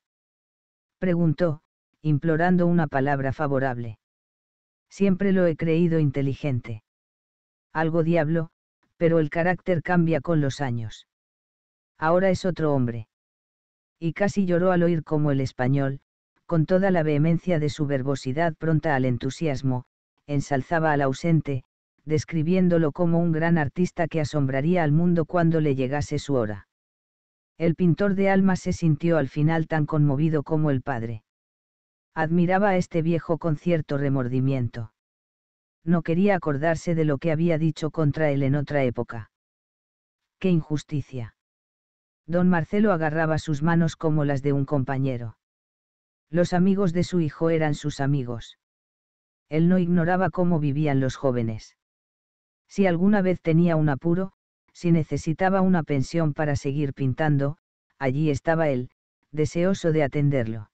Preguntó, implorando una palabra favorable. Siempre lo he creído inteligente. Algo diablo, pero el carácter cambia con los años. Ahora es otro hombre. Y casi lloró al oír como el español, con toda la vehemencia de su verbosidad pronta al entusiasmo, ensalzaba al ausente, describiéndolo como un gran artista que asombraría al mundo cuando le llegase su hora. El pintor de almas se sintió al final tan conmovido como el padre. Admiraba a este viejo con cierto remordimiento. No quería acordarse de lo que había dicho contra él en otra época. ¡Qué injusticia! Don Marcelo agarraba sus manos como las de un compañero. Los amigos de su hijo eran sus amigos. Él no ignoraba cómo vivían los jóvenes. Si alguna vez tenía un apuro, si necesitaba una pensión para seguir pintando, allí estaba él, deseoso de atenderlo.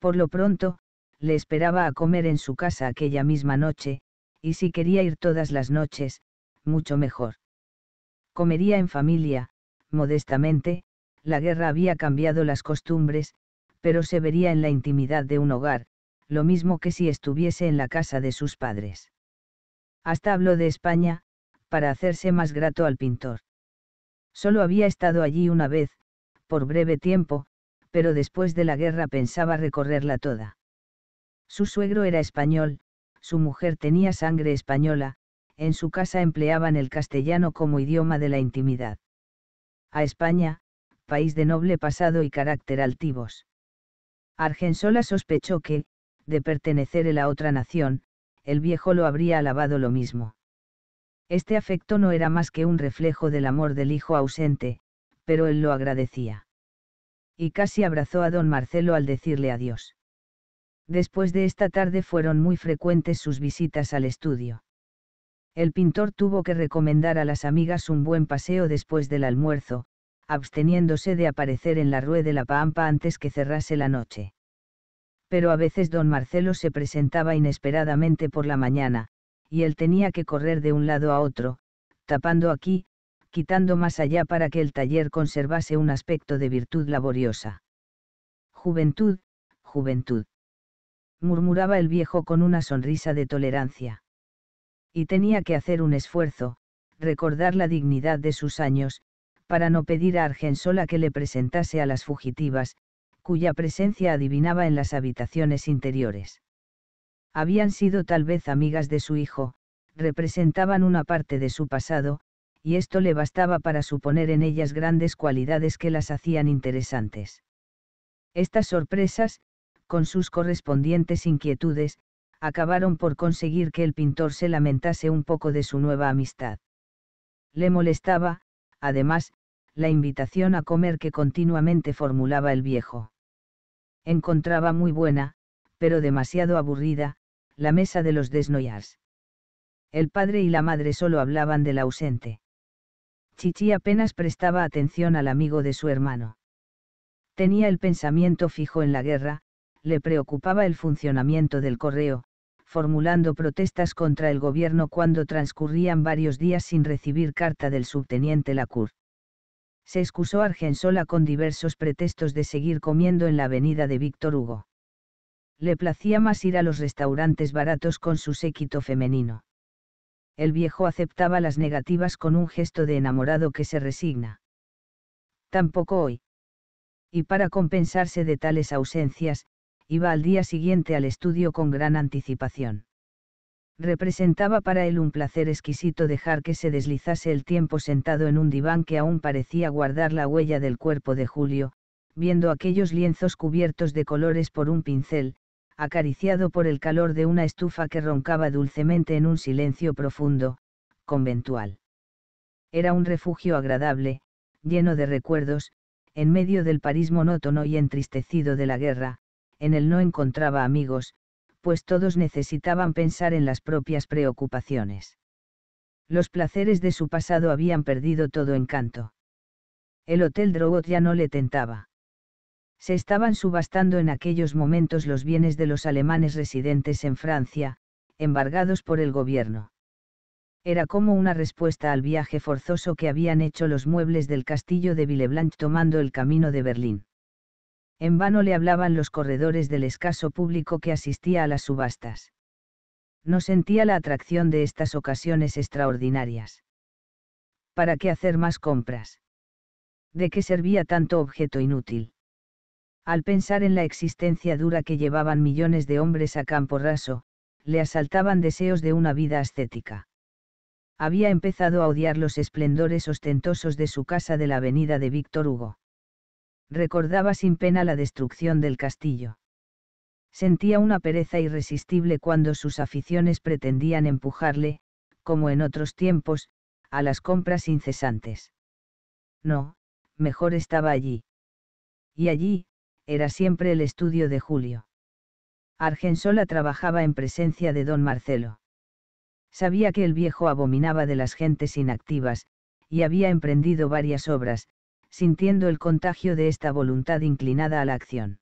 Por lo pronto, le esperaba a comer en su casa aquella misma noche, y si quería ir todas las noches, mucho mejor. Comería en familia, modestamente, la guerra había cambiado las costumbres, pero se vería en la intimidad de un hogar, lo mismo que si estuviese en la casa de sus padres. Hasta habló de España, para hacerse más grato al pintor. Solo había estado allí una vez, por breve tiempo, pero después de la guerra pensaba recorrerla toda. Su suegro era español, su mujer tenía sangre española, en su casa empleaban el castellano como idioma de la intimidad. A España, país de noble pasado y carácter altivos. Argensola sospechó que, de pertenecer a la otra nación, el viejo lo habría alabado lo mismo. Este afecto no era más que un reflejo del amor del hijo ausente, pero él lo agradecía. Y casi abrazó a don Marcelo al decirle adiós. Después de esta tarde fueron muy frecuentes sus visitas al estudio. El pintor tuvo que recomendar a las amigas un buen paseo después del almuerzo, absteniéndose de aparecer en la Rue de la Pampa antes que cerrase la noche. Pero a veces don Marcelo se presentaba inesperadamente por la mañana, y él tenía que correr de un lado a otro, tapando aquí, quitando más allá para que el taller conservase un aspecto de virtud laboriosa. Juventud, juventud. murmuraba el viejo con una sonrisa de tolerancia. Y tenía que hacer un esfuerzo, recordar la dignidad de sus años, para no pedir a Argensola que le presentase a las fugitivas, cuya presencia adivinaba en las habitaciones interiores. Habían sido tal vez amigas de su hijo, representaban una parte de su pasado, y esto le bastaba para suponer en ellas grandes cualidades que las hacían interesantes. Estas sorpresas, con sus correspondientes inquietudes, acabaron por conseguir que el pintor se lamentase un poco de su nueva amistad. Le molestaba, además, la invitación a comer que continuamente formulaba el viejo. Encontraba muy buena, pero demasiado aburrida, la mesa de los desnoyars. El padre y la madre solo hablaban del ausente. Chichi apenas prestaba atención al amigo de su hermano. Tenía el pensamiento fijo en la guerra, le preocupaba el funcionamiento del correo, formulando protestas contra el gobierno cuando transcurrían varios días sin recibir carta del subteniente Lacourt se excusó Argensola con diversos pretextos de seguir comiendo en la avenida de Víctor Hugo. Le placía más ir a los restaurantes baratos con su séquito femenino. El viejo aceptaba las negativas con un gesto de enamorado que se resigna. Tampoco hoy. Y para compensarse de tales ausencias, iba al día siguiente al estudio con gran anticipación. Representaba para él un placer exquisito dejar que se deslizase el tiempo sentado en un diván que aún parecía guardar la huella del cuerpo de Julio, viendo aquellos lienzos cubiertos de colores por un pincel, acariciado por el calor de una estufa que roncaba dulcemente en un silencio profundo, conventual. Era un refugio agradable, lleno de recuerdos, en medio del París monótono y entristecido de la guerra, en él no encontraba amigos, pues todos necesitaban pensar en las propias preocupaciones. Los placeres de su pasado habían perdido todo encanto. El Hotel Drogot ya no le tentaba. Se estaban subastando en aquellos momentos los bienes de los alemanes residentes en Francia, embargados por el gobierno. Era como una respuesta al viaje forzoso que habían hecho los muebles del castillo de Villeblanche tomando el camino de Berlín en vano le hablaban los corredores del escaso público que asistía a las subastas. No sentía la atracción de estas ocasiones extraordinarias. ¿Para qué hacer más compras? ¿De qué servía tanto objeto inútil? Al pensar en la existencia dura que llevaban millones de hombres a campo raso, le asaltaban deseos de una vida ascética. Había empezado a odiar los esplendores ostentosos de su casa de la avenida de Víctor Hugo recordaba sin pena la destrucción del castillo. Sentía una pereza irresistible cuando sus aficiones pretendían empujarle, como en otros tiempos, a las compras incesantes. No, mejor estaba allí. Y allí, era siempre el estudio de Julio. Argensola trabajaba en presencia de don Marcelo. Sabía que el viejo abominaba de las gentes inactivas, y había emprendido varias obras, sintiendo el contagio de esta voluntad inclinada a la acción.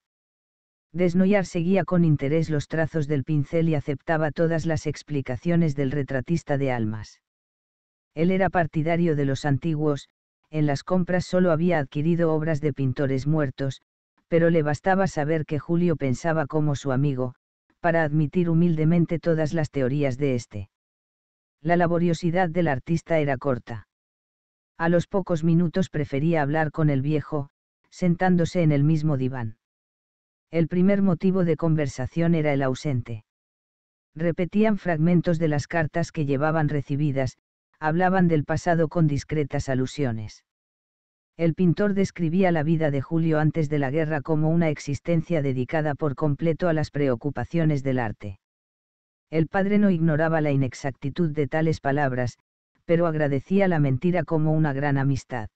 Desnoyar seguía con interés los trazos del pincel y aceptaba todas las explicaciones del retratista de almas. Él era partidario de los antiguos, en las compras solo había adquirido obras de pintores muertos, pero le bastaba saber que Julio pensaba como su amigo, para admitir humildemente todas las teorías de éste. La laboriosidad del artista era corta. A los pocos minutos prefería hablar con el viejo, sentándose en el mismo diván. El primer motivo de conversación era el ausente. Repetían fragmentos de las cartas que llevaban recibidas, hablaban del pasado con discretas alusiones. El pintor describía la vida de Julio antes de la guerra como una existencia dedicada por completo a las preocupaciones del arte. El padre no ignoraba la inexactitud de tales palabras, pero agradecía la mentira como una gran amistad.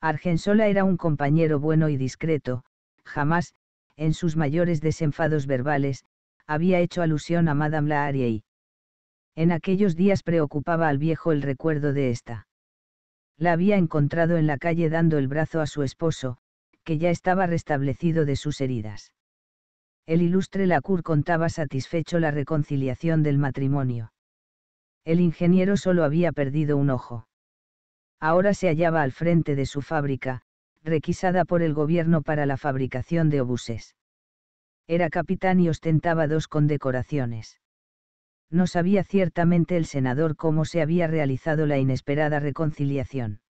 Argensola era un compañero bueno y discreto, jamás, en sus mayores desenfados verbales, había hecho alusión a Madame la en aquellos días preocupaba al viejo el recuerdo de ésta. La había encontrado en la calle dando el brazo a su esposo, que ya estaba restablecido de sus heridas. El ilustre Lacour contaba satisfecho la reconciliación del matrimonio el ingeniero solo había perdido un ojo. Ahora se hallaba al frente de su fábrica, requisada por el gobierno para la fabricación de obuses. Era capitán y ostentaba dos condecoraciones. No sabía ciertamente el senador cómo se había realizado la inesperada reconciliación.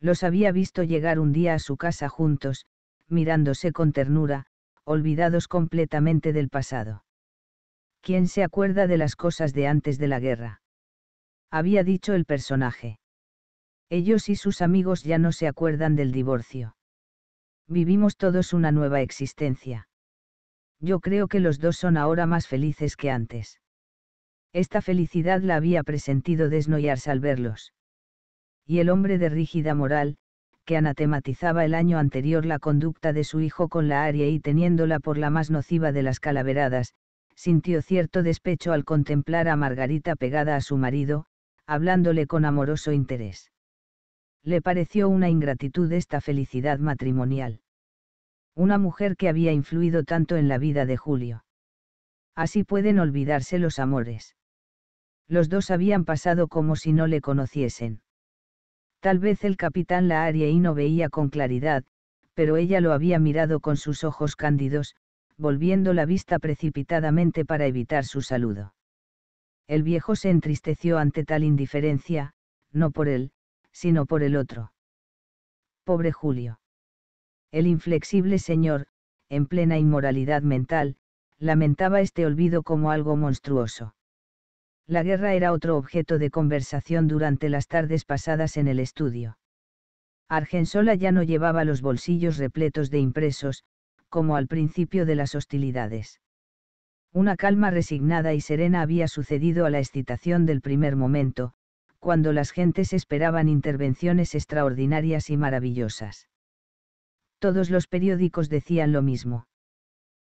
Los había visto llegar un día a su casa juntos, mirándose con ternura, olvidados completamente del pasado. ¿quién se acuerda de las cosas de antes de la guerra? Había dicho el personaje. Ellos y sus amigos ya no se acuerdan del divorcio. Vivimos todos una nueva existencia. Yo creo que los dos son ahora más felices que antes. Esta felicidad la había presentido Desnoyars al verlos. Y el hombre de rígida moral, que anatematizaba el año anterior la conducta de su hijo con la aria y teniéndola por la más nociva de las calaveradas, sintió cierto despecho al contemplar a Margarita pegada a su marido, hablándole con amoroso interés. Le pareció una ingratitud esta felicidad matrimonial. Una mujer que había influido tanto en la vida de Julio. Así pueden olvidarse los amores. Los dos habían pasado como si no le conociesen. Tal vez el capitán la y no veía con claridad, pero ella lo había mirado con sus ojos cándidos, volviendo la vista precipitadamente para evitar su saludo. El viejo se entristeció ante tal indiferencia, no por él, sino por el otro. Pobre Julio. El inflexible señor, en plena inmoralidad mental, lamentaba este olvido como algo monstruoso. La guerra era otro objeto de conversación durante las tardes pasadas en el estudio. Argensola ya no llevaba los bolsillos repletos de impresos, como al principio de las hostilidades. Una calma resignada y serena había sucedido a la excitación del primer momento, cuando las gentes esperaban intervenciones extraordinarias y maravillosas. Todos los periódicos decían lo mismo.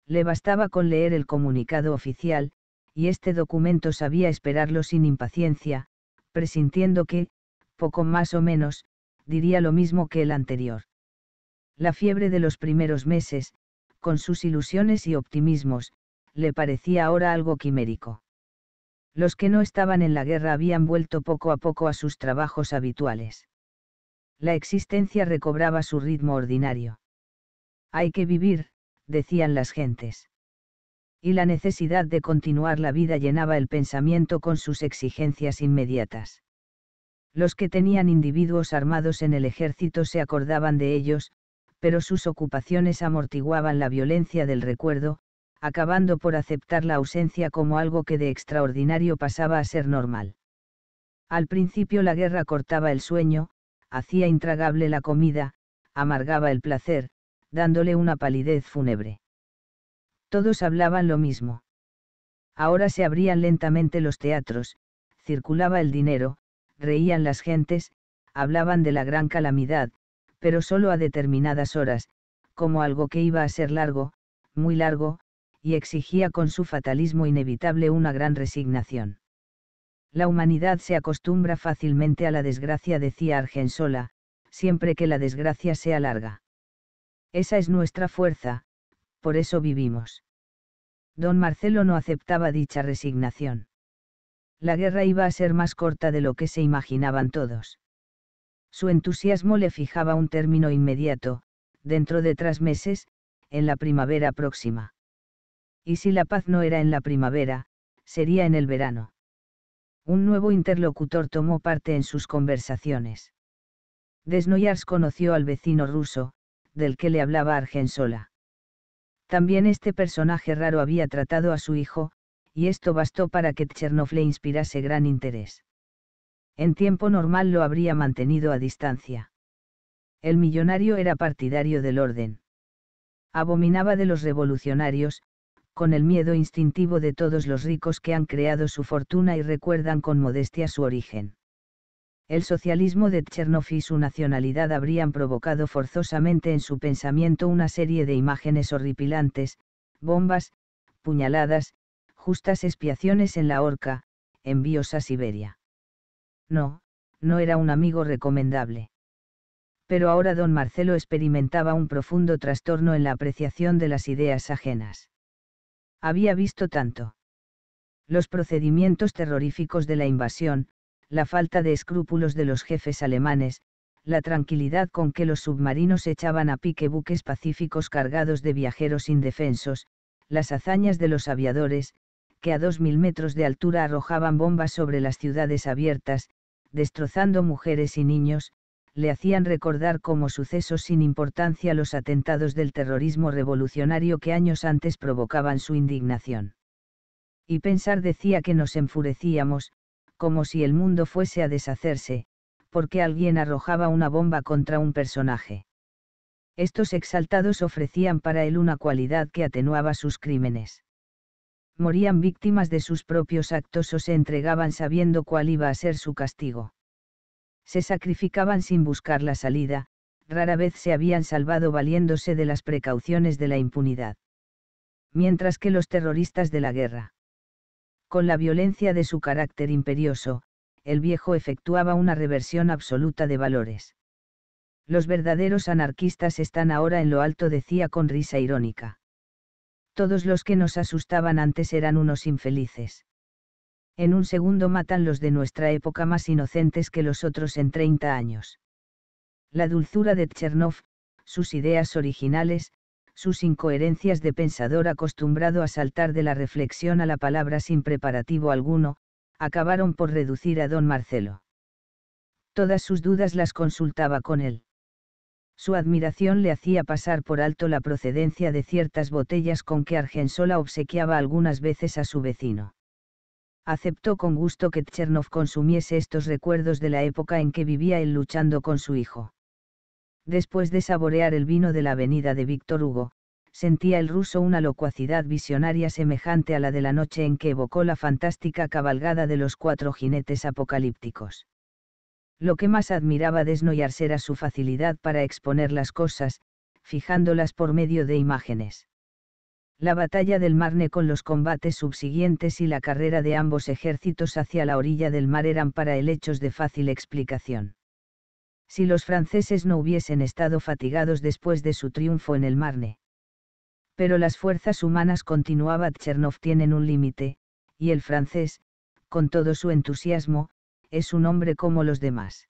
Le bastaba con leer el comunicado oficial, y este documento sabía esperarlo sin impaciencia, presintiendo que, poco más o menos, diría lo mismo que el anterior. La fiebre de los primeros meses, con sus ilusiones y optimismos, le parecía ahora algo quimérico. Los que no estaban en la guerra habían vuelto poco a poco a sus trabajos habituales. La existencia recobraba su ritmo ordinario. Hay que vivir, decían las gentes. Y la necesidad de continuar la vida llenaba el pensamiento con sus exigencias inmediatas. Los que tenían individuos armados en el ejército se acordaban de ellos, pero sus ocupaciones amortiguaban la violencia del recuerdo, acabando por aceptar la ausencia como algo que de extraordinario pasaba a ser normal. Al principio la guerra cortaba el sueño, hacía intragable la comida, amargaba el placer, dándole una palidez fúnebre. Todos hablaban lo mismo. Ahora se abrían lentamente los teatros, circulaba el dinero, reían las gentes, hablaban de la gran calamidad, pero solo a determinadas horas, como algo que iba a ser largo, muy largo, y exigía con su fatalismo inevitable una gran resignación. La humanidad se acostumbra fácilmente a la desgracia, decía Argensola, siempre que la desgracia sea larga. Esa es nuestra fuerza, por eso vivimos. Don Marcelo no aceptaba dicha resignación. La guerra iba a ser más corta de lo que se imaginaban todos. Su entusiasmo le fijaba un término inmediato, dentro de tres meses, en la primavera próxima. Y si la paz no era en la primavera, sería en el verano. Un nuevo interlocutor tomó parte en sus conversaciones. Desnoyars conoció al vecino ruso, del que le hablaba Argensola. También este personaje raro había tratado a su hijo, y esto bastó para que Tchernov le inspirase gran interés en tiempo normal lo habría mantenido a distancia. El millonario era partidario del orden. Abominaba de los revolucionarios, con el miedo instintivo de todos los ricos que han creado su fortuna y recuerdan con modestia su origen. El socialismo de Tchernoff y su nacionalidad habrían provocado forzosamente en su pensamiento una serie de imágenes horripilantes, bombas, puñaladas, justas expiaciones en la horca, envíos a Siberia. No, no era un amigo recomendable. Pero ahora don Marcelo experimentaba un profundo trastorno en la apreciación de las ideas ajenas. Había visto tanto. Los procedimientos terroríficos de la invasión, la falta de escrúpulos de los jefes alemanes, la tranquilidad con que los submarinos echaban a pique buques pacíficos cargados de viajeros indefensos, las hazañas de los aviadores, que a dos mil metros de altura arrojaban bombas sobre las ciudades abiertas, destrozando mujeres y niños, le hacían recordar como sucesos sin importancia los atentados del terrorismo revolucionario que años antes provocaban su indignación. Y pensar decía que nos enfurecíamos, como si el mundo fuese a deshacerse, porque alguien arrojaba una bomba contra un personaje. Estos exaltados ofrecían para él una cualidad que atenuaba sus crímenes morían víctimas de sus propios actos o se entregaban sabiendo cuál iba a ser su castigo. Se sacrificaban sin buscar la salida, rara vez se habían salvado valiéndose de las precauciones de la impunidad. Mientras que los terroristas de la guerra. Con la violencia de su carácter imperioso, el viejo efectuaba una reversión absoluta de valores. Los verdaderos anarquistas están ahora en lo alto, decía con risa irónica todos los que nos asustaban antes eran unos infelices. En un segundo matan los de nuestra época más inocentes que los otros en 30 años. La dulzura de Tchernoff, sus ideas originales, sus incoherencias de pensador acostumbrado a saltar de la reflexión a la palabra sin preparativo alguno, acabaron por reducir a don Marcelo. Todas sus dudas las consultaba con él. Su admiración le hacía pasar por alto la procedencia de ciertas botellas con que Argensola obsequiaba algunas veces a su vecino. Aceptó con gusto que Tchernov consumiese estos recuerdos de la época en que vivía él luchando con su hijo. Después de saborear el vino de la avenida de Víctor Hugo, sentía el ruso una locuacidad visionaria semejante a la de la noche en que evocó la fantástica cabalgada de los cuatro jinetes apocalípticos. Lo que más admiraba de era su facilidad para exponer las cosas, fijándolas por medio de imágenes. La batalla del Marne con los combates subsiguientes y la carrera de ambos ejércitos hacia la orilla del mar eran para él hechos de fácil explicación. Si los franceses no hubiesen estado fatigados después de su triunfo en el Marne. Pero las fuerzas humanas, continuaba Tchernov, tienen un límite, y el francés, con todo su entusiasmo, es un hombre como los demás.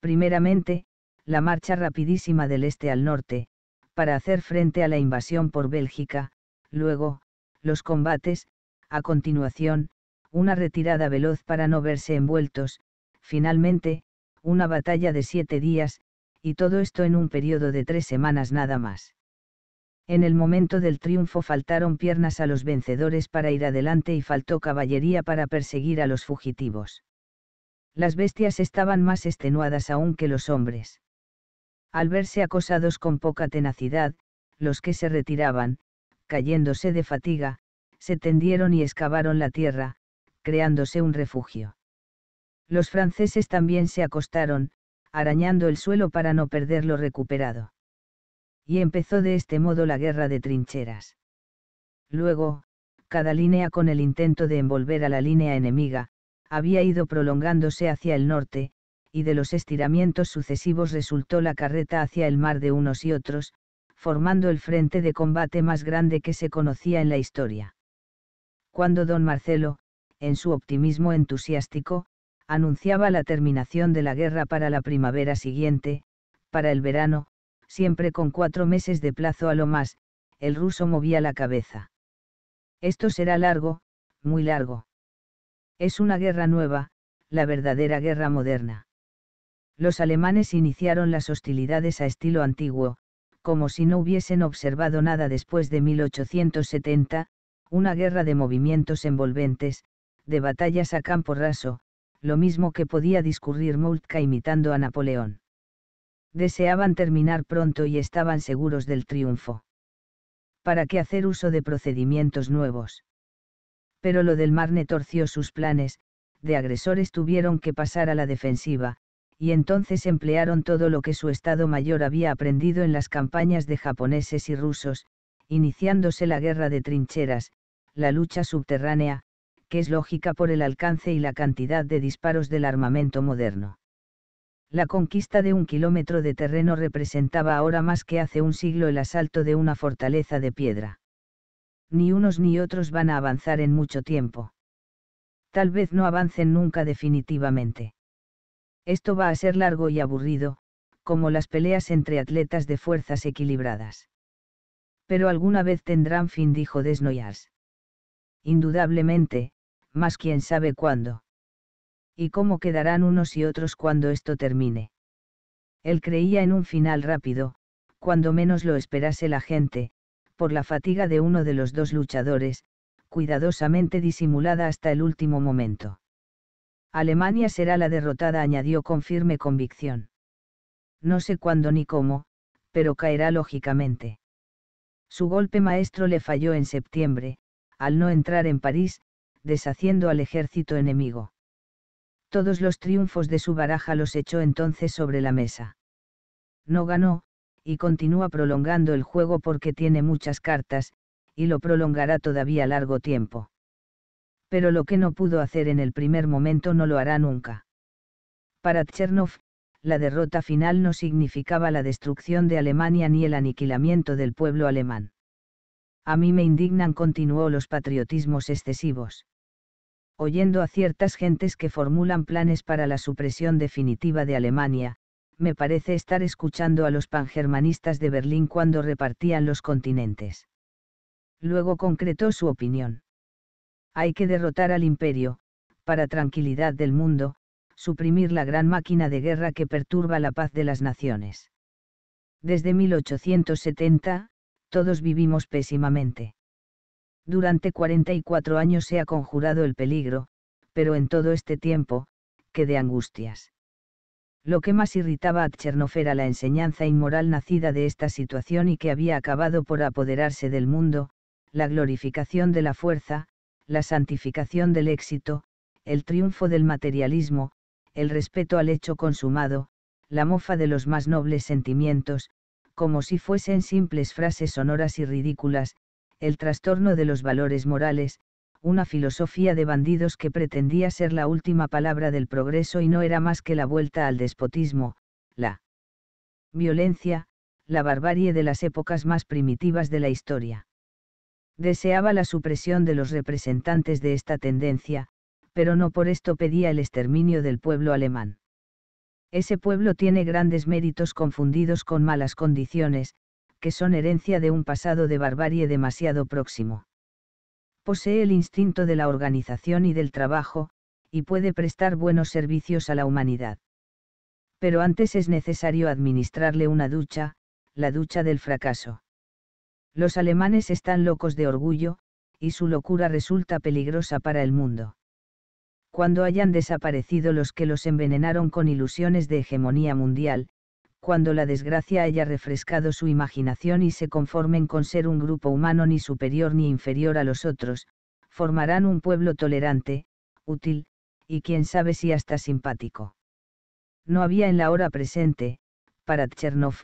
Primeramente, la marcha rapidísima del este al norte, para hacer frente a la invasión por Bélgica, luego, los combates, a continuación, una retirada veloz para no verse envueltos, finalmente, una batalla de siete días, y todo esto en un periodo de tres semanas nada más. En el momento del triunfo faltaron piernas a los vencedores para ir adelante y faltó caballería para perseguir a los fugitivos. Las bestias estaban más extenuadas aún que los hombres. Al verse acosados con poca tenacidad, los que se retiraban, cayéndose de fatiga, se tendieron y excavaron la tierra, creándose un refugio. Los franceses también se acostaron, arañando el suelo para no perder lo recuperado. Y empezó de este modo la guerra de trincheras. Luego, cada línea con el intento de envolver a la línea enemiga, había ido prolongándose hacia el norte, y de los estiramientos sucesivos resultó la carreta hacia el mar de unos y otros, formando el frente de combate más grande que se conocía en la historia. Cuando don Marcelo, en su optimismo entusiástico, anunciaba la terminación de la guerra para la primavera siguiente, para el verano, siempre con cuatro meses de plazo a lo más, el ruso movía la cabeza. Esto será largo, muy largo. Es una guerra nueva, la verdadera guerra moderna. Los alemanes iniciaron las hostilidades a estilo antiguo, como si no hubiesen observado nada después de 1870, una guerra de movimientos envolventes, de batallas a campo raso, lo mismo que podía discurrir Moltke imitando a Napoleón. Deseaban terminar pronto y estaban seguros del triunfo. ¿Para qué hacer uso de procedimientos nuevos? pero lo del Marne torció sus planes, de agresores tuvieron que pasar a la defensiva, y entonces emplearon todo lo que su Estado Mayor había aprendido en las campañas de japoneses y rusos, iniciándose la guerra de trincheras, la lucha subterránea, que es lógica por el alcance y la cantidad de disparos del armamento moderno. La conquista de un kilómetro de terreno representaba ahora más que hace un siglo el asalto de una fortaleza de piedra ni unos ni otros van a avanzar en mucho tiempo. Tal vez no avancen nunca definitivamente. Esto va a ser largo y aburrido, como las peleas entre atletas de fuerzas equilibradas. Pero alguna vez tendrán fin, dijo Desnoyars. Indudablemente, más quién sabe cuándo. Y cómo quedarán unos y otros cuando esto termine. Él creía en un final rápido, cuando menos lo esperase la gente, por la fatiga de uno de los dos luchadores, cuidadosamente disimulada hasta el último momento. Alemania será la derrotada, añadió con firme convicción. No sé cuándo ni cómo, pero caerá lógicamente. Su golpe maestro le falló en septiembre, al no entrar en París, deshaciendo al ejército enemigo. Todos los triunfos de su baraja los echó entonces sobre la mesa. No ganó, y continúa prolongando el juego porque tiene muchas cartas, y lo prolongará todavía largo tiempo. Pero lo que no pudo hacer en el primer momento no lo hará nunca. Para Tchernov, la derrota final no significaba la destrucción de Alemania ni el aniquilamiento del pueblo alemán. A mí me indignan, continuó, los patriotismos excesivos. Oyendo a ciertas gentes que formulan planes para la supresión definitiva de Alemania, me parece estar escuchando a los pangermanistas de Berlín cuando repartían los continentes. Luego concretó su opinión. Hay que derrotar al imperio, para tranquilidad del mundo, suprimir la gran máquina de guerra que perturba la paz de las naciones. Desde 1870, todos vivimos pésimamente. Durante 44 años se ha conjurado el peligro, pero en todo este tiempo, que de angustias. Lo que más irritaba a Tchernoff era la enseñanza inmoral nacida de esta situación y que había acabado por apoderarse del mundo, la glorificación de la fuerza, la santificación del éxito, el triunfo del materialismo, el respeto al hecho consumado, la mofa de los más nobles sentimientos, como si fuesen simples frases sonoras y ridículas, el trastorno de los valores morales, una filosofía de bandidos que pretendía ser la última palabra del progreso y no era más que la vuelta al despotismo, la violencia, la barbarie de las épocas más primitivas de la historia. Deseaba la supresión de los representantes de esta tendencia, pero no por esto pedía el exterminio del pueblo alemán. Ese pueblo tiene grandes méritos confundidos con malas condiciones, que son herencia de un pasado de barbarie demasiado próximo posee el instinto de la organización y del trabajo, y puede prestar buenos servicios a la humanidad. Pero antes es necesario administrarle una ducha, la ducha del fracaso. Los alemanes están locos de orgullo, y su locura resulta peligrosa para el mundo. Cuando hayan desaparecido los que los envenenaron con ilusiones de hegemonía mundial, cuando la desgracia haya refrescado su imaginación y se conformen con ser un grupo humano ni superior ni inferior a los otros, formarán un pueblo tolerante, útil, y quién sabe si hasta simpático. No había en la hora presente, para Tchernov,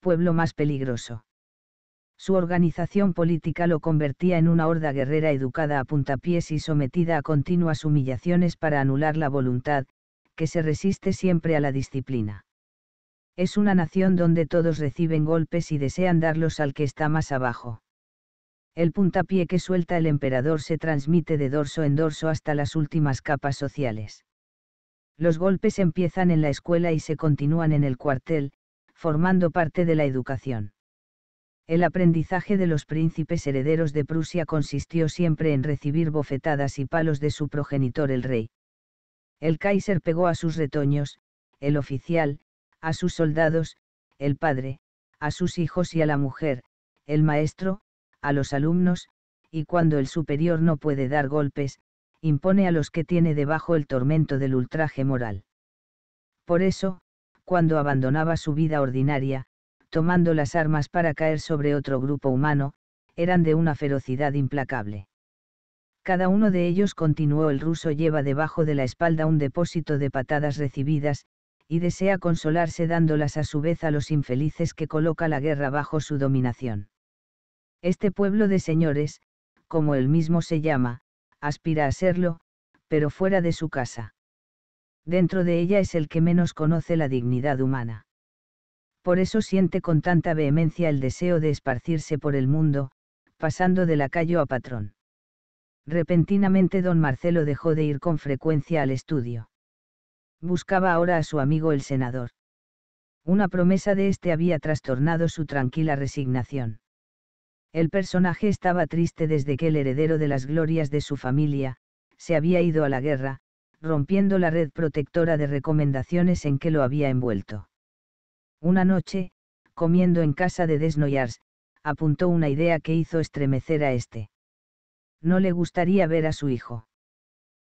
pueblo más peligroso. Su organización política lo convertía en una horda guerrera educada a puntapiés y sometida a continuas humillaciones para anular la voluntad, que se resiste siempre a la disciplina. Es una nación donde todos reciben golpes y desean darlos al que está más abajo. El puntapié que suelta el emperador se transmite de dorso en dorso hasta las últimas capas sociales. Los golpes empiezan en la escuela y se continúan en el cuartel, formando parte de la educación. El aprendizaje de los príncipes herederos de Prusia consistió siempre en recibir bofetadas y palos de su progenitor el rey. El Kaiser pegó a sus retoños, el oficial, a sus soldados, el padre, a sus hijos y a la mujer, el maestro, a los alumnos, y cuando el superior no puede dar golpes, impone a los que tiene debajo el tormento del ultraje moral. Por eso, cuando abandonaba su vida ordinaria, tomando las armas para caer sobre otro grupo humano, eran de una ferocidad implacable. Cada uno de ellos continuó el ruso lleva debajo de la espalda un depósito de patadas recibidas, y desea consolarse dándolas a su vez a los infelices que coloca la guerra bajo su dominación. Este pueblo de señores, como él mismo se llama, aspira a serlo, pero fuera de su casa. Dentro de ella es el que menos conoce la dignidad humana. Por eso siente con tanta vehemencia el deseo de esparcirse por el mundo, pasando de lacayo a patrón. Repentinamente don Marcelo dejó de ir con frecuencia al estudio buscaba ahora a su amigo el senador. Una promesa de éste había trastornado su tranquila resignación. El personaje estaba triste desde que el heredero de las glorias de su familia, se había ido a la guerra, rompiendo la red protectora de recomendaciones en que lo había envuelto. Una noche, comiendo en casa de Desnoyars, apuntó una idea que hizo estremecer a este. No le gustaría ver a su hijo.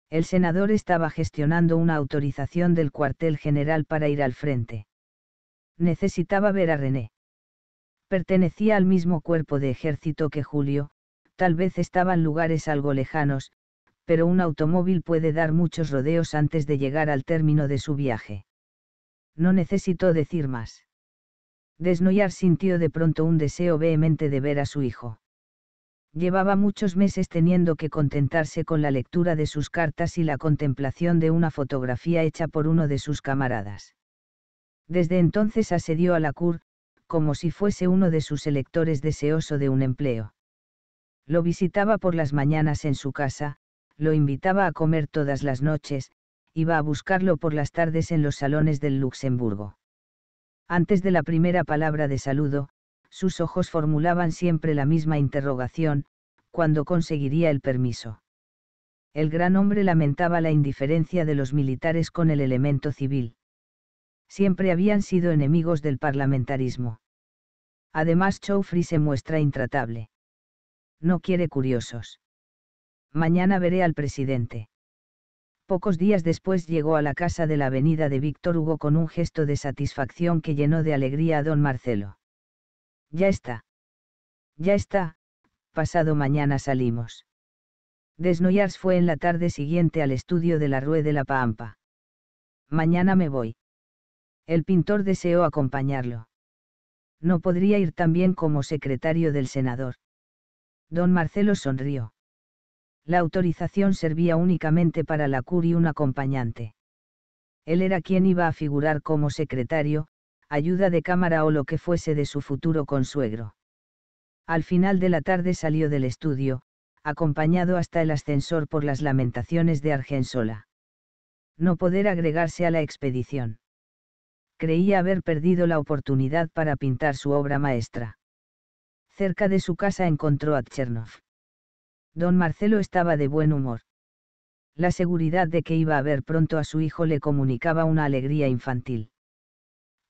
El senador estaba gestionando una autorización del cuartel general para ir al frente. Necesitaba ver a René. Pertenecía al mismo cuerpo de ejército que Julio, tal vez estaban lugares algo lejanos, pero un automóvil puede dar muchos rodeos antes de llegar al término de su viaje. No necesitó decir más. Desnoyar sintió de pronto un deseo vehemente de ver a su hijo. Llevaba muchos meses teniendo que contentarse con la lectura de sus cartas y la contemplación de una fotografía hecha por uno de sus camaradas. Desde entonces asedió a la CUR, como si fuese uno de sus electores deseoso de un empleo. Lo visitaba por las mañanas en su casa, lo invitaba a comer todas las noches, iba a buscarlo por las tardes en los salones del Luxemburgo. Antes de la primera palabra de saludo, sus ojos formulaban siempre la misma interrogación, ¿cuándo conseguiría el permiso? El gran hombre lamentaba la indiferencia de los militares con el elemento civil. Siempre habían sido enemigos del parlamentarismo. Además, Chowfrey se muestra intratable. No quiere curiosos. Mañana veré al presidente. Pocos días después llegó a la casa de la avenida de Víctor Hugo con un gesto de satisfacción que llenó de alegría a don Marcelo. Ya está. Ya está, pasado mañana salimos. Desnoyars fue en la tarde siguiente al estudio de la Rue de la Pampa. Mañana me voy. El pintor deseó acompañarlo. No podría ir también como secretario del senador. Don Marcelo sonrió. La autorización servía únicamente para la CUR y un acompañante. Él era quien iba a figurar como secretario, ayuda de cámara o lo que fuese de su futuro consuegro. Al final de la tarde salió del estudio, acompañado hasta el ascensor por las lamentaciones de Argensola. No poder agregarse a la expedición. Creía haber perdido la oportunidad para pintar su obra maestra. Cerca de su casa encontró a Tchernoff. Don Marcelo estaba de buen humor. La seguridad de que iba a ver pronto a su hijo le comunicaba una alegría infantil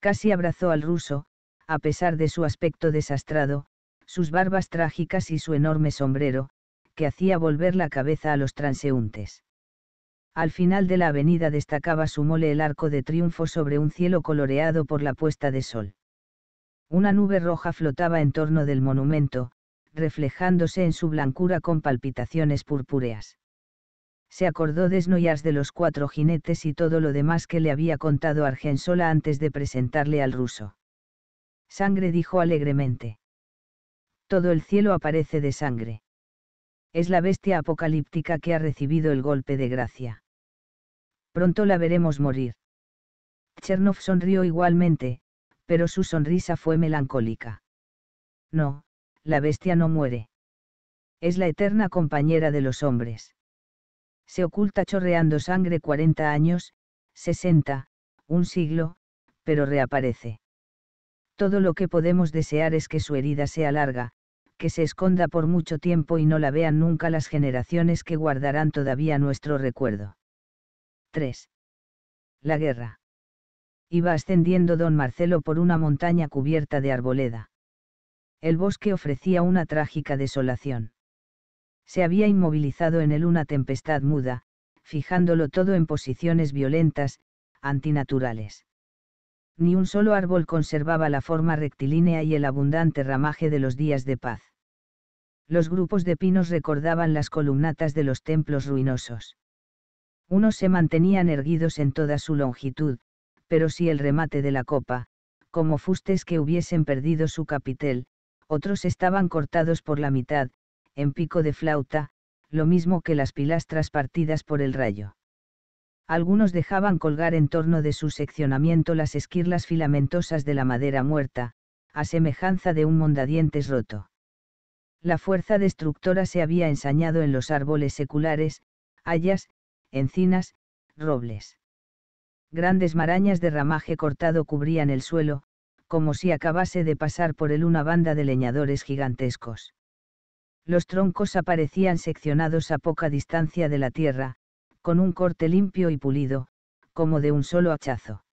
Casi abrazó al ruso, a pesar de su aspecto desastrado, sus barbas trágicas y su enorme sombrero, que hacía volver la cabeza a los transeúntes. Al final de la avenida destacaba su mole el arco de triunfo sobre un cielo coloreado por la puesta de sol. Una nube roja flotaba en torno del monumento, reflejándose en su blancura con palpitaciones purpúreas se acordó desnoyas de los cuatro jinetes y todo lo demás que le había contado Argensola antes de presentarle al ruso. Sangre dijo alegremente. Todo el cielo aparece de sangre. Es la bestia apocalíptica que ha recibido el golpe de gracia. Pronto la veremos morir. Chernov sonrió igualmente, pero su sonrisa fue melancólica. No, la bestia no muere. Es la eterna compañera de los hombres se oculta chorreando sangre 40 años, 60, un siglo, pero reaparece. Todo lo que podemos desear es que su herida sea larga, que se esconda por mucho tiempo y no la vean nunca las generaciones que guardarán todavía nuestro recuerdo. 3. La guerra. Iba ascendiendo don Marcelo por una montaña cubierta de arboleda. El bosque ofrecía una trágica desolación se había inmovilizado en él una tempestad muda, fijándolo todo en posiciones violentas, antinaturales. Ni un solo árbol conservaba la forma rectilínea y el abundante ramaje de los días de paz. Los grupos de pinos recordaban las columnatas de los templos ruinosos. Unos se mantenían erguidos en toda su longitud, pero si el remate de la copa, como fustes que hubiesen perdido su capitel, otros estaban cortados por la mitad, en pico de flauta, lo mismo que las pilastras partidas por el rayo. Algunos dejaban colgar en torno de su seccionamiento las esquirlas filamentosas de la madera muerta, a semejanza de un mondadientes roto. La fuerza destructora se había ensañado en los árboles seculares, hayas, encinas, robles. Grandes marañas de ramaje cortado cubrían el suelo, como si acabase de pasar por él una banda de leñadores gigantescos. Los troncos aparecían seccionados a poca distancia de la tierra, con un corte limpio y pulido, como de un solo hachazo.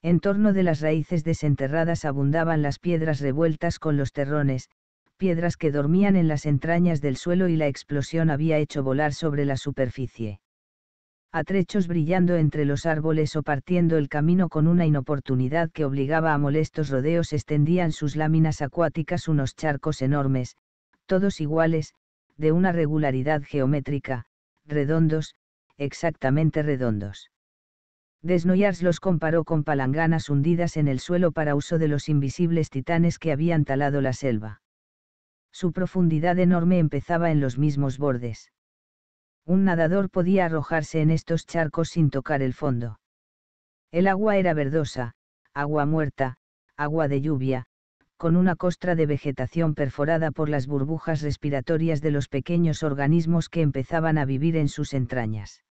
En torno de las raíces desenterradas abundaban las piedras revueltas con los terrones, piedras que dormían en las entrañas del suelo y la explosión había hecho volar sobre la superficie. A trechos brillando entre los árboles o partiendo el camino con una inoportunidad que obligaba a molestos rodeos extendían sus láminas acuáticas unos charcos enormes, todos iguales, de una regularidad geométrica, redondos, exactamente redondos. Desnoyars los comparó con palanganas hundidas en el suelo para uso de los invisibles titanes que habían talado la selva. Su profundidad enorme empezaba en los mismos bordes. Un nadador podía arrojarse en estos charcos sin tocar el fondo. El agua era verdosa, agua muerta, agua de lluvia, con una costra de vegetación perforada por las burbujas respiratorias de los pequeños organismos que empezaban a vivir en sus entrañas.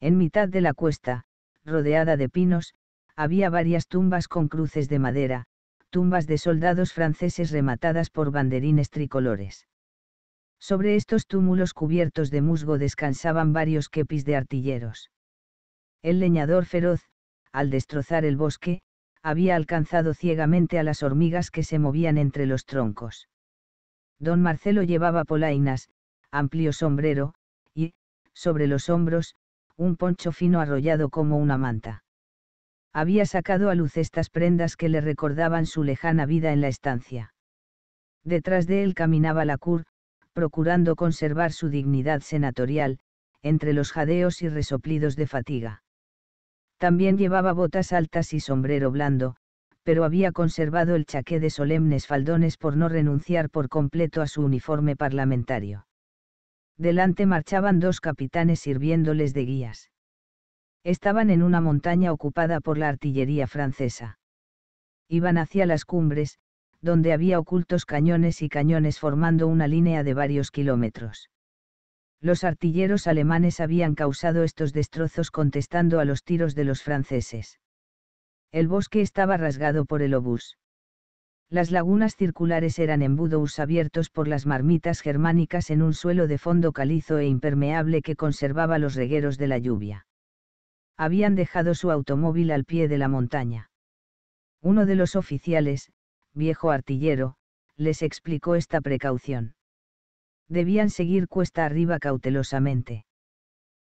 En mitad de la cuesta, rodeada de pinos, había varias tumbas con cruces de madera, tumbas de soldados franceses rematadas por banderines tricolores. Sobre estos túmulos cubiertos de musgo descansaban varios kepis de artilleros. El leñador feroz, al destrozar el bosque, había alcanzado ciegamente a las hormigas que se movían entre los troncos. Don Marcelo llevaba polainas, amplio sombrero, y, sobre los hombros, un poncho fino arrollado como una manta. Había sacado a luz estas prendas que le recordaban su lejana vida en la estancia. Detrás de él caminaba la cur, procurando conservar su dignidad senatorial, entre los jadeos y resoplidos de fatiga. También llevaba botas altas y sombrero blando, pero había conservado el chaqué de solemnes faldones por no renunciar por completo a su uniforme parlamentario. Delante marchaban dos capitanes sirviéndoles de guías. Estaban en una montaña ocupada por la artillería francesa. Iban hacia las cumbres, donde había ocultos cañones y cañones formando una línea de varios kilómetros los artilleros alemanes habían causado estos destrozos contestando a los tiros de los franceses. El bosque estaba rasgado por el obús. Las lagunas circulares eran embudos abiertos por las marmitas germánicas en un suelo de fondo calizo e impermeable que conservaba los regueros de la lluvia. Habían dejado su automóvil al pie de la montaña. Uno de los oficiales, viejo artillero, les explicó esta precaución debían seguir cuesta arriba cautelosamente.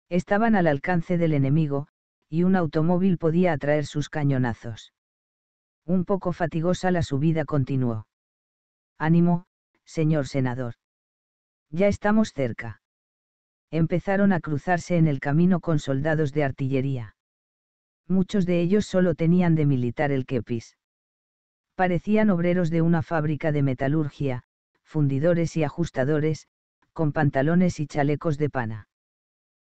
Estaban al alcance del enemigo, y un automóvil podía atraer sus cañonazos. Un poco fatigosa la subida continuó. Ánimo, señor senador. Ya estamos cerca. Empezaron a cruzarse en el camino con soldados de artillería. Muchos de ellos solo tenían de militar el kepis. Parecían obreros de una fábrica de metalurgia, fundidores y ajustadores, con pantalones y chalecos de pana.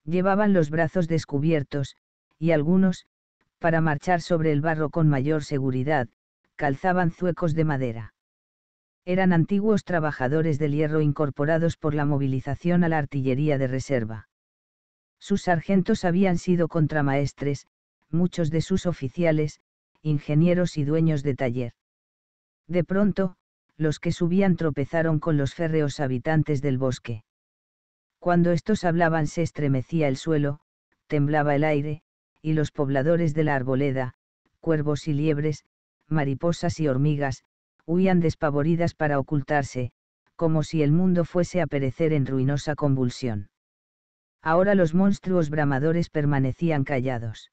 Llevaban los brazos descubiertos, y algunos, para marchar sobre el barro con mayor seguridad, calzaban zuecos de madera. Eran antiguos trabajadores del hierro incorporados por la movilización a la artillería de reserva. Sus sargentos habían sido contramaestres, muchos de sus oficiales, ingenieros y dueños de taller. De pronto, los que subían tropezaron con los férreos habitantes del bosque. Cuando estos hablaban se estremecía el suelo, temblaba el aire, y los pobladores de la arboleda, cuervos y liebres, mariposas y hormigas, huían despavoridas para ocultarse, como si el mundo fuese a perecer en ruinosa convulsión. Ahora los monstruos bramadores permanecían callados.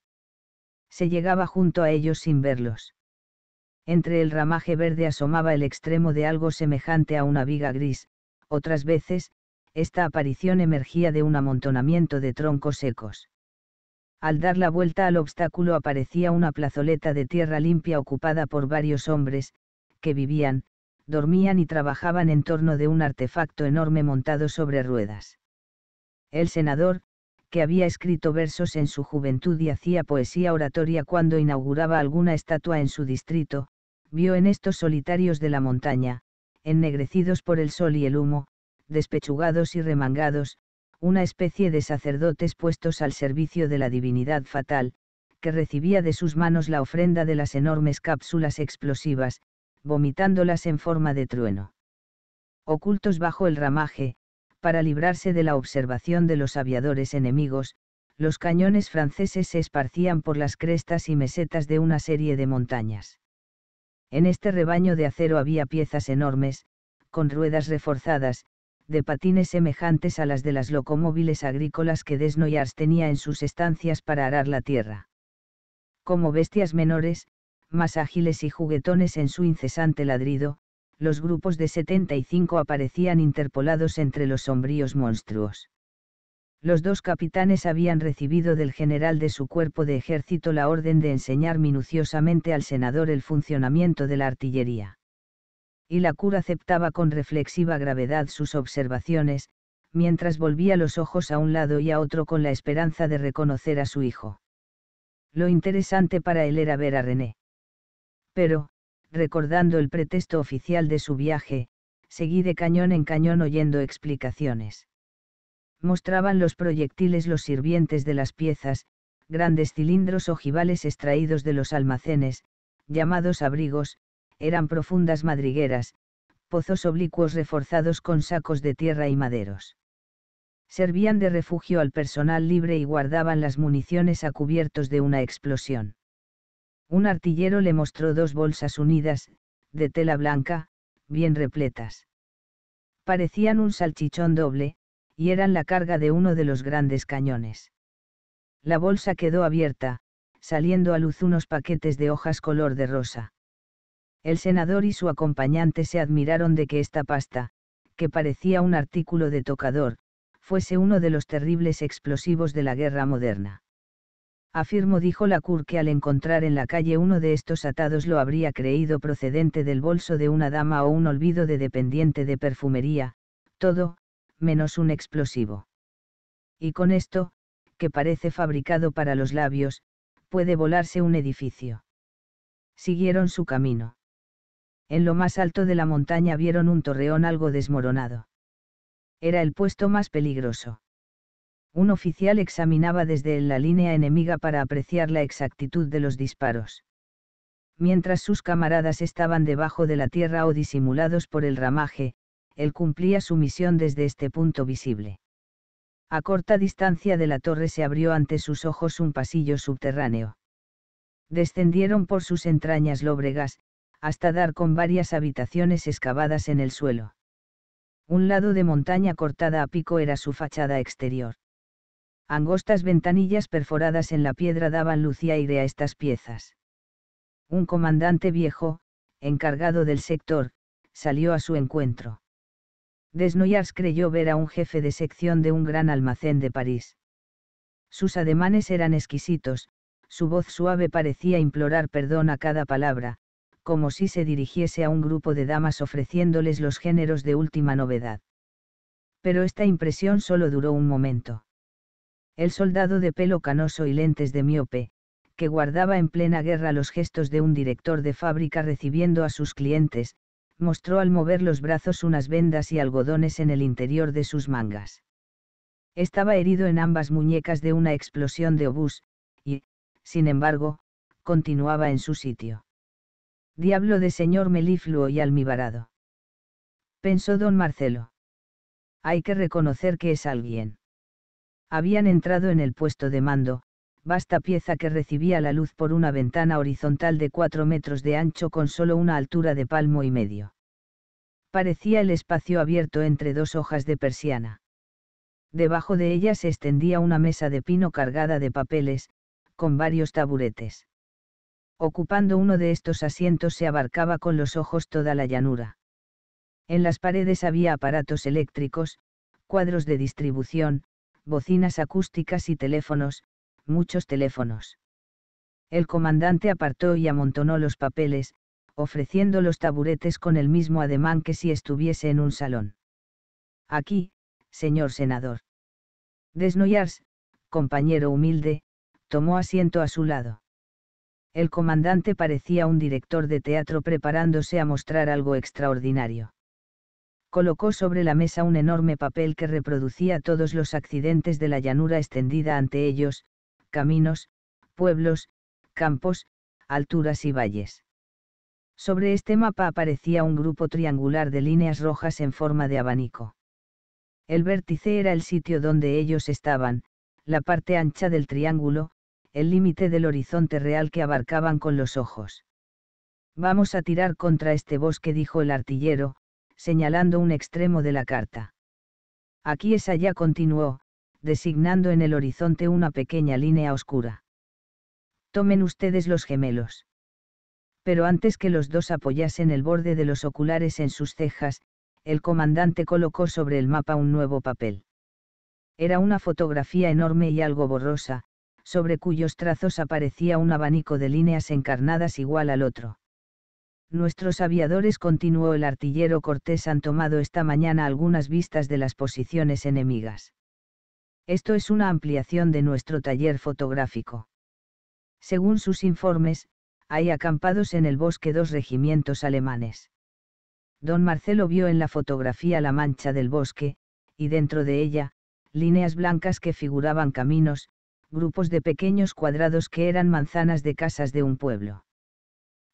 Se llegaba junto a ellos sin verlos. Entre el ramaje verde asomaba el extremo de algo semejante a una viga gris, otras veces, esta aparición emergía de un amontonamiento de troncos secos. Al dar la vuelta al obstáculo aparecía una plazoleta de tierra limpia ocupada por varios hombres, que vivían, dormían y trabajaban en torno de un artefacto enorme montado sobre ruedas. El senador, que había escrito versos en su juventud y hacía poesía oratoria cuando inauguraba alguna estatua en su distrito, vio en estos solitarios de la montaña, ennegrecidos por el sol y el humo, despechugados y remangados, una especie de sacerdotes puestos al servicio de la divinidad fatal, que recibía de sus manos la ofrenda de las enormes cápsulas explosivas, vomitándolas en forma de trueno. Ocultos bajo el ramaje, para librarse de la observación de los aviadores enemigos, los cañones franceses se esparcían por las crestas y mesetas de una serie de montañas. En este rebaño de acero había piezas enormes, con ruedas reforzadas, de patines semejantes a las de las locomóviles agrícolas que Desnoyars tenía en sus estancias para arar la tierra. Como bestias menores, más ágiles y juguetones en su incesante ladrido, los grupos de 75 aparecían interpolados entre los sombríos monstruos los dos capitanes habían recibido del general de su cuerpo de ejército la orden de enseñar minuciosamente al senador el funcionamiento de la artillería. Y la cura aceptaba con reflexiva gravedad sus observaciones, mientras volvía los ojos a un lado y a otro con la esperanza de reconocer a su hijo. Lo interesante para él era ver a René. Pero, recordando el pretexto oficial de su viaje, seguí de cañón en cañón oyendo explicaciones mostraban los proyectiles los sirvientes de las piezas, grandes cilindros ojivales extraídos de los almacenes, llamados abrigos, eran profundas madrigueras, pozos oblicuos reforzados con sacos de tierra y maderos. Servían de refugio al personal libre y guardaban las municiones a cubiertos de una explosión. Un artillero le mostró dos bolsas unidas, de tela blanca, bien repletas. Parecían un salchichón doble, y eran la carga de uno de los grandes cañones. La bolsa quedó abierta, saliendo a luz unos paquetes de hojas color de rosa. El senador y su acompañante se admiraron de que esta pasta, que parecía un artículo de tocador, fuese uno de los terribles explosivos de la guerra moderna. Afirmo, dijo Lacour, que al encontrar en la calle uno de estos atados lo habría creído procedente del bolso de una dama o un olvido de dependiente de perfumería, todo, menos un explosivo. Y con esto, que parece fabricado para los labios, puede volarse un edificio. Siguieron su camino. En lo más alto de la montaña vieron un torreón algo desmoronado. Era el puesto más peligroso. Un oficial examinaba desde la línea enemiga para apreciar la exactitud de los disparos. Mientras sus camaradas estaban debajo de la tierra o disimulados por el ramaje, él cumplía su misión desde este punto visible. A corta distancia de la torre se abrió ante sus ojos un pasillo subterráneo. Descendieron por sus entrañas lóbregas, hasta dar con varias habitaciones excavadas en el suelo. Un lado de montaña cortada a pico era su fachada exterior. Angostas ventanillas perforadas en la piedra daban luz y aire a estas piezas. Un comandante viejo, encargado del sector, salió a su encuentro. Desnoyers creyó ver a un jefe de sección de un gran almacén de París. Sus ademanes eran exquisitos, su voz suave parecía implorar perdón a cada palabra, como si se dirigiese a un grupo de damas ofreciéndoles los géneros de última novedad. Pero esta impresión solo duró un momento. El soldado de pelo canoso y lentes de miope, que guardaba en plena guerra los gestos de un director de fábrica recibiendo a sus clientes, mostró al mover los brazos unas vendas y algodones en el interior de sus mangas. Estaba herido en ambas muñecas de una explosión de obús, y, sin embargo, continuaba en su sitio. Diablo de señor melifluo y almibarado. Pensó don Marcelo. Hay que reconocer que es alguien. Habían entrado en el puesto de mando, vasta pieza que recibía la luz por una ventana horizontal de cuatro metros de ancho con solo una altura de palmo y medio. Parecía el espacio abierto entre dos hojas de persiana. Debajo de ella se extendía una mesa de pino cargada de papeles, con varios taburetes. Ocupando uno de estos asientos se abarcaba con los ojos toda la llanura. En las paredes había aparatos eléctricos, cuadros de distribución, bocinas acústicas y teléfonos, muchos teléfonos. El comandante apartó y amontonó los papeles, ofreciendo los taburetes con el mismo ademán que si estuviese en un salón. Aquí, señor senador. Desnoyars, compañero humilde, tomó asiento a su lado. El comandante parecía un director de teatro preparándose a mostrar algo extraordinario. Colocó sobre la mesa un enorme papel que reproducía todos los accidentes de la llanura extendida ante ellos, caminos, pueblos, campos, alturas y valles. Sobre este mapa aparecía un grupo triangular de líneas rojas en forma de abanico. El vértice era el sitio donde ellos estaban, la parte ancha del triángulo, el límite del horizonte real que abarcaban con los ojos. Vamos a tirar contra este bosque, dijo el artillero, señalando un extremo de la carta. Aquí es allá, continuó, designando en el horizonte una pequeña línea oscura. Tomen ustedes los gemelos. Pero antes que los dos apoyasen el borde de los oculares en sus cejas, el comandante colocó sobre el mapa un nuevo papel. Era una fotografía enorme y algo borrosa, sobre cuyos trazos aparecía un abanico de líneas encarnadas igual al otro. Nuestros aviadores, continuó el artillero Cortés, han tomado esta mañana algunas vistas de las posiciones enemigas. Esto es una ampliación de nuestro taller fotográfico. Según sus informes, hay acampados en el bosque dos regimientos alemanes. Don Marcelo vio en la fotografía la mancha del bosque, y dentro de ella, líneas blancas que figuraban caminos, grupos de pequeños cuadrados que eran manzanas de casas de un pueblo.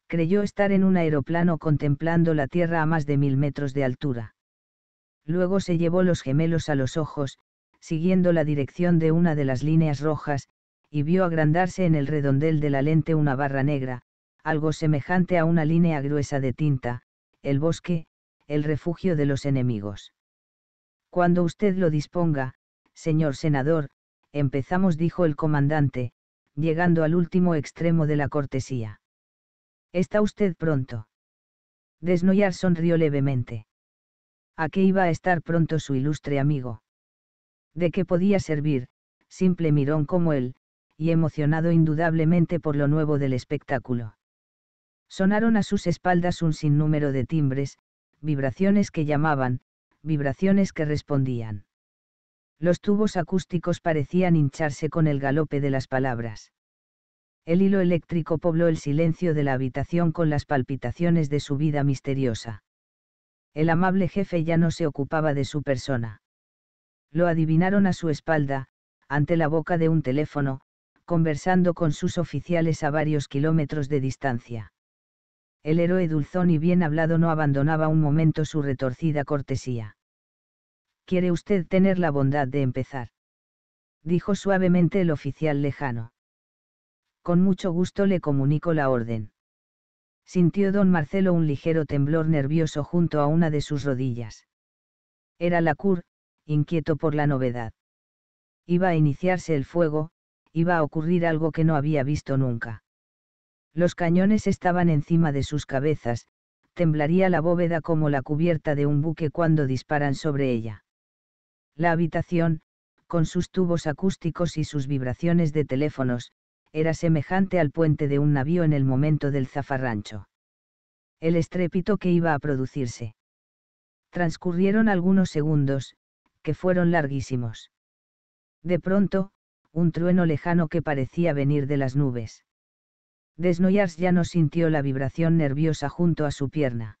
Creyó estar en un aeroplano contemplando la tierra a más de mil metros de altura. Luego se llevó los gemelos a los ojos, siguiendo la dirección de una de las líneas rojas, y vio agrandarse en el redondel de la lente una barra negra, algo semejante a una línea gruesa de tinta, el bosque, el refugio de los enemigos. Cuando usted lo disponga, señor senador, empezamos, dijo el comandante, llegando al último extremo de la cortesía. ¿Está usted pronto? Desnoyar sonrió levemente. ¿A qué iba a estar pronto su ilustre amigo? de qué podía servir, simple mirón como él, y emocionado indudablemente por lo nuevo del espectáculo. Sonaron a sus espaldas un sinnúmero de timbres, vibraciones que llamaban, vibraciones que respondían. Los tubos acústicos parecían hincharse con el galope de las palabras. El hilo eléctrico pobló el silencio de la habitación con las palpitaciones de su vida misteriosa. El amable jefe ya no se ocupaba de su persona lo adivinaron a su espalda, ante la boca de un teléfono, conversando con sus oficiales a varios kilómetros de distancia. El héroe dulzón y bien hablado no abandonaba un momento su retorcida cortesía. ¿Quiere usted tener la bondad de empezar? dijo suavemente el oficial lejano. Con mucho gusto le comunico la orden. Sintió don Marcelo un ligero temblor nervioso junto a una de sus rodillas. Era la cur, inquieto por la novedad. Iba a iniciarse el fuego, iba a ocurrir algo que no había visto nunca. Los cañones estaban encima de sus cabezas, temblaría la bóveda como la cubierta de un buque cuando disparan sobre ella. La habitación, con sus tubos acústicos y sus vibraciones de teléfonos, era semejante al puente de un navío en el momento del zafarrancho. El estrépito que iba a producirse. Transcurrieron algunos segundos, que fueron larguísimos. De pronto, un trueno lejano que parecía venir de las nubes. Desnoyars ya no sintió la vibración nerviosa junto a su pierna.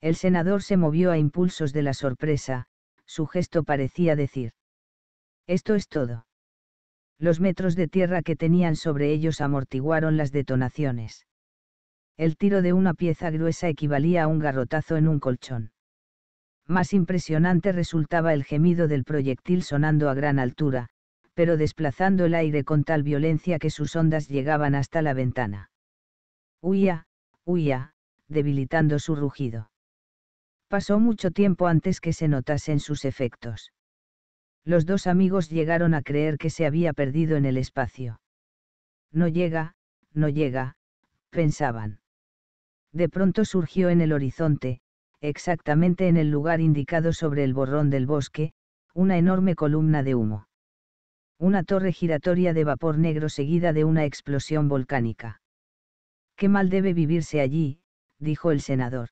El senador se movió a impulsos de la sorpresa, su gesto parecía decir. Esto es todo. Los metros de tierra que tenían sobre ellos amortiguaron las detonaciones. El tiro de una pieza gruesa equivalía a un garrotazo en un colchón más impresionante resultaba el gemido del proyectil sonando a gran altura, pero desplazando el aire con tal violencia que sus ondas llegaban hasta la ventana. Huía, huía, debilitando su rugido. Pasó mucho tiempo antes que se notasen sus efectos. Los dos amigos llegaron a creer que se había perdido en el espacio. No llega, no llega, pensaban. De pronto surgió en el horizonte, exactamente en el lugar indicado sobre el borrón del bosque, una enorme columna de humo. Una torre giratoria de vapor negro seguida de una explosión volcánica. Qué mal debe vivirse allí, dijo el senador.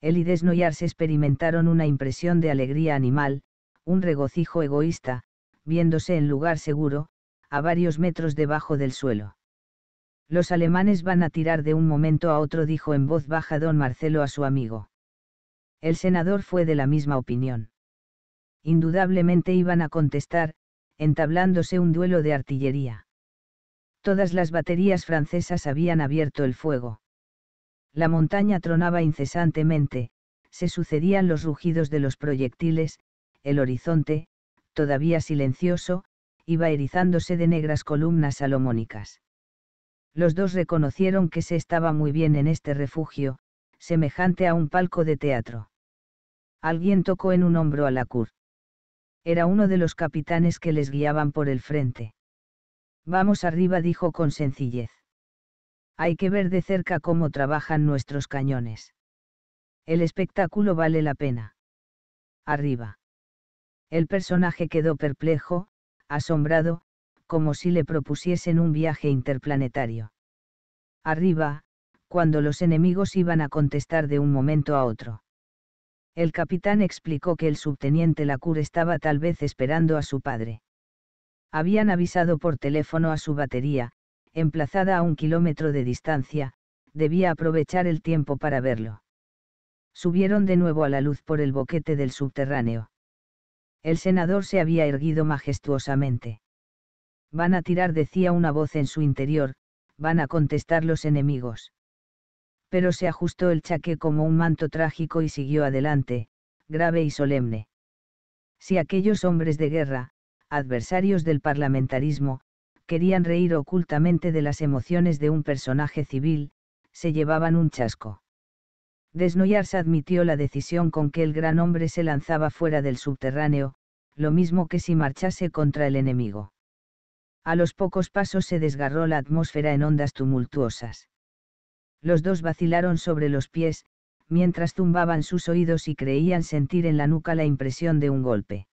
Él y Desnoyars experimentaron una impresión de alegría animal, un regocijo egoísta, viéndose en lugar seguro, a varios metros debajo del suelo. Los alemanes van a tirar de un momento a otro, dijo en voz baja don Marcelo a su amigo. El senador fue de la misma opinión. Indudablemente iban a contestar, entablándose un duelo de artillería. Todas las baterías francesas habían abierto el fuego. La montaña tronaba incesantemente, se sucedían los rugidos de los proyectiles, el horizonte, todavía silencioso, iba erizándose de negras columnas salomónicas. Los dos reconocieron que se estaba muy bien en este refugio, semejante a un palco de teatro. Alguien tocó en un hombro a la cur. Era uno de los capitanes que les guiaban por el frente. Vamos arriba, dijo con sencillez. Hay que ver de cerca cómo trabajan nuestros cañones. El espectáculo vale la pena. Arriba. El personaje quedó perplejo, asombrado, como si le propusiesen un viaje interplanetario. Arriba, cuando los enemigos iban a contestar de un momento a otro. El capitán explicó que el subteniente Lacour estaba tal vez esperando a su padre. Habían avisado por teléfono a su batería, emplazada a un kilómetro de distancia, debía aprovechar el tiempo para verlo. Subieron de nuevo a la luz por el boquete del subterráneo. El senador se había erguido majestuosamente. Van a tirar, decía una voz en su interior, van a contestar los enemigos pero se ajustó el chaqué como un manto trágico y siguió adelante, grave y solemne. Si aquellos hombres de guerra, adversarios del parlamentarismo, querían reír ocultamente de las emociones de un personaje civil, se llevaban un chasco. Desnoyars admitió la decisión con que el gran hombre se lanzaba fuera del subterráneo, lo mismo que si marchase contra el enemigo. A los pocos pasos se desgarró la atmósfera en ondas tumultuosas. Los dos vacilaron sobre los pies, mientras zumbaban sus oídos y creían sentir en la nuca la impresión de un golpe.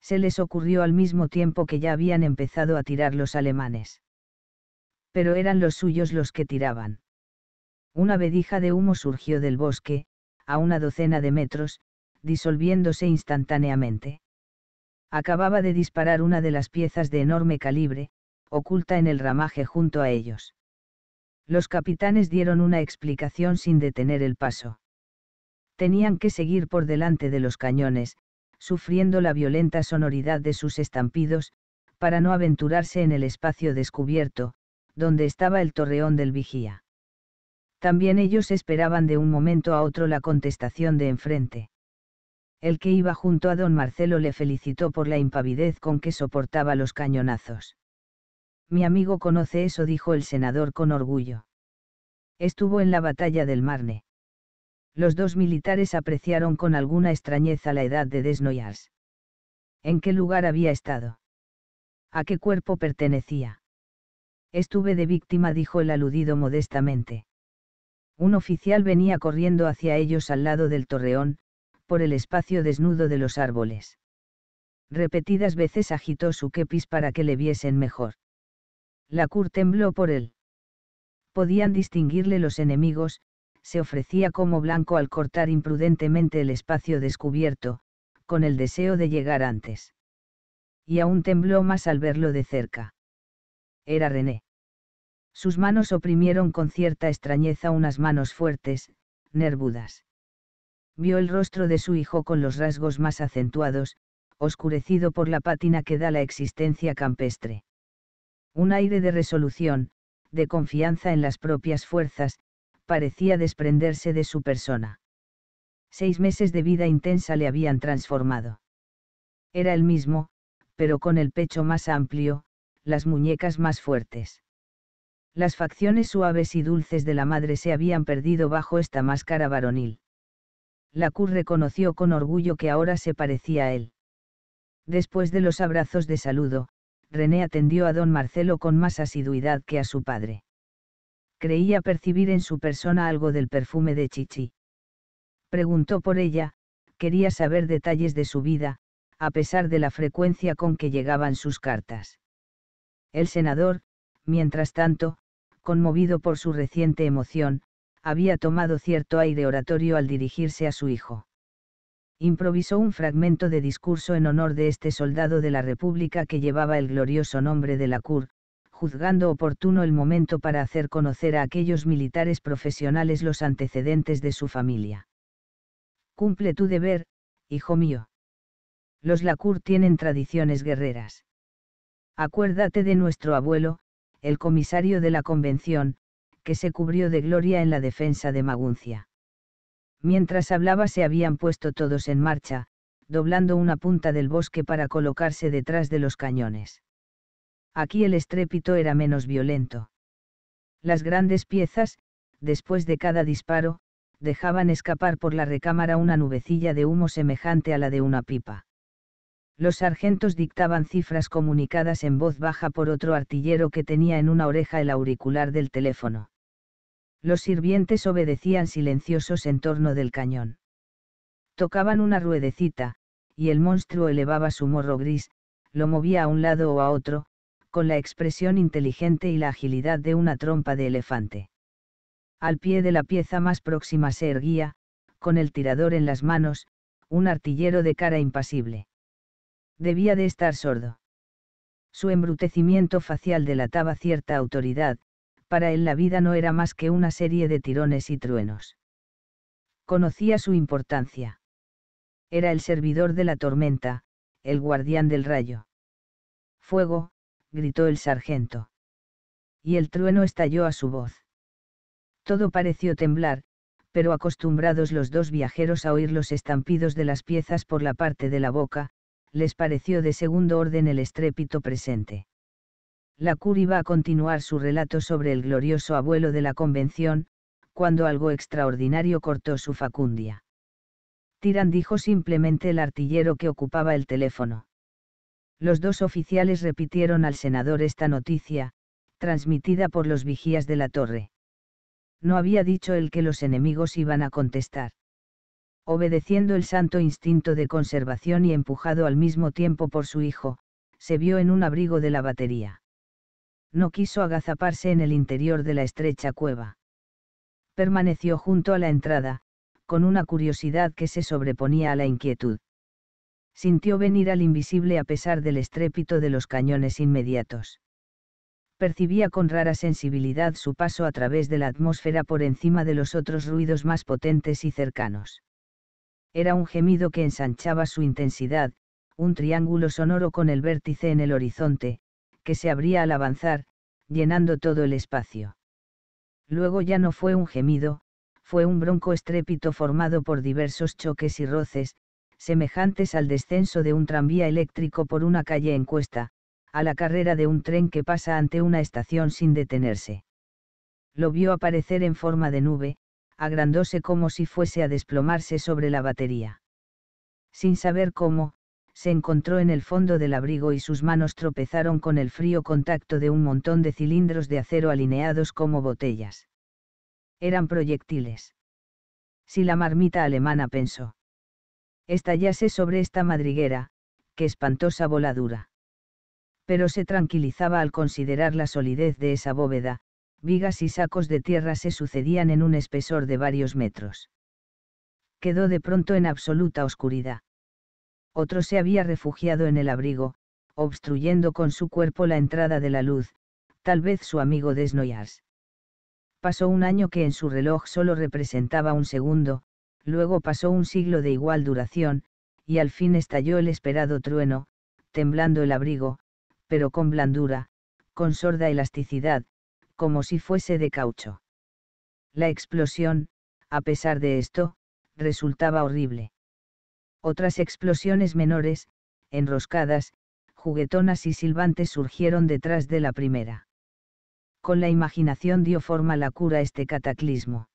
Se les ocurrió al mismo tiempo que ya habían empezado a tirar los alemanes. Pero eran los suyos los que tiraban. Una vedija de humo surgió del bosque, a una docena de metros, disolviéndose instantáneamente. Acababa de disparar una de las piezas de enorme calibre, oculta en el ramaje junto a ellos. Los capitanes dieron una explicación sin detener el paso. Tenían que seguir por delante de los cañones, sufriendo la violenta sonoridad de sus estampidos, para no aventurarse en el espacio descubierto, donde estaba el torreón del vigía. También ellos esperaban de un momento a otro la contestación de enfrente. El que iba junto a don Marcelo le felicitó por la impavidez con que soportaba los cañonazos. Mi amigo conoce eso, dijo el senador con orgullo. Estuvo en la batalla del Marne. Los dos militares apreciaron con alguna extrañeza la edad de Desnoyars. ¿En qué lugar había estado? ¿A qué cuerpo pertenecía? Estuve de víctima, dijo el aludido modestamente. Un oficial venía corriendo hacia ellos al lado del torreón, por el espacio desnudo de los árboles. Repetidas veces agitó su kepis para que le viesen mejor. La cur tembló por él. Podían distinguirle los enemigos, se ofrecía como blanco al cortar imprudentemente el espacio descubierto, con el deseo de llegar antes. Y aún tembló más al verlo de cerca. Era René. Sus manos oprimieron con cierta extrañeza unas manos fuertes, nervudas. Vio el rostro de su hijo con los rasgos más acentuados, oscurecido por la pátina que da la existencia campestre. Un aire de resolución, de confianza en las propias fuerzas, parecía desprenderse de su persona. Seis meses de vida intensa le habían transformado. Era el mismo, pero con el pecho más amplio, las muñecas más fuertes. Las facciones suaves y dulces de la madre se habían perdido bajo esta máscara varonil. La CUR reconoció con orgullo que ahora se parecía a él. Después de los abrazos de saludo, René atendió a don Marcelo con más asiduidad que a su padre. Creía percibir en su persona algo del perfume de Chichi. Preguntó por ella, quería saber detalles de su vida, a pesar de la frecuencia con que llegaban sus cartas. El senador, mientras tanto, conmovido por su reciente emoción, había tomado cierto aire oratorio al dirigirse a su hijo improvisó un fragmento de discurso en honor de este soldado de la República que llevaba el glorioso nombre de la juzgando oportuno el momento para hacer conocer a aquellos militares profesionales los antecedentes de su familia. Cumple tu deber, hijo mío. Los Lacour tienen tradiciones guerreras. Acuérdate de nuestro abuelo, el comisario de la Convención, que se cubrió de gloria en la defensa de Maguncia. Mientras hablaba se habían puesto todos en marcha, doblando una punta del bosque para colocarse detrás de los cañones. Aquí el estrépito era menos violento. Las grandes piezas, después de cada disparo, dejaban escapar por la recámara una nubecilla de humo semejante a la de una pipa. Los sargentos dictaban cifras comunicadas en voz baja por otro artillero que tenía en una oreja el auricular del teléfono los sirvientes obedecían silenciosos en torno del cañón. Tocaban una ruedecita, y el monstruo elevaba su morro gris, lo movía a un lado o a otro, con la expresión inteligente y la agilidad de una trompa de elefante. Al pie de la pieza más próxima se erguía, con el tirador en las manos, un artillero de cara impasible. Debía de estar sordo. Su embrutecimiento facial delataba cierta autoridad, para él la vida no era más que una serie de tirones y truenos. Conocía su importancia. Era el servidor de la tormenta, el guardián del rayo. Fuego, gritó el sargento. Y el trueno estalló a su voz. Todo pareció temblar, pero acostumbrados los dos viajeros a oír los estampidos de las piezas por la parte de la boca, les pareció de segundo orden el estrépito presente. La CUR iba a continuar su relato sobre el glorioso abuelo de la Convención, cuando algo extraordinario cortó su facundia. Tiran dijo simplemente el artillero que ocupaba el teléfono. Los dos oficiales repitieron al senador esta noticia, transmitida por los vigías de la torre. No había dicho él que los enemigos iban a contestar. Obedeciendo el santo instinto de conservación y empujado al mismo tiempo por su hijo, se vio en un abrigo de la batería no quiso agazaparse en el interior de la estrecha cueva. Permaneció junto a la entrada, con una curiosidad que se sobreponía a la inquietud. Sintió venir al invisible a pesar del estrépito de los cañones inmediatos. Percibía con rara sensibilidad su paso a través de la atmósfera por encima de los otros ruidos más potentes y cercanos. Era un gemido que ensanchaba su intensidad, un triángulo sonoro con el vértice en el horizonte, que se abría al avanzar, llenando todo el espacio. Luego ya no fue un gemido, fue un bronco estrépito formado por diversos choques y roces, semejantes al descenso de un tranvía eléctrico por una calle en cuesta, a la carrera de un tren que pasa ante una estación sin detenerse. Lo vio aparecer en forma de nube, agrandóse como si fuese a desplomarse sobre la batería. Sin saber cómo, se encontró en el fondo del abrigo y sus manos tropezaron con el frío contacto de un montón de cilindros de acero alineados como botellas. Eran proyectiles. Si la marmita alemana pensó. Estallase sobre esta madriguera, qué espantosa voladura. Pero se tranquilizaba al considerar la solidez de esa bóveda, vigas y sacos de tierra se sucedían en un espesor de varios metros. Quedó de pronto en absoluta oscuridad. Otro se había refugiado en el abrigo, obstruyendo con su cuerpo la entrada de la luz, tal vez su amigo Desnoyars. Pasó un año que en su reloj solo representaba un segundo, luego pasó un siglo de igual duración, y al fin estalló el esperado trueno, temblando el abrigo, pero con blandura, con sorda elasticidad, como si fuese de caucho. La explosión, a pesar de esto, resultaba horrible. Otras explosiones menores, enroscadas, juguetonas y silbantes surgieron detrás de la primera. Con la imaginación dio forma la cura este cataclismo.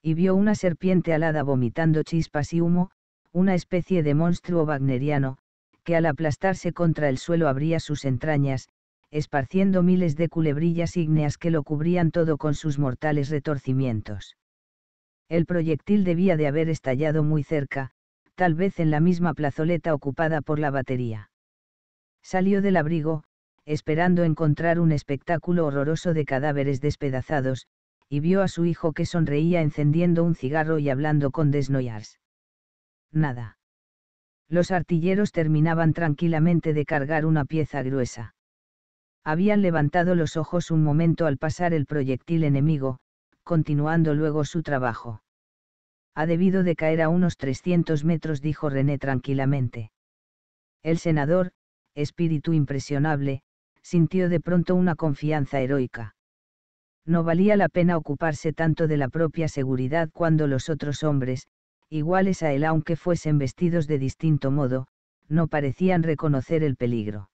Y vio una serpiente alada vomitando chispas y humo, una especie de monstruo wagneriano, que al aplastarse contra el suelo abría sus entrañas, esparciendo miles de culebrillas ígneas que lo cubrían todo con sus mortales retorcimientos. El proyectil debía de haber estallado muy cerca, tal vez en la misma plazoleta ocupada por la batería. Salió del abrigo, esperando encontrar un espectáculo horroroso de cadáveres despedazados, y vio a su hijo que sonreía encendiendo un cigarro y hablando con Desnoyars. Nada. Los artilleros terminaban tranquilamente de cargar una pieza gruesa. Habían levantado los ojos un momento al pasar el proyectil enemigo, continuando luego su trabajo ha debido de caer a unos 300 metros, dijo René tranquilamente. El senador, espíritu impresionable, sintió de pronto una confianza heroica. No valía la pena ocuparse tanto de la propia seguridad cuando los otros hombres, iguales a él aunque fuesen vestidos de distinto modo, no parecían reconocer el peligro.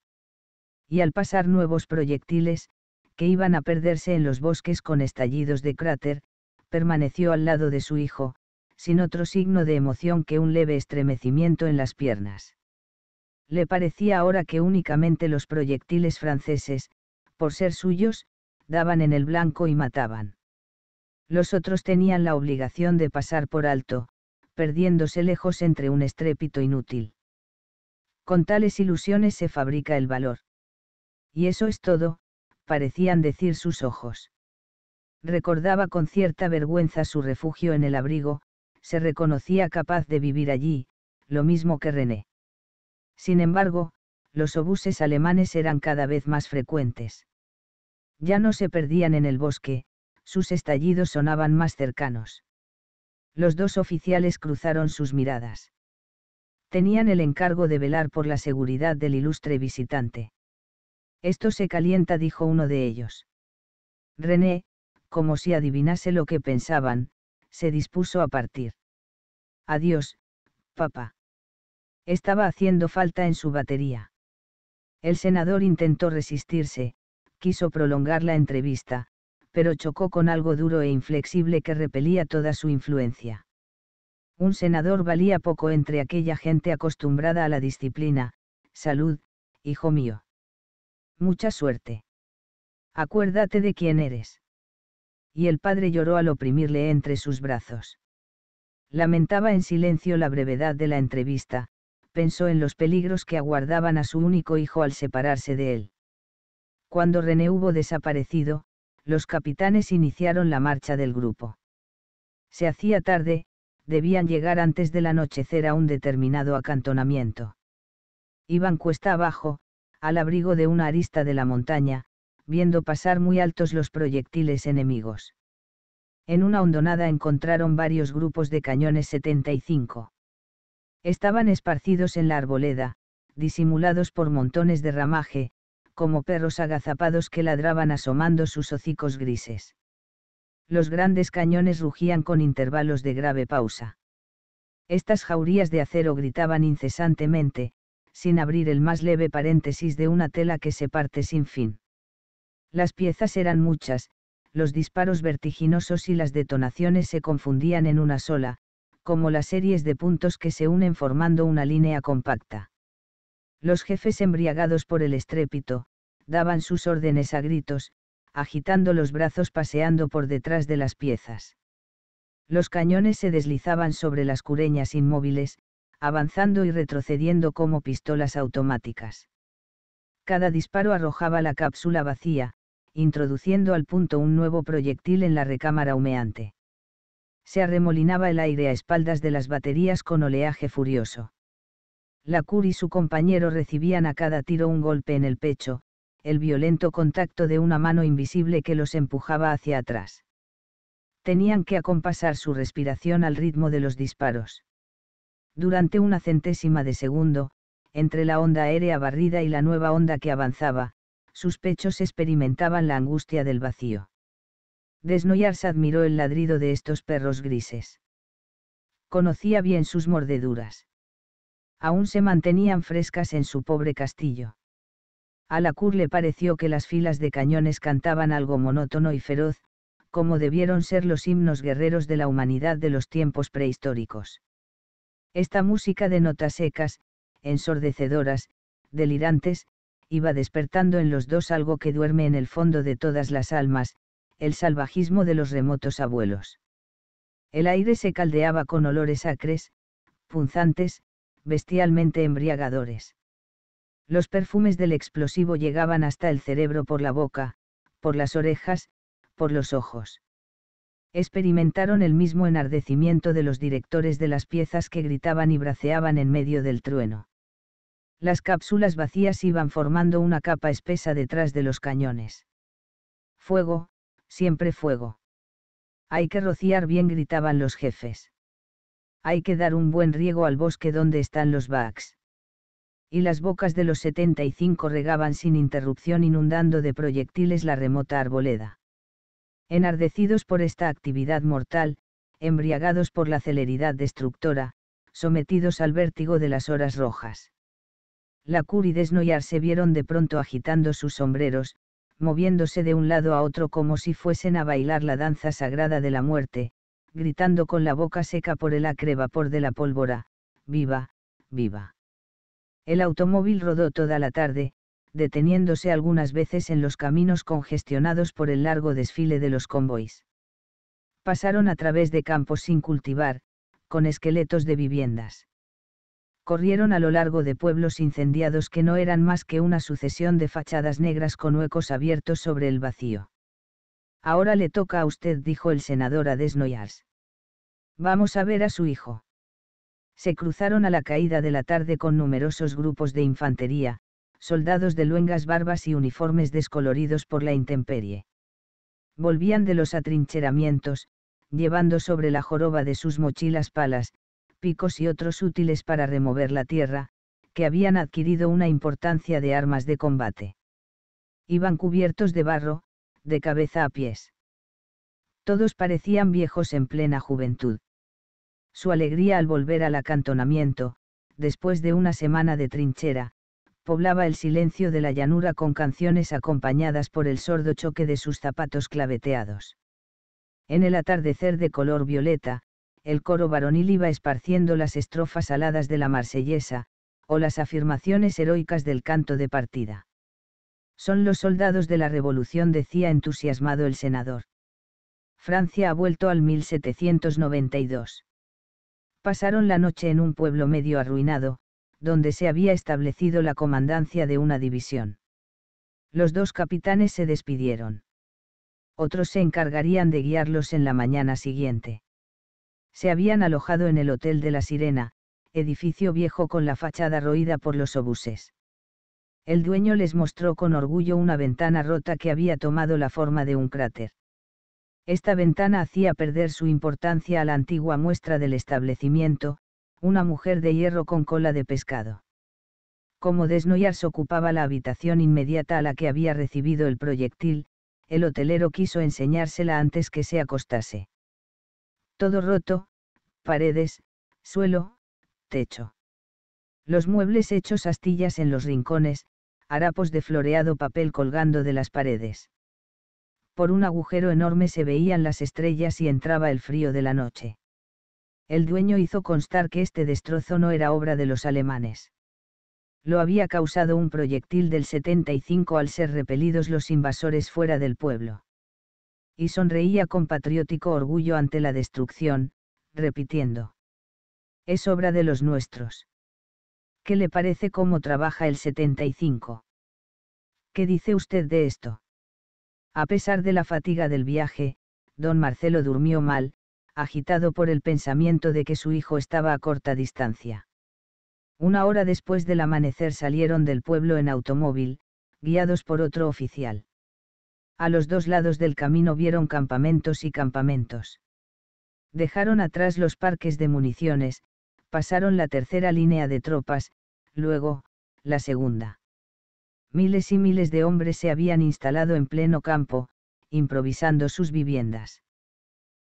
Y al pasar nuevos proyectiles, que iban a perderse en los bosques con estallidos de cráter, permaneció al lado de su hijo, sin otro signo de emoción que un leve estremecimiento en las piernas. Le parecía ahora que únicamente los proyectiles franceses, por ser suyos, daban en el blanco y mataban. Los otros tenían la obligación de pasar por alto, perdiéndose lejos entre un estrépito inútil. Con tales ilusiones se fabrica el valor. Y eso es todo, parecían decir sus ojos. Recordaba con cierta vergüenza su refugio en el abrigo, se reconocía capaz de vivir allí, lo mismo que René. Sin embargo, los obuses alemanes eran cada vez más frecuentes. Ya no se perdían en el bosque, sus estallidos sonaban más cercanos. Los dos oficiales cruzaron sus miradas. Tenían el encargo de velar por la seguridad del ilustre visitante. Esto se calienta, dijo uno de ellos. René, como si adivinase lo que pensaban, se dispuso a partir. Adiós, papá. Estaba haciendo falta en su batería. El senador intentó resistirse, quiso prolongar la entrevista, pero chocó con algo duro e inflexible que repelía toda su influencia. Un senador valía poco entre aquella gente acostumbrada a la disciplina, salud, hijo mío. Mucha suerte. Acuérdate de quién eres. Y el padre lloró al oprimirle entre sus brazos. Lamentaba en silencio la brevedad de la entrevista, pensó en los peligros que aguardaban a su único hijo al separarse de él. Cuando René hubo desaparecido, los capitanes iniciaron la marcha del grupo. Se hacía tarde, debían llegar antes del anochecer a un determinado acantonamiento. Iban cuesta abajo, al abrigo de una arista de la montaña, viendo pasar muy altos los proyectiles enemigos en una hondonada encontraron varios grupos de cañones 75. Estaban esparcidos en la arboleda, disimulados por montones de ramaje, como perros agazapados que ladraban asomando sus hocicos grises. Los grandes cañones rugían con intervalos de grave pausa. Estas jaurías de acero gritaban incesantemente, sin abrir el más leve paréntesis de una tela que se parte sin fin. Las piezas eran muchas, los disparos vertiginosos y las detonaciones se confundían en una sola, como las series de puntos que se unen formando una línea compacta. Los jefes embriagados por el estrépito, daban sus órdenes a gritos, agitando los brazos paseando por detrás de las piezas. Los cañones se deslizaban sobre las cureñas inmóviles, avanzando y retrocediendo como pistolas automáticas. Cada disparo arrojaba la cápsula vacía, introduciendo al punto un nuevo proyectil en la recámara humeante. Se arremolinaba el aire a espaldas de las baterías con oleaje furioso. La CUR y su compañero recibían a cada tiro un golpe en el pecho, el violento contacto de una mano invisible que los empujaba hacia atrás. Tenían que acompasar su respiración al ritmo de los disparos. Durante una centésima de segundo, entre la onda aérea barrida y la nueva onda que avanzaba, sus pechos experimentaban la angustia del vacío. Desnoyars admiró el ladrido de estos perros grises. Conocía bien sus mordeduras. Aún se mantenían frescas en su pobre castillo. A la cur le pareció que las filas de cañones cantaban algo monótono y feroz, como debieron ser los himnos guerreros de la humanidad de los tiempos prehistóricos. Esta música de notas secas, ensordecedoras, delirantes, iba despertando en los dos algo que duerme en el fondo de todas las almas, el salvajismo de los remotos abuelos. El aire se caldeaba con olores acres, punzantes, bestialmente embriagadores. Los perfumes del explosivo llegaban hasta el cerebro por la boca, por las orejas, por los ojos. Experimentaron el mismo enardecimiento de los directores de las piezas que gritaban y braceaban en medio del trueno las cápsulas vacías iban formando una capa espesa detrás de los cañones. Fuego, siempre fuego. Hay que rociar bien, gritaban los jefes. Hay que dar un buen riego al bosque donde están los Vax. Y las bocas de los 75 regaban sin interrupción inundando de proyectiles la remota arboleda. Enardecidos por esta actividad mortal, embriagados por la celeridad destructora, sometidos al vértigo de las horas rojas Lacour y Desnoyar se vieron de pronto agitando sus sombreros, moviéndose de un lado a otro como si fuesen a bailar la danza sagrada de la muerte, gritando con la boca seca por el acre vapor de la pólvora, viva, viva. El automóvil rodó toda la tarde, deteniéndose algunas veces en los caminos congestionados por el largo desfile de los convoys. Pasaron a través de campos sin cultivar, con esqueletos de viviendas corrieron a lo largo de pueblos incendiados que no eran más que una sucesión de fachadas negras con huecos abiertos sobre el vacío. Ahora le toca a usted, dijo el senador a Desnoyars. Vamos a ver a su hijo. Se cruzaron a la caída de la tarde con numerosos grupos de infantería, soldados de luengas barbas y uniformes descoloridos por la intemperie. Volvían de los atrincheramientos, llevando sobre la joroba de sus mochilas palas, picos y otros útiles para remover la tierra, que habían adquirido una importancia de armas de combate. Iban cubiertos de barro, de cabeza a pies. Todos parecían viejos en plena juventud. Su alegría al volver al acantonamiento, después de una semana de trinchera, poblaba el silencio de la llanura con canciones acompañadas por el sordo choque de sus zapatos claveteados. En el atardecer de color violeta, el coro varonil iba esparciendo las estrofas aladas de la marsellesa, o las afirmaciones heroicas del canto de partida. Son los soldados de la revolución, decía entusiasmado el senador. Francia ha vuelto al 1792. Pasaron la noche en un pueblo medio arruinado, donde se había establecido la comandancia de una división. Los dos capitanes se despidieron. Otros se encargarían de guiarlos en la mañana siguiente se habían alojado en el Hotel de la Sirena, edificio viejo con la fachada roída por los obuses. El dueño les mostró con orgullo una ventana rota que había tomado la forma de un cráter. Esta ventana hacía perder su importancia a la antigua muestra del establecimiento, una mujer de hierro con cola de pescado. Como Desnoyars ocupaba la habitación inmediata a la que había recibido el proyectil, el hotelero quiso enseñársela antes que se acostase. Todo roto, paredes, suelo, techo. Los muebles hechos astillas en los rincones, harapos de floreado papel colgando de las paredes. Por un agujero enorme se veían las estrellas y entraba el frío de la noche. El dueño hizo constar que este destrozo no era obra de los alemanes. Lo había causado un proyectil del 75 al ser repelidos los invasores fuera del pueblo. Y sonreía con patriótico orgullo ante la destrucción, repitiendo. Es obra de los nuestros. ¿Qué le parece cómo trabaja el 75? ¿Qué dice usted de esto? A pesar de la fatiga del viaje, don Marcelo durmió mal, agitado por el pensamiento de que su hijo estaba a corta distancia. Una hora después del amanecer salieron del pueblo en automóvil, guiados por otro oficial. A los dos lados del camino vieron campamentos y campamentos. Dejaron atrás los parques de municiones, pasaron la tercera línea de tropas, luego, la segunda. Miles y miles de hombres se habían instalado en pleno campo, improvisando sus viviendas.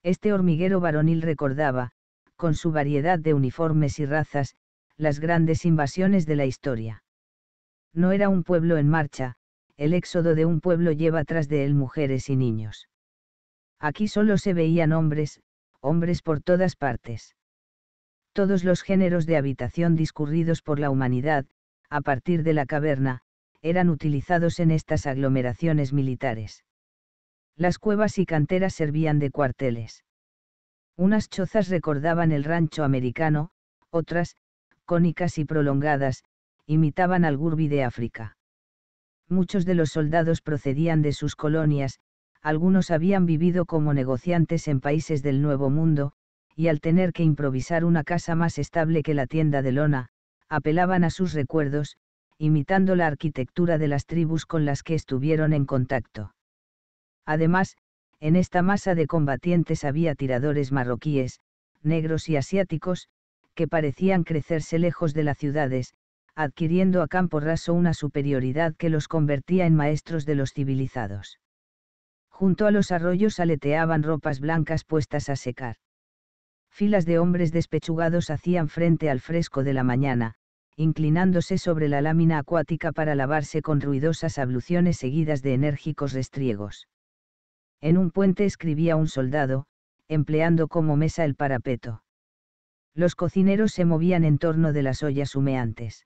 Este hormiguero varonil recordaba, con su variedad de uniformes y razas, las grandes invasiones de la historia. No era un pueblo en marcha, el éxodo de un pueblo lleva tras de él mujeres y niños. Aquí solo se veían hombres, hombres por todas partes. Todos los géneros de habitación discurridos por la humanidad, a partir de la caverna, eran utilizados en estas aglomeraciones militares. Las cuevas y canteras servían de cuarteles. Unas chozas recordaban el rancho americano, otras, cónicas y prolongadas, imitaban al gurbi de África. Muchos de los soldados procedían de sus colonias, algunos habían vivido como negociantes en países del Nuevo Mundo, y al tener que improvisar una casa más estable que la tienda de lona, apelaban a sus recuerdos, imitando la arquitectura de las tribus con las que estuvieron en contacto. Además, en esta masa de combatientes había tiradores marroquíes, negros y asiáticos, que parecían crecerse lejos de las ciudades, adquiriendo a campo raso una superioridad que los convertía en maestros de los civilizados. Junto a los arroyos aleteaban ropas blancas puestas a secar. Filas de hombres despechugados hacían frente al fresco de la mañana, inclinándose sobre la lámina acuática para lavarse con ruidosas abluciones seguidas de enérgicos restriegos. En un puente escribía un soldado, empleando como mesa el parapeto. Los cocineros se movían en torno de las ollas humeantes.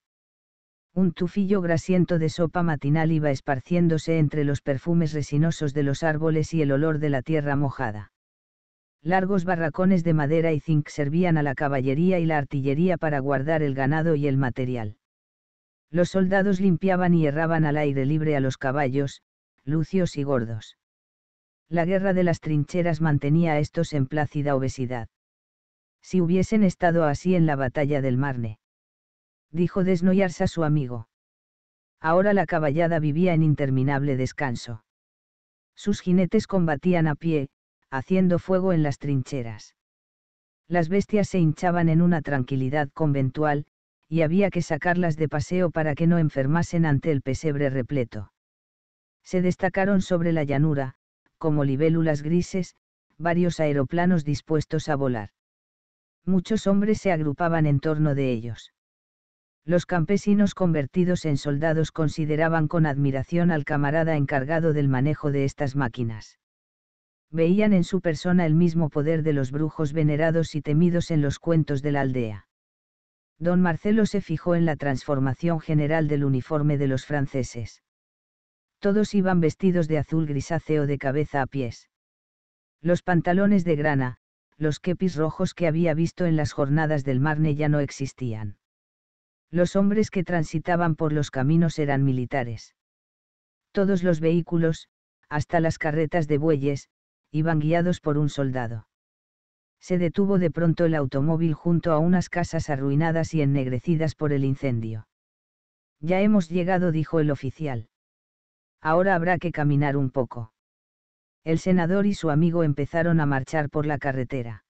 Un tufillo grasiento de sopa matinal iba esparciéndose entre los perfumes resinosos de los árboles y el olor de la tierra mojada. Largos barracones de madera y zinc servían a la caballería y la artillería para guardar el ganado y el material. Los soldados limpiaban y erraban al aire libre a los caballos, lucios y gordos. La guerra de las trincheras mantenía a estos en plácida obesidad. Si hubiesen estado así en la batalla del Marne dijo desnoyarse a su amigo. Ahora la caballada vivía en interminable descanso. Sus jinetes combatían a pie, haciendo fuego en las trincheras. Las bestias se hinchaban en una tranquilidad conventual, y había que sacarlas de paseo para que no enfermasen ante el pesebre repleto. Se destacaron sobre la llanura, como libélulas grises, varios aeroplanos dispuestos a volar. Muchos hombres se agrupaban en torno de ellos los campesinos convertidos en soldados consideraban con admiración al camarada encargado del manejo de estas máquinas. Veían en su persona el mismo poder de los brujos venerados y temidos en los cuentos de la aldea. Don Marcelo se fijó en la transformación general del uniforme de los franceses. Todos iban vestidos de azul grisáceo de cabeza a pies. Los pantalones de grana, los kepis rojos que había visto en las jornadas del Marne ya no existían los hombres que transitaban por los caminos eran militares. Todos los vehículos, hasta las carretas de bueyes, iban guiados por un soldado. Se detuvo de pronto el automóvil junto a unas casas arruinadas y ennegrecidas por el incendio. Ya hemos llegado, dijo el oficial. Ahora habrá que caminar un poco. El senador y su amigo empezaron a marchar por la carretera.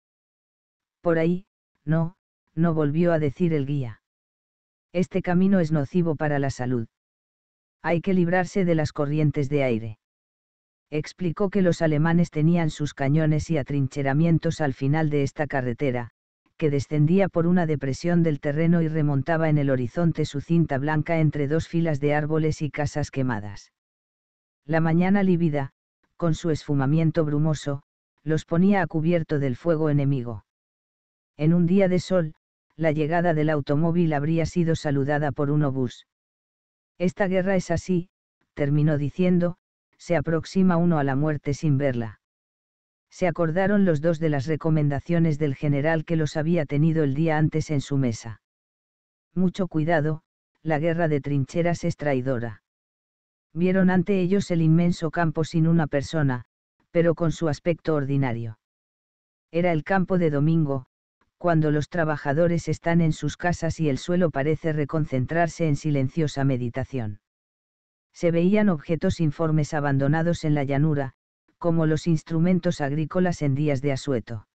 Por ahí, no, no volvió a decir el guía este camino es nocivo para la salud. Hay que librarse de las corrientes de aire. Explicó que los alemanes tenían sus cañones y atrincheramientos al final de esta carretera, que descendía por una depresión del terreno y remontaba en el horizonte su cinta blanca entre dos filas de árboles y casas quemadas. La mañana lívida, con su esfumamiento brumoso, los ponía a cubierto del fuego enemigo. En un día de sol, la llegada del automóvil habría sido saludada por un obús. Esta guerra es así, terminó diciendo, se aproxima uno a la muerte sin verla. Se acordaron los dos de las recomendaciones del general que los había tenido el día antes en su mesa. Mucho cuidado, la guerra de trincheras es traidora. Vieron ante ellos el inmenso campo sin una persona, pero con su aspecto ordinario. Era el campo de domingo, cuando los trabajadores están en sus casas y el suelo parece reconcentrarse en silenciosa meditación. Se veían objetos informes abandonados en la llanura, como los instrumentos agrícolas en días de asueto.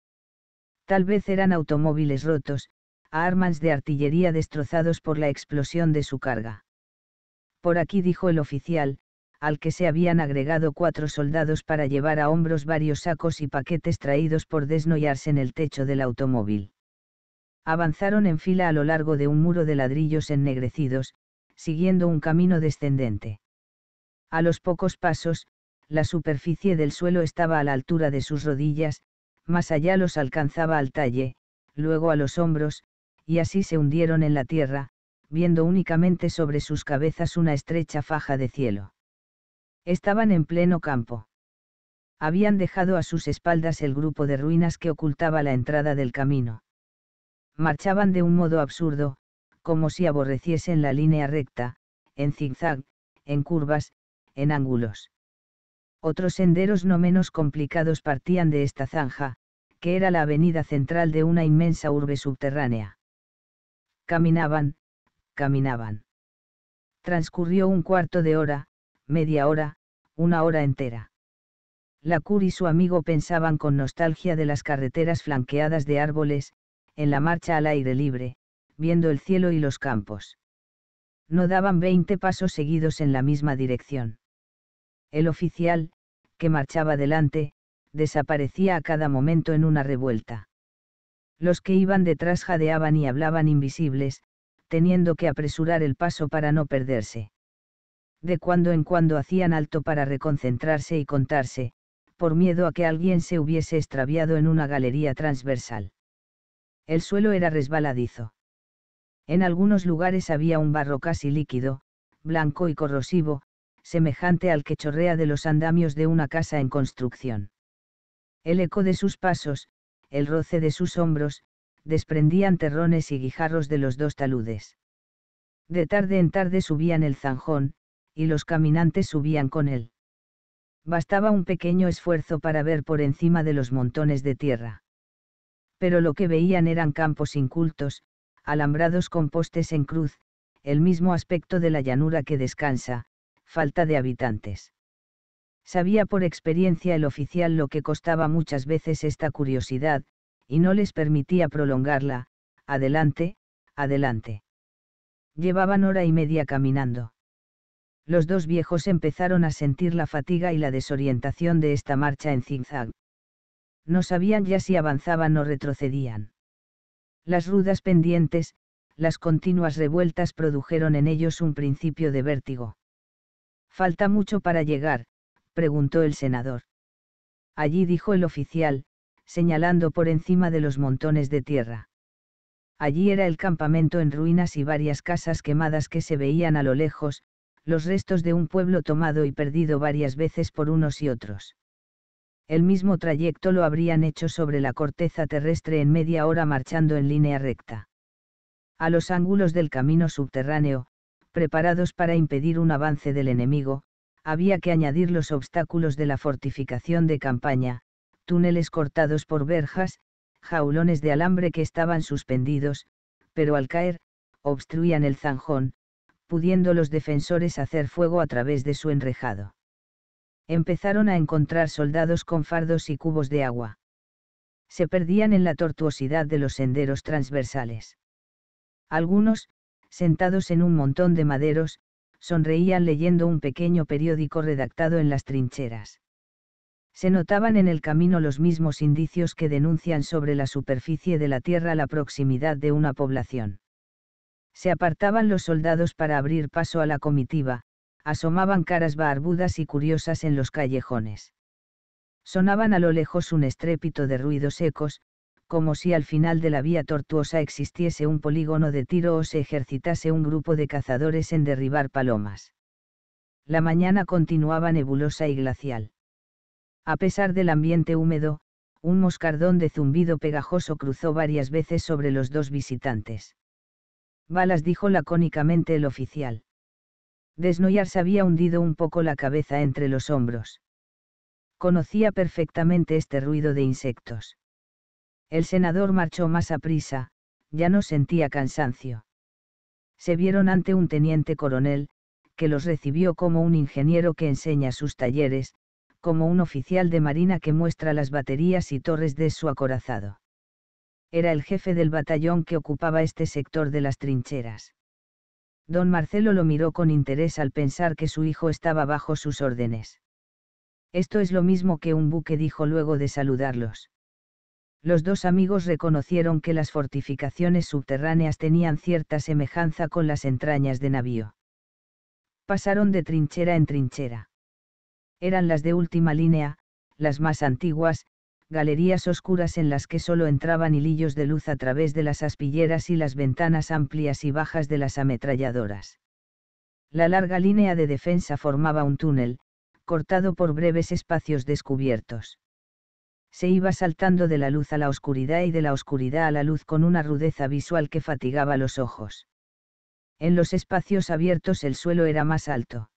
Tal vez eran automóviles rotos, armas de artillería destrozados por la explosión de su carga. Por aquí dijo el oficial, al que se habían agregado cuatro soldados para llevar a hombros varios sacos y paquetes traídos por desnoyarse en el techo del automóvil. Avanzaron en fila a lo largo de un muro de ladrillos ennegrecidos, siguiendo un camino descendente. A los pocos pasos, la superficie del suelo estaba a la altura de sus rodillas, más allá los alcanzaba al talle, luego a los hombros, y así se hundieron en la tierra, viendo únicamente sobre sus cabezas una estrecha faja de cielo. Estaban en pleno campo. Habían dejado a sus espaldas el grupo de ruinas que ocultaba la entrada del camino. Marchaban de un modo absurdo, como si aborreciesen la línea recta, en zigzag, en curvas, en ángulos. Otros senderos no menos complicados partían de esta zanja, que era la avenida central de una inmensa urbe subterránea. Caminaban, caminaban. Transcurrió un cuarto de hora, media hora, una hora entera. Lacour y su amigo pensaban con nostalgia de las carreteras flanqueadas de árboles, en la marcha al aire libre, viendo el cielo y los campos. No daban veinte pasos seguidos en la misma dirección. El oficial, que marchaba delante, desaparecía a cada momento en una revuelta. Los que iban detrás jadeaban y hablaban invisibles, teniendo que apresurar el paso para no perderse de cuando en cuando hacían alto para reconcentrarse y contarse, por miedo a que alguien se hubiese extraviado en una galería transversal. El suelo era resbaladizo. En algunos lugares había un barro casi líquido, blanco y corrosivo, semejante al que chorrea de los andamios de una casa en construcción. El eco de sus pasos, el roce de sus hombros, desprendían terrones y guijarros de los dos taludes. De tarde en tarde subían el zanjón, y los caminantes subían con él. Bastaba un pequeño esfuerzo para ver por encima de los montones de tierra. Pero lo que veían eran campos incultos, alambrados con postes en cruz, el mismo aspecto de la llanura que descansa, falta de habitantes. Sabía por experiencia el oficial lo que costaba muchas veces esta curiosidad, y no les permitía prolongarla, adelante, adelante. Llevaban hora y media caminando los dos viejos empezaron a sentir la fatiga y la desorientación de esta marcha en zigzag. No sabían ya si avanzaban o retrocedían. Las rudas pendientes, las continuas revueltas produjeron en ellos un principio de vértigo. ¿Falta mucho para llegar? preguntó el senador. Allí dijo el oficial, señalando por encima de los montones de tierra. Allí era el campamento en ruinas y varias casas quemadas que se veían a lo lejos, los restos de un pueblo tomado y perdido varias veces por unos y otros. El mismo trayecto lo habrían hecho sobre la corteza terrestre en media hora marchando en línea recta. A los ángulos del camino subterráneo, preparados para impedir un avance del enemigo, había que añadir los obstáculos de la fortificación de campaña, túneles cortados por verjas, jaulones de alambre que estaban suspendidos, pero al caer, obstruían el zanjón, pudiendo los defensores hacer fuego a través de su enrejado. Empezaron a encontrar soldados con fardos y cubos de agua. Se perdían en la tortuosidad de los senderos transversales. Algunos, sentados en un montón de maderos, sonreían leyendo un pequeño periódico redactado en las trincheras. Se notaban en el camino los mismos indicios que denuncian sobre la superficie de la Tierra la proximidad de una población. Se apartaban los soldados para abrir paso a la comitiva, asomaban caras barbudas y curiosas en los callejones. Sonaban a lo lejos un estrépito de ruidos secos, como si al final de la vía tortuosa existiese un polígono de tiro o se ejercitase un grupo de cazadores en derribar palomas. La mañana continuaba nebulosa y glacial. A pesar del ambiente húmedo, un moscardón de zumbido pegajoso cruzó varias veces sobre los dos visitantes. Balas dijo lacónicamente el oficial. se había hundido un poco la cabeza entre los hombros. Conocía perfectamente este ruido de insectos. El senador marchó más a prisa, ya no sentía cansancio. Se vieron ante un teniente coronel, que los recibió como un ingeniero que enseña sus talleres, como un oficial de marina que muestra las baterías y torres de su acorazado era el jefe del batallón que ocupaba este sector de las trincheras. Don Marcelo lo miró con interés al pensar que su hijo estaba bajo sus órdenes. Esto es lo mismo que un buque dijo luego de saludarlos. Los dos amigos reconocieron que las fortificaciones subterráneas tenían cierta semejanza con las entrañas de navío. Pasaron de trinchera en trinchera. Eran las de última línea, las más antiguas, galerías oscuras en las que solo entraban hilillos de luz a través de las aspilleras y las ventanas amplias y bajas de las ametralladoras. La larga línea de defensa formaba un túnel, cortado por breves espacios descubiertos. Se iba saltando de la luz a la oscuridad y de la oscuridad a la luz con una rudeza visual que fatigaba los ojos. En los espacios abiertos el suelo era más alto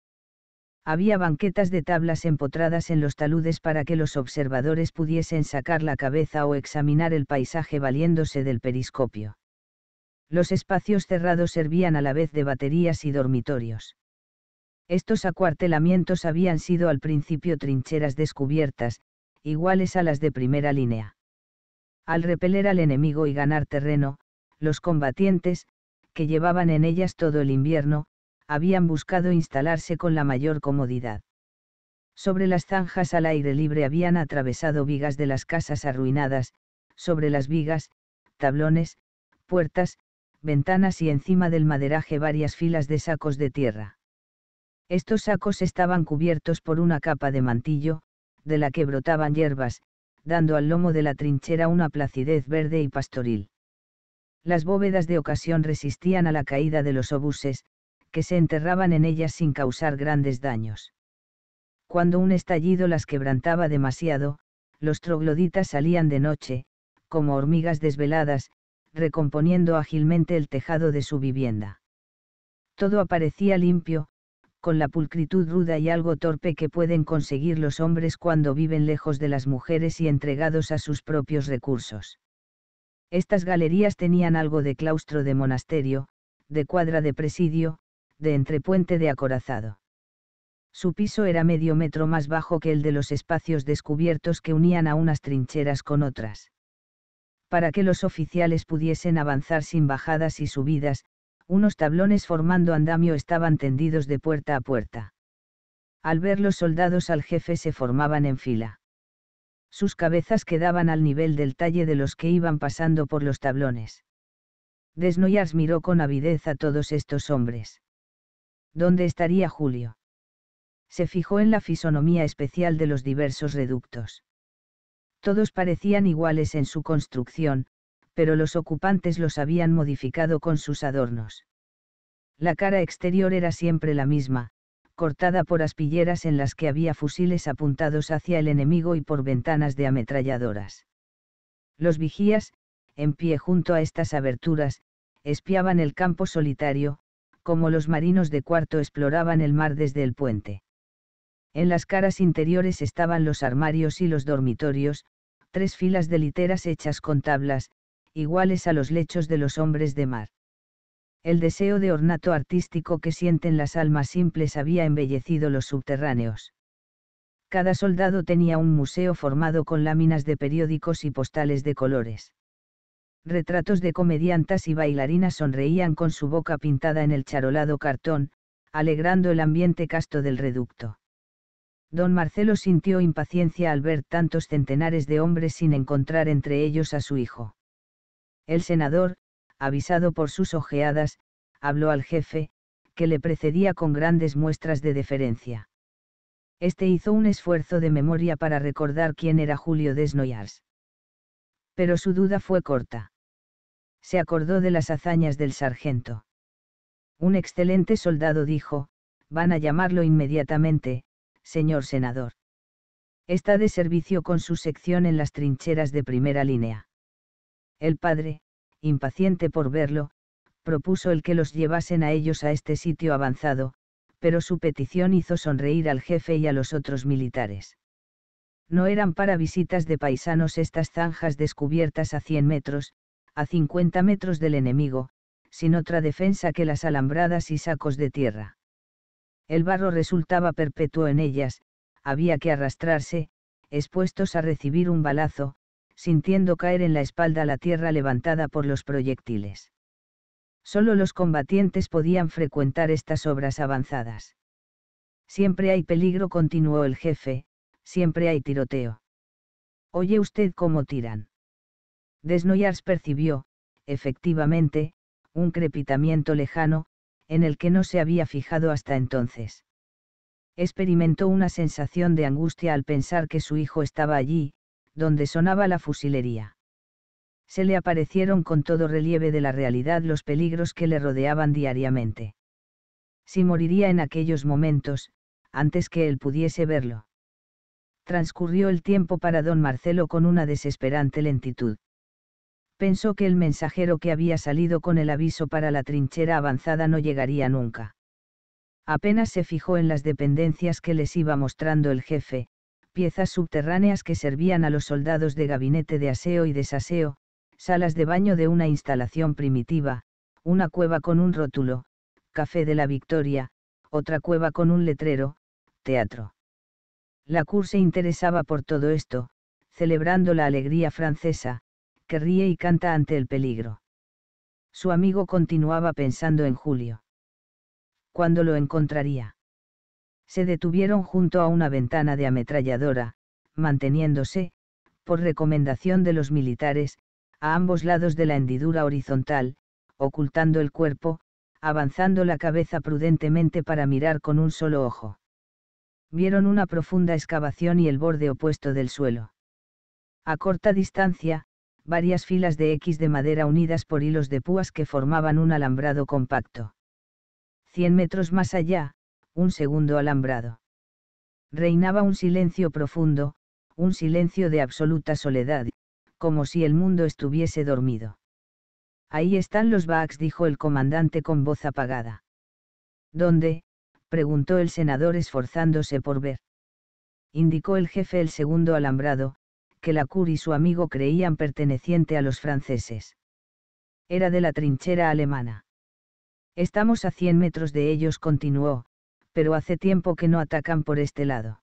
había banquetas de tablas empotradas en los taludes para que los observadores pudiesen sacar la cabeza o examinar el paisaje valiéndose del periscopio. Los espacios cerrados servían a la vez de baterías y dormitorios. Estos acuartelamientos habían sido al principio trincheras descubiertas, iguales a las de primera línea. Al repeler al enemigo y ganar terreno, los combatientes, que llevaban en ellas todo el invierno, habían buscado instalarse con la mayor comodidad. Sobre las zanjas al aire libre habían atravesado vigas de las casas arruinadas, sobre las vigas, tablones, puertas, ventanas y encima del maderaje varias filas de sacos de tierra. Estos sacos estaban cubiertos por una capa de mantillo, de la que brotaban hierbas, dando al lomo de la trinchera una placidez verde y pastoril. Las bóvedas de ocasión resistían a la caída de los obuses, que se enterraban en ellas sin causar grandes daños. Cuando un estallido las quebrantaba demasiado, los trogloditas salían de noche, como hormigas desveladas, recomponiendo ágilmente el tejado de su vivienda. Todo aparecía limpio, con la pulcritud ruda y algo torpe que pueden conseguir los hombres cuando viven lejos de las mujeres y entregados a sus propios recursos. Estas galerías tenían algo de claustro de monasterio, de cuadra de presidio, de entrepuente de acorazado. Su piso era medio metro más bajo que el de los espacios descubiertos que unían a unas trincheras con otras. Para que los oficiales pudiesen avanzar sin bajadas y subidas, unos tablones formando andamio estaban tendidos de puerta a puerta. Al ver los soldados al jefe se formaban en fila. Sus cabezas quedaban al nivel del talle de los que iban pasando por los tablones. Desnoyars miró con avidez a todos estos hombres. ¿dónde estaría Julio? Se fijó en la fisonomía especial de los diversos reductos. Todos parecían iguales en su construcción, pero los ocupantes los habían modificado con sus adornos. La cara exterior era siempre la misma, cortada por aspilleras en las que había fusiles apuntados hacia el enemigo y por ventanas de ametralladoras. Los vigías, en pie junto a estas aberturas, espiaban el campo solitario, como los marinos de cuarto exploraban el mar desde el puente. En las caras interiores estaban los armarios y los dormitorios, tres filas de literas hechas con tablas, iguales a los lechos de los hombres de mar. El deseo de ornato artístico que sienten las almas simples había embellecido los subterráneos. Cada soldado tenía un museo formado con láminas de periódicos y postales de colores retratos de comediantas y bailarinas sonreían con su boca pintada en el charolado cartón, alegrando el ambiente casto del reducto. Don Marcelo sintió impaciencia al ver tantos centenares de hombres sin encontrar entre ellos a su hijo. El senador, avisado por sus ojeadas, habló al jefe, que le precedía con grandes muestras de deferencia. Este hizo un esfuerzo de memoria para recordar quién era Julio Desnoyars. Pero su duda fue corta se acordó de las hazañas del sargento. Un excelente soldado dijo, van a llamarlo inmediatamente, señor senador. Está de servicio con su sección en las trincheras de primera línea. El padre, impaciente por verlo, propuso el que los llevasen a ellos a este sitio avanzado, pero su petición hizo sonreír al jefe y a los otros militares. No eran para visitas de paisanos estas zanjas descubiertas a 100 metros, a 50 metros del enemigo, sin otra defensa que las alambradas y sacos de tierra. El barro resultaba perpetuo en ellas, había que arrastrarse, expuestos a recibir un balazo, sintiendo caer en la espalda la tierra levantada por los proyectiles. Solo los combatientes podían frecuentar estas obras avanzadas. Siempre hay peligro, continuó el jefe, siempre hay tiroteo. Oye usted cómo tiran. Desnoyars percibió, efectivamente, un crepitamiento lejano, en el que no se había fijado hasta entonces. Experimentó una sensación de angustia al pensar que su hijo estaba allí, donde sonaba la fusilería. Se le aparecieron con todo relieve de la realidad los peligros que le rodeaban diariamente. Si moriría en aquellos momentos, antes que él pudiese verlo. Transcurrió el tiempo para don Marcelo con una desesperante lentitud pensó que el mensajero que había salido con el aviso para la trinchera avanzada no llegaría nunca. Apenas se fijó en las dependencias que les iba mostrando el jefe, piezas subterráneas que servían a los soldados de gabinete de aseo y desaseo, salas de baño de una instalación primitiva, una cueva con un rótulo, Café de la Victoria, otra cueva con un letrero, teatro. La CUR se interesaba por todo esto, celebrando la alegría francesa, ríe y canta ante el peligro. Su amigo continuaba pensando en Julio. ¿Cuándo lo encontraría? Se detuvieron junto a una ventana de ametralladora, manteniéndose, por recomendación de los militares, a ambos lados de la hendidura horizontal, ocultando el cuerpo, avanzando la cabeza prudentemente para mirar con un solo ojo. Vieron una profunda excavación y el borde opuesto del suelo. A corta distancia, varias filas de X de madera unidas por hilos de púas que formaban un alambrado compacto. Cien metros más allá, un segundo alambrado. Reinaba un silencio profundo, un silencio de absoluta soledad, como si el mundo estuviese dormido. Ahí están los Baaks, dijo el comandante con voz apagada. ¿Dónde? preguntó el senador esforzándose por ver. Indicó el jefe el segundo alambrado, que la CUR y su amigo creían perteneciente a los franceses. Era de la trinchera alemana. Estamos a 100 metros de ellos, continuó, pero hace tiempo que no atacan por este lado.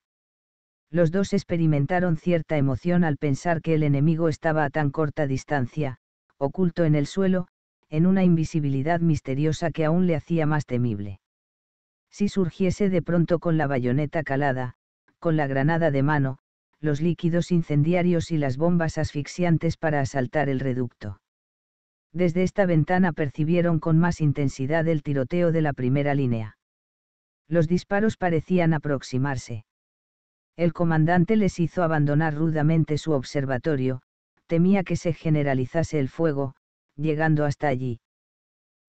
Los dos experimentaron cierta emoción al pensar que el enemigo estaba a tan corta distancia, oculto en el suelo, en una invisibilidad misteriosa que aún le hacía más temible. Si surgiese de pronto con la bayoneta calada, con la granada de mano, los líquidos incendiarios y las bombas asfixiantes para asaltar el reducto. Desde esta ventana percibieron con más intensidad el tiroteo de la primera línea. Los disparos parecían aproximarse. El comandante les hizo abandonar rudamente su observatorio, temía que se generalizase el fuego, llegando hasta allí.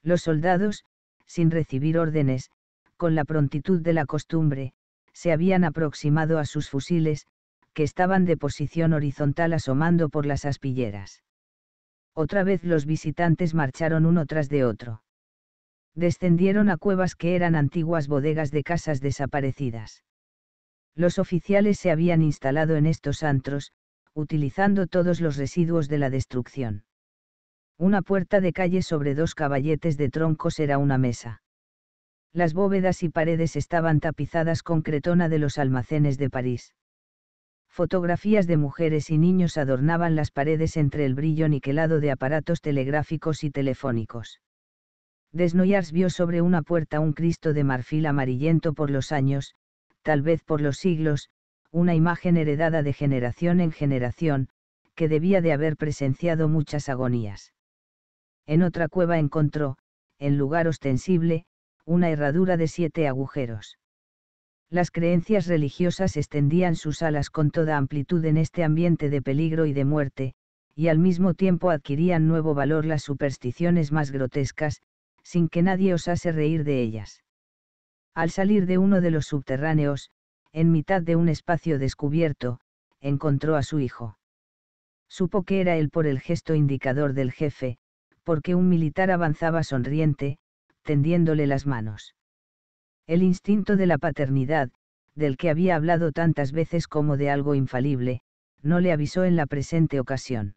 Los soldados, sin recibir órdenes, con la prontitud de la costumbre, se habían aproximado a sus fusiles, que estaban de posición horizontal asomando por las aspilleras. Otra vez los visitantes marcharon uno tras de otro. Descendieron a cuevas que eran antiguas bodegas de casas desaparecidas. Los oficiales se habían instalado en estos antros, utilizando todos los residuos de la destrucción. Una puerta de calle sobre dos caballetes de troncos era una mesa. Las bóvedas y paredes estaban tapizadas con cretona de los almacenes de París fotografías de mujeres y niños adornaban las paredes entre el brillo niquelado de aparatos telegráficos y telefónicos. Desnoyars vio sobre una puerta un Cristo de marfil amarillento por los años, tal vez por los siglos, una imagen heredada de generación en generación, que debía de haber presenciado muchas agonías. En otra cueva encontró, en lugar ostensible, una herradura de siete agujeros. Las creencias religiosas extendían sus alas con toda amplitud en este ambiente de peligro y de muerte, y al mismo tiempo adquirían nuevo valor las supersticiones más grotescas, sin que nadie osase reír de ellas. Al salir de uno de los subterráneos, en mitad de un espacio descubierto, encontró a su hijo. Supo que era él por el gesto indicador del jefe, porque un militar avanzaba sonriente, tendiéndole las manos. El instinto de la paternidad, del que había hablado tantas veces como de algo infalible, no le avisó en la presente ocasión.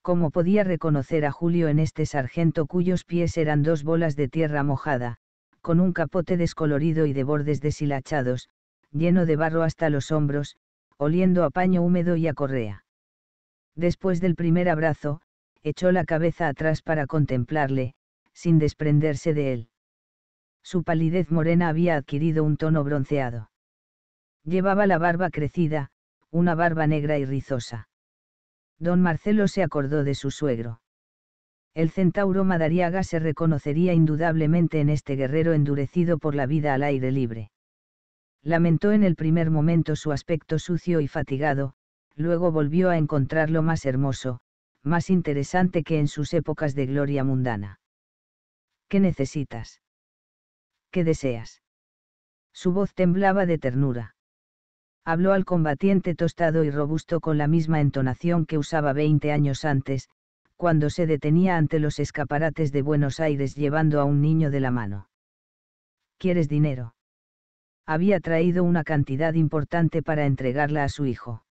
¿Cómo podía reconocer a Julio en este sargento cuyos pies eran dos bolas de tierra mojada, con un capote descolorido y de bordes deshilachados, lleno de barro hasta los hombros, oliendo a paño húmedo y a correa? Después del primer abrazo, echó la cabeza atrás para contemplarle, sin desprenderse de él. Su palidez morena había adquirido un tono bronceado. Llevaba la barba crecida, una barba negra y rizosa. Don Marcelo se acordó de su suegro. El centauro Madariaga se reconocería indudablemente en este guerrero endurecido por la vida al aire libre. Lamentó en el primer momento su aspecto sucio y fatigado, luego volvió a encontrarlo más hermoso, más interesante que en sus épocas de gloria mundana. ¿Qué necesitas? ¿qué deseas? Su voz temblaba de ternura. Habló al combatiente tostado y robusto con la misma entonación que usaba 20 años antes, cuando se detenía ante los escaparates de Buenos Aires llevando a un niño de la mano. ¿Quieres dinero? Había traído una cantidad importante para entregarla a su hijo.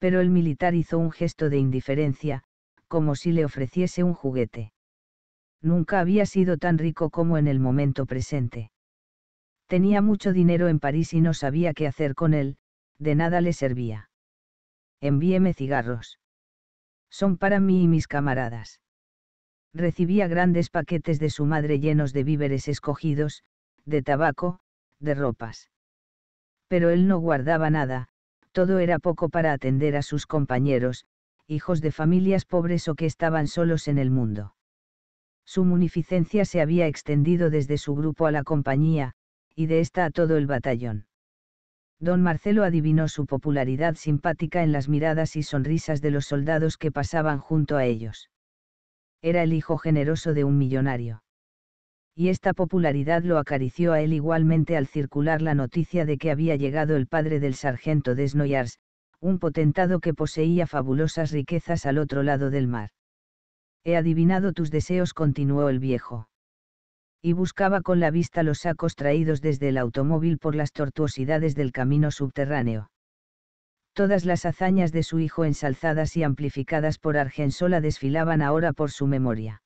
Pero el militar hizo un gesto de indiferencia, como si le ofreciese un juguete nunca había sido tan rico como en el momento presente. Tenía mucho dinero en París y no sabía qué hacer con él, de nada le servía. Envíeme cigarros. Son para mí y mis camaradas. Recibía grandes paquetes de su madre llenos de víveres escogidos, de tabaco, de ropas. Pero él no guardaba nada, todo era poco para atender a sus compañeros, hijos de familias pobres o que estaban solos en el mundo su munificencia se había extendido desde su grupo a la compañía, y de esta a todo el batallón. Don Marcelo adivinó su popularidad simpática en las miradas y sonrisas de los soldados que pasaban junto a ellos. Era el hijo generoso de un millonario. Y esta popularidad lo acarició a él igualmente al circular la noticia de que había llegado el padre del sargento Desnoyars, un potentado que poseía fabulosas riquezas al otro lado del mar. He adivinado tus deseos, continuó el viejo. Y buscaba con la vista los sacos traídos desde el automóvil por las tortuosidades del camino subterráneo. Todas las hazañas de su hijo ensalzadas y amplificadas por Argensola desfilaban ahora por su memoria.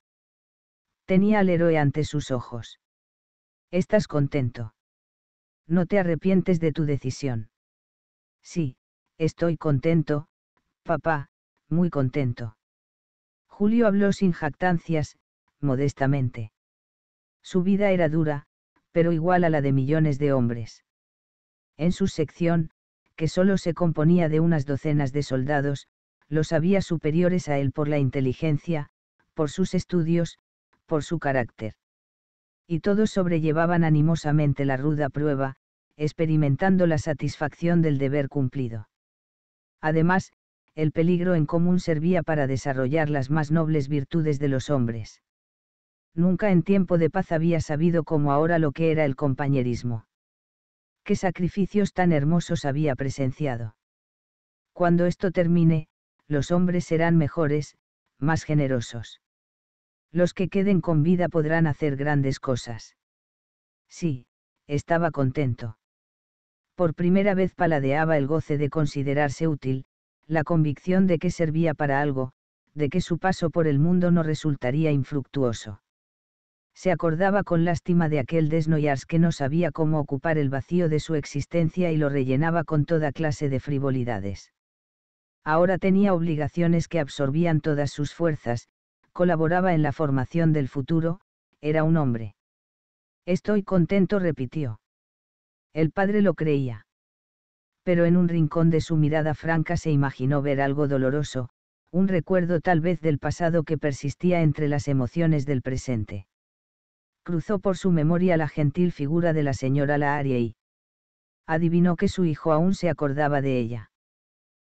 Tenía al héroe ante sus ojos. ¿Estás contento? No te arrepientes de tu decisión. Sí, estoy contento, papá, muy contento. Julio habló sin jactancias, modestamente. Su vida era dura, pero igual a la de millones de hombres. En su sección, que solo se componía de unas docenas de soldados, los había superiores a él por la inteligencia, por sus estudios, por su carácter. Y todos sobrellevaban animosamente la ruda prueba, experimentando la satisfacción del deber cumplido. Además, el peligro en común servía para desarrollar las más nobles virtudes de los hombres. Nunca en tiempo de paz había sabido como ahora lo que era el compañerismo. Qué sacrificios tan hermosos había presenciado. Cuando esto termine, los hombres serán mejores, más generosos. Los que queden con vida podrán hacer grandes cosas. Sí, estaba contento. Por primera vez paladeaba el goce de considerarse útil, la convicción de que servía para algo, de que su paso por el mundo no resultaría infructuoso. Se acordaba con lástima de aquel desnoyars que no sabía cómo ocupar el vacío de su existencia y lo rellenaba con toda clase de frivolidades. Ahora tenía obligaciones que absorbían todas sus fuerzas, colaboraba en la formación del futuro, era un hombre. Estoy contento, repitió. El padre lo creía pero en un rincón de su mirada franca se imaginó ver algo doloroso, un recuerdo tal vez del pasado que persistía entre las emociones del presente. Cruzó por su memoria la gentil figura de la señora Laarie y adivinó que su hijo aún se acordaba de ella.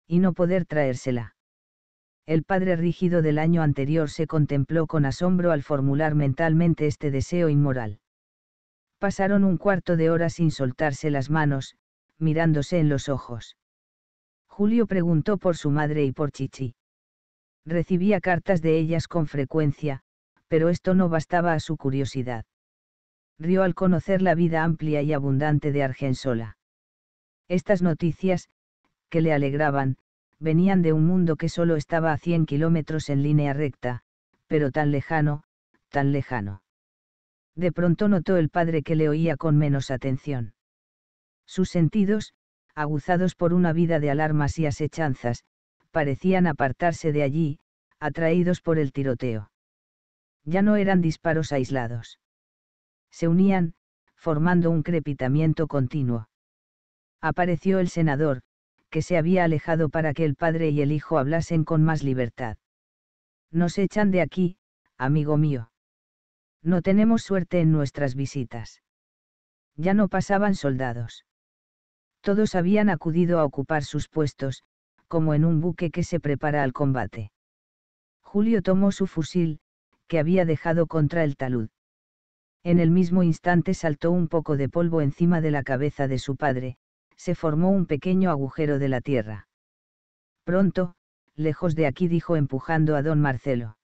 Y no poder traérsela. El padre rígido del año anterior se contempló con asombro al formular mentalmente este deseo inmoral. Pasaron un cuarto de hora sin soltarse las manos, mirándose en los ojos. Julio preguntó por su madre y por Chichi. Recibía cartas de ellas con frecuencia, pero esto no bastaba a su curiosidad. Rió al conocer la vida amplia y abundante de Argensola. Estas noticias, que le alegraban, venían de un mundo que solo estaba a 100 kilómetros en línea recta, pero tan lejano, tan lejano. De pronto notó el padre que le oía con menos atención. Sus sentidos, aguzados por una vida de alarmas y asechanzas, parecían apartarse de allí, atraídos por el tiroteo. Ya no eran disparos aislados. Se unían, formando un crepitamiento continuo. Apareció el senador, que se había alejado para que el padre y el hijo hablasen con más libertad. Nos echan de aquí, amigo mío. No tenemos suerte en nuestras visitas. Ya no pasaban soldados. Todos habían acudido a ocupar sus puestos, como en un buque que se prepara al combate. Julio tomó su fusil, que había dejado contra el talud. En el mismo instante saltó un poco de polvo encima de la cabeza de su padre, se formó un pequeño agujero de la tierra. Pronto, lejos de aquí dijo empujando a don Marcelo.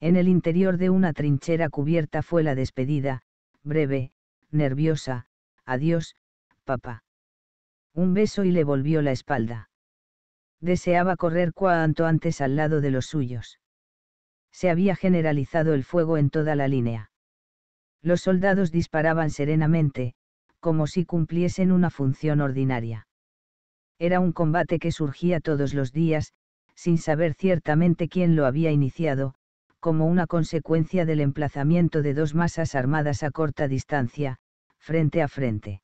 En el interior de una trinchera cubierta fue la despedida, breve, nerviosa, adiós, papá un beso y le volvió la espalda. Deseaba correr cuanto antes al lado de los suyos. Se había generalizado el fuego en toda la línea. Los soldados disparaban serenamente, como si cumpliesen una función ordinaria. Era un combate que surgía todos los días, sin saber ciertamente quién lo había iniciado, como una consecuencia del emplazamiento de dos masas armadas a corta distancia, frente a frente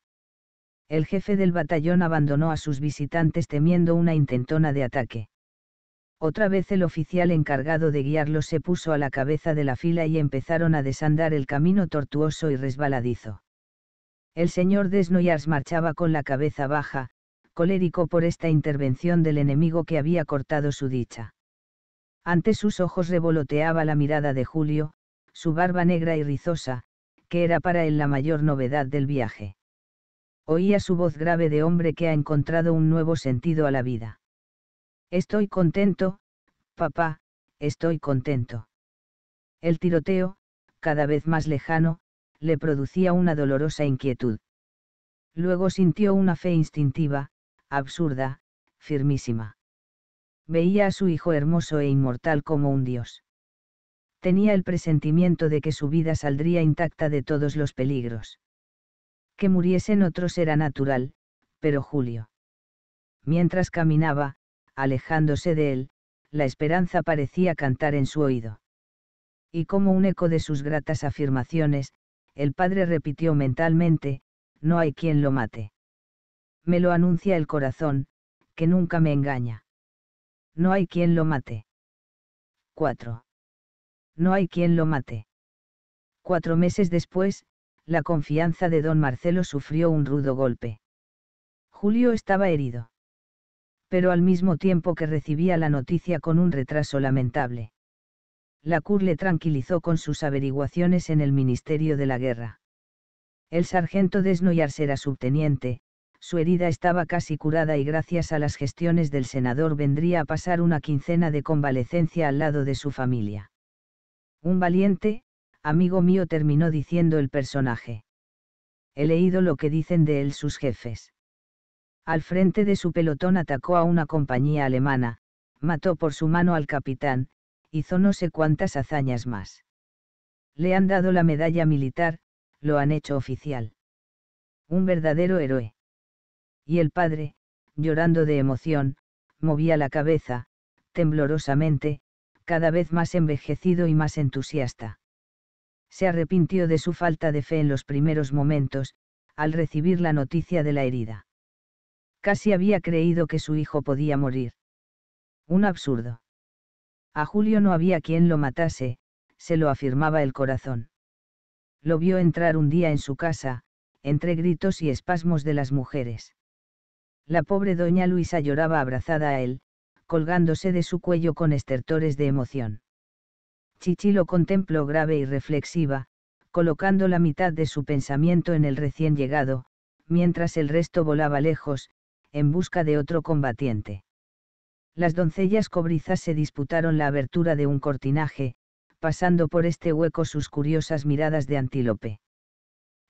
el jefe del batallón abandonó a sus visitantes temiendo una intentona de ataque. Otra vez el oficial encargado de guiarlos se puso a la cabeza de la fila y empezaron a desandar el camino tortuoso y resbaladizo. El señor Desnoyars marchaba con la cabeza baja, colérico por esta intervención del enemigo que había cortado su dicha. Ante sus ojos revoloteaba la mirada de Julio, su barba negra y rizosa, que era para él la mayor novedad del viaje. Oía su voz grave de hombre que ha encontrado un nuevo sentido a la vida. Estoy contento, papá, estoy contento. El tiroteo, cada vez más lejano, le producía una dolorosa inquietud. Luego sintió una fe instintiva, absurda, firmísima. Veía a su hijo hermoso e inmortal como un dios. Tenía el presentimiento de que su vida saldría intacta de todos los peligros. Que muriesen otros era natural, pero Julio. Mientras caminaba, alejándose de él, la esperanza parecía cantar en su oído. Y como un eco de sus gratas afirmaciones, el padre repitió mentalmente, no hay quien lo mate. Me lo anuncia el corazón, que nunca me engaña. No hay quien lo mate. 4. No hay quien lo mate. Cuatro meses después, la confianza de don Marcelo sufrió un rudo golpe. Julio estaba herido. Pero al mismo tiempo que recibía la noticia con un retraso lamentable. CUR le tranquilizó con sus averiguaciones en el Ministerio de la Guerra. El sargento Desnoyars era subteniente, su herida estaba casi curada y gracias a las gestiones del senador vendría a pasar una quincena de convalecencia al lado de su familia. Un valiente, Amigo mío terminó diciendo el personaje. He leído lo que dicen de él sus jefes. Al frente de su pelotón atacó a una compañía alemana, mató por su mano al capitán, hizo no sé cuántas hazañas más. Le han dado la medalla militar, lo han hecho oficial. Un verdadero héroe. Y el padre, llorando de emoción, movía la cabeza, temblorosamente, cada vez más envejecido y más entusiasta se arrepintió de su falta de fe en los primeros momentos, al recibir la noticia de la herida. Casi había creído que su hijo podía morir. Un absurdo. A Julio no había quien lo matase, se lo afirmaba el corazón. Lo vio entrar un día en su casa, entre gritos y espasmos de las mujeres. La pobre doña Luisa lloraba abrazada a él, colgándose de su cuello con estertores de emoción. Chichi lo contempló grave y reflexiva, colocando la mitad de su pensamiento en el recién llegado, mientras el resto volaba lejos, en busca de otro combatiente. Las doncellas cobrizas se disputaron la abertura de un cortinaje, pasando por este hueco sus curiosas miradas de antílope.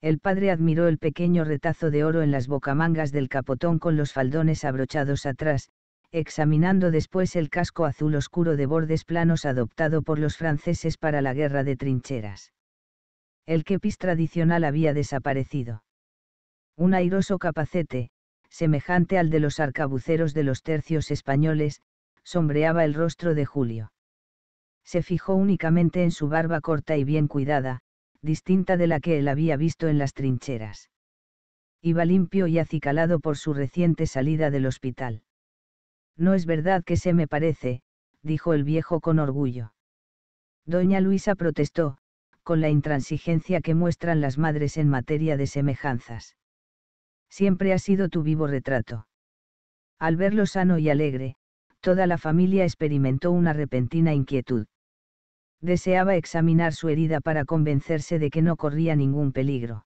El padre admiró el pequeño retazo de oro en las bocamangas del capotón con los faldones abrochados atrás, examinando después el casco azul oscuro de bordes planos adoptado por los franceses para la guerra de trincheras. El kepis tradicional había desaparecido. Un airoso capacete, semejante al de los arcabuceros de los tercios españoles, sombreaba el rostro de Julio se fijó únicamente en su barba corta y bien cuidada, distinta de la que él había visto en las trincheras. Iba limpio y acicalado por su reciente salida del hospital. No es verdad que se me parece, dijo el viejo con orgullo. Doña Luisa protestó, con la intransigencia que muestran las madres en materia de semejanzas. Siempre ha sido tu vivo retrato. Al verlo sano y alegre, toda la familia experimentó una repentina inquietud. Deseaba examinar su herida para convencerse de que no corría ningún peligro.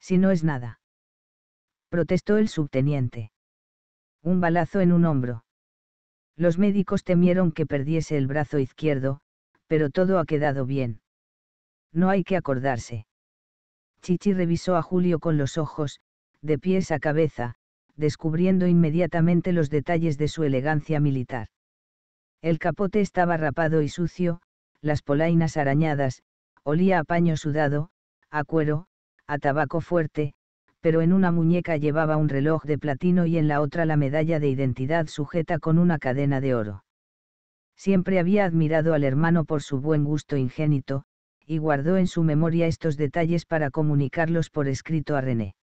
Si no es nada. Protestó el subteniente. Un balazo en un hombro. Los médicos temieron que perdiese el brazo izquierdo, pero todo ha quedado bien. No hay que acordarse. Chichi revisó a Julio con los ojos, de pies a cabeza, descubriendo inmediatamente los detalles de su elegancia militar. El capote estaba rapado y sucio, las polainas arañadas, olía a paño sudado, a cuero, a tabaco fuerte, pero en una muñeca llevaba un reloj de platino y en la otra la medalla de identidad sujeta con una cadena de oro. Siempre había admirado al hermano por su buen gusto ingénito, y guardó en su memoria estos detalles para comunicarlos por escrito a René.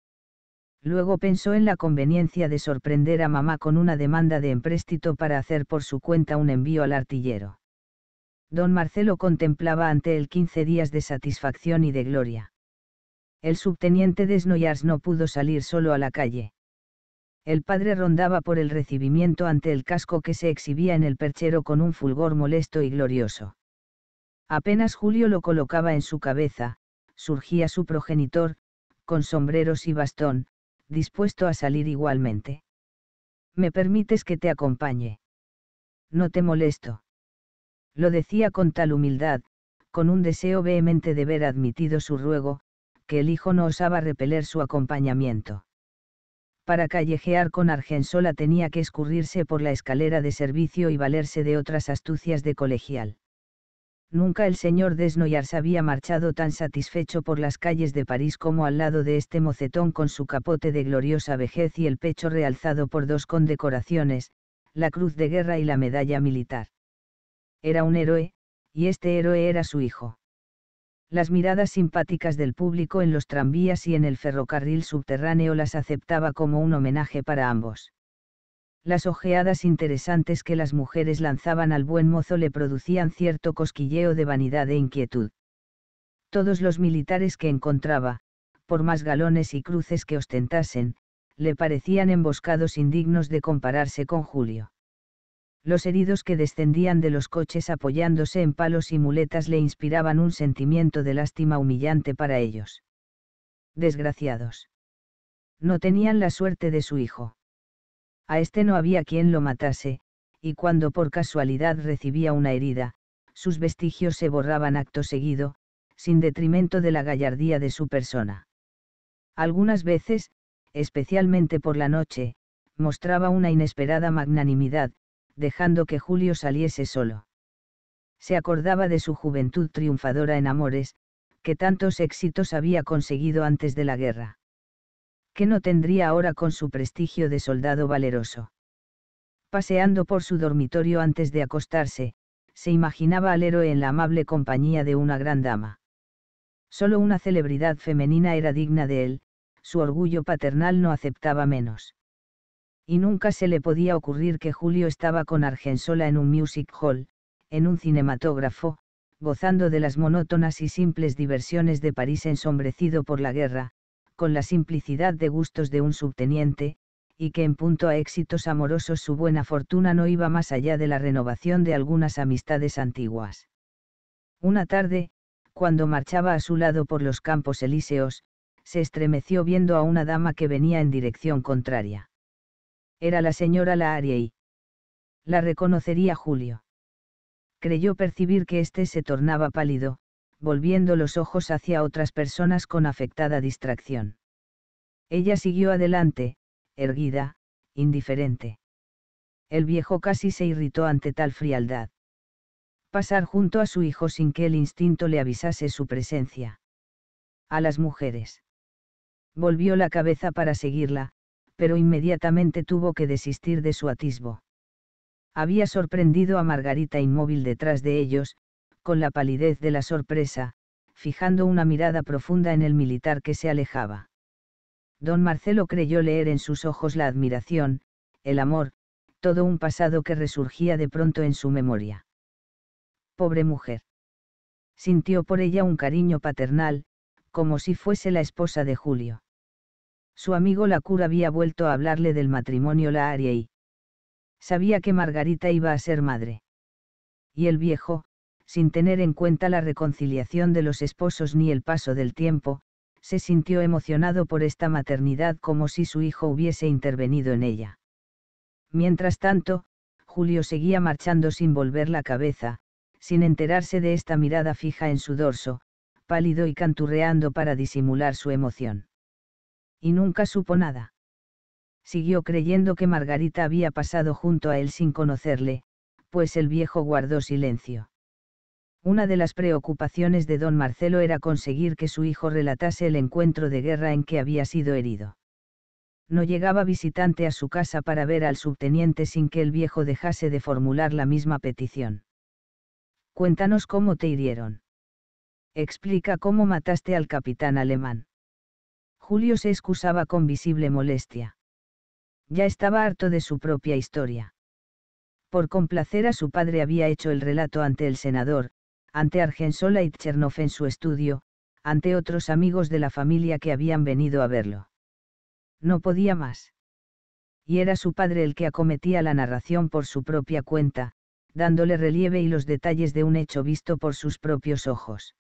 Luego pensó en la conveniencia de sorprender a mamá con una demanda de empréstito para hacer por su cuenta un envío al artillero. Don Marcelo contemplaba ante él quince días de satisfacción y de gloria. El subteniente Desnoyars no pudo salir solo a la calle. El padre rondaba por el recibimiento ante el casco que se exhibía en el perchero con un fulgor molesto y glorioso. Apenas Julio lo colocaba en su cabeza, surgía su progenitor, con sombreros y bastón, dispuesto a salir igualmente. ¿Me permites que te acompañe? No te molesto. Lo decía con tal humildad, con un deseo vehemente de ver admitido su ruego, que el hijo no osaba repeler su acompañamiento. Para callejear con Argensola tenía que escurrirse por la escalera de servicio y valerse de otras astucias de colegial. Nunca el señor Desnoyars había marchado tan satisfecho por las calles de París como al lado de este mocetón con su capote de gloriosa vejez y el pecho realzado por dos condecoraciones, la Cruz de Guerra y la Medalla Militar. Era un héroe, y este héroe era su hijo. Las miradas simpáticas del público en los tranvías y en el ferrocarril subterráneo las aceptaba como un homenaje para ambos. Las ojeadas interesantes que las mujeres lanzaban al buen mozo le producían cierto cosquilleo de vanidad e inquietud. Todos los militares que encontraba, por más galones y cruces que ostentasen, le parecían emboscados indignos de compararse con Julio. Los heridos que descendían de los coches apoyándose en palos y muletas le inspiraban un sentimiento de lástima humillante para ellos. Desgraciados. No tenían la suerte de su hijo. A este no había quien lo matase, y cuando por casualidad recibía una herida, sus vestigios se borraban acto seguido, sin detrimento de la gallardía de su persona. Algunas veces, especialmente por la noche, mostraba una inesperada magnanimidad, dejando que Julio saliese solo. Se acordaba de su juventud triunfadora en amores, que tantos éxitos había conseguido antes de la guerra. ¿Qué no tendría ahora con su prestigio de soldado valeroso? Paseando por su dormitorio antes de acostarse, se imaginaba al héroe en la amable compañía de una gran dama. Solo una celebridad femenina era digna de él, su orgullo paternal no aceptaba menos. Y nunca se le podía ocurrir que Julio estaba con Argensola en un music hall, en un cinematógrafo, gozando de las monótonas y simples diversiones de París ensombrecido por la guerra, con la simplicidad de gustos de un subteniente, y que en punto a éxitos amorosos su buena fortuna no iba más allá de la renovación de algunas amistades antiguas. Una tarde, cuando marchaba a su lado por los campos elíseos, se estremeció viendo a una dama que venía en dirección contraria. Era la señora La y La reconocería Julio. Creyó percibir que éste se tornaba pálido, volviendo los ojos hacia otras personas con afectada distracción. Ella siguió adelante, erguida, indiferente. El viejo casi se irritó ante tal frialdad. Pasar junto a su hijo sin que el instinto le avisase su presencia. A las mujeres. Volvió la cabeza para seguirla, pero inmediatamente tuvo que desistir de su atisbo. Había sorprendido a Margarita inmóvil detrás de ellos, con la palidez de la sorpresa, fijando una mirada profunda en el militar que se alejaba. Don Marcelo creyó leer en sus ojos la admiración, el amor, todo un pasado que resurgía de pronto en su memoria. Pobre mujer. Sintió por ella un cariño paternal, como si fuese la esposa de Julio. Su amigo la cura había vuelto a hablarle del matrimonio la Aria y sabía que Margarita iba a ser madre. Y el viejo, sin tener en cuenta la reconciliación de los esposos ni el paso del tiempo, se sintió emocionado por esta maternidad como si su hijo hubiese intervenido en ella. Mientras tanto, Julio seguía marchando sin volver la cabeza, sin enterarse de esta mirada fija en su dorso, pálido y canturreando para disimular su emoción y nunca supo nada. Siguió creyendo que Margarita había pasado junto a él sin conocerle, pues el viejo guardó silencio. Una de las preocupaciones de don Marcelo era conseguir que su hijo relatase el encuentro de guerra en que había sido herido. No llegaba visitante a su casa para ver al subteniente sin que el viejo dejase de formular la misma petición. Cuéntanos cómo te hirieron. Explica cómo mataste al capitán alemán. Julio se excusaba con visible molestia. Ya estaba harto de su propia historia. Por complacer a su padre había hecho el relato ante el senador, ante Argensola y Tchernoff en su estudio, ante otros amigos de la familia que habían venido a verlo. No podía más. Y era su padre el que acometía la narración por su propia cuenta, dándole relieve y los detalles de un hecho visto por sus propios ojos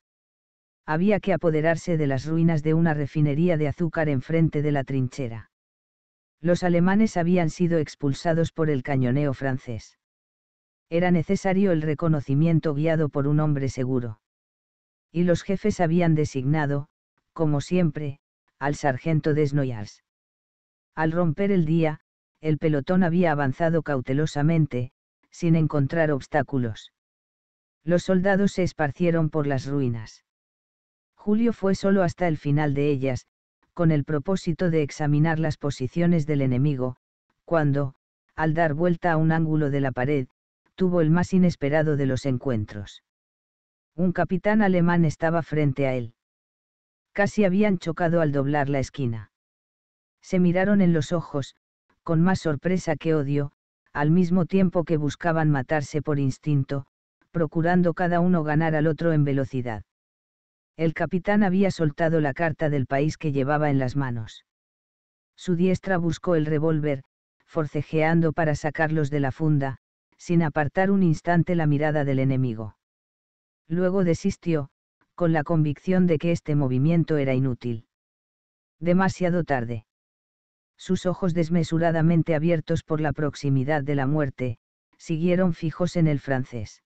había que apoderarse de las ruinas de una refinería de azúcar enfrente de la trinchera. Los alemanes habían sido expulsados por el cañoneo francés. Era necesario el reconocimiento guiado por un hombre seguro. Y los jefes habían designado, como siempre, al sargento Desnoyers. Al romper el día, el pelotón había avanzado cautelosamente, sin encontrar obstáculos. Los soldados se esparcieron por las ruinas Julio fue solo hasta el final de ellas, con el propósito de examinar las posiciones del enemigo, cuando, al dar vuelta a un ángulo de la pared, tuvo el más inesperado de los encuentros. Un capitán alemán estaba frente a él. Casi habían chocado al doblar la esquina. Se miraron en los ojos, con más sorpresa que odio, al mismo tiempo que buscaban matarse por instinto, procurando cada uno ganar al otro en velocidad. El capitán había soltado la carta del país que llevaba en las manos. Su diestra buscó el revólver, forcejeando para sacarlos de la funda, sin apartar un instante la mirada del enemigo. Luego desistió, con la convicción de que este movimiento era inútil. Demasiado tarde. Sus ojos desmesuradamente abiertos por la proximidad de la muerte, siguieron fijos en el francés.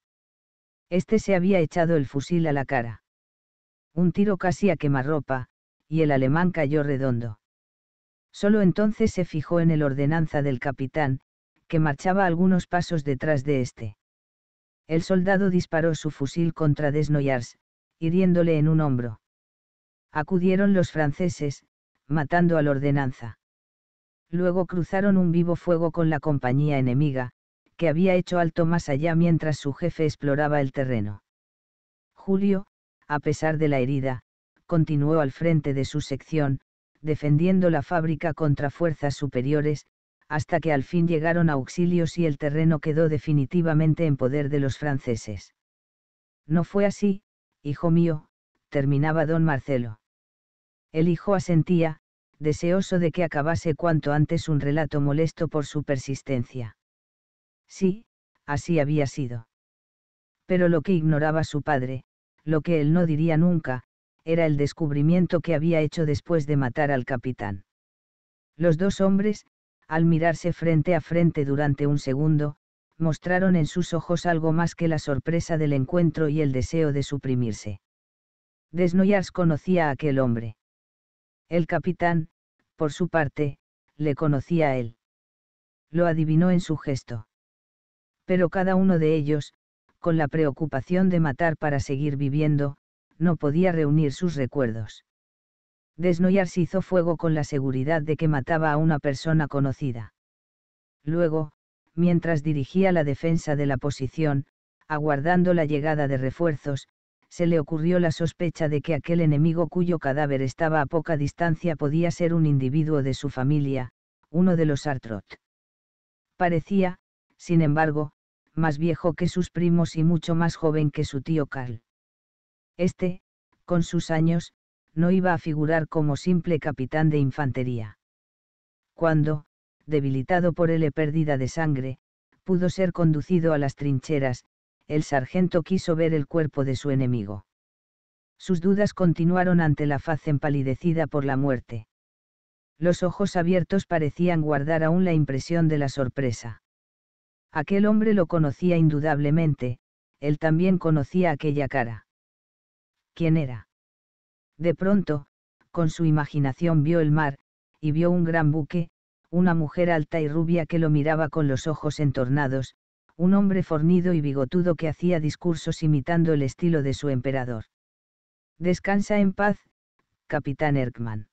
Este se había echado el fusil a la cara un tiro casi a quemarropa, y el alemán cayó redondo. Solo entonces se fijó en el ordenanza del capitán, que marchaba algunos pasos detrás de éste. El soldado disparó su fusil contra Desnoyars, hiriéndole en un hombro. Acudieron los franceses, matando al ordenanza. Luego cruzaron un vivo fuego con la compañía enemiga, que había hecho alto más allá mientras su jefe exploraba el terreno. Julio, a pesar de la herida, continuó al frente de su sección, defendiendo la fábrica contra fuerzas superiores, hasta que al fin llegaron auxilios y el terreno quedó definitivamente en poder de los franceses. No fue así, hijo mío, terminaba don Marcelo. El hijo asentía, deseoso de que acabase cuanto antes un relato molesto por su persistencia. Sí, así había sido. Pero lo que ignoraba su padre, lo que él no diría nunca, era el descubrimiento que había hecho después de matar al capitán. Los dos hombres, al mirarse frente a frente durante un segundo, mostraron en sus ojos algo más que la sorpresa del encuentro y el deseo de suprimirse. Desnoyars conocía a aquel hombre. El capitán, por su parte, le conocía a él. Lo adivinó en su gesto. Pero cada uno de ellos, con la preocupación de matar para seguir viviendo, no podía reunir sus recuerdos. Desnoyars hizo fuego con la seguridad de que mataba a una persona conocida. Luego, mientras dirigía la defensa de la posición, aguardando la llegada de refuerzos, se le ocurrió la sospecha de que aquel enemigo cuyo cadáver estaba a poca distancia podía ser un individuo de su familia, uno de los Artrot. Parecía, sin embargo, más viejo que sus primos y mucho más joven que su tío Carl. Este, con sus años, no iba a figurar como simple capitán de infantería. Cuando, debilitado por el pérdida de sangre, pudo ser conducido a las trincheras, el sargento quiso ver el cuerpo de su enemigo. Sus dudas continuaron ante la faz empalidecida por la muerte. Los ojos abiertos parecían guardar aún la impresión de la sorpresa. Aquel hombre lo conocía indudablemente, él también conocía aquella cara. ¿Quién era? De pronto, con su imaginación vio el mar, y vio un gran buque, una mujer alta y rubia que lo miraba con los ojos entornados, un hombre fornido y bigotudo que hacía discursos imitando el estilo de su emperador. Descansa en paz, capitán Erkman.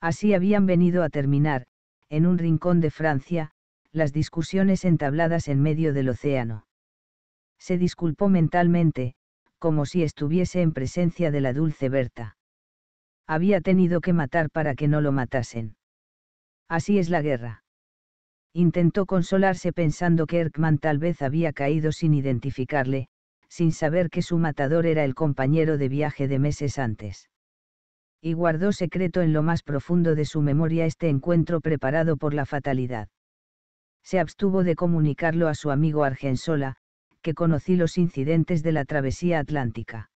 Así habían venido a terminar, en un rincón de Francia, las discusiones entabladas en medio del océano. Se disculpó mentalmente, como si estuviese en presencia de la dulce Berta. Había tenido que matar para que no lo matasen. Así es la guerra. Intentó consolarse pensando que Erkman tal vez había caído sin identificarle, sin saber que su matador era el compañero de viaje de meses antes. Y guardó secreto en lo más profundo de su memoria este encuentro preparado por la fatalidad se abstuvo de comunicarlo a su amigo Argensola, que conocí los incidentes de la travesía atlántica.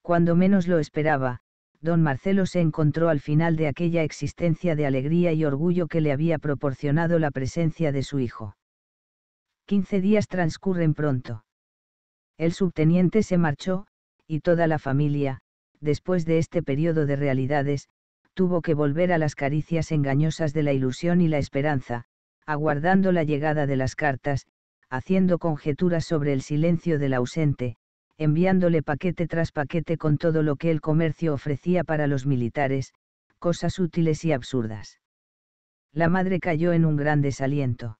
Cuando menos lo esperaba, don Marcelo se encontró al final de aquella existencia de alegría y orgullo que le había proporcionado la presencia de su hijo. Quince días transcurren pronto. El subteniente se marchó, y toda la familia, después de este periodo de realidades, tuvo que volver a las caricias engañosas de la ilusión y la esperanza, aguardando la llegada de las cartas, haciendo conjeturas sobre el silencio del ausente, enviándole paquete tras paquete con todo lo que el comercio ofrecía para los militares, cosas útiles y absurdas. La madre cayó en un gran desaliento.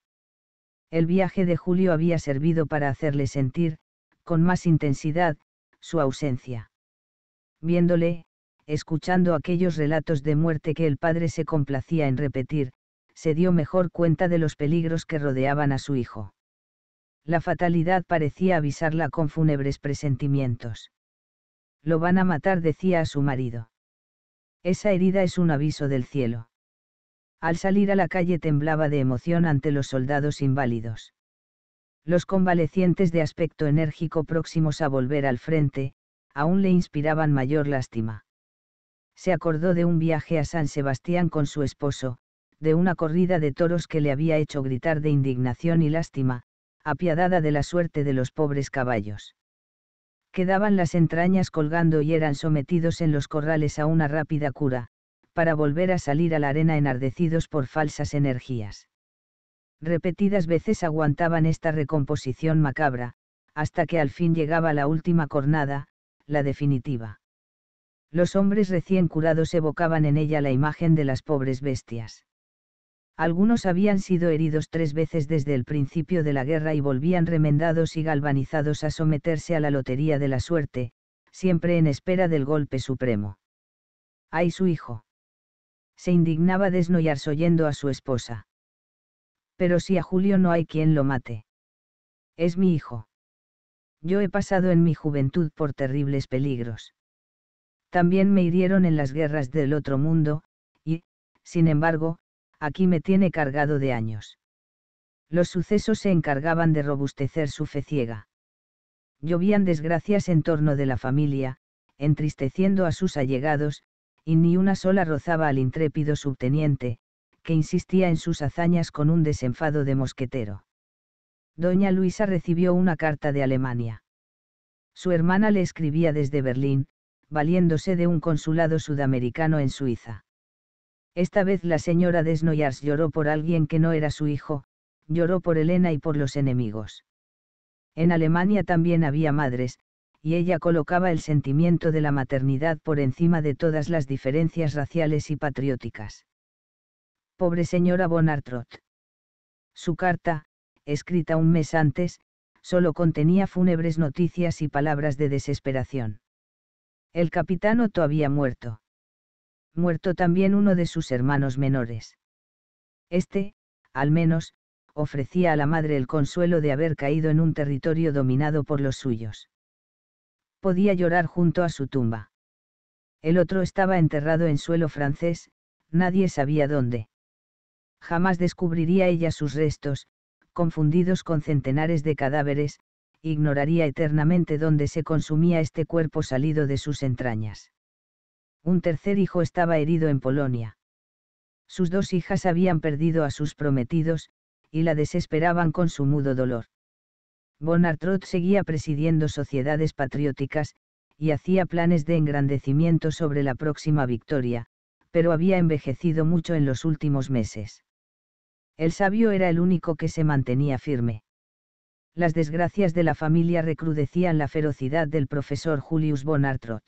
El viaje de Julio había servido para hacerle sentir, con más intensidad, su ausencia. Viéndole, escuchando aquellos relatos de muerte que el padre se complacía en repetir, se dio mejor cuenta de los peligros que rodeaban a su hijo. La fatalidad parecía avisarla con fúnebres presentimientos. Lo van a matar, decía a su marido. Esa herida es un aviso del cielo. Al salir a la calle temblaba de emoción ante los soldados inválidos. Los convalecientes de aspecto enérgico próximos a volver al frente, aún le inspiraban mayor lástima. Se acordó de un viaje a San Sebastián con su esposo, de una corrida de toros que le había hecho gritar de indignación y lástima, apiadada de la suerte de los pobres caballos. Quedaban las entrañas colgando y eran sometidos en los corrales a una rápida cura, para volver a salir a la arena enardecidos por falsas energías. Repetidas veces aguantaban esta recomposición macabra, hasta que al fin llegaba la última cornada, la definitiva. Los hombres recién curados evocaban en ella la imagen de las pobres bestias algunos habían sido heridos tres veces desde el principio de la guerra y volvían remendados y galvanizados a someterse a la lotería de la suerte, siempre en espera del golpe supremo. ¡Ay su hijo! Se indignaba desnoyarse oyendo a su esposa. Pero si a Julio no hay quien lo mate. Es mi hijo. Yo he pasado en mi juventud por terribles peligros. También me hirieron en las guerras del otro mundo, y, sin embargo, aquí me tiene cargado de años. Los sucesos se encargaban de robustecer su fe ciega. Llovían desgracias en torno de la familia, entristeciendo a sus allegados, y ni una sola rozaba al intrépido subteniente, que insistía en sus hazañas con un desenfado de mosquetero. Doña Luisa recibió una carta de Alemania. Su hermana le escribía desde Berlín, valiéndose de un consulado sudamericano en Suiza. Esta vez la señora Desnoyars lloró por alguien que no era su hijo, lloró por Elena y por los enemigos. En Alemania también había madres, y ella colocaba el sentimiento de la maternidad por encima de todas las diferencias raciales y patrióticas. Pobre señora Bonartrot. Su carta, escrita un mes antes, solo contenía fúnebres noticias y palabras de desesperación. El capitán Otto había muerto muerto también uno de sus hermanos menores. Este, al menos, ofrecía a la madre el consuelo de haber caído en un territorio dominado por los suyos. Podía llorar junto a su tumba. El otro estaba enterrado en suelo francés, nadie sabía dónde. Jamás descubriría ella sus restos, confundidos con centenares de cadáveres, ignoraría eternamente dónde se consumía este cuerpo salido de sus entrañas. Un tercer hijo estaba herido en Polonia. Sus dos hijas habían perdido a sus prometidos, y la desesperaban con su mudo dolor. Bonartrot seguía presidiendo sociedades patrióticas, y hacía planes de engrandecimiento sobre la próxima victoria, pero había envejecido mucho en los últimos meses. El sabio era el único que se mantenía firme. Las desgracias de la familia recrudecían la ferocidad del profesor Julius Bonartrot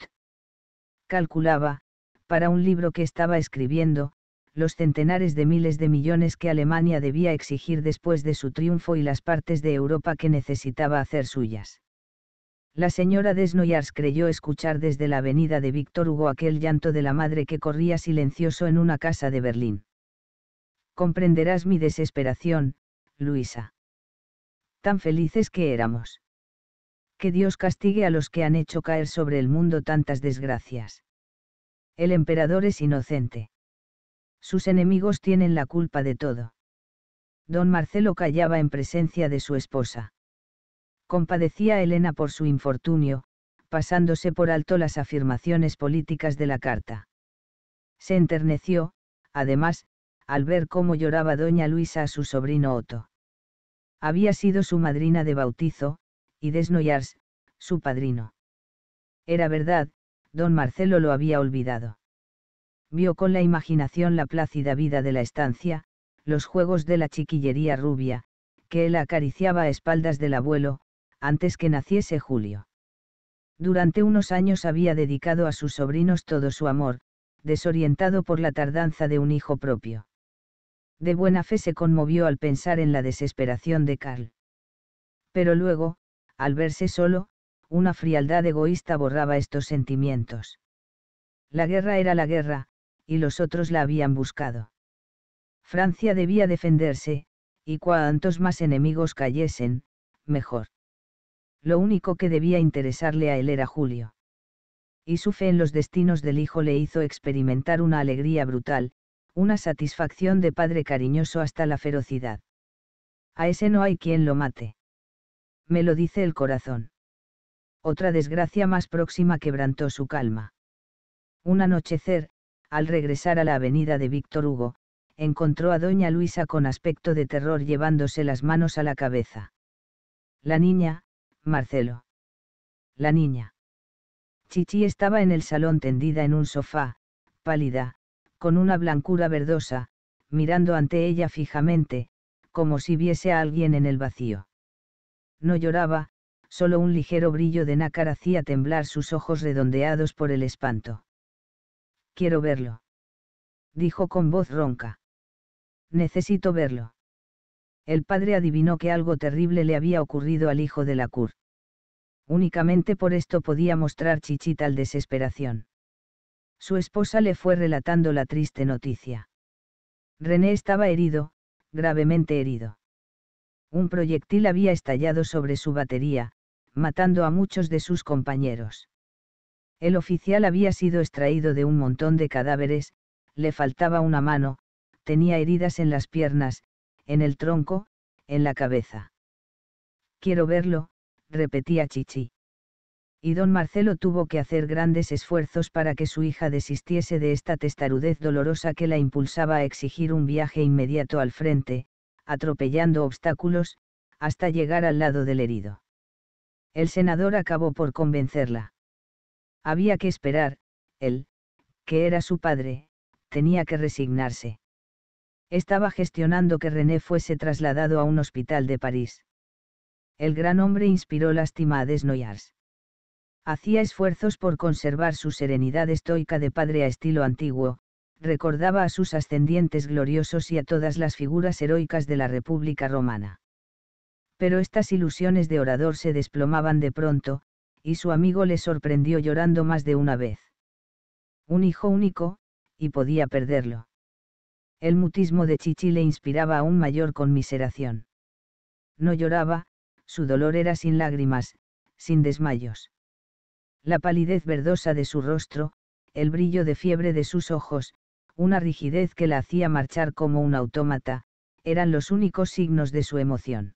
calculaba, para un libro que estaba escribiendo, los centenares de miles de millones que Alemania debía exigir después de su triunfo y las partes de Europa que necesitaba hacer suyas. La señora Desnoyars creyó escuchar desde la avenida de Víctor Hugo aquel llanto de la madre que corría silencioso en una casa de Berlín. Comprenderás mi desesperación, Luisa. Tan felices que éramos que Dios castigue a los que han hecho caer sobre el mundo tantas desgracias. El emperador es inocente. Sus enemigos tienen la culpa de todo. Don Marcelo callaba en presencia de su esposa. Compadecía a Elena por su infortunio, pasándose por alto las afirmaciones políticas de la carta. Se enterneció, además, al ver cómo lloraba doña Luisa a su sobrino Otto. Había sido su madrina de bautizo, y Desnoyars, su padrino. Era verdad, don Marcelo lo había olvidado. Vio con la imaginación la plácida vida de la estancia, los juegos de la chiquillería rubia, que él acariciaba a espaldas del abuelo, antes que naciese Julio. Durante unos años había dedicado a sus sobrinos todo su amor, desorientado por la tardanza de un hijo propio. De buena fe se conmovió al pensar en la desesperación de Carl. Pero luego, al verse solo, una frialdad egoísta borraba estos sentimientos. La guerra era la guerra, y los otros la habían buscado. Francia debía defenderse, y cuantos más enemigos cayesen, mejor. Lo único que debía interesarle a él era Julio. Y su fe en los destinos del hijo le hizo experimentar una alegría brutal, una satisfacción de padre cariñoso hasta la ferocidad. A ese no hay quien lo mate me lo dice el corazón. Otra desgracia más próxima quebrantó su calma. Un anochecer, al regresar a la avenida de Víctor Hugo, encontró a doña Luisa con aspecto de terror llevándose las manos a la cabeza. La niña, Marcelo. La niña. Chichi estaba en el salón tendida en un sofá, pálida, con una blancura verdosa, mirando ante ella fijamente, como si viese a alguien en el vacío. No lloraba, solo un ligero brillo de nácar hacía temblar sus ojos redondeados por el espanto. Quiero verlo. Dijo con voz ronca. Necesito verlo. El padre adivinó que algo terrible le había ocurrido al hijo de la cur. Únicamente por esto podía mostrar Chichita al desesperación. Su esposa le fue relatando la triste noticia. René estaba herido, gravemente herido un proyectil había estallado sobre su batería, matando a muchos de sus compañeros. El oficial había sido extraído de un montón de cadáveres, le faltaba una mano, tenía heridas en las piernas, en el tronco, en la cabeza. Quiero verlo, repetía Chichi. Y don Marcelo tuvo que hacer grandes esfuerzos para que su hija desistiese de esta testarudez dolorosa que la impulsaba a exigir un viaje inmediato al frente, atropellando obstáculos, hasta llegar al lado del herido. El senador acabó por convencerla. Había que esperar, él, que era su padre, tenía que resignarse. Estaba gestionando que René fuese trasladado a un hospital de París. El gran hombre inspiró lástima a Desnoyers. Hacía esfuerzos por conservar su serenidad estoica de padre a estilo antiguo, recordaba a sus ascendientes gloriosos y a todas las figuras heroicas de la República Romana. Pero estas ilusiones de orador se desplomaban de pronto, y su amigo le sorprendió llorando más de una vez. Un hijo único, y podía perderlo. El mutismo de Chichi le inspiraba aún mayor conmiseración. No lloraba, su dolor era sin lágrimas, sin desmayos. La palidez verdosa de su rostro, el brillo de fiebre de sus ojos, una rigidez que la hacía marchar como un autómata, eran los únicos signos de su emoción.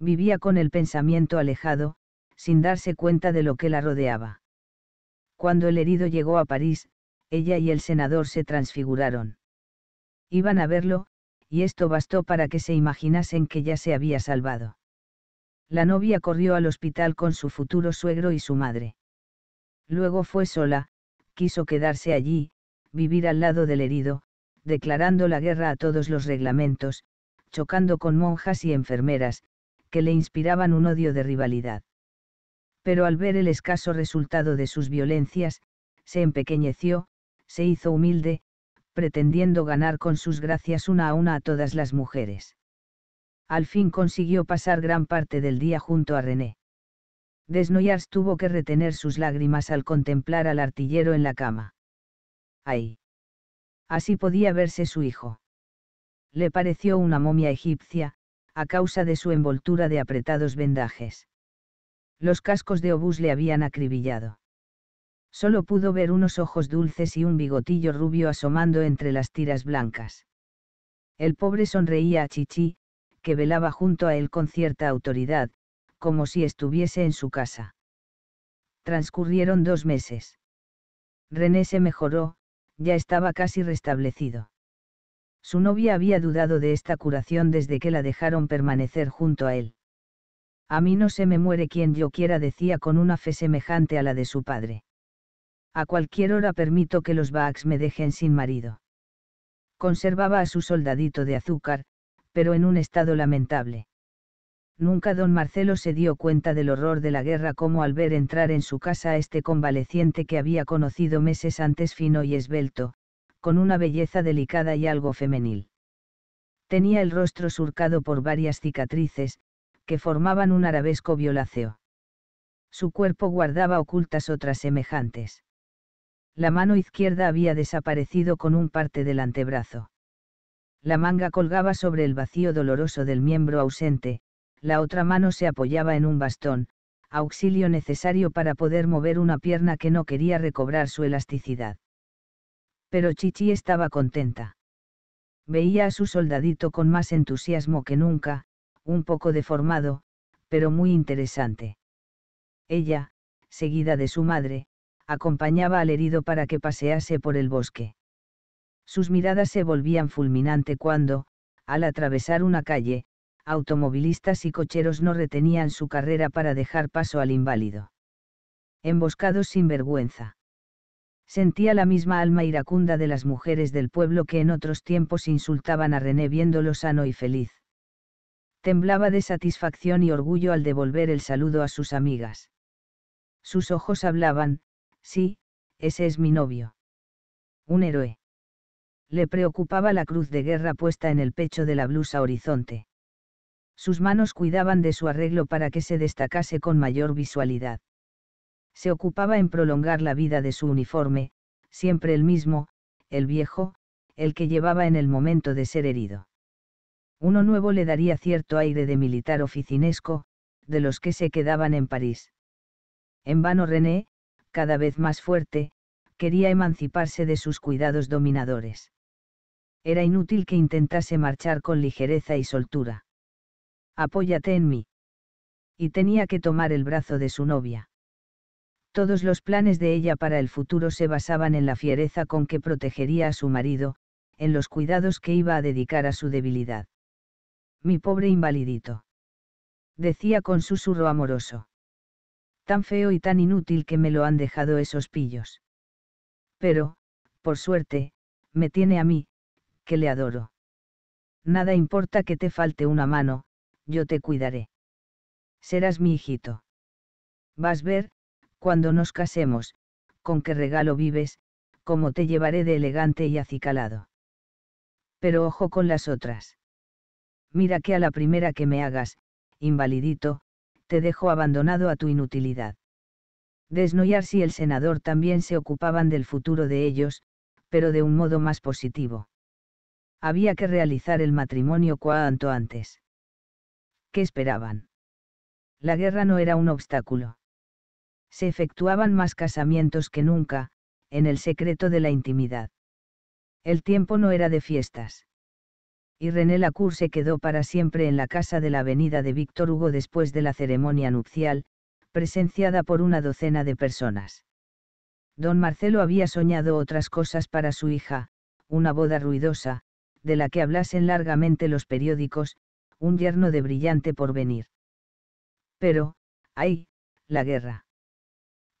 Vivía con el pensamiento alejado, sin darse cuenta de lo que la rodeaba. Cuando el herido llegó a París, ella y el senador se transfiguraron. Iban a verlo, y esto bastó para que se imaginasen que ya se había salvado. La novia corrió al hospital con su futuro suegro y su madre. Luego fue sola, quiso quedarse allí, vivir al lado del herido, declarando la guerra a todos los reglamentos, chocando con monjas y enfermeras, que le inspiraban un odio de rivalidad. Pero al ver el escaso resultado de sus violencias, se empequeñeció, se hizo humilde, pretendiendo ganar con sus gracias una a una a todas las mujeres. Al fin consiguió pasar gran parte del día junto a René. Desnoyars tuvo que retener sus lágrimas al contemplar al artillero en la cama ahí. Así podía verse su hijo. Le pareció una momia egipcia, a causa de su envoltura de apretados vendajes. Los cascos de obús le habían acribillado. Solo pudo ver unos ojos dulces y un bigotillo rubio asomando entre las tiras blancas. El pobre sonreía a Chichi, que velaba junto a él con cierta autoridad, como si estuviese en su casa. Transcurrieron dos meses. René se mejoró, ya estaba casi restablecido. Su novia había dudado de esta curación desde que la dejaron permanecer junto a él. A mí no se me muere quien yo quiera, decía con una fe semejante a la de su padre. A cualquier hora permito que los Baaks me dejen sin marido. Conservaba a su soldadito de azúcar, pero en un estado lamentable. Nunca don Marcelo se dio cuenta del horror de la guerra como al ver entrar en su casa a este convaleciente que había conocido meses antes fino y esbelto, con una belleza delicada y algo femenil. Tenía el rostro surcado por varias cicatrices, que formaban un arabesco violáceo. Su cuerpo guardaba ocultas otras semejantes. La mano izquierda había desaparecido con un parte del antebrazo. La manga colgaba sobre el vacío doloroso del miembro ausente, la otra mano se apoyaba en un bastón, auxilio necesario para poder mover una pierna que no quería recobrar su elasticidad. Pero Chichi estaba contenta. Veía a su soldadito con más entusiasmo que nunca, un poco deformado, pero muy interesante. Ella, seguida de su madre, acompañaba al herido para que pasease por el bosque. Sus miradas se volvían fulminante cuando, al atravesar una calle, automovilistas y cocheros no retenían su carrera para dejar paso al inválido. Emboscados sin vergüenza. Sentía la misma alma iracunda de las mujeres del pueblo que en otros tiempos insultaban a René viéndolo sano y feliz. Temblaba de satisfacción y orgullo al devolver el saludo a sus amigas. Sus ojos hablaban, sí, ese es mi novio. Un héroe. Le preocupaba la cruz de guerra puesta en el pecho de la blusa horizonte. Sus manos cuidaban de su arreglo para que se destacase con mayor visualidad. Se ocupaba en prolongar la vida de su uniforme, siempre el mismo, el viejo, el que llevaba en el momento de ser herido. Uno nuevo le daría cierto aire de militar oficinesco, de los que se quedaban en París. En vano René, cada vez más fuerte, quería emanciparse de sus cuidados dominadores. Era inútil que intentase marchar con ligereza y soltura. Apóyate en mí. Y tenía que tomar el brazo de su novia. Todos los planes de ella para el futuro se basaban en la fiereza con que protegería a su marido, en los cuidados que iba a dedicar a su debilidad. Mi pobre invalidito. Decía con susurro amoroso. Tan feo y tan inútil que me lo han dejado esos pillos. Pero, por suerte, me tiene a mí, que le adoro. Nada importa que te falte una mano, yo te cuidaré. Serás mi hijito. Vas ver, cuando nos casemos, con qué regalo vives, cómo te llevaré de elegante y acicalado. Pero ojo con las otras. Mira que a la primera que me hagas, invalidito, te dejo abandonado a tu inutilidad. Desnoyar si el senador también se ocupaban del futuro de ellos, pero de un modo más positivo. Había que realizar el matrimonio cuanto antes. ¿qué esperaban? La guerra no era un obstáculo. Se efectuaban más casamientos que nunca, en el secreto de la intimidad. El tiempo no era de fiestas. Y René Lacour se quedó para siempre en la casa de la avenida de Víctor Hugo después de la ceremonia nupcial, presenciada por una docena de personas. Don Marcelo había soñado otras cosas para su hija, una boda ruidosa, de la que hablasen largamente los periódicos, un yerno de brillante porvenir. Pero, ay, la guerra.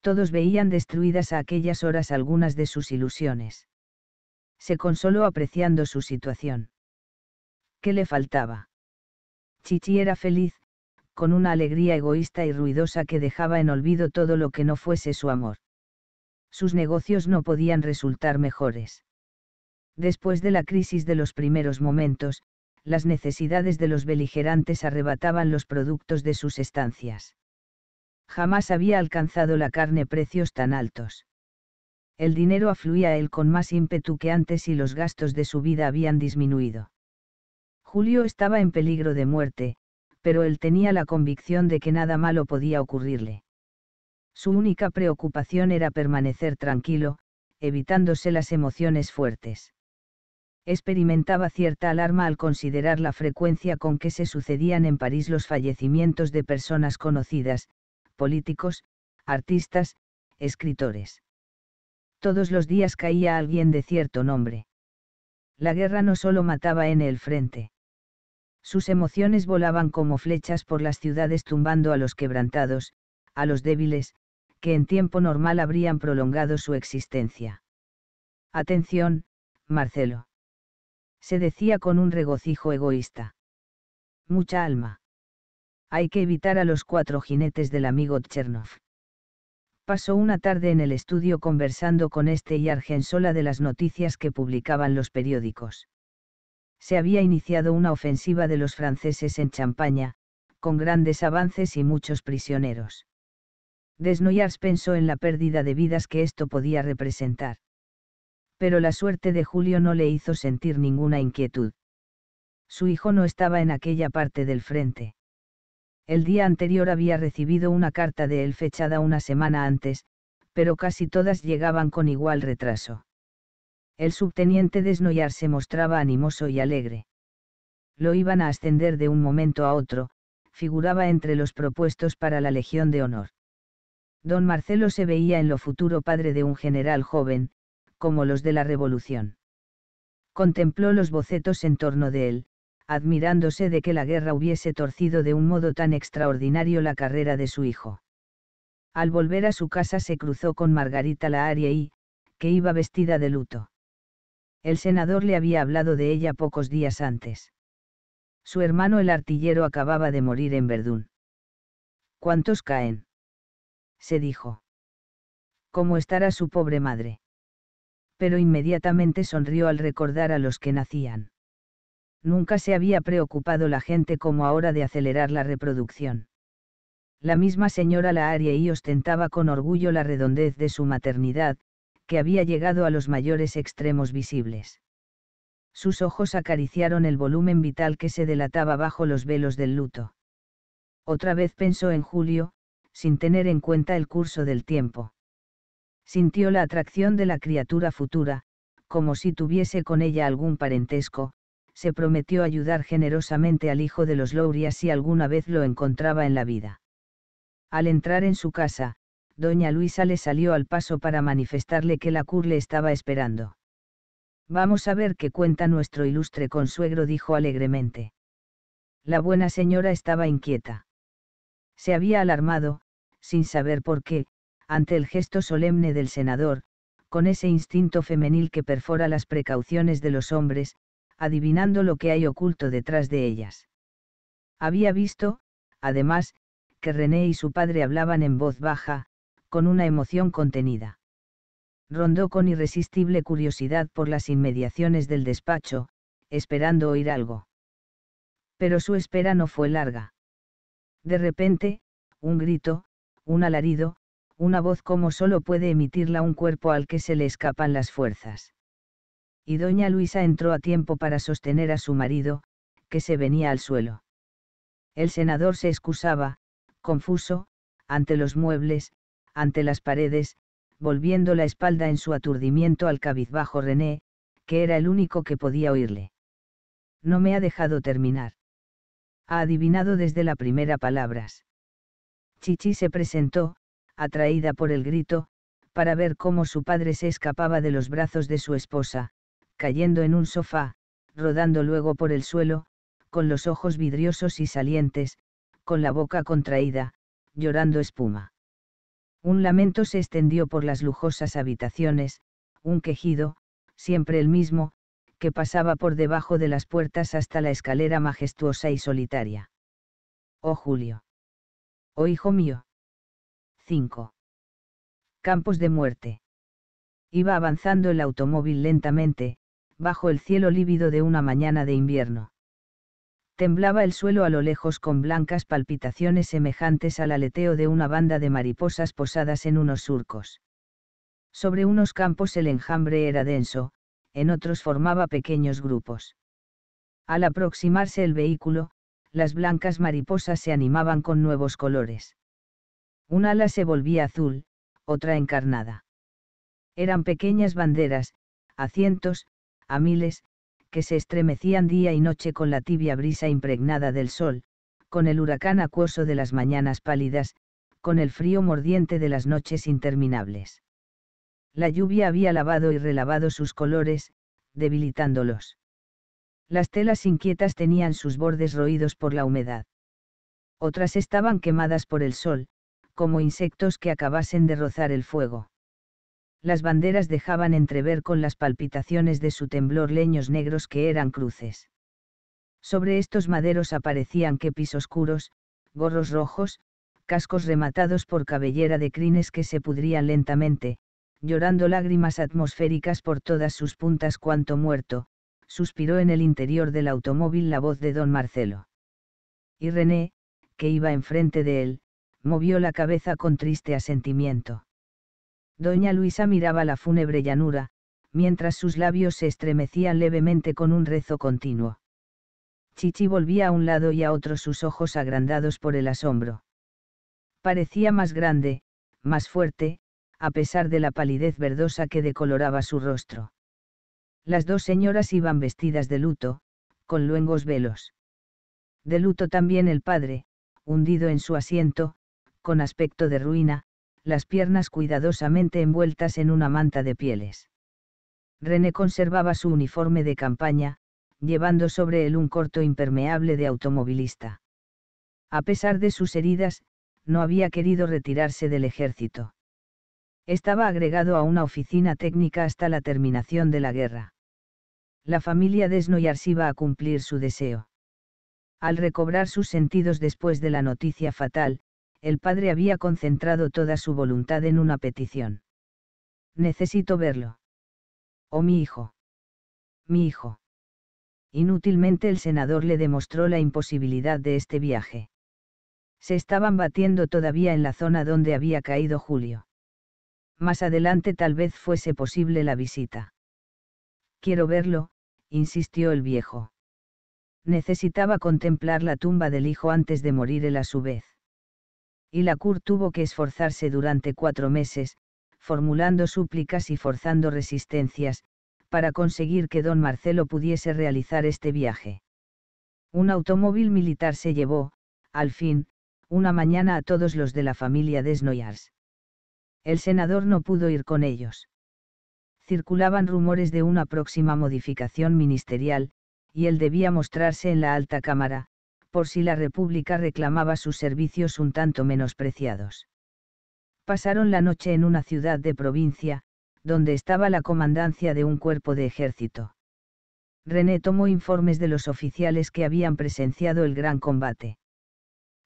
Todos veían destruidas a aquellas horas algunas de sus ilusiones. Se consoló apreciando su situación. ¿Qué le faltaba? Chichi era feliz, con una alegría egoísta y ruidosa que dejaba en olvido todo lo que no fuese su amor. Sus negocios no podían resultar mejores. Después de la crisis de los primeros momentos, las necesidades de los beligerantes arrebataban los productos de sus estancias. Jamás había alcanzado la carne precios tan altos. El dinero afluía a él con más ímpetu que antes y los gastos de su vida habían disminuido. Julio estaba en peligro de muerte, pero él tenía la convicción de que nada malo podía ocurrirle. Su única preocupación era permanecer tranquilo, evitándose las emociones fuertes experimentaba cierta alarma al considerar la frecuencia con que se sucedían en París los fallecimientos de personas conocidas, políticos, artistas, escritores. Todos los días caía alguien de cierto nombre. La guerra no solo mataba en el frente. Sus emociones volaban como flechas por las ciudades tumbando a los quebrantados, a los débiles, que en tiempo normal habrían prolongado su existencia. Atención, Marcelo se decía con un regocijo egoísta. Mucha alma. Hay que evitar a los cuatro jinetes del amigo Tchernoff. Pasó una tarde en el estudio conversando con este y Argensola de las noticias que publicaban los periódicos. Se había iniciado una ofensiva de los franceses en Champaña, con grandes avances y muchos prisioneros. Desnoyars pensó en la pérdida de vidas que esto podía representar pero la suerte de Julio no le hizo sentir ninguna inquietud. Su hijo no estaba en aquella parte del frente. El día anterior había recibido una carta de él fechada una semana antes, pero casi todas llegaban con igual retraso. El subteniente Desnoyar se mostraba animoso y alegre. Lo iban a ascender de un momento a otro, figuraba entre los propuestos para la Legión de Honor. Don Marcelo se veía en lo futuro padre de un general joven, como los de la Revolución. Contempló los bocetos en torno de él, admirándose de que la guerra hubiese torcido de un modo tan extraordinario la carrera de su hijo. Al volver a su casa se cruzó con Margarita la Aria y, que iba vestida de luto. El senador le había hablado de ella pocos días antes. Su hermano el artillero acababa de morir en Verdún. ¿Cuántos caen? se dijo. ¿Cómo estará su pobre madre? pero inmediatamente sonrió al recordar a los que nacían. Nunca se había preocupado la gente como ahora de acelerar la reproducción. La misma señora La y ostentaba con orgullo la redondez de su maternidad, que había llegado a los mayores extremos visibles. Sus ojos acariciaron el volumen vital que se delataba bajo los velos del luto. Otra vez pensó en Julio, sin tener en cuenta el curso del tiempo sintió la atracción de la criatura futura, como si tuviese con ella algún parentesco, se prometió ayudar generosamente al hijo de los laurias si alguna vez lo encontraba en la vida. Al entrar en su casa, doña Luisa le salió al paso para manifestarle que la cur le estaba esperando. Vamos a ver qué cuenta nuestro ilustre consuegro, dijo alegremente. La buena señora estaba inquieta. Se había alarmado, sin saber por qué, ante el gesto solemne del senador, con ese instinto femenil que perfora las precauciones de los hombres, adivinando lo que hay oculto detrás de ellas. Había visto, además, que René y su padre hablaban en voz baja, con una emoción contenida. Rondó con irresistible curiosidad por las inmediaciones del despacho, esperando oír algo. Pero su espera no fue larga. De repente, un grito, un alarido, una voz como solo puede emitirla un cuerpo al que se le escapan las fuerzas. Y doña Luisa entró a tiempo para sostener a su marido, que se venía al suelo. El senador se excusaba, confuso, ante los muebles, ante las paredes, volviendo la espalda en su aturdimiento al cabizbajo René, que era el único que podía oírle. No me ha dejado terminar. Ha adivinado desde la primera palabras. Chichi se presentó, atraída por el grito, para ver cómo su padre se escapaba de los brazos de su esposa, cayendo en un sofá, rodando luego por el suelo, con los ojos vidriosos y salientes, con la boca contraída, llorando espuma. Un lamento se extendió por las lujosas habitaciones, un quejido, siempre el mismo, que pasaba por debajo de las puertas hasta la escalera majestuosa y solitaria. Oh Julio. Oh hijo mío. 5. Campos de muerte. Iba avanzando el automóvil lentamente, bajo el cielo lívido de una mañana de invierno. Temblaba el suelo a lo lejos con blancas palpitaciones semejantes al aleteo de una banda de mariposas posadas en unos surcos. Sobre unos campos el enjambre era denso, en otros formaba pequeños grupos. Al aproximarse el vehículo, las blancas mariposas se animaban con nuevos colores. Una ala se volvía azul, otra encarnada. Eran pequeñas banderas, a cientos, a miles, que se estremecían día y noche con la tibia brisa impregnada del sol, con el huracán acuoso de las mañanas pálidas, con el frío mordiente de las noches interminables. La lluvia había lavado y relavado sus colores, debilitándolos. Las telas inquietas tenían sus bordes roídos por la humedad. Otras estaban quemadas por el sol, como insectos que acabasen de rozar el fuego. Las banderas dejaban entrever con las palpitaciones de su temblor leños negros que eran cruces. Sobre estos maderos aparecían quepis oscuros, gorros rojos, cascos rematados por cabellera de crines que se pudrían lentamente, llorando lágrimas atmosféricas por todas sus puntas cuanto muerto, suspiró en el interior del automóvil la voz de don Marcelo. Y René, que iba enfrente de él, movió la cabeza con triste asentimiento. Doña Luisa miraba la fúnebre llanura, mientras sus labios se estremecían levemente con un rezo continuo. Chichi volvía a un lado y a otro sus ojos agrandados por el asombro. Parecía más grande, más fuerte, a pesar de la palidez verdosa que decoloraba su rostro. Las dos señoras iban vestidas de luto, con luengos velos. De luto también el padre, hundido en su asiento, con aspecto de ruina, las piernas cuidadosamente envueltas en una manta de pieles. René conservaba su uniforme de campaña, llevando sobre él un corto impermeable de automovilista. A pesar de sus heridas, no había querido retirarse del ejército. Estaba agregado a una oficina técnica hasta la terminación de la guerra. La familia Desnoyars iba a cumplir su deseo. Al recobrar sus sentidos después de la noticia fatal, el padre había concentrado toda su voluntad en una petición. Necesito verlo. Oh mi hijo. Mi hijo. Inútilmente el senador le demostró la imposibilidad de este viaje. Se estaban batiendo todavía en la zona donde había caído Julio. Más adelante tal vez fuese posible la visita. Quiero verlo, insistió el viejo. Necesitaba contemplar la tumba del hijo antes de morir él a su vez y la CUR tuvo que esforzarse durante cuatro meses, formulando súplicas y forzando resistencias, para conseguir que don Marcelo pudiese realizar este viaje. Un automóvil militar se llevó, al fin, una mañana a todos los de la familia Desnoyars. El senador no pudo ir con ellos. Circulaban rumores de una próxima modificación ministerial, y él debía mostrarse en la alta cámara, por si la República reclamaba sus servicios un tanto menospreciados. Pasaron la noche en una ciudad de provincia, donde estaba la comandancia de un cuerpo de ejército. René tomó informes de los oficiales que habían presenciado el gran combate.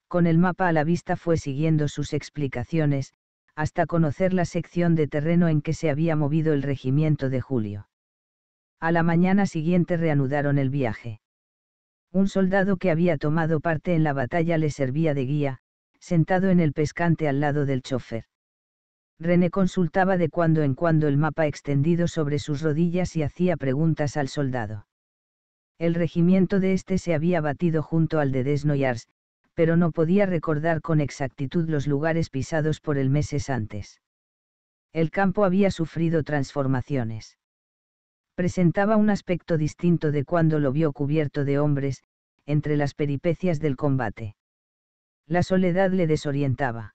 Con el mapa a la vista fue siguiendo sus explicaciones, hasta conocer la sección de terreno en que se había movido el regimiento de Julio. A la mañana siguiente reanudaron el viaje. Un soldado que había tomado parte en la batalla le servía de guía, sentado en el pescante al lado del chofer. René consultaba de cuando en cuando el mapa extendido sobre sus rodillas y hacía preguntas al soldado. El regimiento de este se había batido junto al de Desnoyars, pero no podía recordar con exactitud los lugares pisados por él meses antes. El campo había sufrido transformaciones presentaba un aspecto distinto de cuando lo vio cubierto de hombres, entre las peripecias del combate. La soledad le desorientaba.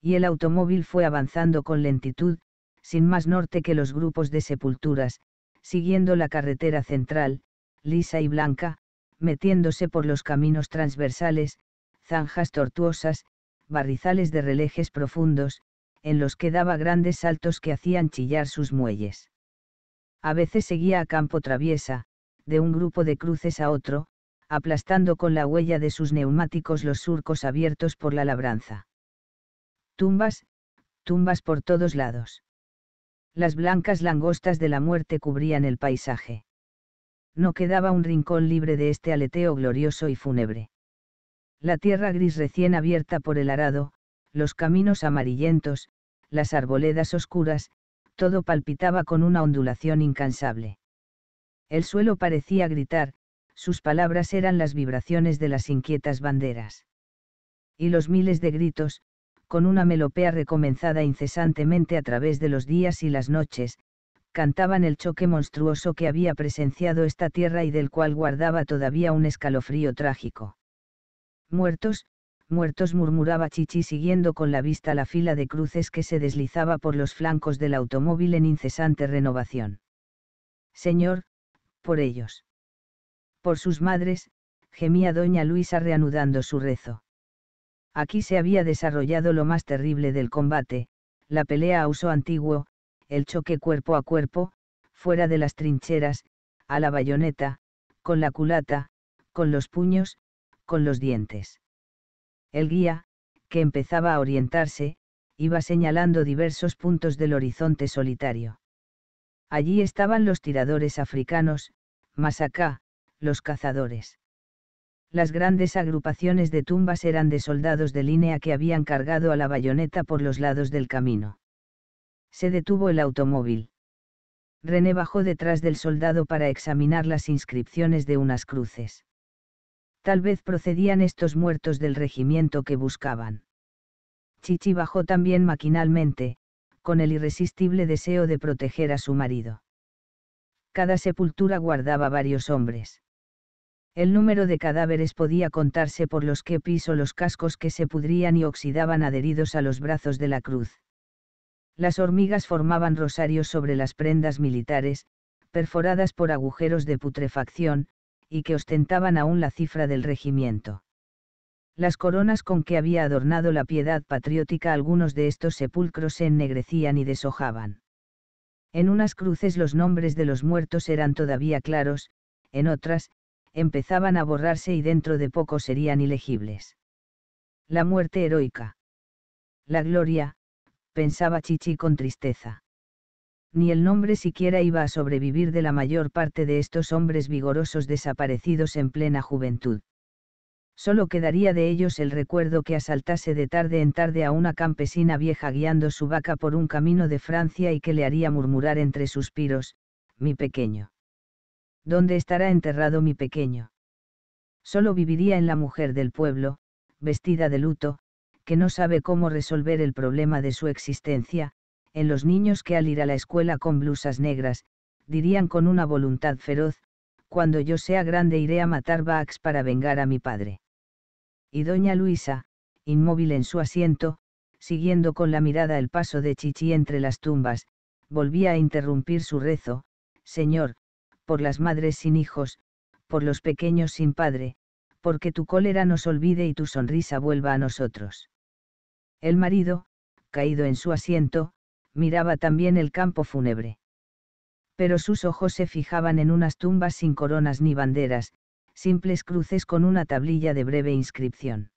Y el automóvil fue avanzando con lentitud, sin más norte que los grupos de sepulturas, siguiendo la carretera central, lisa y blanca, metiéndose por los caminos transversales, zanjas tortuosas, barrizales de relejes profundos, en los que daba grandes saltos que hacían chillar sus muelles. A veces seguía a campo traviesa, de un grupo de cruces a otro, aplastando con la huella de sus neumáticos los surcos abiertos por la labranza. Tumbas, tumbas por todos lados. Las blancas langostas de la muerte cubrían el paisaje. No quedaba un rincón libre de este aleteo glorioso y fúnebre. La tierra gris recién abierta por el arado, los caminos amarillentos, las arboledas oscuras, todo palpitaba con una ondulación incansable. El suelo parecía gritar, sus palabras eran las vibraciones de las inquietas banderas. Y los miles de gritos, con una melopea recomenzada incesantemente a través de los días y las noches, cantaban el choque monstruoso que había presenciado esta tierra y del cual guardaba todavía un escalofrío trágico. Muertos, muertos murmuraba Chichi siguiendo con la vista la fila de cruces que se deslizaba por los flancos del automóvil en incesante renovación. Señor, por ellos. Por sus madres, gemía doña Luisa reanudando su rezo. Aquí se había desarrollado lo más terrible del combate, la pelea a uso antiguo, el choque cuerpo a cuerpo, fuera de las trincheras, a la bayoneta, con la culata, con los puños, con los dientes. El guía, que empezaba a orientarse, iba señalando diversos puntos del horizonte solitario. Allí estaban los tiradores africanos, más acá, los cazadores. Las grandes agrupaciones de tumbas eran de soldados de línea que habían cargado a la bayoneta por los lados del camino. Se detuvo el automóvil. René bajó detrás del soldado para examinar las inscripciones de unas cruces. Tal vez procedían estos muertos del regimiento que buscaban. Chichi bajó también maquinalmente, con el irresistible deseo de proteger a su marido. Cada sepultura guardaba varios hombres. El número de cadáveres podía contarse por los que piso los cascos que se pudrían y oxidaban adheridos a los brazos de la cruz. Las hormigas formaban rosarios sobre las prendas militares, perforadas por agujeros de putrefacción, y que ostentaban aún la cifra del regimiento. Las coronas con que había adornado la piedad patriótica algunos de estos sepulcros se ennegrecían y deshojaban. En unas cruces los nombres de los muertos eran todavía claros, en otras, empezaban a borrarse y dentro de poco serían ilegibles. La muerte heroica. La gloria, pensaba Chichi con tristeza ni el nombre siquiera iba a sobrevivir de la mayor parte de estos hombres vigorosos desaparecidos en plena juventud. Solo quedaría de ellos el recuerdo que asaltase de tarde en tarde a una campesina vieja guiando su vaca por un camino de Francia y que le haría murmurar entre suspiros, mi pequeño. ¿Dónde estará enterrado mi pequeño? Solo viviría en la mujer del pueblo, vestida de luto, que no sabe cómo resolver el problema de su existencia, en los niños que al ir a la escuela con blusas negras, dirían con una voluntad feroz, cuando yo sea grande iré a matar Bax para vengar a mi padre. Y doña Luisa, inmóvil en su asiento, siguiendo con la mirada el paso de Chichi entre las tumbas, volvía a interrumpir su rezo, Señor, por las madres sin hijos, por los pequeños sin padre, porque tu cólera nos olvide y tu sonrisa vuelva a nosotros. El marido, caído en su asiento, miraba también el campo fúnebre. Pero sus ojos se fijaban en unas tumbas sin coronas ni banderas, simples cruces con una tablilla de breve inscripción.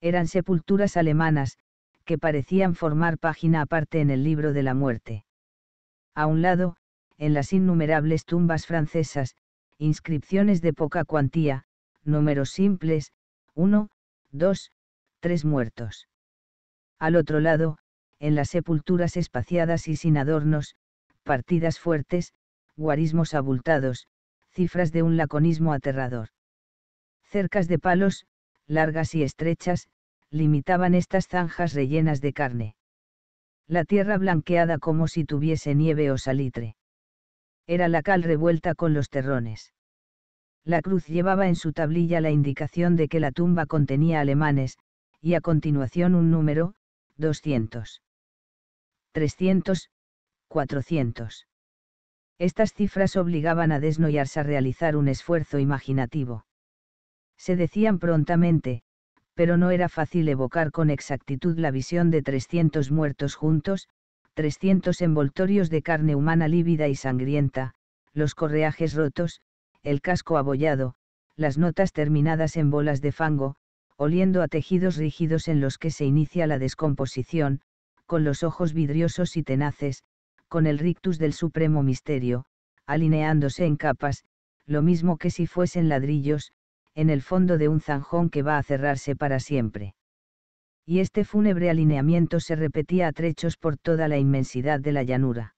Eran sepulturas alemanas, que parecían formar página aparte en el libro de la muerte. A un lado, en las innumerables tumbas francesas, inscripciones de poca cuantía, números simples, uno, dos, tres muertos. Al otro lado, en las sepulturas espaciadas y sin adornos, partidas fuertes, guarismos abultados, cifras de un laconismo aterrador. Cercas de palos, largas y estrechas, limitaban estas zanjas rellenas de carne. La tierra blanqueada como si tuviese nieve o salitre. Era la cal revuelta con los terrones. La cruz llevaba en su tablilla la indicación de que la tumba contenía alemanes, y a continuación un número, 200. 300, 400. Estas cifras obligaban a desnoyarse a realizar un esfuerzo imaginativo. Se decían prontamente, pero no era fácil evocar con exactitud la visión de 300 muertos juntos, 300 envoltorios de carne humana lívida y sangrienta, los correajes rotos, el casco abollado, las notas terminadas en bolas de fango, oliendo a tejidos rígidos en los que se inicia la descomposición, con los ojos vidriosos y tenaces, con el rictus del supremo misterio, alineándose en capas, lo mismo que si fuesen ladrillos, en el fondo de un zanjón que va a cerrarse para siempre. Y este fúnebre alineamiento se repetía a trechos por toda la inmensidad de la llanura.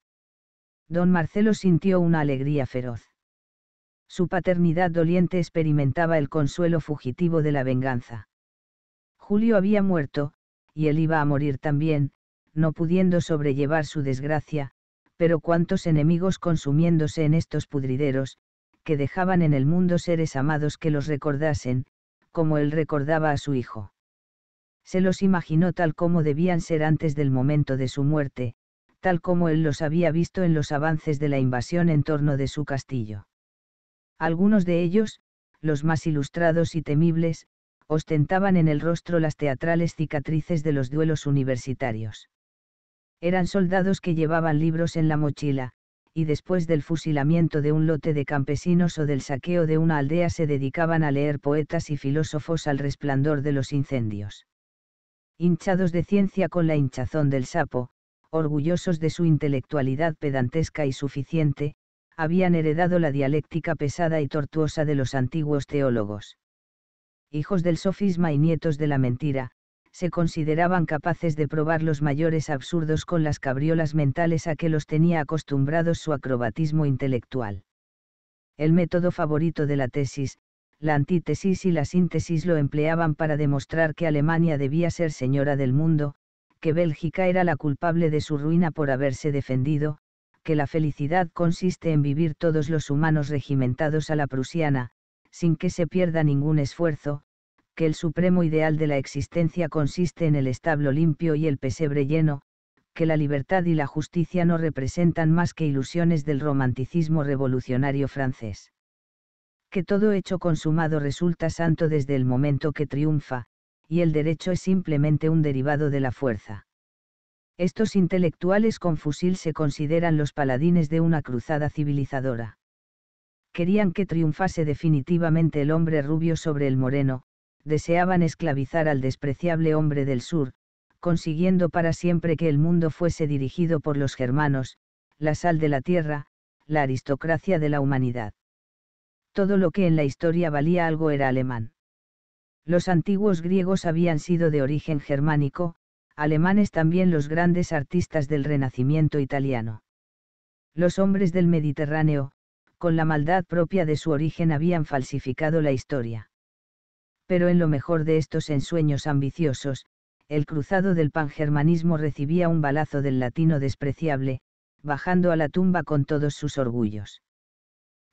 Don Marcelo sintió una alegría feroz. Su paternidad doliente experimentaba el consuelo fugitivo de la venganza. Julio había muerto, y él iba a morir también, no pudiendo sobrellevar su desgracia, pero cuántos enemigos consumiéndose en estos pudrideros, que dejaban en el mundo seres amados que los recordasen, como él recordaba a su hijo. Se los imaginó tal como debían ser antes del momento de su muerte, tal como él los había visto en los avances de la invasión en torno de su castillo. Algunos de ellos, los más ilustrados y temibles, ostentaban en el rostro las teatrales cicatrices de los duelos universitarios. Eran soldados que llevaban libros en la mochila, y después del fusilamiento de un lote de campesinos o del saqueo de una aldea se dedicaban a leer poetas y filósofos al resplandor de los incendios. Hinchados de ciencia con la hinchazón del sapo, orgullosos de su intelectualidad pedantesca y suficiente, habían heredado la dialéctica pesada y tortuosa de los antiguos teólogos. Hijos del sofisma y nietos de la mentira, se consideraban capaces de probar los mayores absurdos con las cabriolas mentales a que los tenía acostumbrados su acrobatismo intelectual. El método favorito de la tesis, la antítesis y la síntesis lo empleaban para demostrar que Alemania debía ser señora del mundo, que Bélgica era la culpable de su ruina por haberse defendido, que la felicidad consiste en vivir todos los humanos regimentados a la prusiana, sin que se pierda ningún esfuerzo, que el supremo ideal de la existencia consiste en el establo limpio y el pesebre lleno, que la libertad y la justicia no representan más que ilusiones del romanticismo revolucionario francés. Que todo hecho consumado resulta santo desde el momento que triunfa, y el derecho es simplemente un derivado de la fuerza. Estos intelectuales con fusil se consideran los paladines de una cruzada civilizadora. Querían que triunfase definitivamente el hombre rubio sobre el moreno, deseaban esclavizar al despreciable hombre del sur, consiguiendo para siempre que el mundo fuese dirigido por los germanos, la sal de la tierra, la aristocracia de la humanidad. Todo lo que en la historia valía algo era alemán. Los antiguos griegos habían sido de origen germánico, alemanes también los grandes artistas del Renacimiento italiano. Los hombres del Mediterráneo, con la maldad propia de su origen habían falsificado la historia pero en lo mejor de estos ensueños ambiciosos, el cruzado del pangermanismo recibía un balazo del latino despreciable, bajando a la tumba con todos sus orgullos.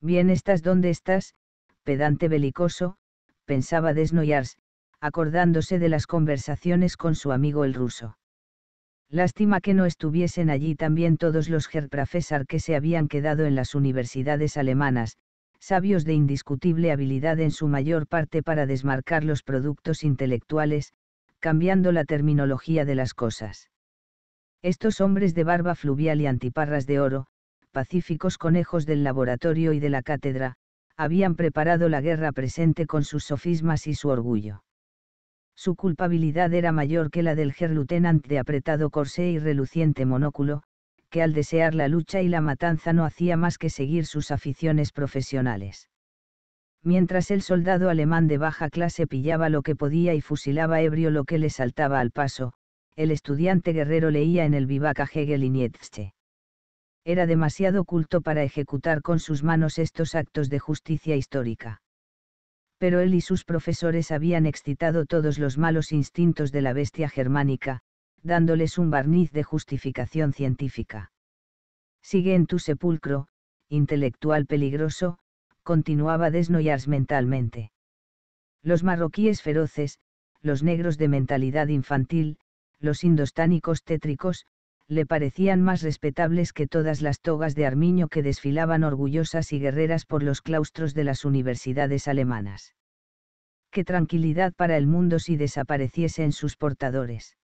Bien estás donde estás, pedante belicoso, pensaba Desnoyars, acordándose de las conversaciones con su amigo el ruso. Lástima que no estuviesen allí también todos los Gerprafesar que se habían quedado en las universidades alemanas, sabios de indiscutible habilidad en su mayor parte para desmarcar los productos intelectuales, cambiando la terminología de las cosas. Estos hombres de barba fluvial y antiparras de oro, pacíficos conejos del laboratorio y de la cátedra, habían preparado la guerra presente con sus sofismas y su orgullo. Su culpabilidad era mayor que la del Herr de apretado corsé y reluciente monóculo, al desear la lucha y la matanza no hacía más que seguir sus aficiones profesionales. Mientras el soldado alemán de baja clase pillaba lo que podía y fusilaba ebrio lo que le saltaba al paso, el estudiante guerrero leía en el vivac a Hegel y Nietzsche. Era demasiado culto para ejecutar con sus manos estos actos de justicia histórica pero él y sus profesores habían excitado todos los malos instintos de la bestia germánica, dándoles un barniz de justificación científica. Sigue en tu sepulcro, intelectual peligroso, continuaba Desnoyars mentalmente. Los marroquíes feroces, los negros de mentalidad infantil, los indostánicos tétricos, le parecían más respetables que todas las togas de armiño que desfilaban orgullosas y guerreras por los claustros de las universidades alemanas. Qué tranquilidad para el mundo si desapareciese en sus portadores.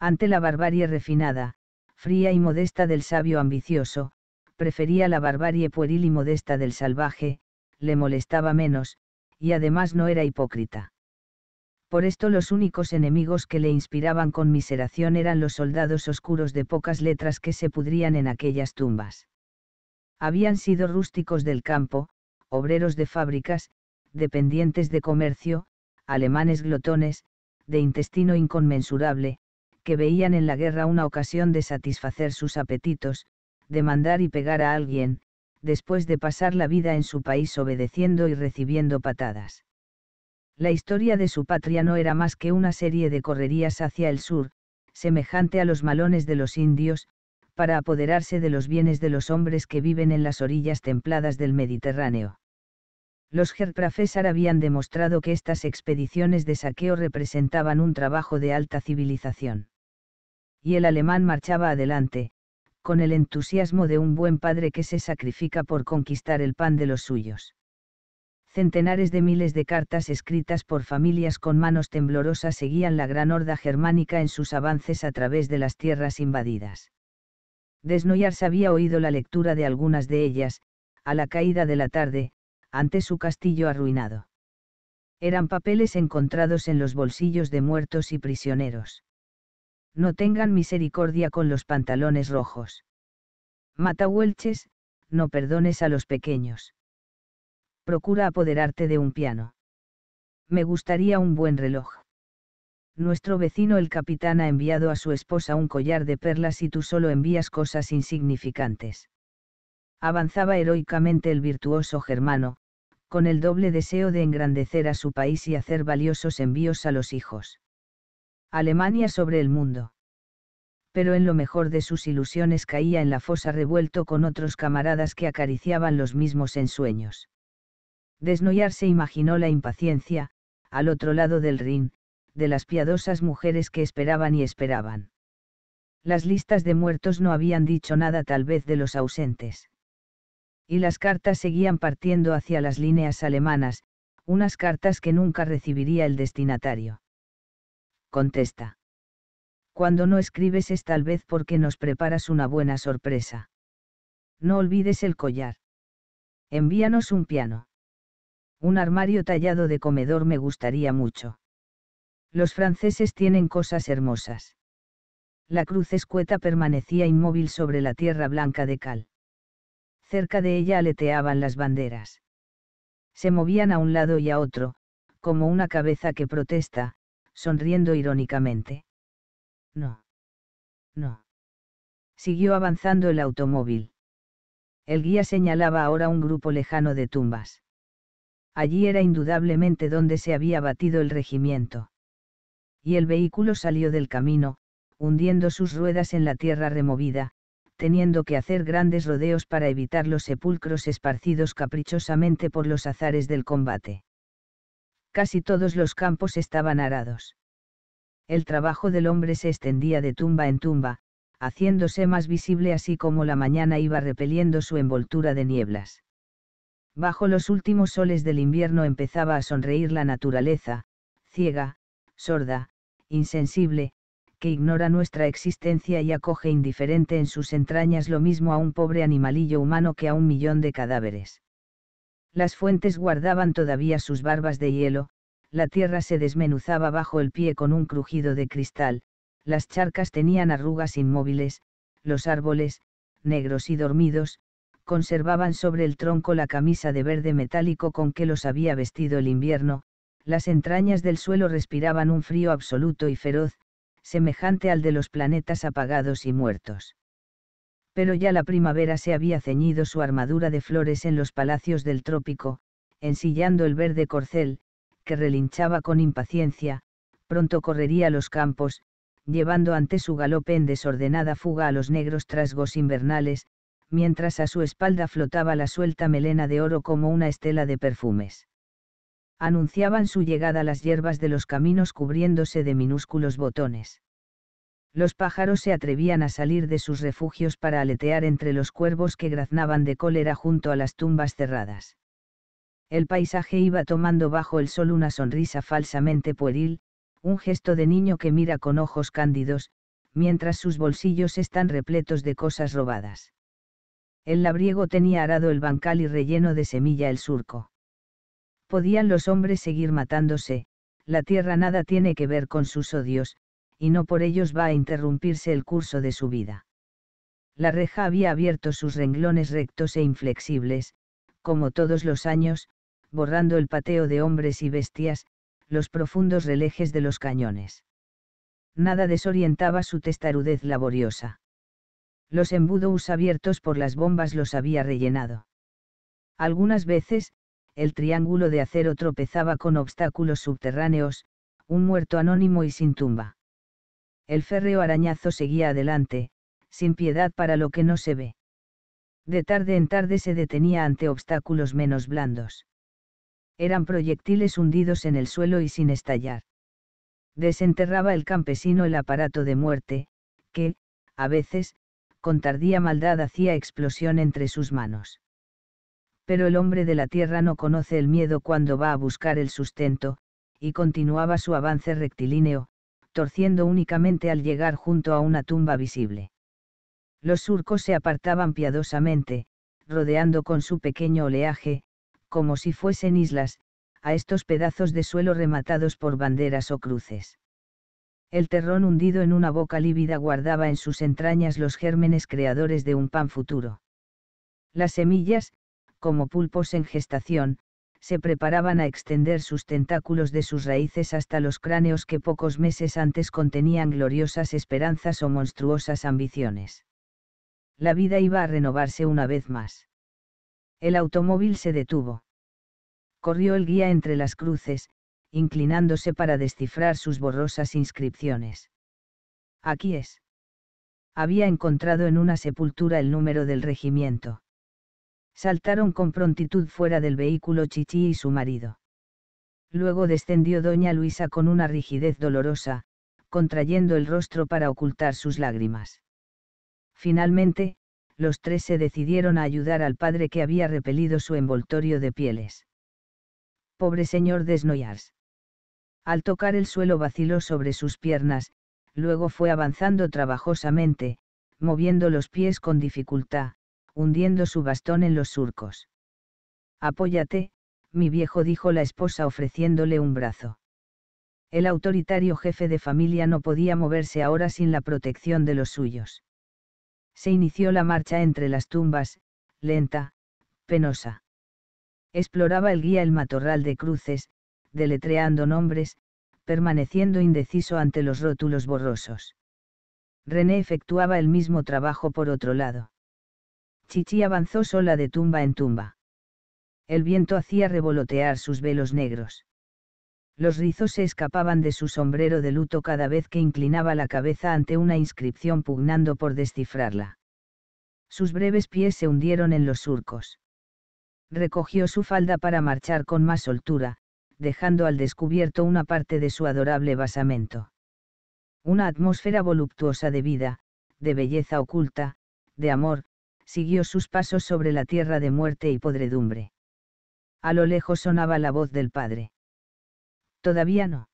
Ante la barbarie refinada, fría y modesta del sabio ambicioso, prefería la barbarie pueril y modesta del salvaje, le molestaba menos, y además no era hipócrita. Por esto los únicos enemigos que le inspiraban conmiseración eran los soldados oscuros de pocas letras que se pudrían en aquellas tumbas. Habían sido rústicos del campo, obreros de fábricas, dependientes de comercio, alemanes glotones, de intestino inconmensurable, que veían en la guerra una ocasión de satisfacer sus apetitos, de mandar y pegar a alguien, después de pasar la vida en su país obedeciendo y recibiendo patadas. La historia de su patria no era más que una serie de correrías hacia el sur, semejante a los malones de los indios, para apoderarse de los bienes de los hombres que viven en las orillas templadas del Mediterráneo. Los Gerprafesar habían demostrado que estas expediciones de saqueo representaban un trabajo de alta civilización y el alemán marchaba adelante, con el entusiasmo de un buen padre que se sacrifica por conquistar el pan de los suyos. Centenares de miles de cartas escritas por familias con manos temblorosas seguían la gran horda germánica en sus avances a través de las tierras invadidas. Desnoyars había oído la lectura de algunas de ellas, a la caída de la tarde, ante su castillo arruinado. Eran papeles encontrados en los bolsillos de muertos y prisioneros no tengan misericordia con los pantalones rojos. Mata no perdones a los pequeños. Procura apoderarte de un piano. Me gustaría un buen reloj. Nuestro vecino el capitán ha enviado a su esposa un collar de perlas y tú solo envías cosas insignificantes. Avanzaba heroicamente el virtuoso germano, con el doble deseo de engrandecer a su país y hacer valiosos envíos a los hijos. Alemania sobre el mundo. Pero en lo mejor de sus ilusiones caía en la fosa revuelto con otros camaradas que acariciaban los mismos ensueños. Desnoyar se imaginó la impaciencia, al otro lado del Rin, de las piadosas mujeres que esperaban y esperaban. Las listas de muertos no habían dicho nada tal vez de los ausentes. Y las cartas seguían partiendo hacia las líneas alemanas, unas cartas que nunca recibiría el destinatario contesta. Cuando no escribes es tal vez porque nos preparas una buena sorpresa. No olvides el collar. Envíanos un piano. Un armario tallado de comedor me gustaría mucho. Los franceses tienen cosas hermosas. La cruz escueta permanecía inmóvil sobre la tierra blanca de cal. Cerca de ella aleteaban las banderas. Se movían a un lado y a otro, como una cabeza que protesta, sonriendo irónicamente. No. No. Siguió avanzando el automóvil. El guía señalaba ahora un grupo lejano de tumbas. Allí era indudablemente donde se había batido el regimiento. Y el vehículo salió del camino, hundiendo sus ruedas en la tierra removida, teniendo que hacer grandes rodeos para evitar los sepulcros esparcidos caprichosamente por los azares del combate. Casi todos los campos estaban arados. El trabajo del hombre se extendía de tumba en tumba, haciéndose más visible así como la mañana iba repeliendo su envoltura de nieblas. Bajo los últimos soles del invierno empezaba a sonreír la naturaleza, ciega, sorda, insensible, que ignora nuestra existencia y acoge indiferente en sus entrañas lo mismo a un pobre animalillo humano que a un millón de cadáveres. Las fuentes guardaban todavía sus barbas de hielo, la tierra se desmenuzaba bajo el pie con un crujido de cristal, las charcas tenían arrugas inmóviles, los árboles, negros y dormidos, conservaban sobre el tronco la camisa de verde metálico con que los había vestido el invierno, las entrañas del suelo respiraban un frío absoluto y feroz, semejante al de los planetas apagados y muertos pero ya la primavera se había ceñido su armadura de flores en los palacios del trópico, ensillando el verde corcel, que relinchaba con impaciencia, pronto correría a los campos, llevando ante su galope en desordenada fuga a los negros trasgos invernales, mientras a su espalda flotaba la suelta melena de oro como una estela de perfumes. Anunciaban su llegada las hierbas de los caminos cubriéndose de minúsculos botones. Los pájaros se atrevían a salir de sus refugios para aletear entre los cuervos que graznaban de cólera junto a las tumbas cerradas. El paisaje iba tomando bajo el sol una sonrisa falsamente pueril, un gesto de niño que mira con ojos cándidos, mientras sus bolsillos están repletos de cosas robadas. El labriego tenía arado el bancal y relleno de semilla el surco. Podían los hombres seguir matándose, la tierra nada tiene que ver con sus odios, y no por ellos va a interrumpirse el curso de su vida. La reja había abierto sus renglones rectos e inflexibles, como todos los años, borrando el pateo de hombres y bestias, los profundos relejes de los cañones. Nada desorientaba su testarudez laboriosa. Los embudos abiertos por las bombas los había rellenado. Algunas veces, el triángulo de acero tropezaba con obstáculos subterráneos, un muerto anónimo y sin tumba. El férreo arañazo seguía adelante, sin piedad para lo que no se ve. De tarde en tarde se detenía ante obstáculos menos blandos. Eran proyectiles hundidos en el suelo y sin estallar. Desenterraba el campesino el aparato de muerte, que, a veces, con tardía maldad hacía explosión entre sus manos. Pero el hombre de la tierra no conoce el miedo cuando va a buscar el sustento, y continuaba su avance rectilíneo, torciendo únicamente al llegar junto a una tumba visible. Los surcos se apartaban piadosamente, rodeando con su pequeño oleaje, como si fuesen islas, a estos pedazos de suelo rematados por banderas o cruces. El terrón hundido en una boca lívida guardaba en sus entrañas los gérmenes creadores de un pan futuro. Las semillas, como pulpos en gestación, se preparaban a extender sus tentáculos de sus raíces hasta los cráneos que pocos meses antes contenían gloriosas esperanzas o monstruosas ambiciones. La vida iba a renovarse una vez más. El automóvil se detuvo. Corrió el guía entre las cruces, inclinándose para descifrar sus borrosas inscripciones. Aquí es. Había encontrado en una sepultura el número del regimiento. Saltaron con prontitud fuera del vehículo Chichi y su marido. Luego descendió doña Luisa con una rigidez dolorosa, contrayendo el rostro para ocultar sus lágrimas. Finalmente, los tres se decidieron a ayudar al padre que había repelido su envoltorio de pieles. Pobre señor Desnoyars. Al tocar el suelo vaciló sobre sus piernas, luego fue avanzando trabajosamente, moviendo los pies con dificultad, hundiendo su bastón en los surcos. Apóyate, mi viejo dijo la esposa ofreciéndole un brazo. El autoritario jefe de familia no podía moverse ahora sin la protección de los suyos. Se inició la marcha entre las tumbas, lenta, penosa. Exploraba el guía el matorral de cruces, deletreando nombres, permaneciendo indeciso ante los rótulos borrosos. René efectuaba el mismo trabajo por otro lado. Chichi avanzó sola de tumba en tumba. El viento hacía revolotear sus velos negros. Los rizos se escapaban de su sombrero de luto cada vez que inclinaba la cabeza ante una inscripción pugnando por descifrarla. Sus breves pies se hundieron en los surcos. Recogió su falda para marchar con más soltura, dejando al descubierto una parte de su adorable basamento. Una atmósfera voluptuosa de vida, de belleza oculta, de amor, siguió sus pasos sobre la tierra de muerte y podredumbre. A lo lejos sonaba la voz del padre. Todavía no.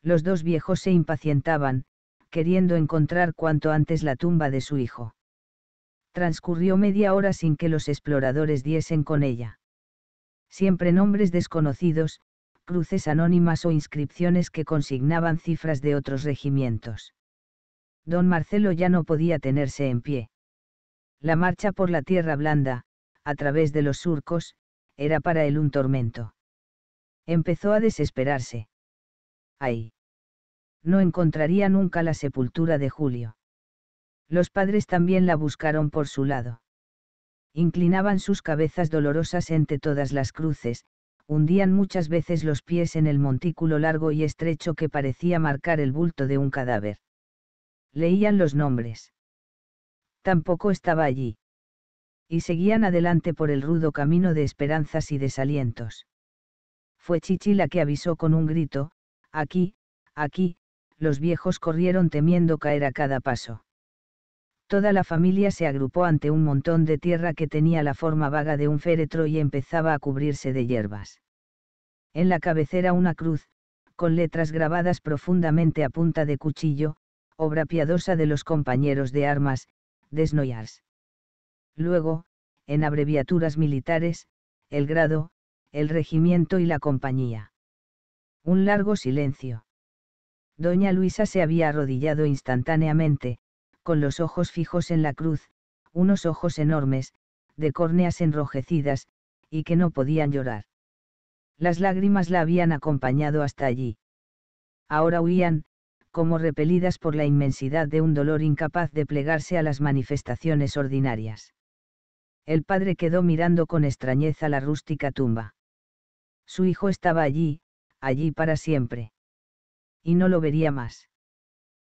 Los dos viejos se impacientaban, queriendo encontrar cuanto antes la tumba de su hijo. Transcurrió media hora sin que los exploradores diesen con ella. Siempre nombres desconocidos, cruces anónimas o inscripciones que consignaban cifras de otros regimientos. Don Marcelo ya no podía tenerse en pie. La marcha por la tierra blanda, a través de los surcos, era para él un tormento. Empezó a desesperarse. ¡Ay! No encontraría nunca la sepultura de Julio. Los padres también la buscaron por su lado. Inclinaban sus cabezas dolorosas entre todas las cruces, hundían muchas veces los pies en el montículo largo y estrecho que parecía marcar el bulto de un cadáver. Leían los nombres tampoco estaba allí. Y seguían adelante por el rudo camino de esperanzas y desalientos. Fue Chichi la que avisó con un grito, aquí, aquí, los viejos corrieron temiendo caer a cada paso. Toda la familia se agrupó ante un montón de tierra que tenía la forma vaga de un féretro y empezaba a cubrirse de hierbas. En la cabecera una cruz, con letras grabadas profundamente a punta de cuchillo, obra piadosa de los compañeros de armas, desnoyars. Luego, en abreviaturas militares, el grado, el regimiento y la compañía. Un largo silencio. Doña Luisa se había arrodillado instantáneamente, con los ojos fijos en la cruz, unos ojos enormes, de córneas enrojecidas, y que no podían llorar. Las lágrimas la habían acompañado hasta allí. Ahora huían, como repelidas por la inmensidad de un dolor incapaz de plegarse a las manifestaciones ordinarias. El padre quedó mirando con extrañeza la rústica tumba. Su hijo estaba allí, allí para siempre. Y no lo vería más.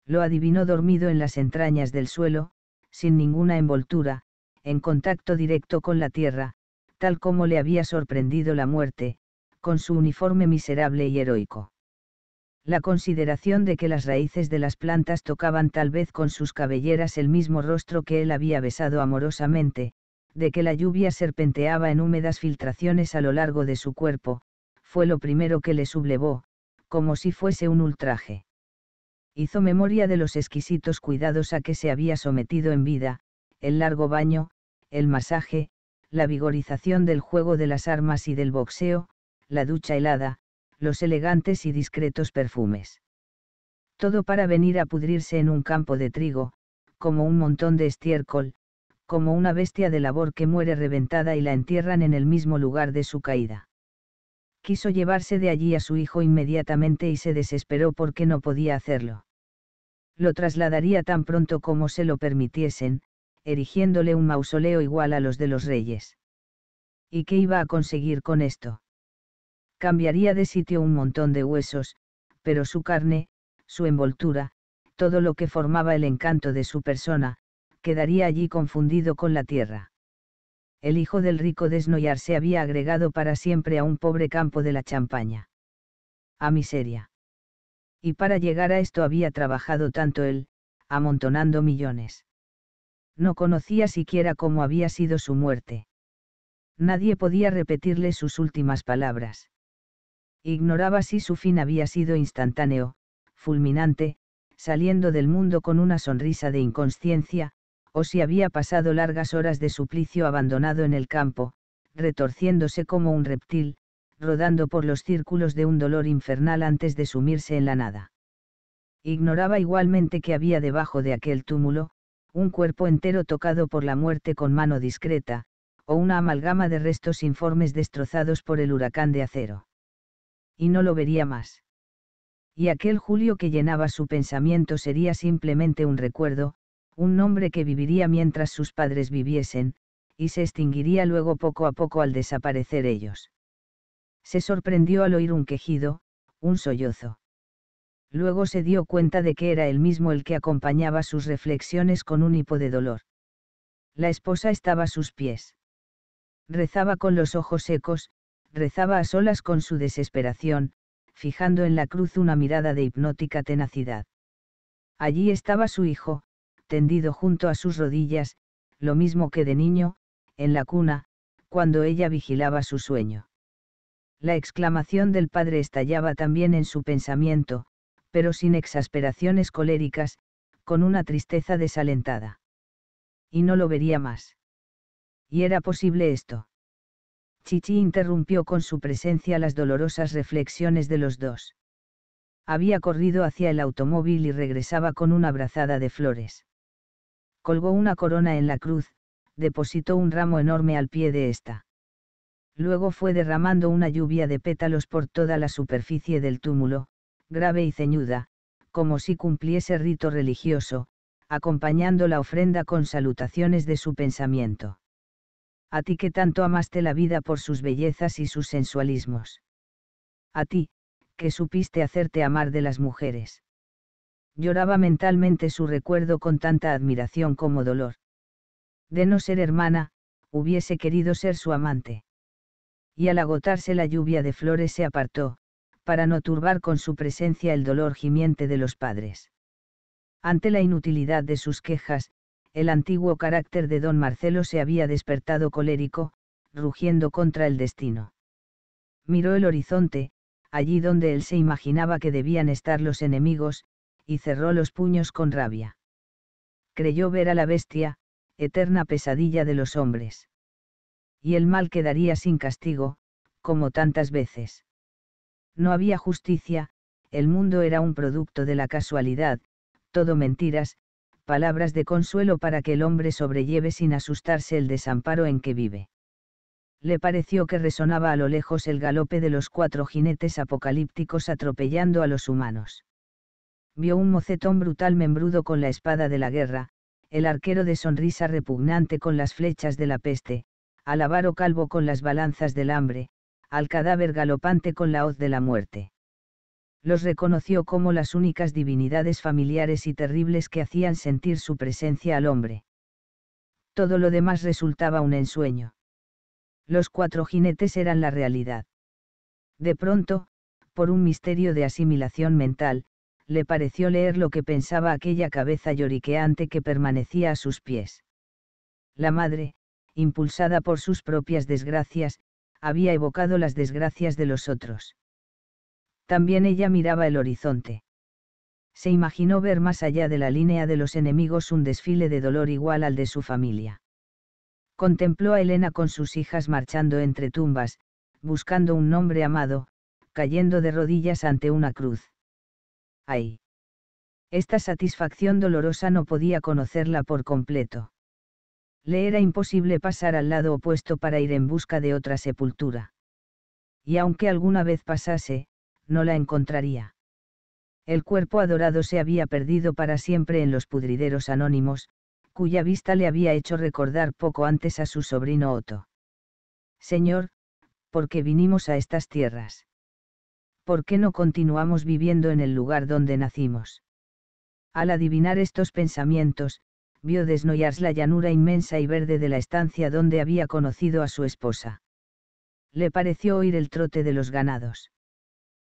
Lo adivinó dormido en las entrañas del suelo, sin ninguna envoltura, en contacto directo con la tierra, tal como le había sorprendido la muerte, con su uniforme miserable y heroico la consideración de que las raíces de las plantas tocaban tal vez con sus cabelleras el mismo rostro que él había besado amorosamente, de que la lluvia serpenteaba en húmedas filtraciones a lo largo de su cuerpo, fue lo primero que le sublevó, como si fuese un ultraje. Hizo memoria de los exquisitos cuidados a que se había sometido en vida, el largo baño, el masaje, la vigorización del juego de las armas y del boxeo, la ducha helada, los elegantes y discretos perfumes. Todo para venir a pudrirse en un campo de trigo, como un montón de estiércol, como una bestia de labor que muere reventada y la entierran en el mismo lugar de su caída. Quiso llevarse de allí a su hijo inmediatamente y se desesperó porque no podía hacerlo. Lo trasladaría tan pronto como se lo permitiesen, erigiéndole un mausoleo igual a los de los reyes. ¿Y qué iba a conseguir con esto? cambiaría de sitio un montón de huesos, pero su carne, su envoltura, todo lo que formaba el encanto de su persona, quedaría allí confundido con la tierra. El hijo del rico desnoyar se había agregado para siempre a un pobre campo de la champaña. A miseria. Y para llegar a esto había trabajado tanto él, amontonando millones. No conocía siquiera cómo había sido su muerte. Nadie podía repetirle sus últimas palabras ignoraba si su fin había sido instantáneo, fulminante, saliendo del mundo con una sonrisa de inconsciencia, o si había pasado largas horas de suplicio abandonado en el campo, retorciéndose como un reptil, rodando por los círculos de un dolor infernal antes de sumirse en la nada. Ignoraba igualmente que había debajo de aquel túmulo, un cuerpo entero tocado por la muerte con mano discreta, o una amalgama de restos informes destrozados por el huracán de acero y no lo vería más. Y aquel Julio que llenaba su pensamiento sería simplemente un recuerdo, un nombre que viviría mientras sus padres viviesen, y se extinguiría luego poco a poco al desaparecer ellos. Se sorprendió al oír un quejido, un sollozo. Luego se dio cuenta de que era él mismo el que acompañaba sus reflexiones con un hipo de dolor. La esposa estaba a sus pies. Rezaba con los ojos secos, rezaba a solas con su desesperación, fijando en la cruz una mirada de hipnótica tenacidad. Allí estaba su hijo, tendido junto a sus rodillas, lo mismo que de niño, en la cuna, cuando ella vigilaba su sueño. La exclamación del padre estallaba también en su pensamiento, pero sin exasperaciones coléricas, con una tristeza desalentada. Y no lo vería más. Y era posible esto. Chichi interrumpió con su presencia las dolorosas reflexiones de los dos. Había corrido hacia el automóvil y regresaba con una abrazada de flores. Colgó una corona en la cruz, depositó un ramo enorme al pie de ésta. Luego fue derramando una lluvia de pétalos por toda la superficie del túmulo, grave y ceñuda, como si cumpliese rito religioso, acompañando la ofrenda con salutaciones de su pensamiento a ti que tanto amaste la vida por sus bellezas y sus sensualismos. A ti, que supiste hacerte amar de las mujeres. Lloraba mentalmente su recuerdo con tanta admiración como dolor. De no ser hermana, hubiese querido ser su amante. Y al agotarse la lluvia de flores se apartó, para no turbar con su presencia el dolor gimiente de los padres. Ante la inutilidad de sus quejas, el antiguo carácter de don Marcelo se había despertado colérico, rugiendo contra el destino. Miró el horizonte, allí donde él se imaginaba que debían estar los enemigos, y cerró los puños con rabia. Creyó ver a la bestia, eterna pesadilla de los hombres. Y el mal quedaría sin castigo, como tantas veces. No había justicia, el mundo era un producto de la casualidad, todo mentiras, palabras de consuelo para que el hombre sobrelleve sin asustarse el desamparo en que vive. Le pareció que resonaba a lo lejos el galope de los cuatro jinetes apocalípticos atropellando a los humanos. Vio un mocetón brutal membrudo con la espada de la guerra, el arquero de sonrisa repugnante con las flechas de la peste, al avaro calvo con las balanzas del hambre, al cadáver galopante con la hoz de la muerte los reconoció como las únicas divinidades familiares y terribles que hacían sentir su presencia al hombre. Todo lo demás resultaba un ensueño. Los cuatro jinetes eran la realidad. De pronto, por un misterio de asimilación mental, le pareció leer lo que pensaba aquella cabeza lloriqueante que permanecía a sus pies. La madre, impulsada por sus propias desgracias, había evocado las desgracias de los otros también ella miraba el horizonte. Se imaginó ver más allá de la línea de los enemigos un desfile de dolor igual al de su familia. Contempló a Elena con sus hijas marchando entre tumbas, buscando un nombre amado, cayendo de rodillas ante una cruz. ¡Ay! Esta satisfacción dolorosa no podía conocerla por completo. Le era imposible pasar al lado opuesto para ir en busca de otra sepultura. Y aunque alguna vez pasase, no la encontraría. El cuerpo adorado se había perdido para siempre en los pudrideros anónimos, cuya vista le había hecho recordar poco antes a su sobrino Otto. Señor, ¿por qué vinimos a estas tierras? ¿Por qué no continuamos viviendo en el lugar donde nacimos? Al adivinar estos pensamientos, vio desnoyarse la llanura inmensa y verde de la estancia donde había conocido a su esposa. Le pareció oír el trote de los ganados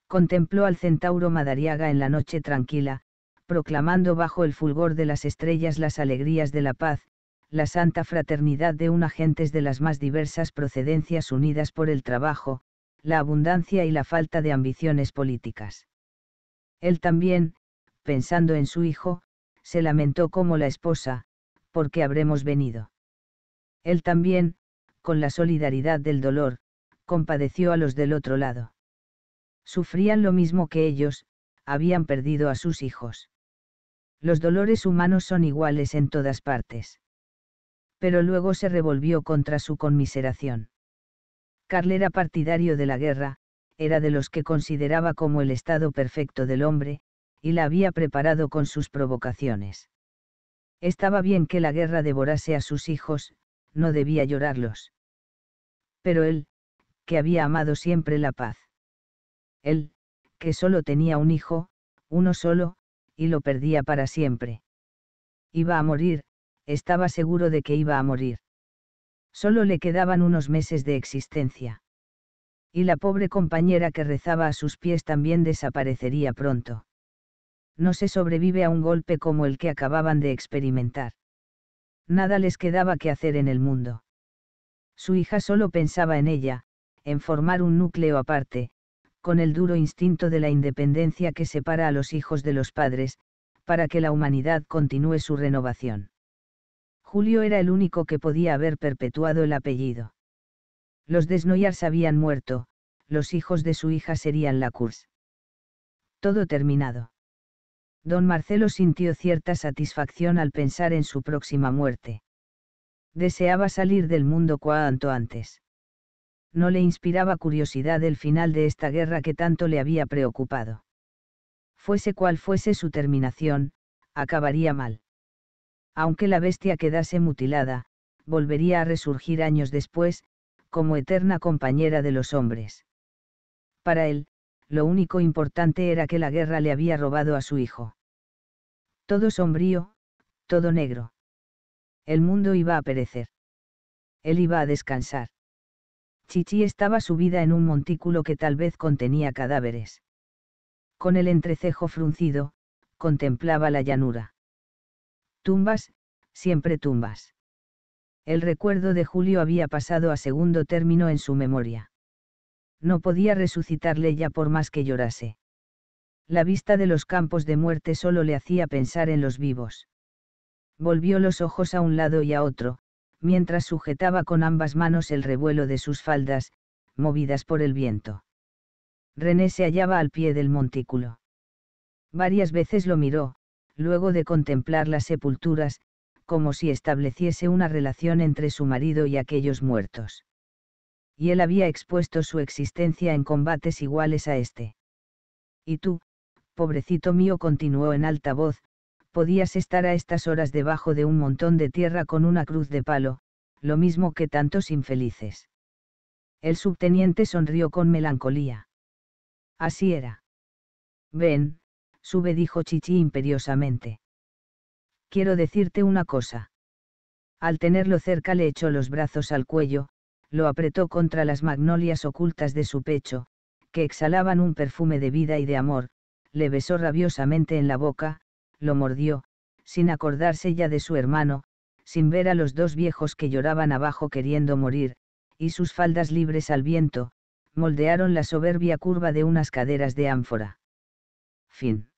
contempló al centauro Madariaga en la noche tranquila, proclamando bajo el fulgor de las estrellas las alegrías de la paz, la santa fraternidad de un agentes de las más diversas procedencias unidas por el trabajo, la abundancia y la falta de ambiciones políticas. Él también, pensando en su hijo, se lamentó como la esposa, porque habremos venido. Él también, con la solidaridad del dolor, compadeció a los del otro lado sufrían lo mismo que ellos, habían perdido a sus hijos. Los dolores humanos son iguales en todas partes. Pero luego se revolvió contra su conmiseración. Carl era partidario de la guerra, era de los que consideraba como el estado perfecto del hombre, y la había preparado con sus provocaciones. Estaba bien que la guerra devorase a sus hijos, no debía llorarlos. Pero él, que había amado siempre la paz él, que solo tenía un hijo, uno solo, y lo perdía para siempre. Iba a morir, estaba seguro de que iba a morir. Solo le quedaban unos meses de existencia. Y la pobre compañera que rezaba a sus pies también desaparecería pronto. No se sobrevive a un golpe como el que acababan de experimentar. Nada les quedaba que hacer en el mundo. Su hija solo pensaba en ella, en formar un núcleo aparte, con el duro instinto de la independencia que separa a los hijos de los padres, para que la humanidad continúe su renovación. Julio era el único que podía haber perpetuado el apellido. Los Desnoyars habían muerto, los hijos de su hija serían la curs. Todo terminado. Don Marcelo sintió cierta satisfacción al pensar en su próxima muerte. Deseaba salir del mundo cuanto antes no le inspiraba curiosidad el final de esta guerra que tanto le había preocupado. Fuese cual fuese su terminación, acabaría mal. Aunque la bestia quedase mutilada, volvería a resurgir años después, como eterna compañera de los hombres. Para él, lo único importante era que la guerra le había robado a su hijo. Todo sombrío, todo negro. El mundo iba a perecer. Él iba a descansar. Chichi estaba subida en un montículo que tal vez contenía cadáveres. Con el entrecejo fruncido, contemplaba la llanura. Tumbas, siempre tumbas. El recuerdo de Julio había pasado a segundo término en su memoria. No podía resucitarle ya por más que llorase. La vista de los campos de muerte solo le hacía pensar en los vivos. Volvió los ojos a un lado y a otro, mientras sujetaba con ambas manos el revuelo de sus faldas, movidas por el viento. René se hallaba al pie del montículo. Varias veces lo miró, luego de contemplar las sepulturas, como si estableciese una relación entre su marido y aquellos muertos. Y él había expuesto su existencia en combates iguales a este. Y tú, pobrecito mío, continuó en alta voz, podías estar a estas horas debajo de un montón de tierra con una cruz de palo, lo mismo que tantos infelices. El subteniente sonrió con melancolía. Así era. Ven, sube, dijo Chichi imperiosamente. Quiero decirte una cosa. Al tenerlo cerca le echó los brazos al cuello, lo apretó contra las magnolias ocultas de su pecho, que exhalaban un perfume de vida y de amor, le besó rabiosamente en la boca, lo mordió, sin acordarse ya de su hermano, sin ver a los dos viejos que lloraban abajo queriendo morir, y sus faldas libres al viento, moldearon la soberbia curva de unas caderas de ánfora. Fin.